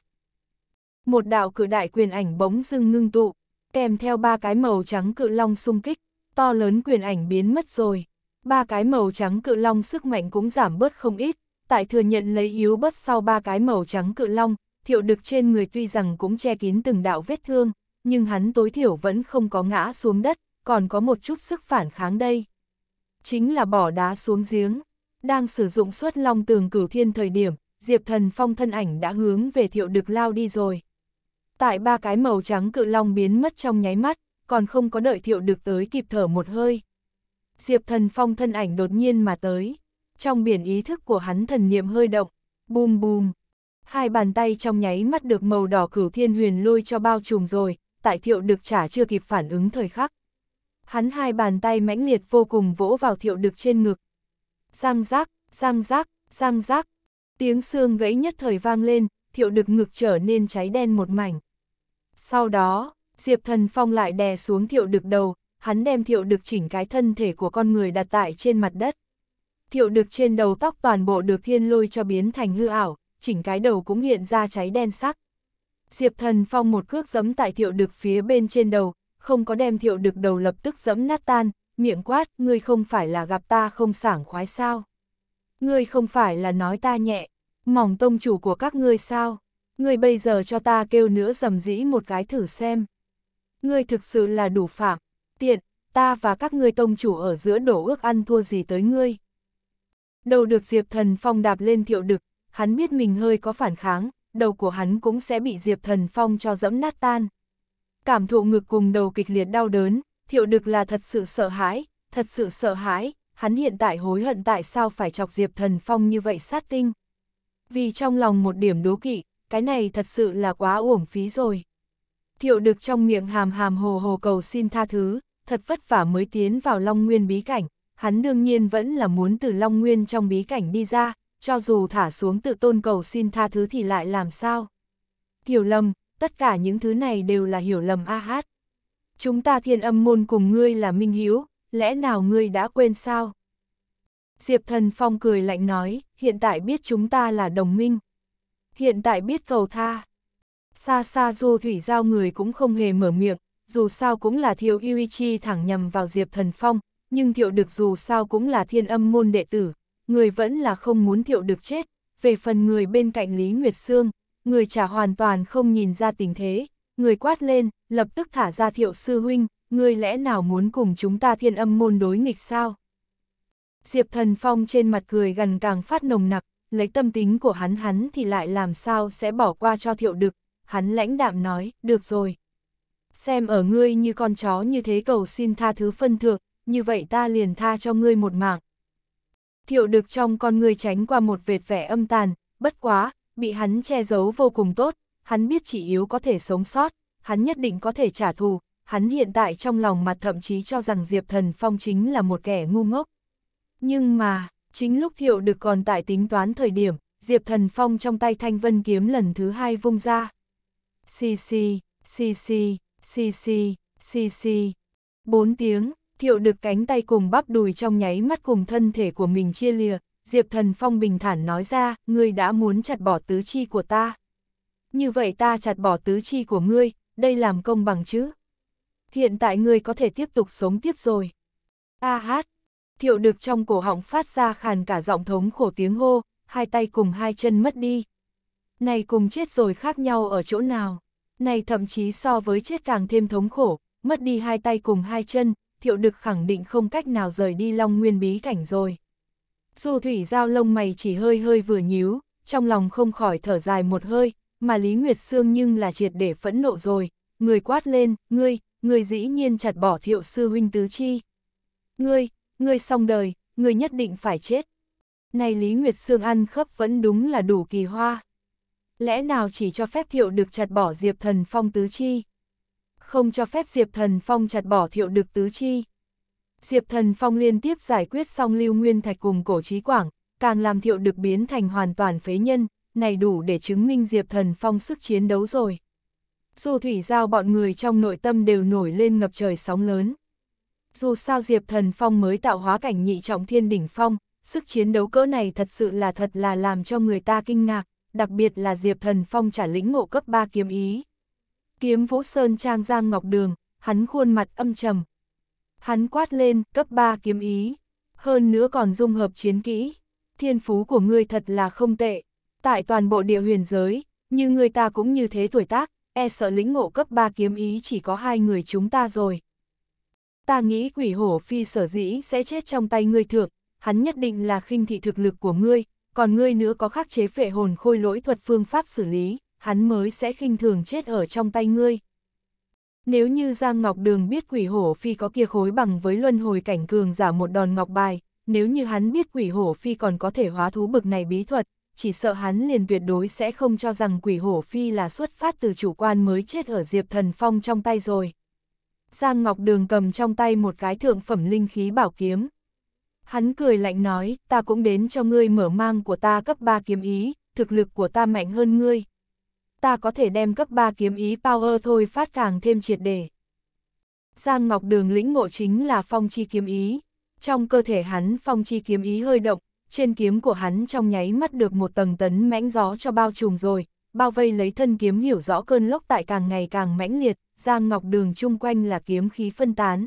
Một đạo cự đại quyền ảnh bỗng dưng ngưng tụ, kèm theo ba cái màu trắng cự long xung kích, to lớn quyền ảnh biến mất rồi. Ba cái màu trắng cự long sức mạnh cũng giảm bớt không ít, tại thừa nhận lấy yếu bớt sau ba cái màu trắng cự long, thiệu được trên người tuy rằng cũng che kín từng đạo vết thương, nhưng hắn tối thiểu vẫn không có ngã xuống đất, còn có một chút sức phản kháng đây. Chính là bỏ đá xuống giếng đang sử dụng suất long tường cửu thiên thời điểm, Diệp Thần Phong thân ảnh đã hướng về thiệu đực lao đi rồi. Tại ba cái màu trắng cự long biến mất trong nháy mắt, còn không có đợi thiệu được tới kịp thở một hơi. Diệp Thần Phong thân ảnh đột nhiên mà tới. Trong biển ý thức của hắn thần niệm hơi động, bùm bùm. Hai bàn tay trong nháy mắt được màu đỏ cửu thiên huyền lôi cho bao trùm rồi, tại thiệu được trả chưa kịp phản ứng thời khắc. Hắn hai bàn tay mãnh liệt vô cùng vỗ vào thiệu được trên ngực, răng rác, răng rác, răng rác. Tiếng xương gãy nhất thời vang lên, thiệu đực ngực trở nên cháy đen một mảnh. Sau đó, Diệp Thần Phong lại đè xuống thiệu đực đầu, hắn đem thiệu đực chỉnh cái thân thể của con người đặt tại trên mặt đất. Thiệu đực trên đầu tóc toàn bộ được thiên lôi cho biến thành hư ảo, chỉnh cái đầu cũng hiện ra cháy đen sắc. Diệp Thần Phong một cước giẫm tại thiệu đực phía bên trên đầu, không có đem thiệu đực đầu lập tức giẫm nát tan, miệng quát, ngươi không phải là gặp ta không sảng khoái sao? Ngươi không phải là nói ta nhẹ, mỏng tông chủ của các ngươi sao? Ngươi bây giờ cho ta kêu nữa dầm dĩ một cái thử xem. Ngươi thực sự là đủ phạm, tiện, ta và các ngươi tông chủ ở giữa đổ ước ăn thua gì tới ngươi. Đầu được Diệp Thần Phong đạp lên thiệu đực, hắn biết mình hơi có phản kháng, đầu của hắn cũng sẽ bị Diệp Thần Phong cho dẫm nát tan. Cảm thụ ngực cùng đầu kịch liệt đau đớn, Thiệu Đực là thật sự sợ hãi, thật sự sợ hãi, hắn hiện tại hối hận tại sao phải chọc Diệp Thần Phong như vậy sát tinh. Vì trong lòng một điểm đố kỵ, cái này thật sự là quá uổng phí rồi. Thiệu Đực trong miệng hàm hàm hồ hồ cầu xin tha thứ, thật vất vả mới tiến vào Long Nguyên bí cảnh, hắn đương nhiên vẫn là muốn từ Long Nguyên trong bí cảnh đi ra, cho dù thả xuống tự tôn cầu xin tha thứ thì lại làm sao. Hiểu lầm, tất cả những thứ này đều là hiểu lầm a hát chúng ta thiên âm môn cùng ngươi là minh hiếu, lẽ nào ngươi đã quên sao? Diệp thần phong cười lạnh nói, hiện tại biết chúng ta là đồng minh. Hiện tại biết cầu tha. Xa xa du thủy giao người cũng không hề mở miệng, dù sao cũng là thiệu chi thẳng nhằm vào Diệp thần phong, nhưng thiệu được dù sao cũng là thiên âm môn đệ tử, người vẫn là không muốn thiệu được chết. Về phần người bên cạnh Lý Nguyệt Sương, người chả hoàn toàn không nhìn ra tình thế, người quát lên, lập tức thả ra thiệu sư huynh, người lẽ nào muốn cùng chúng ta thiên âm môn đối nghịch sao? Diệp Thần Phong trên mặt cười gần càng phát nồng nặc, lấy tâm tính của hắn hắn thì lại làm sao sẽ bỏ qua cho thiệu đực, hắn lãnh đạm nói, được rồi. Xem ở ngươi như con chó như thế cầu xin tha thứ phân thượng, như vậy ta liền tha cho ngươi một mạng. Thiệu đực trong con ngươi tránh qua một vệt vẻ âm tàn, bất quá, bị hắn che giấu vô cùng tốt, hắn biết chỉ yếu có thể sống sót, hắn nhất định có thể trả thù, hắn hiện tại trong lòng mặt thậm chí cho rằng Diệp Thần Phong chính là một kẻ ngu ngốc. Nhưng mà, chính lúc Thiệu Đực còn tại tính toán thời điểm, Diệp Thần Phong trong tay thanh vân kiếm lần thứ hai vung ra. Xì xì, xì xì, xì xì, xì xì. Bốn tiếng, Thiệu Đực cánh tay cùng bắp đùi trong nháy mắt cùng thân thể của mình chia lìa. Diệp Thần Phong bình thản nói ra, ngươi đã muốn chặt bỏ tứ chi của ta như vậy ta chặt bỏ tứ chi của ngươi, đây làm công bằng chứ. Hiện tại ngươi có thể tiếp tục sống tiếp rồi. A hát, thiệu được trong cổ họng phát ra khàn cả giọng thống khổ tiếng hô, hai tay cùng hai chân mất đi. Này cùng chết rồi khác nhau ở chỗ nào? Này thậm chí so với chết càng thêm thống khổ, mất đi hai tay cùng hai chân, thiệu được khẳng định không cách nào rời đi long nguyên bí cảnh rồi. Dù thủy giao lông mày chỉ hơi hơi vừa nhíu, trong lòng không khỏi thở dài một hơi, mà Lý Nguyệt Sương nhưng là triệt để phẫn nộ rồi, người quát lên, ngươi, ngươi dĩ nhiên chặt bỏ thiệu sư huynh tứ chi. Ngươi, ngươi xong đời, ngươi nhất định phải chết. Này Lý Nguyệt Sương ăn khớp vẫn đúng là đủ kỳ hoa. Lẽ nào chỉ cho phép thiệu được chặt bỏ diệp thần phong tứ chi? Không cho phép diệp thần phong chặt bỏ thiệu được tứ chi. Diệp thần phong liên tiếp giải quyết xong lưu nguyên thạch cùng cổ trí quảng, càng làm thiệu được biến thành hoàn toàn phế nhân, này đủ để chứng minh Diệp Thần Phong sức chiến đấu rồi. Dù thủy giao bọn người trong nội tâm đều nổi lên ngập trời sóng lớn. Dù sao Diệp Thần Phong mới tạo hóa cảnh nhị trọng thiên đỉnh phong, sức chiến đấu cỡ này thật sự là thật là làm cho người ta kinh ngạc, đặc biệt là Diệp Thần Phong trả lĩnh ngộ cấp 3 kiếm ý. Kiếm Vũ Sơn Trang Giang Ngọc Đường, hắn khuôn mặt âm trầm. Hắn quát lên, cấp 3 kiếm ý, hơn nữa còn dung hợp chiến kỹ. Thiên phú của ngươi thật là không tệ, tại toàn bộ địa huyền giới, như người ta cũng như thế tuổi tác, e sợ lính ngộ cấp 3 kiếm ý chỉ có hai người chúng ta rồi. Ta nghĩ quỷ hổ phi sở dĩ sẽ chết trong tay ngươi thượng, hắn nhất định là khinh thị thực lực của ngươi, còn ngươi nữa có khắc chế phệ hồn khôi lỗi thuật phương pháp xử lý, hắn mới sẽ khinh thường chết ở trong tay ngươi. Nếu như Giang Ngọc Đường biết quỷ hổ phi có kia khối bằng với luân hồi cảnh cường giả một đòn ngọc bài, nếu như hắn biết quỷ hổ phi còn có thể hóa thú bực này bí thuật, chỉ sợ hắn liền tuyệt đối sẽ không cho rằng quỷ hổ phi là xuất phát từ chủ quan mới chết ở Diệp Thần Phong trong tay rồi. Giang Ngọc Đường cầm trong tay một cái thượng phẩm linh khí bảo kiếm. Hắn cười lạnh nói, ta cũng đến cho ngươi mở mang của ta cấp 3 kiếm ý, thực lực của ta mạnh hơn ngươi. Ta có thể đem cấp 3 kiếm ý power thôi phát càng thêm triệt để. Giang Ngọc Đường lĩnh ngộ chính là phong chi kiếm ý. Trong cơ thể hắn phong chi kiếm ý hơi động, trên kiếm của hắn trong nháy mắt được một tầng tấn mãnh gió cho bao trùm rồi, bao vây lấy thân kiếm hiểu rõ cơn lốc tại càng ngày càng mãnh liệt, Giang Ngọc Đường chung quanh là kiếm khí phân tán.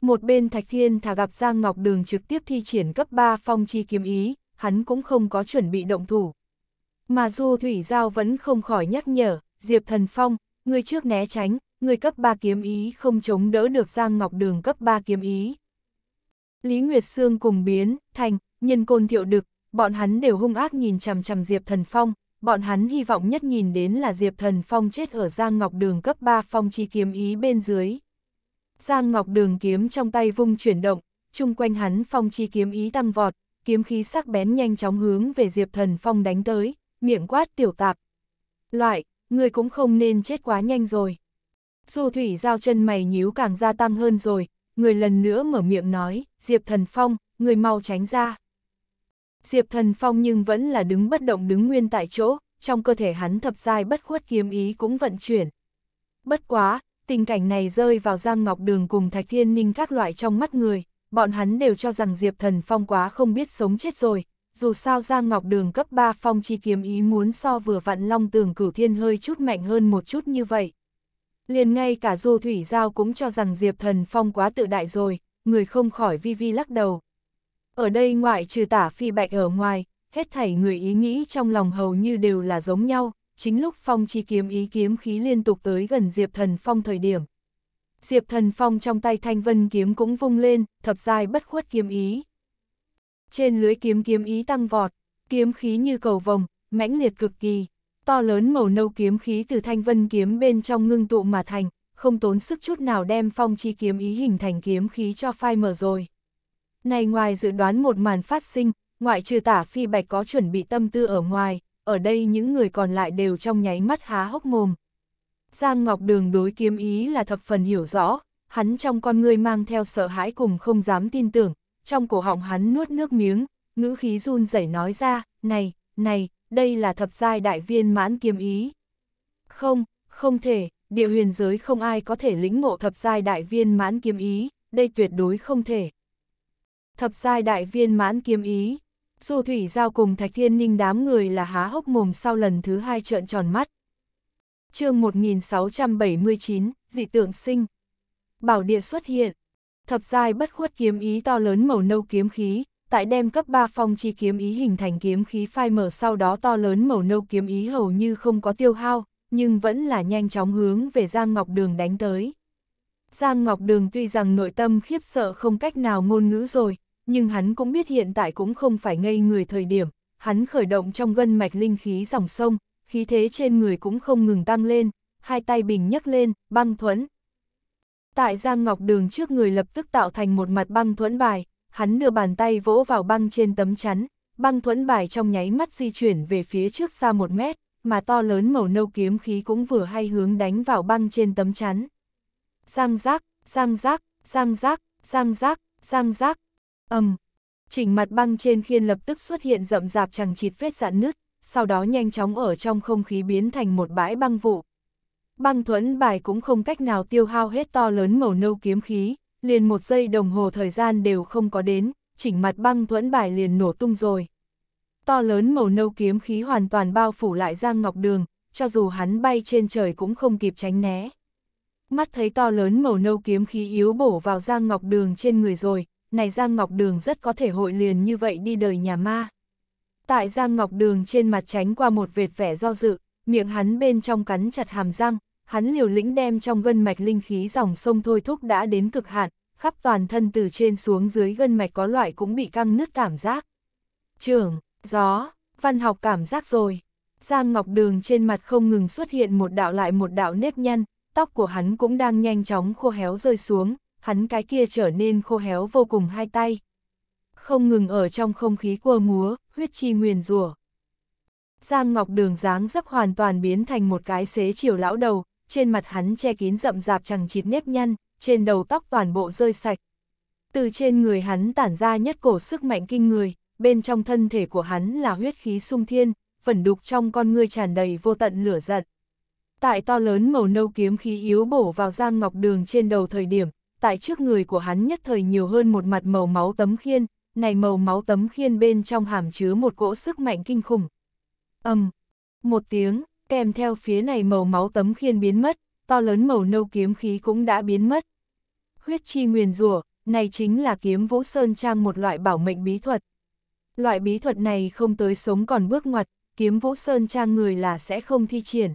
Một bên Thạch Thiên thả gặp Giang Ngọc Đường trực tiếp thi triển cấp 3 phong chi kiếm ý, hắn cũng không có chuẩn bị động thủ. Mà Du Thủy Giao vẫn không khỏi nhắc nhở, Diệp Thần Phong, người trước né tránh, người cấp 3 kiếm ý không chống đỡ được Giang Ngọc Đường cấp 3 kiếm ý. Lý Nguyệt Sương cùng biến, thành, Nhân côn thiệu đực, bọn hắn đều hung ác nhìn chằm chằm Diệp Thần Phong, bọn hắn hy vọng nhất nhìn đến là Diệp Thần Phong chết ở Giang Ngọc Đường cấp 3 phong chi kiếm ý bên dưới. Giang Ngọc Đường kiếm trong tay vung chuyển động, chung quanh hắn phong chi kiếm ý tăng vọt, kiếm khí sắc bén nhanh chóng hướng về Diệp Thần Phong đánh tới, miệng quát tiểu tạp. Loại, người cũng không nên chết quá nhanh rồi. Du thủy giao chân mày nhíu càng gia tăng hơn rồi, người lần nữa mở miệng nói, Diệp Thần Phong, người mau tránh ra. Diệp Thần Phong nhưng vẫn là đứng bất động đứng nguyên tại chỗ, trong cơ thể hắn thập giai bất khuất kiếm ý cũng vận chuyển. Bất quá, tình cảnh này rơi vào Giang Ngọc Đường cùng Thạch Thiên Ninh các loại trong mắt người, bọn hắn đều cho rằng Diệp Thần Phong quá không biết sống chết rồi, dù sao Giang Ngọc Đường cấp 3 phong chi kiếm ý muốn so vừa vặn long tường cửu thiên hơi chút mạnh hơn một chút như vậy. Liền ngay cả Du Thủy Giao cũng cho rằng Diệp Thần Phong quá tự đại rồi, người không khỏi vi vi lắc đầu. Ở đây ngoại trừ tả phi bạch ở ngoài, hết thảy người ý nghĩ trong lòng hầu như đều là giống nhau, chính lúc phong chi kiếm ý kiếm khí liên tục tới gần Diệp Thần Phong thời điểm. Diệp Thần Phong trong tay thanh vân kiếm cũng vung lên, thập dài bất khuất kiếm ý. Trên lưới kiếm kiếm ý tăng vọt, kiếm khí như cầu vồng, mãnh liệt cực kỳ, to lớn màu nâu kiếm khí từ thanh vân kiếm bên trong ngưng tụ mà thành, không tốn sức chút nào đem phong chi kiếm ý hình thành kiếm khí cho phai mở rồi. Này ngoài dự đoán một màn phát sinh, ngoại trừ tả phi bạch có chuẩn bị tâm tư ở ngoài, ở đây những người còn lại đều trong nháy mắt há hốc mồm. Giang Ngọc Đường đối kiếm ý là thập phần hiểu rõ, hắn trong con người mang theo sợ hãi cùng không dám tin tưởng, trong cổ họng hắn nuốt nước miếng, ngữ khí run rẩy nói ra, này, này, đây là thập giai đại viên mãn kiếm ý. Không, không thể, địa huyền giới không ai có thể lĩnh ngộ thập giai đại viên mãn kiếm ý, đây tuyệt đối không thể. Thập giai đại viên mãn kiếm ý. Du thủy giao cùng Thạch Thiên Ninh đám người là há hốc mồm sau lần thứ hai trợn tròn mắt. chương 1679, dị tượng sinh. Bảo địa xuất hiện. Thập giai bất khuất kiếm ý to lớn màu nâu kiếm khí, tại đem cấp 3 phong chi kiếm ý hình thành kiếm khí phai mở sau đó to lớn màu nâu kiếm ý hầu như không có tiêu hao, nhưng vẫn là nhanh chóng hướng về Giang Ngọc Đường đánh tới. Giang Ngọc Đường tuy rằng nội tâm khiếp sợ không cách nào ngôn ngữ rồi, nhưng hắn cũng biết hiện tại cũng không phải ngây người thời điểm, hắn khởi động trong gân mạch linh khí dòng sông, khí thế trên người cũng không ngừng tăng lên, hai tay bình nhấc lên, băng thuẫn. Tại Giang Ngọc Đường trước người lập tức tạo thành một mặt băng thuẫn bài, hắn đưa bàn tay vỗ vào băng trên tấm chắn, băng thuẫn bài trong nháy mắt di chuyển về phía trước xa một mét, mà to lớn màu nâu kiếm khí cũng vừa hay hướng đánh vào băng trên tấm chắn răng rác, răng rác, răng rác, răng rác, răng rác, ầm. Um. Chỉnh mặt băng trên khiên lập tức xuất hiện rậm rạp chẳng chịt vết dạn nứt, sau đó nhanh chóng ở trong không khí biến thành một bãi băng vụ. Băng thuẫn bài cũng không cách nào tiêu hao hết to lớn màu nâu kiếm khí, liền một giây đồng hồ thời gian đều không có đến, chỉnh mặt băng thuẫn bài liền nổ tung rồi. To lớn màu nâu kiếm khí hoàn toàn bao phủ lại Giang Ngọc Đường, cho dù hắn bay trên trời cũng không kịp tránh né mắt thấy to lớn màu nâu kiếm khí yếu bổ vào Giang Ngọc Đường trên người rồi, này Giang Ngọc Đường rất có thể hội liền như vậy đi đời nhà ma. Tại Giang Ngọc Đường trên mặt tránh qua một vệt vẻ do dự, miệng hắn bên trong cắn chặt hàm răng, hắn liều lĩnh đem trong gân mạch linh khí dòng sông thôi thúc đã đến cực hạn, khắp toàn thân từ trên xuống dưới gân mạch có loại cũng bị căng nứt cảm giác. Trường, gió, văn học cảm giác rồi. Giang Ngọc Đường trên mặt không ngừng xuất hiện một đạo lại một đạo nếp nhăn, tóc của hắn cũng đang nhanh chóng khô héo rơi xuống, hắn cái kia trở nên khô héo vô cùng hai tay. Không ngừng ở trong không khí cua múa, huyết chi nguyền rủa. Giang Ngọc Đường dáng dấp hoàn toàn biến thành một cái xế chiều lão đầu, trên mặt hắn che kín rậm rạp chẳng chịt nếp nhăn, trên đầu tóc toàn bộ rơi sạch. Từ trên người hắn tản ra nhất cổ sức mạnh kinh người, bên trong thân thể của hắn là huyết khí sung thiên, vẩn đục trong con ngươi tràn đầy vô tận lửa giận. Tại to lớn màu nâu kiếm khí yếu bổ vào Giang Ngọc Đường trên đầu thời điểm, tại trước người của hắn nhất thời nhiều hơn một mặt màu máu tấm khiên, này màu máu tấm khiên bên trong hàm chứa một cỗ sức mạnh kinh khủng. ầm um, một tiếng, kèm theo phía này màu máu tấm khiên biến mất, to lớn màu nâu kiếm khí cũng đã biến mất. Huyết chi nguyền rủa này chính là kiếm vũ sơn trang một loại bảo mệnh bí thuật. Loại bí thuật này không tới sống còn bước ngoặt, kiếm vũ sơn trang người là sẽ không thi triển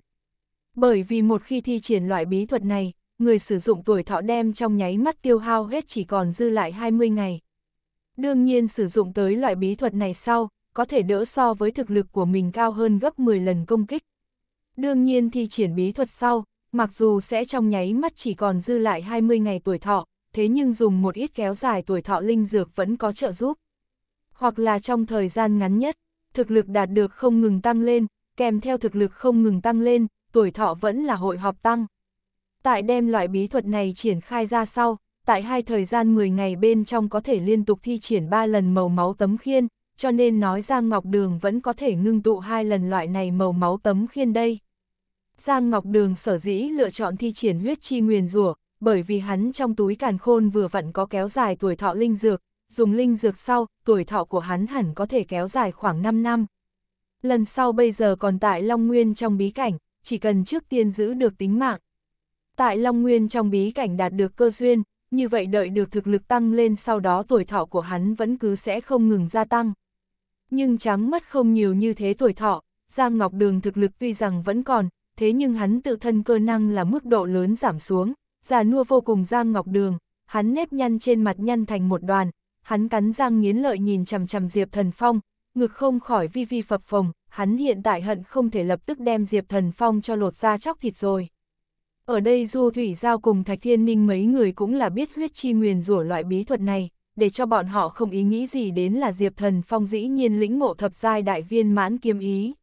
bởi vì một khi thi triển loại bí thuật này, người sử dụng tuổi thọ đem trong nháy mắt tiêu hao hết chỉ còn dư lại 20 ngày. Đương nhiên sử dụng tới loại bí thuật này sau, có thể đỡ so với thực lực của mình cao hơn gấp 10 lần công kích. Đương nhiên thi triển bí thuật sau, mặc dù sẽ trong nháy mắt chỉ còn dư lại 20 ngày tuổi thọ, thế nhưng dùng một ít kéo dài tuổi thọ linh dược vẫn có trợ giúp. Hoặc là trong thời gian ngắn nhất, thực lực đạt được không ngừng tăng lên, kèm theo thực lực không ngừng tăng lên, tuổi thọ vẫn là hội họp tăng. Tại đem loại bí thuật này triển khai ra sau, tại hai thời gian 10 ngày bên trong có thể liên tục thi triển 3 lần màu máu tấm khiên, cho nên nói Giang Ngọc Đường vẫn có thể ngưng tụ hai lần loại này màu máu tấm khiên đây. Giang Ngọc Đường sở dĩ lựa chọn thi triển huyết chi nguyền rủa, bởi vì hắn trong túi càn khôn vừa vặn có kéo dài tuổi thọ linh dược, dùng linh dược sau, tuổi thọ của hắn hẳn có thể kéo dài khoảng 5 năm. Lần sau bây giờ còn tại Long Nguyên trong bí cảnh, chỉ cần trước tiên giữ được tính mạng. Tại Long Nguyên trong bí cảnh đạt được cơ duyên, như vậy đợi được thực lực tăng lên sau đó tuổi thọ của hắn vẫn cứ sẽ không ngừng gia tăng. Nhưng trắng mất không nhiều như thế tuổi thọ, Giang Ngọc Đường thực lực tuy rằng vẫn còn, thế nhưng hắn tự thân cơ năng là mức độ lớn giảm xuống, già nua vô cùng Giang Ngọc Đường, hắn nếp nhăn trên mặt nhăn thành một đoàn, hắn cắn răng nghiến lợi nhìn chằm chằm Diệp Thần Phong, ngực không khỏi vi vi phập phồng, hắn hiện tại hận không thể lập tức đem Diệp Thần Phong cho lột ra chóc thịt rồi. Ở đây Du Thủy Giao cùng Thạch Thiên Ninh mấy người cũng là biết huyết chi nguyền rủa loại bí thuật này, để cho bọn họ không ý nghĩ gì đến là Diệp Thần Phong dĩ nhiên lĩnh ngộ thập giai đại viên mãn kiếm ý.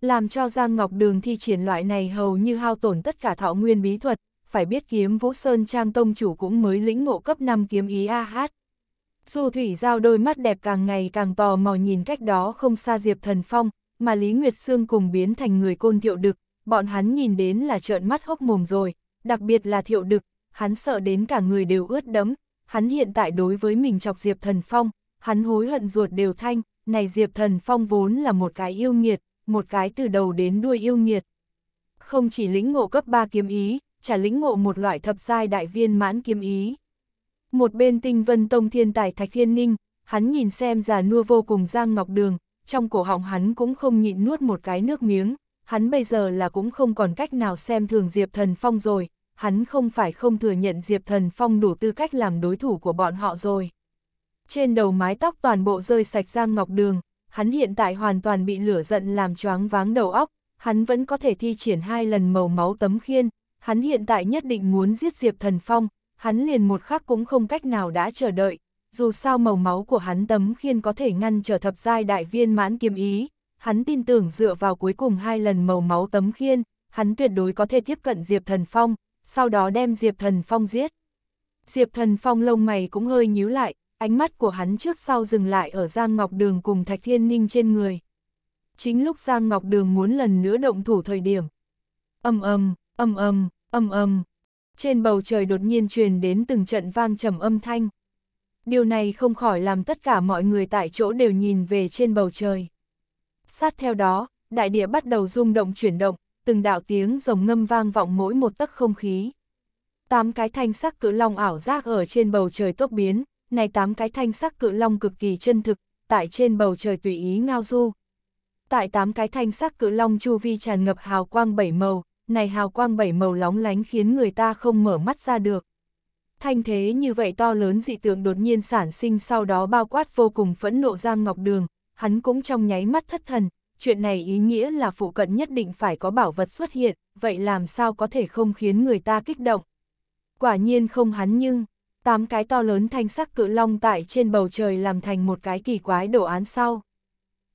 Làm cho Giang Ngọc Đường thi triển loại này hầu như hao tổn tất cả thọ nguyên bí thuật, phải biết kiếm Vũ Sơn Trang Tông chủ cũng mới lĩnh ngộ cấp 5 kiếm ý AH. hát. Du Thủy Giao đôi mắt đẹp càng ngày càng tò mò nhìn cách đó không xa Diệp Thần Phong, mà Lý Nguyệt Sương cùng biến thành người côn thiệu đực, bọn hắn nhìn đến là trợn mắt hốc mồm rồi, đặc biệt là thiệu đực, hắn sợ đến cả người đều ướt đẫm, hắn hiện tại đối với mình chọc Diệp Thần Phong, hắn hối hận ruột đều thanh, này Diệp Thần Phong vốn là một cái yêu nghiệt, một cái từ đầu đến đuôi yêu nghiệt. Không chỉ lĩnh ngộ cấp 3 kiếm ý, trả lĩnh ngộ một loại thập giai đại viên mãn kiếm ý. Một bên tinh vân tông thiên tài Thạch Thiên Ninh, hắn nhìn xem già nua vô cùng Giang Ngọc Đường, trong cổ họng hắn cũng không nhịn nuốt một cái nước miếng, hắn bây giờ là cũng không còn cách nào xem thường Diệp Thần Phong rồi, hắn không phải không thừa nhận Diệp Thần Phong đủ tư cách làm đối thủ của bọn họ rồi. Trên đầu mái tóc toàn bộ rơi sạch Giang Ngọc Đường, hắn hiện tại hoàn toàn bị lửa giận làm choáng váng đầu óc, hắn vẫn có thể thi triển hai lần màu máu tấm khiên, hắn hiện tại nhất định muốn giết Diệp Thần Phong, hắn liền một khắc cũng không cách nào đã chờ đợi, dù sao màu máu của hắn tấm khiên có thể ngăn trở thập giai đại viên mãn kiếm ý, hắn tin tưởng dựa vào cuối cùng hai lần màu máu tấm khiên, hắn tuyệt đối có thể tiếp cận Diệp Thần Phong, sau đó đem Diệp Thần Phong giết. Diệp Thần Phong lông mày cũng hơi nhíu lại, ánh mắt của hắn trước sau dừng lại ở Giang Ngọc Đường cùng Thạch Thiên Ninh trên người. Chính lúc Giang Ngọc Đường muốn lần nữa động thủ thời điểm. Âm âm, âm âm, âm âm. Trên bầu trời đột nhiên truyền đến từng trận vang trầm âm thanh điều này không khỏi làm tất cả mọi người tại chỗ đều nhìn về trên bầu trời. Sát theo đó, đại địa bắt đầu rung động chuyển động, từng đạo tiếng rồng ngâm vang vọng mỗi một tấc không khí. Tám cái thanh sắc cự long ảo giác ở trên bầu trời tốc biến, này tám cái thanh sắc cự long cực kỳ chân thực, tại trên bầu trời tùy ý ngao du. Tại tám cái thanh sắc cự long chu vi tràn ngập hào quang bảy màu, này hào quang bảy màu lóng lánh khiến người ta không mở mắt ra được. Thanh thế như vậy to lớn dị tượng đột nhiên sản sinh sau đó bao quát vô cùng phẫn nộ Giang Ngọc Đường, hắn cũng trong nháy mắt thất thần, chuyện này ý nghĩa là phụ cận nhất định phải có bảo vật xuất hiện, vậy làm sao có thể không khiến người ta kích động. Quả nhiên không hắn nhưng, tám cái to lớn thanh sắc cự long tại trên bầu trời làm thành một cái kỳ quái đồ án sau.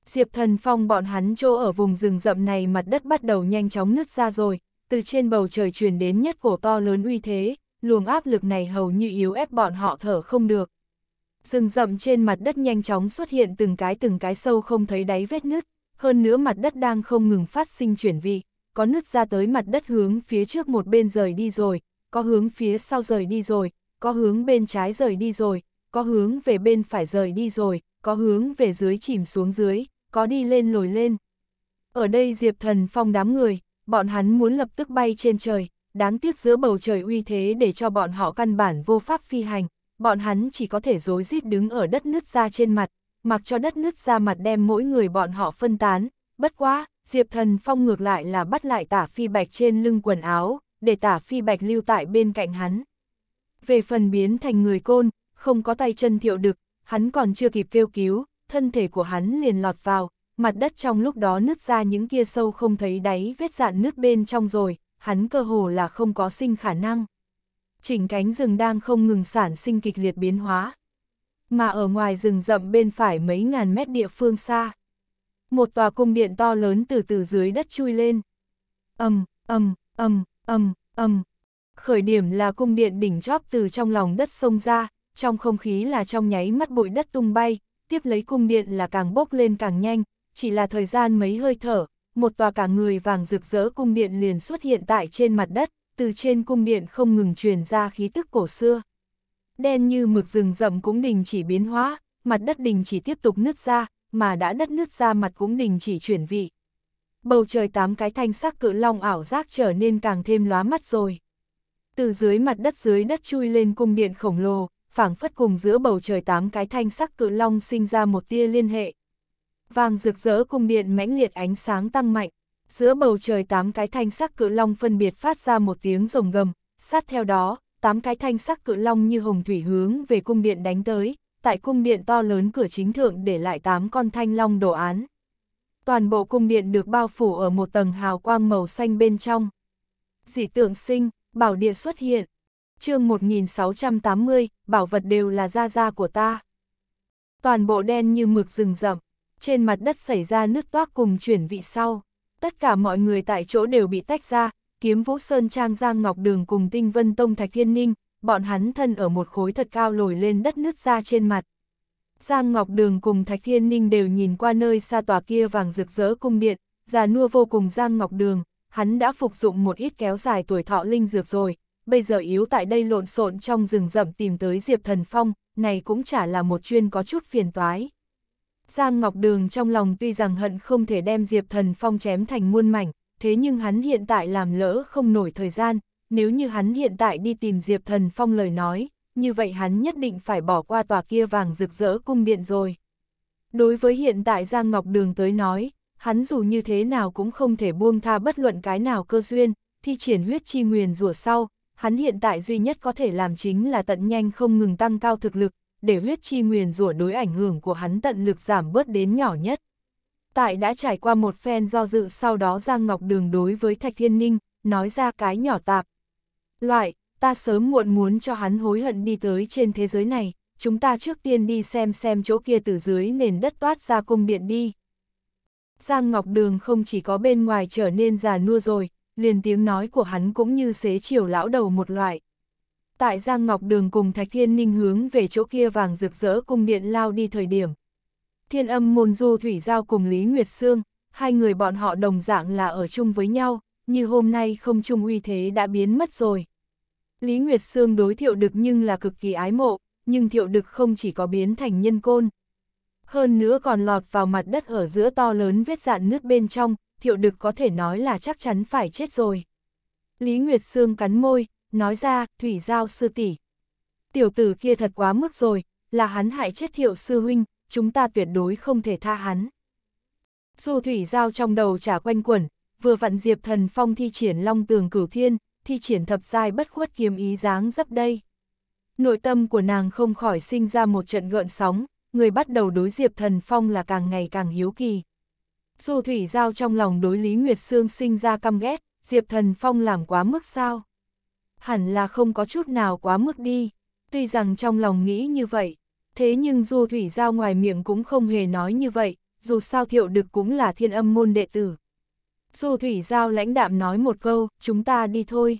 Diệp thần phong bọn hắn chỗ ở vùng rừng rậm này mặt đất bắt đầu nhanh chóng nứt ra rồi, từ trên bầu trời truyền đến nhất cổ to lớn uy thế, luồng áp lực này hầu như yếu ép bọn họ thở không được. Rừng rậm trên mặt đất nhanh chóng xuất hiện từng cái từng cái sâu không thấy đáy vết nứt, hơn nữa mặt đất đang không ngừng phát sinh chuyển vị, có nứt ra tới mặt đất hướng phía trước một bên rời đi rồi, có hướng phía sau rời đi rồi, có hướng bên trái rời đi rồi, có hướng về bên phải rời đi rồi, có hướng về dưới chìm xuống dưới, có đi lên lồi lên. Ở đây Diệp Thần Phong đám người, bọn hắn muốn lập tức bay trên trời, đáng tiếc giữa bầu trời uy thế để cho bọn họ căn bản vô pháp phi hành, bọn hắn chỉ có thể dối rít đứng ở đất nứt ra trên mặt, mặc cho đất nứt ra mặt đem mỗi người bọn họ phân tán, bất quá, Diệp Thần Phong ngược lại là bắt lại tả phi bạch trên lưng quần áo, để tả phi bạch lưu tại bên cạnh hắn. Về phần biến thành người côn, không có tay chân thiệu đực, hắn còn chưa kịp kêu cứu, thân thể của hắn liền lọt vào, mặt đất trong lúc đó nứt ra những kia sâu không thấy đáy vết dạn nứt bên trong rồi, hắn cơ hồ là không có sinh khả năng. Chỉnh cánh rừng đang không ngừng sản sinh kịch liệt biến hóa. Mà ở ngoài rừng rậm bên phải mấy ngàn mét địa phương xa. Một tòa cung điện to lớn từ từ dưới đất chui lên. Âm, âm, âm, âm, âm. Khởi điểm là cung điện đỉnh chóp từ trong lòng đất sông ra, trong không khí là trong nháy mắt bụi đất tung bay, tiếp lấy cung điện là càng bốc lên càng nhanh, chỉ là thời gian mấy hơi thở, một tòa cả người vàng rực rỡ cung điện liền xuất hiện tại trên mặt đất, từ trên cung điện không ngừng truyền ra khí tức cổ xưa. Đen như mực rừng rậm cũng đình chỉ biến hóa, mặt đất đình chỉ tiếp tục nứt ra, mà đã đất nứt ra mặt cũng đình chỉ chuyển vị. Bầu trời tám cái thanh sắc cự long ảo giác trở nên càng thêm lóa mắt rồi. Từ dưới mặt đất dưới đất chui lên cung điện khổng lồ, phảng phất cùng giữa bầu trời tám cái thanh sắc cự long sinh ra một tia liên hệ vàng rực rỡ cung điện mãnh liệt ánh sáng tăng mạnh, giữa bầu trời tám cái thanh sắc cự long phân biệt phát ra một tiếng rồng gầm, sát theo đó, tám cái thanh sắc cự long như hồng thủy hướng về cung điện đánh tới, tại cung điện to lớn cửa chính thượng để lại tám con thanh long đồ án. Toàn bộ cung điện được bao phủ ở một tầng hào quang màu xanh bên trong. Dị tượng sinh, bảo địa xuất hiện. chương 1680, bảo vật đều là gia gia của ta. Toàn bộ đen như mực rừng rậm, trên mặt đất xảy ra nước toác cùng chuyển vị sau. Tất cả mọi người tại chỗ đều bị tách ra, kiếm vũ sơn trang giang ngọc đường cùng tinh vân tông thạch thiên ninh, bọn hắn thân ở một khối thật cao lồi lên đất nứt ra trên mặt. Giang Ngọc Đường cùng Thạch Thiên Ninh đều nhìn qua nơi xa tòa kia vàng rực rỡ cung điện, già nua vô cùng Giang Ngọc Đường, hắn đã phục dụng một ít kéo dài tuổi thọ linh dược rồi, bây giờ yếu tại đây lộn xộn trong rừng rậm tìm tới Diệp Thần Phong, này cũng chả là một chuyên có chút phiền toái. Giang Ngọc Đường trong lòng tuy rằng hận không thể đem Diệp Thần Phong chém thành muôn mảnh, thế nhưng hắn hiện tại làm lỡ không nổi thời gian, nếu như hắn hiện tại đi tìm Diệp Thần Phong lời nói, như vậy hắn nhất định phải bỏ qua tòa kia vàng rực rỡ cung điện rồi. Đối với hiện tại Giang Ngọc Đường tới nói, hắn dù như thế nào cũng không thể buông tha bất luận cái nào cơ duyên, thi triển huyết chi nguyền rủa sau, hắn hiện tại duy nhất có thể làm chính là tận nhanh không ngừng tăng cao thực lực, để huyết chi nguyền rủa đối ảnh hưởng của hắn tận lực giảm bớt đến nhỏ nhất. Tại đã trải qua một phen do dự sau đó Giang Ngọc Đường đối với Thạch Thiên Ninh, nói ra cái nhỏ tạp. Loại, ta sớm muộn muốn cho hắn hối hận đi tới trên thế giới này, chúng ta trước tiên đi xem xem chỗ kia từ dưới nền đất toát ra cung điện đi. Giang Ngọc Đường không chỉ có bên ngoài trở nên già nua rồi, liền tiếng nói của hắn cũng như xế chiều lão đầu một loại tại Giang Ngọc Đường cùng Thạch Thiên Ninh hướng về chỗ kia vàng rực rỡ cung điện lao đi thời điểm. Thiên âm môn du thủy giao cùng Lý Nguyệt Sương, hai người bọn họ đồng dạng là ở chung với nhau, như hôm nay không chung uy thế đã biến mất rồi. Lý Nguyệt Sương đối thiệu đực nhưng là cực kỳ ái mộ, nhưng thiệu đực không chỉ có biến thành nhân côn. Hơn nữa còn lọt vào mặt đất ở giữa to lớn vết dạn nước bên trong, thiệu đực có thể nói là chắc chắn phải chết rồi. Lý Nguyệt Sương cắn môi, nói ra, thủy giao sư tỷ Tiểu tử kia thật quá mức rồi, là hắn hại chết thiệu sư huynh, chúng ta tuyệt đối không thể tha hắn. Dù thủy giao trong đầu trả quanh quẩn, vừa vặn diệp thần phong thi triển long tường cửu thiên, thi triển thập giai bất khuất kiếm ý dáng dấp đây. Nội tâm của nàng không khỏi sinh ra một trận gợn sóng, người bắt đầu đối diệp thần phong là càng ngày càng hiếu kỳ. Dù thủy giao trong lòng đối Lý Nguyệt Sương sinh ra căm ghét, diệp thần phong làm quá mức sao? hẳn là không có chút nào quá mức đi. Tuy rằng trong lòng nghĩ như vậy, thế nhưng Du Thủy Giao ngoài miệng cũng không hề nói như vậy, dù sao thiệu đực cũng là thiên âm môn đệ tử. Du Thủy Giao lãnh đạm nói một câu, chúng ta đi thôi.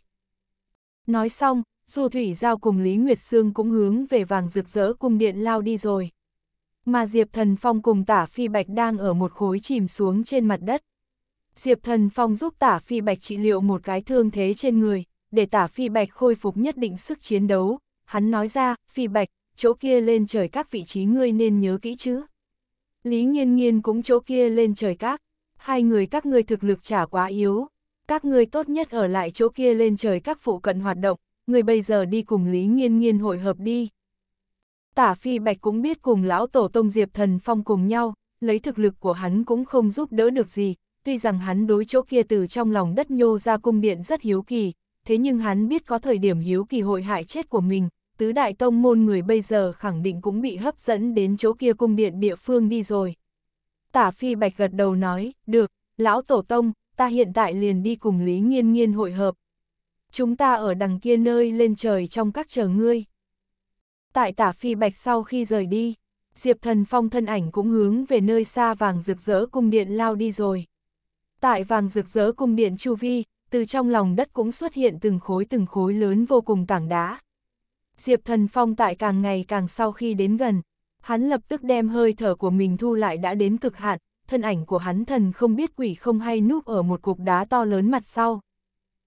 Nói xong, Du Thủy Giao cùng Lý Nguyệt Sương cũng hướng về vàng rực rỡ cung điện lao đi rồi. Mà Diệp Thần Phong cùng Tả Phi Bạch đang ở một khối chìm xuống trên mặt đất. Diệp Thần Phong giúp Tả Phi Bạch trị liệu một cái thương thế trên người, để tả phi bạch khôi phục nhất định sức chiến đấu, hắn nói ra, phi bạch, chỗ kia lên trời các vị trí ngươi nên nhớ kỹ chứ. Lý nghiên nghiên cũng chỗ kia lên trời các, hai người các ngươi thực lực trả quá yếu, các ngươi tốt nhất ở lại chỗ kia lên trời các phụ cận hoạt động, người bây giờ đi cùng Lý Nghiên Nghiên hội hợp đi. Tả Phi Bạch cũng biết cùng lão tổ tông Diệp Thần Phong cùng nhau, lấy thực lực của hắn cũng không giúp đỡ được gì, tuy rằng hắn đối chỗ kia từ trong lòng đất nhô ra cung điện rất hiếu kỳ, thế nhưng hắn biết có thời điểm hiếu kỳ hội hại chết của mình, tứ đại tông môn người bây giờ khẳng định cũng bị hấp dẫn đến chỗ kia cung điện địa phương đi rồi. Tả phi bạch gật đầu nói, được, lão tổ tông, ta hiện tại liền đi cùng Lý Nghiên Nghiên hội hợp. Chúng ta ở đằng kia nơi lên trời trong các chờ ngươi. Tại tả phi bạch sau khi rời đi, Diệp thần phong thân ảnh cũng hướng về nơi xa vàng rực rỡ cung điện lao đi rồi. Tại vàng rực rỡ cung điện Chu Vi, từ trong lòng đất cũng xuất hiện từng khối từng khối lớn vô cùng tảng đá. Diệp Thần Phong tại càng ngày càng sau khi đến gần, hắn lập tức đem hơi thở của mình thu lại đã đến cực hạn, thân ảnh của hắn thần không biết quỷ không hay núp ở một cục đá to lớn mặt sau.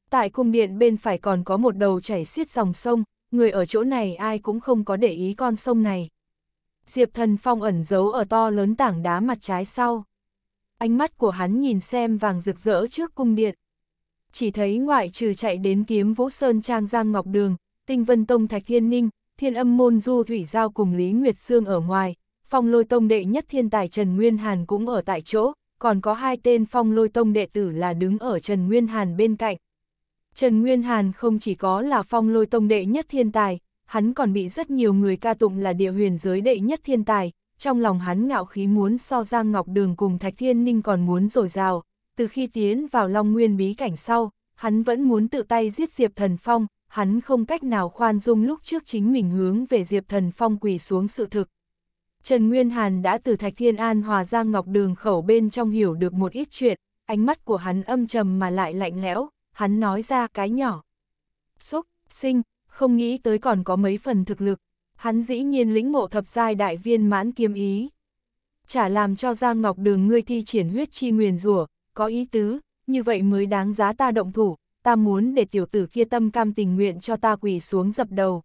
Tại cung điện bên phải còn có một đầu chảy xiết dòng sông, người ở chỗ này ai cũng không có để ý con sông này. Diệp Thần Phong ẩn giấu ở to lớn tảng đá mặt trái sau. Ánh mắt của hắn nhìn xem vàng rực rỡ trước cung điện chỉ thấy ngoại trừ chạy đến kiếm Vũ Sơn Trang Giang Ngọc Đường, Tinh Vân Tông Thạch Thiên Ninh, Thiên Âm Môn Du Thủy Giao cùng Lý Nguyệt Sương ở ngoài, phong lôi tông đệ nhất thiên tài Trần Nguyên Hàn cũng ở tại chỗ, còn có hai tên phong lôi tông đệ tử là đứng ở Trần Nguyên Hàn bên cạnh. Trần Nguyên Hàn không chỉ có là phong lôi tông đệ nhất thiên tài, hắn còn bị rất nhiều người ca tụng là địa huyền giới đệ nhất thiên tài, trong lòng hắn ngạo khí muốn so Giang Ngọc Đường cùng Thạch Thiên Ninh còn muốn dồi dào, từ khi tiến vào Long Nguyên bí cảnh sau, hắn vẫn muốn tự tay giết Diệp Thần Phong, hắn không cách nào khoan dung lúc trước chính mình hướng về Diệp Thần Phong quỳ xuống sự thực. Trần Nguyên Hàn đã từ Thạch Thiên An hòa ra ngọc đường khẩu bên trong hiểu được một ít chuyện, ánh mắt của hắn âm trầm mà lại lạnh lẽo, hắn nói ra cái nhỏ. Xúc, sinh, không nghĩ tới còn có mấy phần thực lực, hắn dĩ nhiên lĩnh mộ thập giai đại viên mãn kiếm ý. Chả làm cho Giang Ngọc Đường ngươi thi triển huyết chi nguyền rủa, có ý tứ, như vậy mới đáng giá ta động thủ, ta muốn để tiểu tử kia tâm cam tình nguyện cho ta quỳ xuống dập đầu.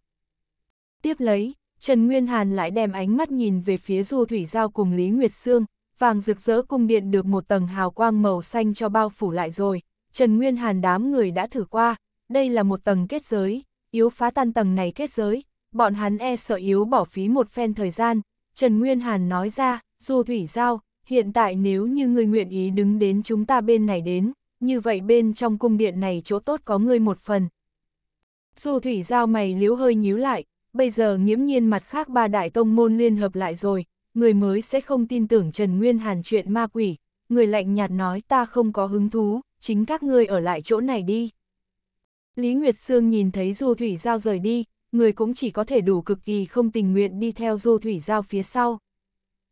Tiếp lấy, Trần Nguyên Hàn lại đem ánh mắt nhìn về phía Du Thủy Giao cùng Lý Nguyệt Sương, vàng rực rỡ cung điện được một tầng hào quang màu xanh cho bao phủ lại rồi, Trần Nguyên Hàn đám người đã thử qua, đây là một tầng kết giới, yếu phá tan tầng này kết giới, bọn hắn e sợ yếu bỏ phí một phen thời gian, Trần Nguyên Hàn nói ra, Du Thủy Giao, hiện tại nếu như ngươi nguyện ý đứng đến chúng ta bên này đến, như vậy bên trong cung điện này chỗ tốt có ngươi một phần. Dù thủy giao mày liếu hơi nhíu lại, bây giờ nghiễm nhiên mặt khác ba đại tông môn liên hợp lại rồi, người mới sẽ không tin tưởng Trần Nguyên Hàn chuyện ma quỷ, người lạnh nhạt nói ta không có hứng thú, chính các ngươi ở lại chỗ này đi. Lý Nguyệt Sương nhìn thấy Du Thủy Giao rời đi, người cũng chỉ có thể đủ cực kỳ không tình nguyện đi theo Du Thủy Giao phía sau.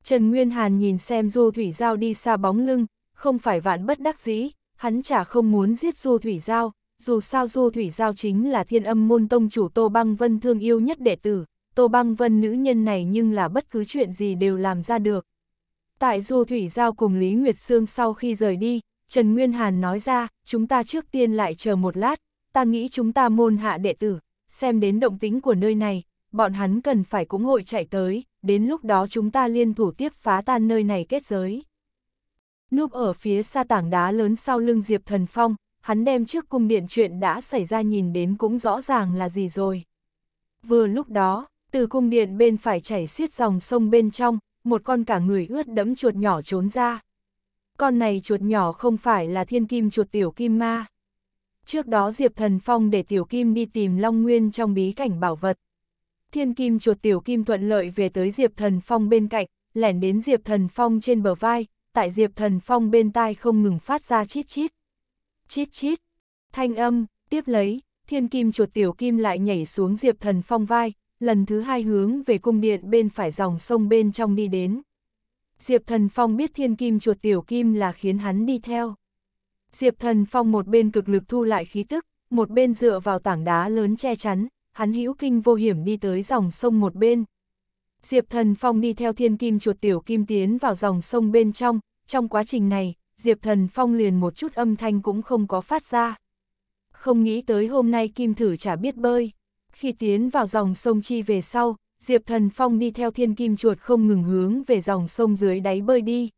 Trần Nguyên Hàn nhìn xem Du Thủy Giao đi xa bóng lưng, không phải vạn bất đắc dĩ, hắn chả không muốn giết Du Thủy Giao, dù sao Du Thủy Giao chính là thiên âm môn tông chủ Tô Băng Vân thương yêu nhất đệ tử, Tô Băng Vân nữ nhân này nhưng là bất cứ chuyện gì đều làm ra được. Tại Du Thủy Giao cùng Lý Nguyệt Sương sau khi rời đi, Trần Nguyên Hàn nói ra, chúng ta trước tiên lại chờ một lát, ta nghĩ chúng ta môn hạ đệ tử, xem đến động tính của nơi này, bọn hắn cần phải cũng hội chạy tới, đến lúc đó chúng ta liên thủ tiếp phá tan nơi này kết giới. Núp ở phía xa tảng đá lớn sau lưng Diệp Thần Phong, hắn đem trước cung điện chuyện đã xảy ra nhìn đến cũng rõ ràng là gì rồi. Vừa lúc đó, từ cung điện bên phải chảy xiết dòng sông bên trong, một con cả người ướt đẫm chuột nhỏ trốn ra. Con này chuột nhỏ không phải là thiên kim chuột tiểu kim ma. Trước đó Diệp Thần Phong để tiểu kim đi tìm Long Nguyên trong bí cảnh bảo vật thiên kim chuột tiểu kim thuận lợi về tới Diệp Thần Phong bên cạnh, lẻn đến Diệp Thần Phong trên bờ vai, tại Diệp Thần Phong bên tai không ngừng phát ra chít chít. Chít chít, thanh âm, tiếp lấy, thiên kim chuột tiểu kim lại nhảy xuống Diệp Thần Phong vai, lần thứ hai hướng về cung điện bên phải dòng sông bên trong đi đến. Diệp Thần Phong biết thiên kim chuột tiểu kim là khiến hắn đi theo. Diệp Thần Phong một bên cực lực thu lại khí tức, một bên dựa vào tảng đá lớn che chắn, hắn hữu kinh vô hiểm đi tới dòng sông một bên. Diệp Thần Phong đi theo thiên kim chuột tiểu kim tiến vào dòng sông bên trong, trong quá trình này, Diệp Thần Phong liền một chút âm thanh cũng không có phát ra. Không nghĩ tới hôm nay kim thử chả biết bơi. Khi tiến vào dòng sông chi về sau, Diệp Thần Phong đi theo thiên kim chuột không ngừng hướng về dòng sông dưới đáy bơi đi.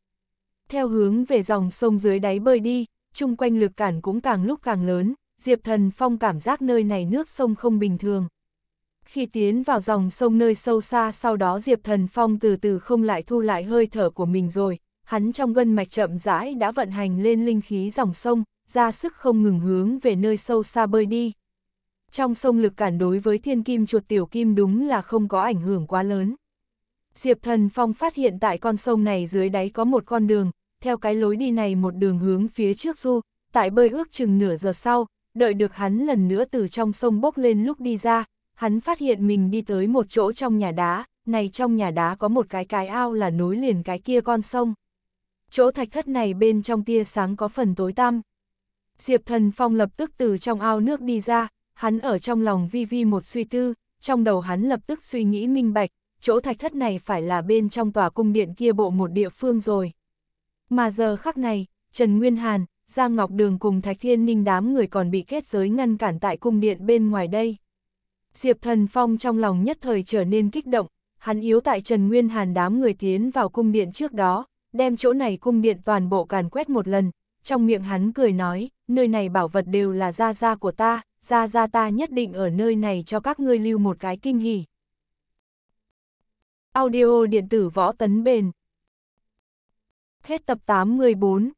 Theo hướng về dòng sông dưới đáy bơi đi, chung quanh lực cản cũng càng lúc càng lớn, Diệp Thần Phong cảm giác nơi này nước sông không bình thường. Khi tiến vào dòng sông nơi sâu xa sau đó Diệp Thần Phong từ từ không lại thu lại hơi thở của mình rồi, hắn trong gân mạch chậm rãi đã vận hành lên linh khí dòng sông, ra sức không ngừng hướng về nơi sâu xa bơi đi. Trong sông lực cản đối với thiên kim chuột tiểu kim đúng là không có ảnh hưởng quá lớn. Diệp Thần Phong phát hiện tại con sông này dưới đáy có một con đường, theo cái lối đi này một đường hướng phía trước du, tại bơi ước chừng nửa giờ sau, đợi được hắn lần nữa từ trong sông bốc lên lúc đi ra, hắn phát hiện mình đi tới một chỗ trong nhà đá, này trong nhà đá có một cái cái ao là nối liền cái kia con sông. Chỗ thạch thất này bên trong tia sáng có phần tối tăm. Diệp thần phong lập tức từ trong ao nước đi ra, hắn ở trong lòng vi vi một suy tư, trong đầu hắn lập tức suy nghĩ minh bạch, chỗ thạch thất này phải là bên trong tòa cung điện kia bộ một địa phương rồi. Mà giờ khắc này, Trần Nguyên Hàn, Giang Ngọc Đường cùng Thạch Thiên Ninh đám người còn bị kết giới ngăn cản tại cung điện bên ngoài đây. Diệp Thần Phong trong lòng nhất thời trở nên kích động, hắn yếu tại Trần Nguyên Hàn đám người tiến vào cung điện trước đó, đem chỗ này cung điện toàn bộ càn quét một lần, trong miệng hắn cười nói, nơi này bảo vật đều là gia gia của ta, gia gia ta nhất định ở nơi này cho các ngươi lưu một cái kinh hỉ. Audio điện tử võ tấn bền Hết tập 84